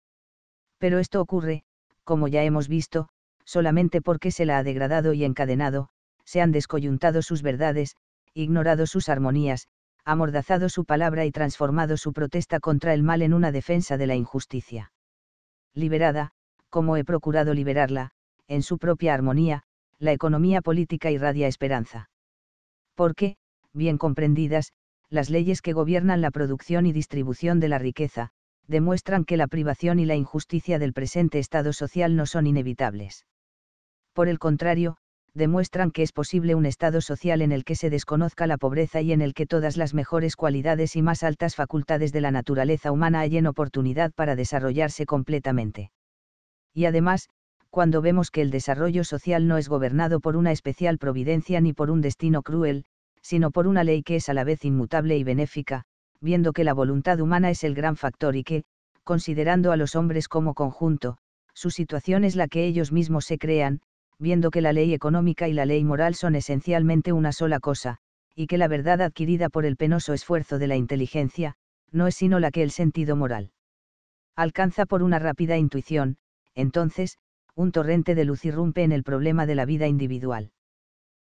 Pero esto ocurre, como ya hemos visto, solamente porque se la ha degradado y encadenado, se han descoyuntado sus verdades, ignorado sus armonías, amordazado su palabra y transformado su protesta contra el mal en una defensa de la injusticia. Liberada, como he procurado liberarla, en su propia armonía, la economía política irradia esperanza. Porque, bien comprendidas, las leyes que gobiernan la producción y distribución de la riqueza, demuestran que la privación y la injusticia del presente estado social no son inevitables. Por el contrario, demuestran que es posible un estado social en el que se desconozca la pobreza y en el que todas las mejores cualidades y más altas facultades de la naturaleza humana hallen oportunidad para desarrollarse completamente. Y además, cuando vemos que el desarrollo social no es gobernado por una especial providencia ni por un destino cruel, sino por una ley que es a la vez inmutable y benéfica, viendo que la voluntad humana es el gran factor y que, considerando a los hombres como conjunto, su situación es la que ellos mismos se crean, viendo que la ley económica y la ley moral son esencialmente una sola cosa, y que la verdad adquirida por el penoso esfuerzo de la inteligencia, no es sino la que el sentido moral alcanza por una rápida intuición, entonces, un torrente de luz irrumpe en el problema de la vida individual.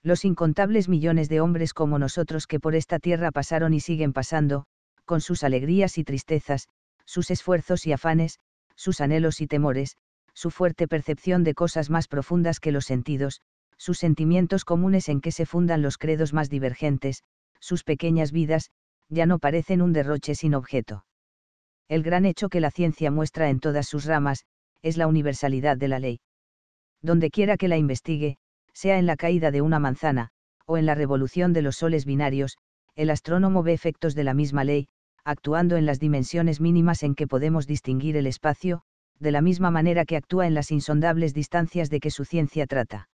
Los incontables millones de hombres como nosotros que por esta tierra pasaron y siguen pasando, con sus alegrías y tristezas, sus esfuerzos y afanes, sus anhelos y temores, su fuerte percepción de cosas más profundas que los sentidos, sus sentimientos comunes en que se fundan los credos más divergentes, sus pequeñas vidas, ya no parecen un derroche sin objeto. El gran hecho que la ciencia muestra en todas sus ramas, es la universalidad de la ley. Donde quiera que la investigue, sea en la caída de una manzana, o en la revolución de los soles binarios, el astrónomo ve efectos de la misma ley, actuando en las dimensiones mínimas en que podemos distinguir el espacio, de la misma manera que actúa en las insondables distancias de que su ciencia trata.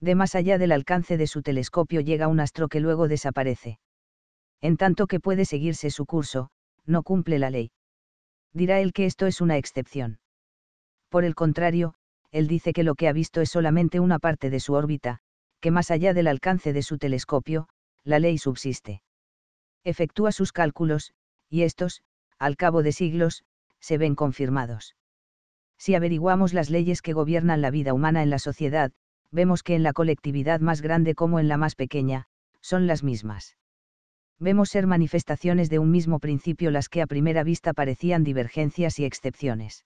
De más allá del alcance de su telescopio llega un astro que luego desaparece. En tanto que puede seguirse su curso, no cumple la ley. Dirá él que esto es una excepción. Por el contrario, él dice que lo que ha visto es solamente una parte de su órbita, que más allá del alcance de su telescopio, la ley subsiste. Efectúa sus cálculos, y estos, al cabo de siglos, se ven confirmados. Si averiguamos las leyes que gobiernan la vida humana en la sociedad, vemos que en la colectividad más grande como en la más pequeña, son las mismas. Vemos ser manifestaciones de un mismo principio las que a primera vista parecían divergencias y excepciones.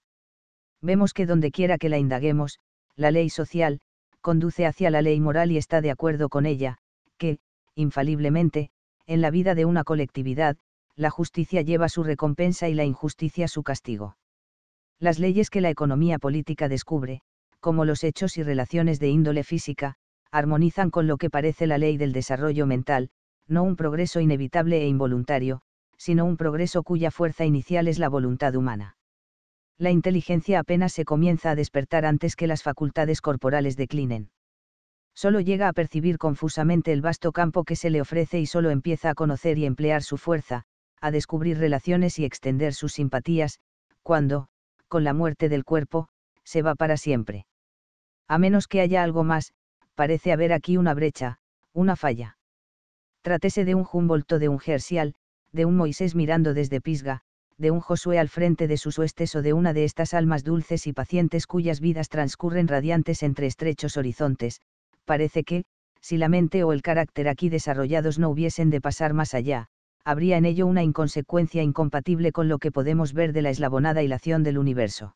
Vemos que dondequiera que la indaguemos, la ley social, conduce hacia la ley moral y está de acuerdo con ella, que, infaliblemente, en la vida de una colectividad, la justicia lleva su recompensa y la injusticia su castigo las leyes que la economía política descubre, como los hechos y relaciones de índole física, armonizan con lo que parece la ley del desarrollo mental, no un progreso inevitable e involuntario, sino un progreso cuya fuerza inicial es la voluntad humana. La inteligencia apenas se comienza a despertar antes que las facultades corporales declinen. Solo llega a percibir confusamente el vasto campo que se le ofrece y solo empieza a conocer y emplear su fuerza, a descubrir relaciones y extender sus simpatías, cuando, con la muerte del cuerpo, se va para siempre. A menos que haya algo más, parece haber aquí una brecha, una falla. Trátese de un jumbolto de un Gersial, de un Moisés mirando desde Pisga, de un Josué al frente de sus huestes o de una de estas almas dulces y pacientes cuyas vidas transcurren radiantes entre estrechos horizontes, parece que, si la mente o el carácter aquí desarrollados no hubiesen de pasar más allá, habría en ello una inconsecuencia incompatible con lo que podemos ver de la eslabonada hilación del universo.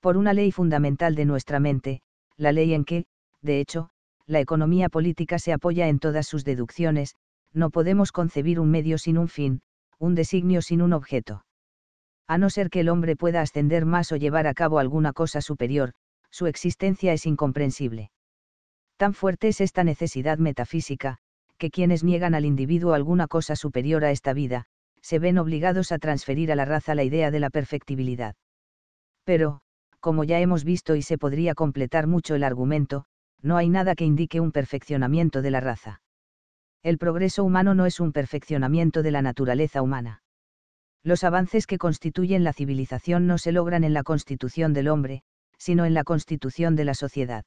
Por una ley fundamental de nuestra mente, la ley en que, de hecho, la economía política se apoya en todas sus deducciones, no podemos concebir un medio sin un fin, un designio sin un objeto. A no ser que el hombre pueda ascender más o llevar a cabo alguna cosa superior, su existencia es incomprensible. Tan fuerte es esta necesidad metafísica, que quienes niegan al individuo alguna cosa superior a esta vida, se ven obligados a transferir a la raza la idea de la perfectibilidad. Pero, como ya hemos visto y se podría completar mucho el argumento, no hay nada que indique un perfeccionamiento de la raza. El progreso humano no es un perfeccionamiento de la naturaleza humana. Los avances que constituyen la civilización no se logran en la constitución del hombre, sino en la constitución de la sociedad.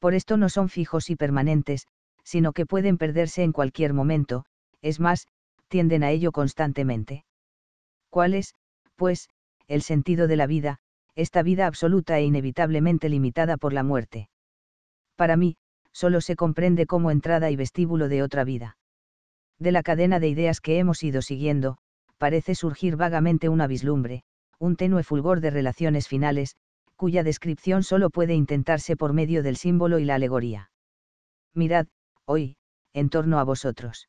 Por esto no son fijos y permanentes, sino que pueden perderse en cualquier momento, es más, tienden a ello constantemente. ¿Cuál es, pues, el sentido de la vida, esta vida absoluta e inevitablemente limitada por la muerte? Para mí, solo se comprende como entrada y vestíbulo de otra vida. De la cadena de ideas que hemos ido siguiendo, parece surgir vagamente una vislumbre, un tenue fulgor de relaciones finales, cuya descripción solo puede intentarse por medio del símbolo y la alegoría. Mirad, hoy, en torno a vosotros.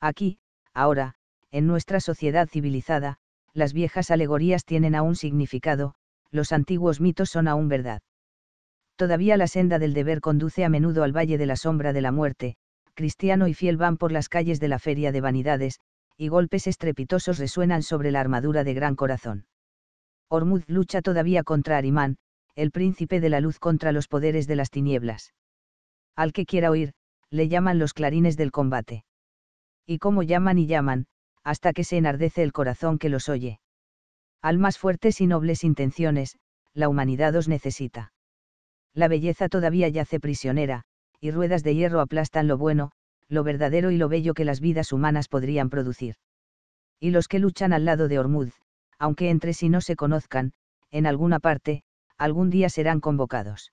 Aquí, ahora, en nuestra sociedad civilizada, las viejas alegorías tienen aún significado, los antiguos mitos son aún verdad. Todavía la senda del deber conduce a menudo al valle de la sombra de la muerte, cristiano y fiel van por las calles de la feria de vanidades, y golpes estrepitosos resuenan sobre la armadura de gran corazón. Ormuz lucha todavía contra Arimán, el príncipe de la luz contra los poderes de las tinieblas. Al que quiera oír, le llaman los clarines del combate. Y cómo llaman y llaman, hasta que se enardece el corazón que los oye. Almas fuertes y nobles intenciones, la humanidad os necesita. La belleza todavía yace prisionera, y ruedas de hierro aplastan lo bueno, lo verdadero y lo bello que las vidas humanas podrían producir. Y los que luchan al lado de Ormuz, aunque entre sí no se conozcan, en alguna parte, algún día serán convocados.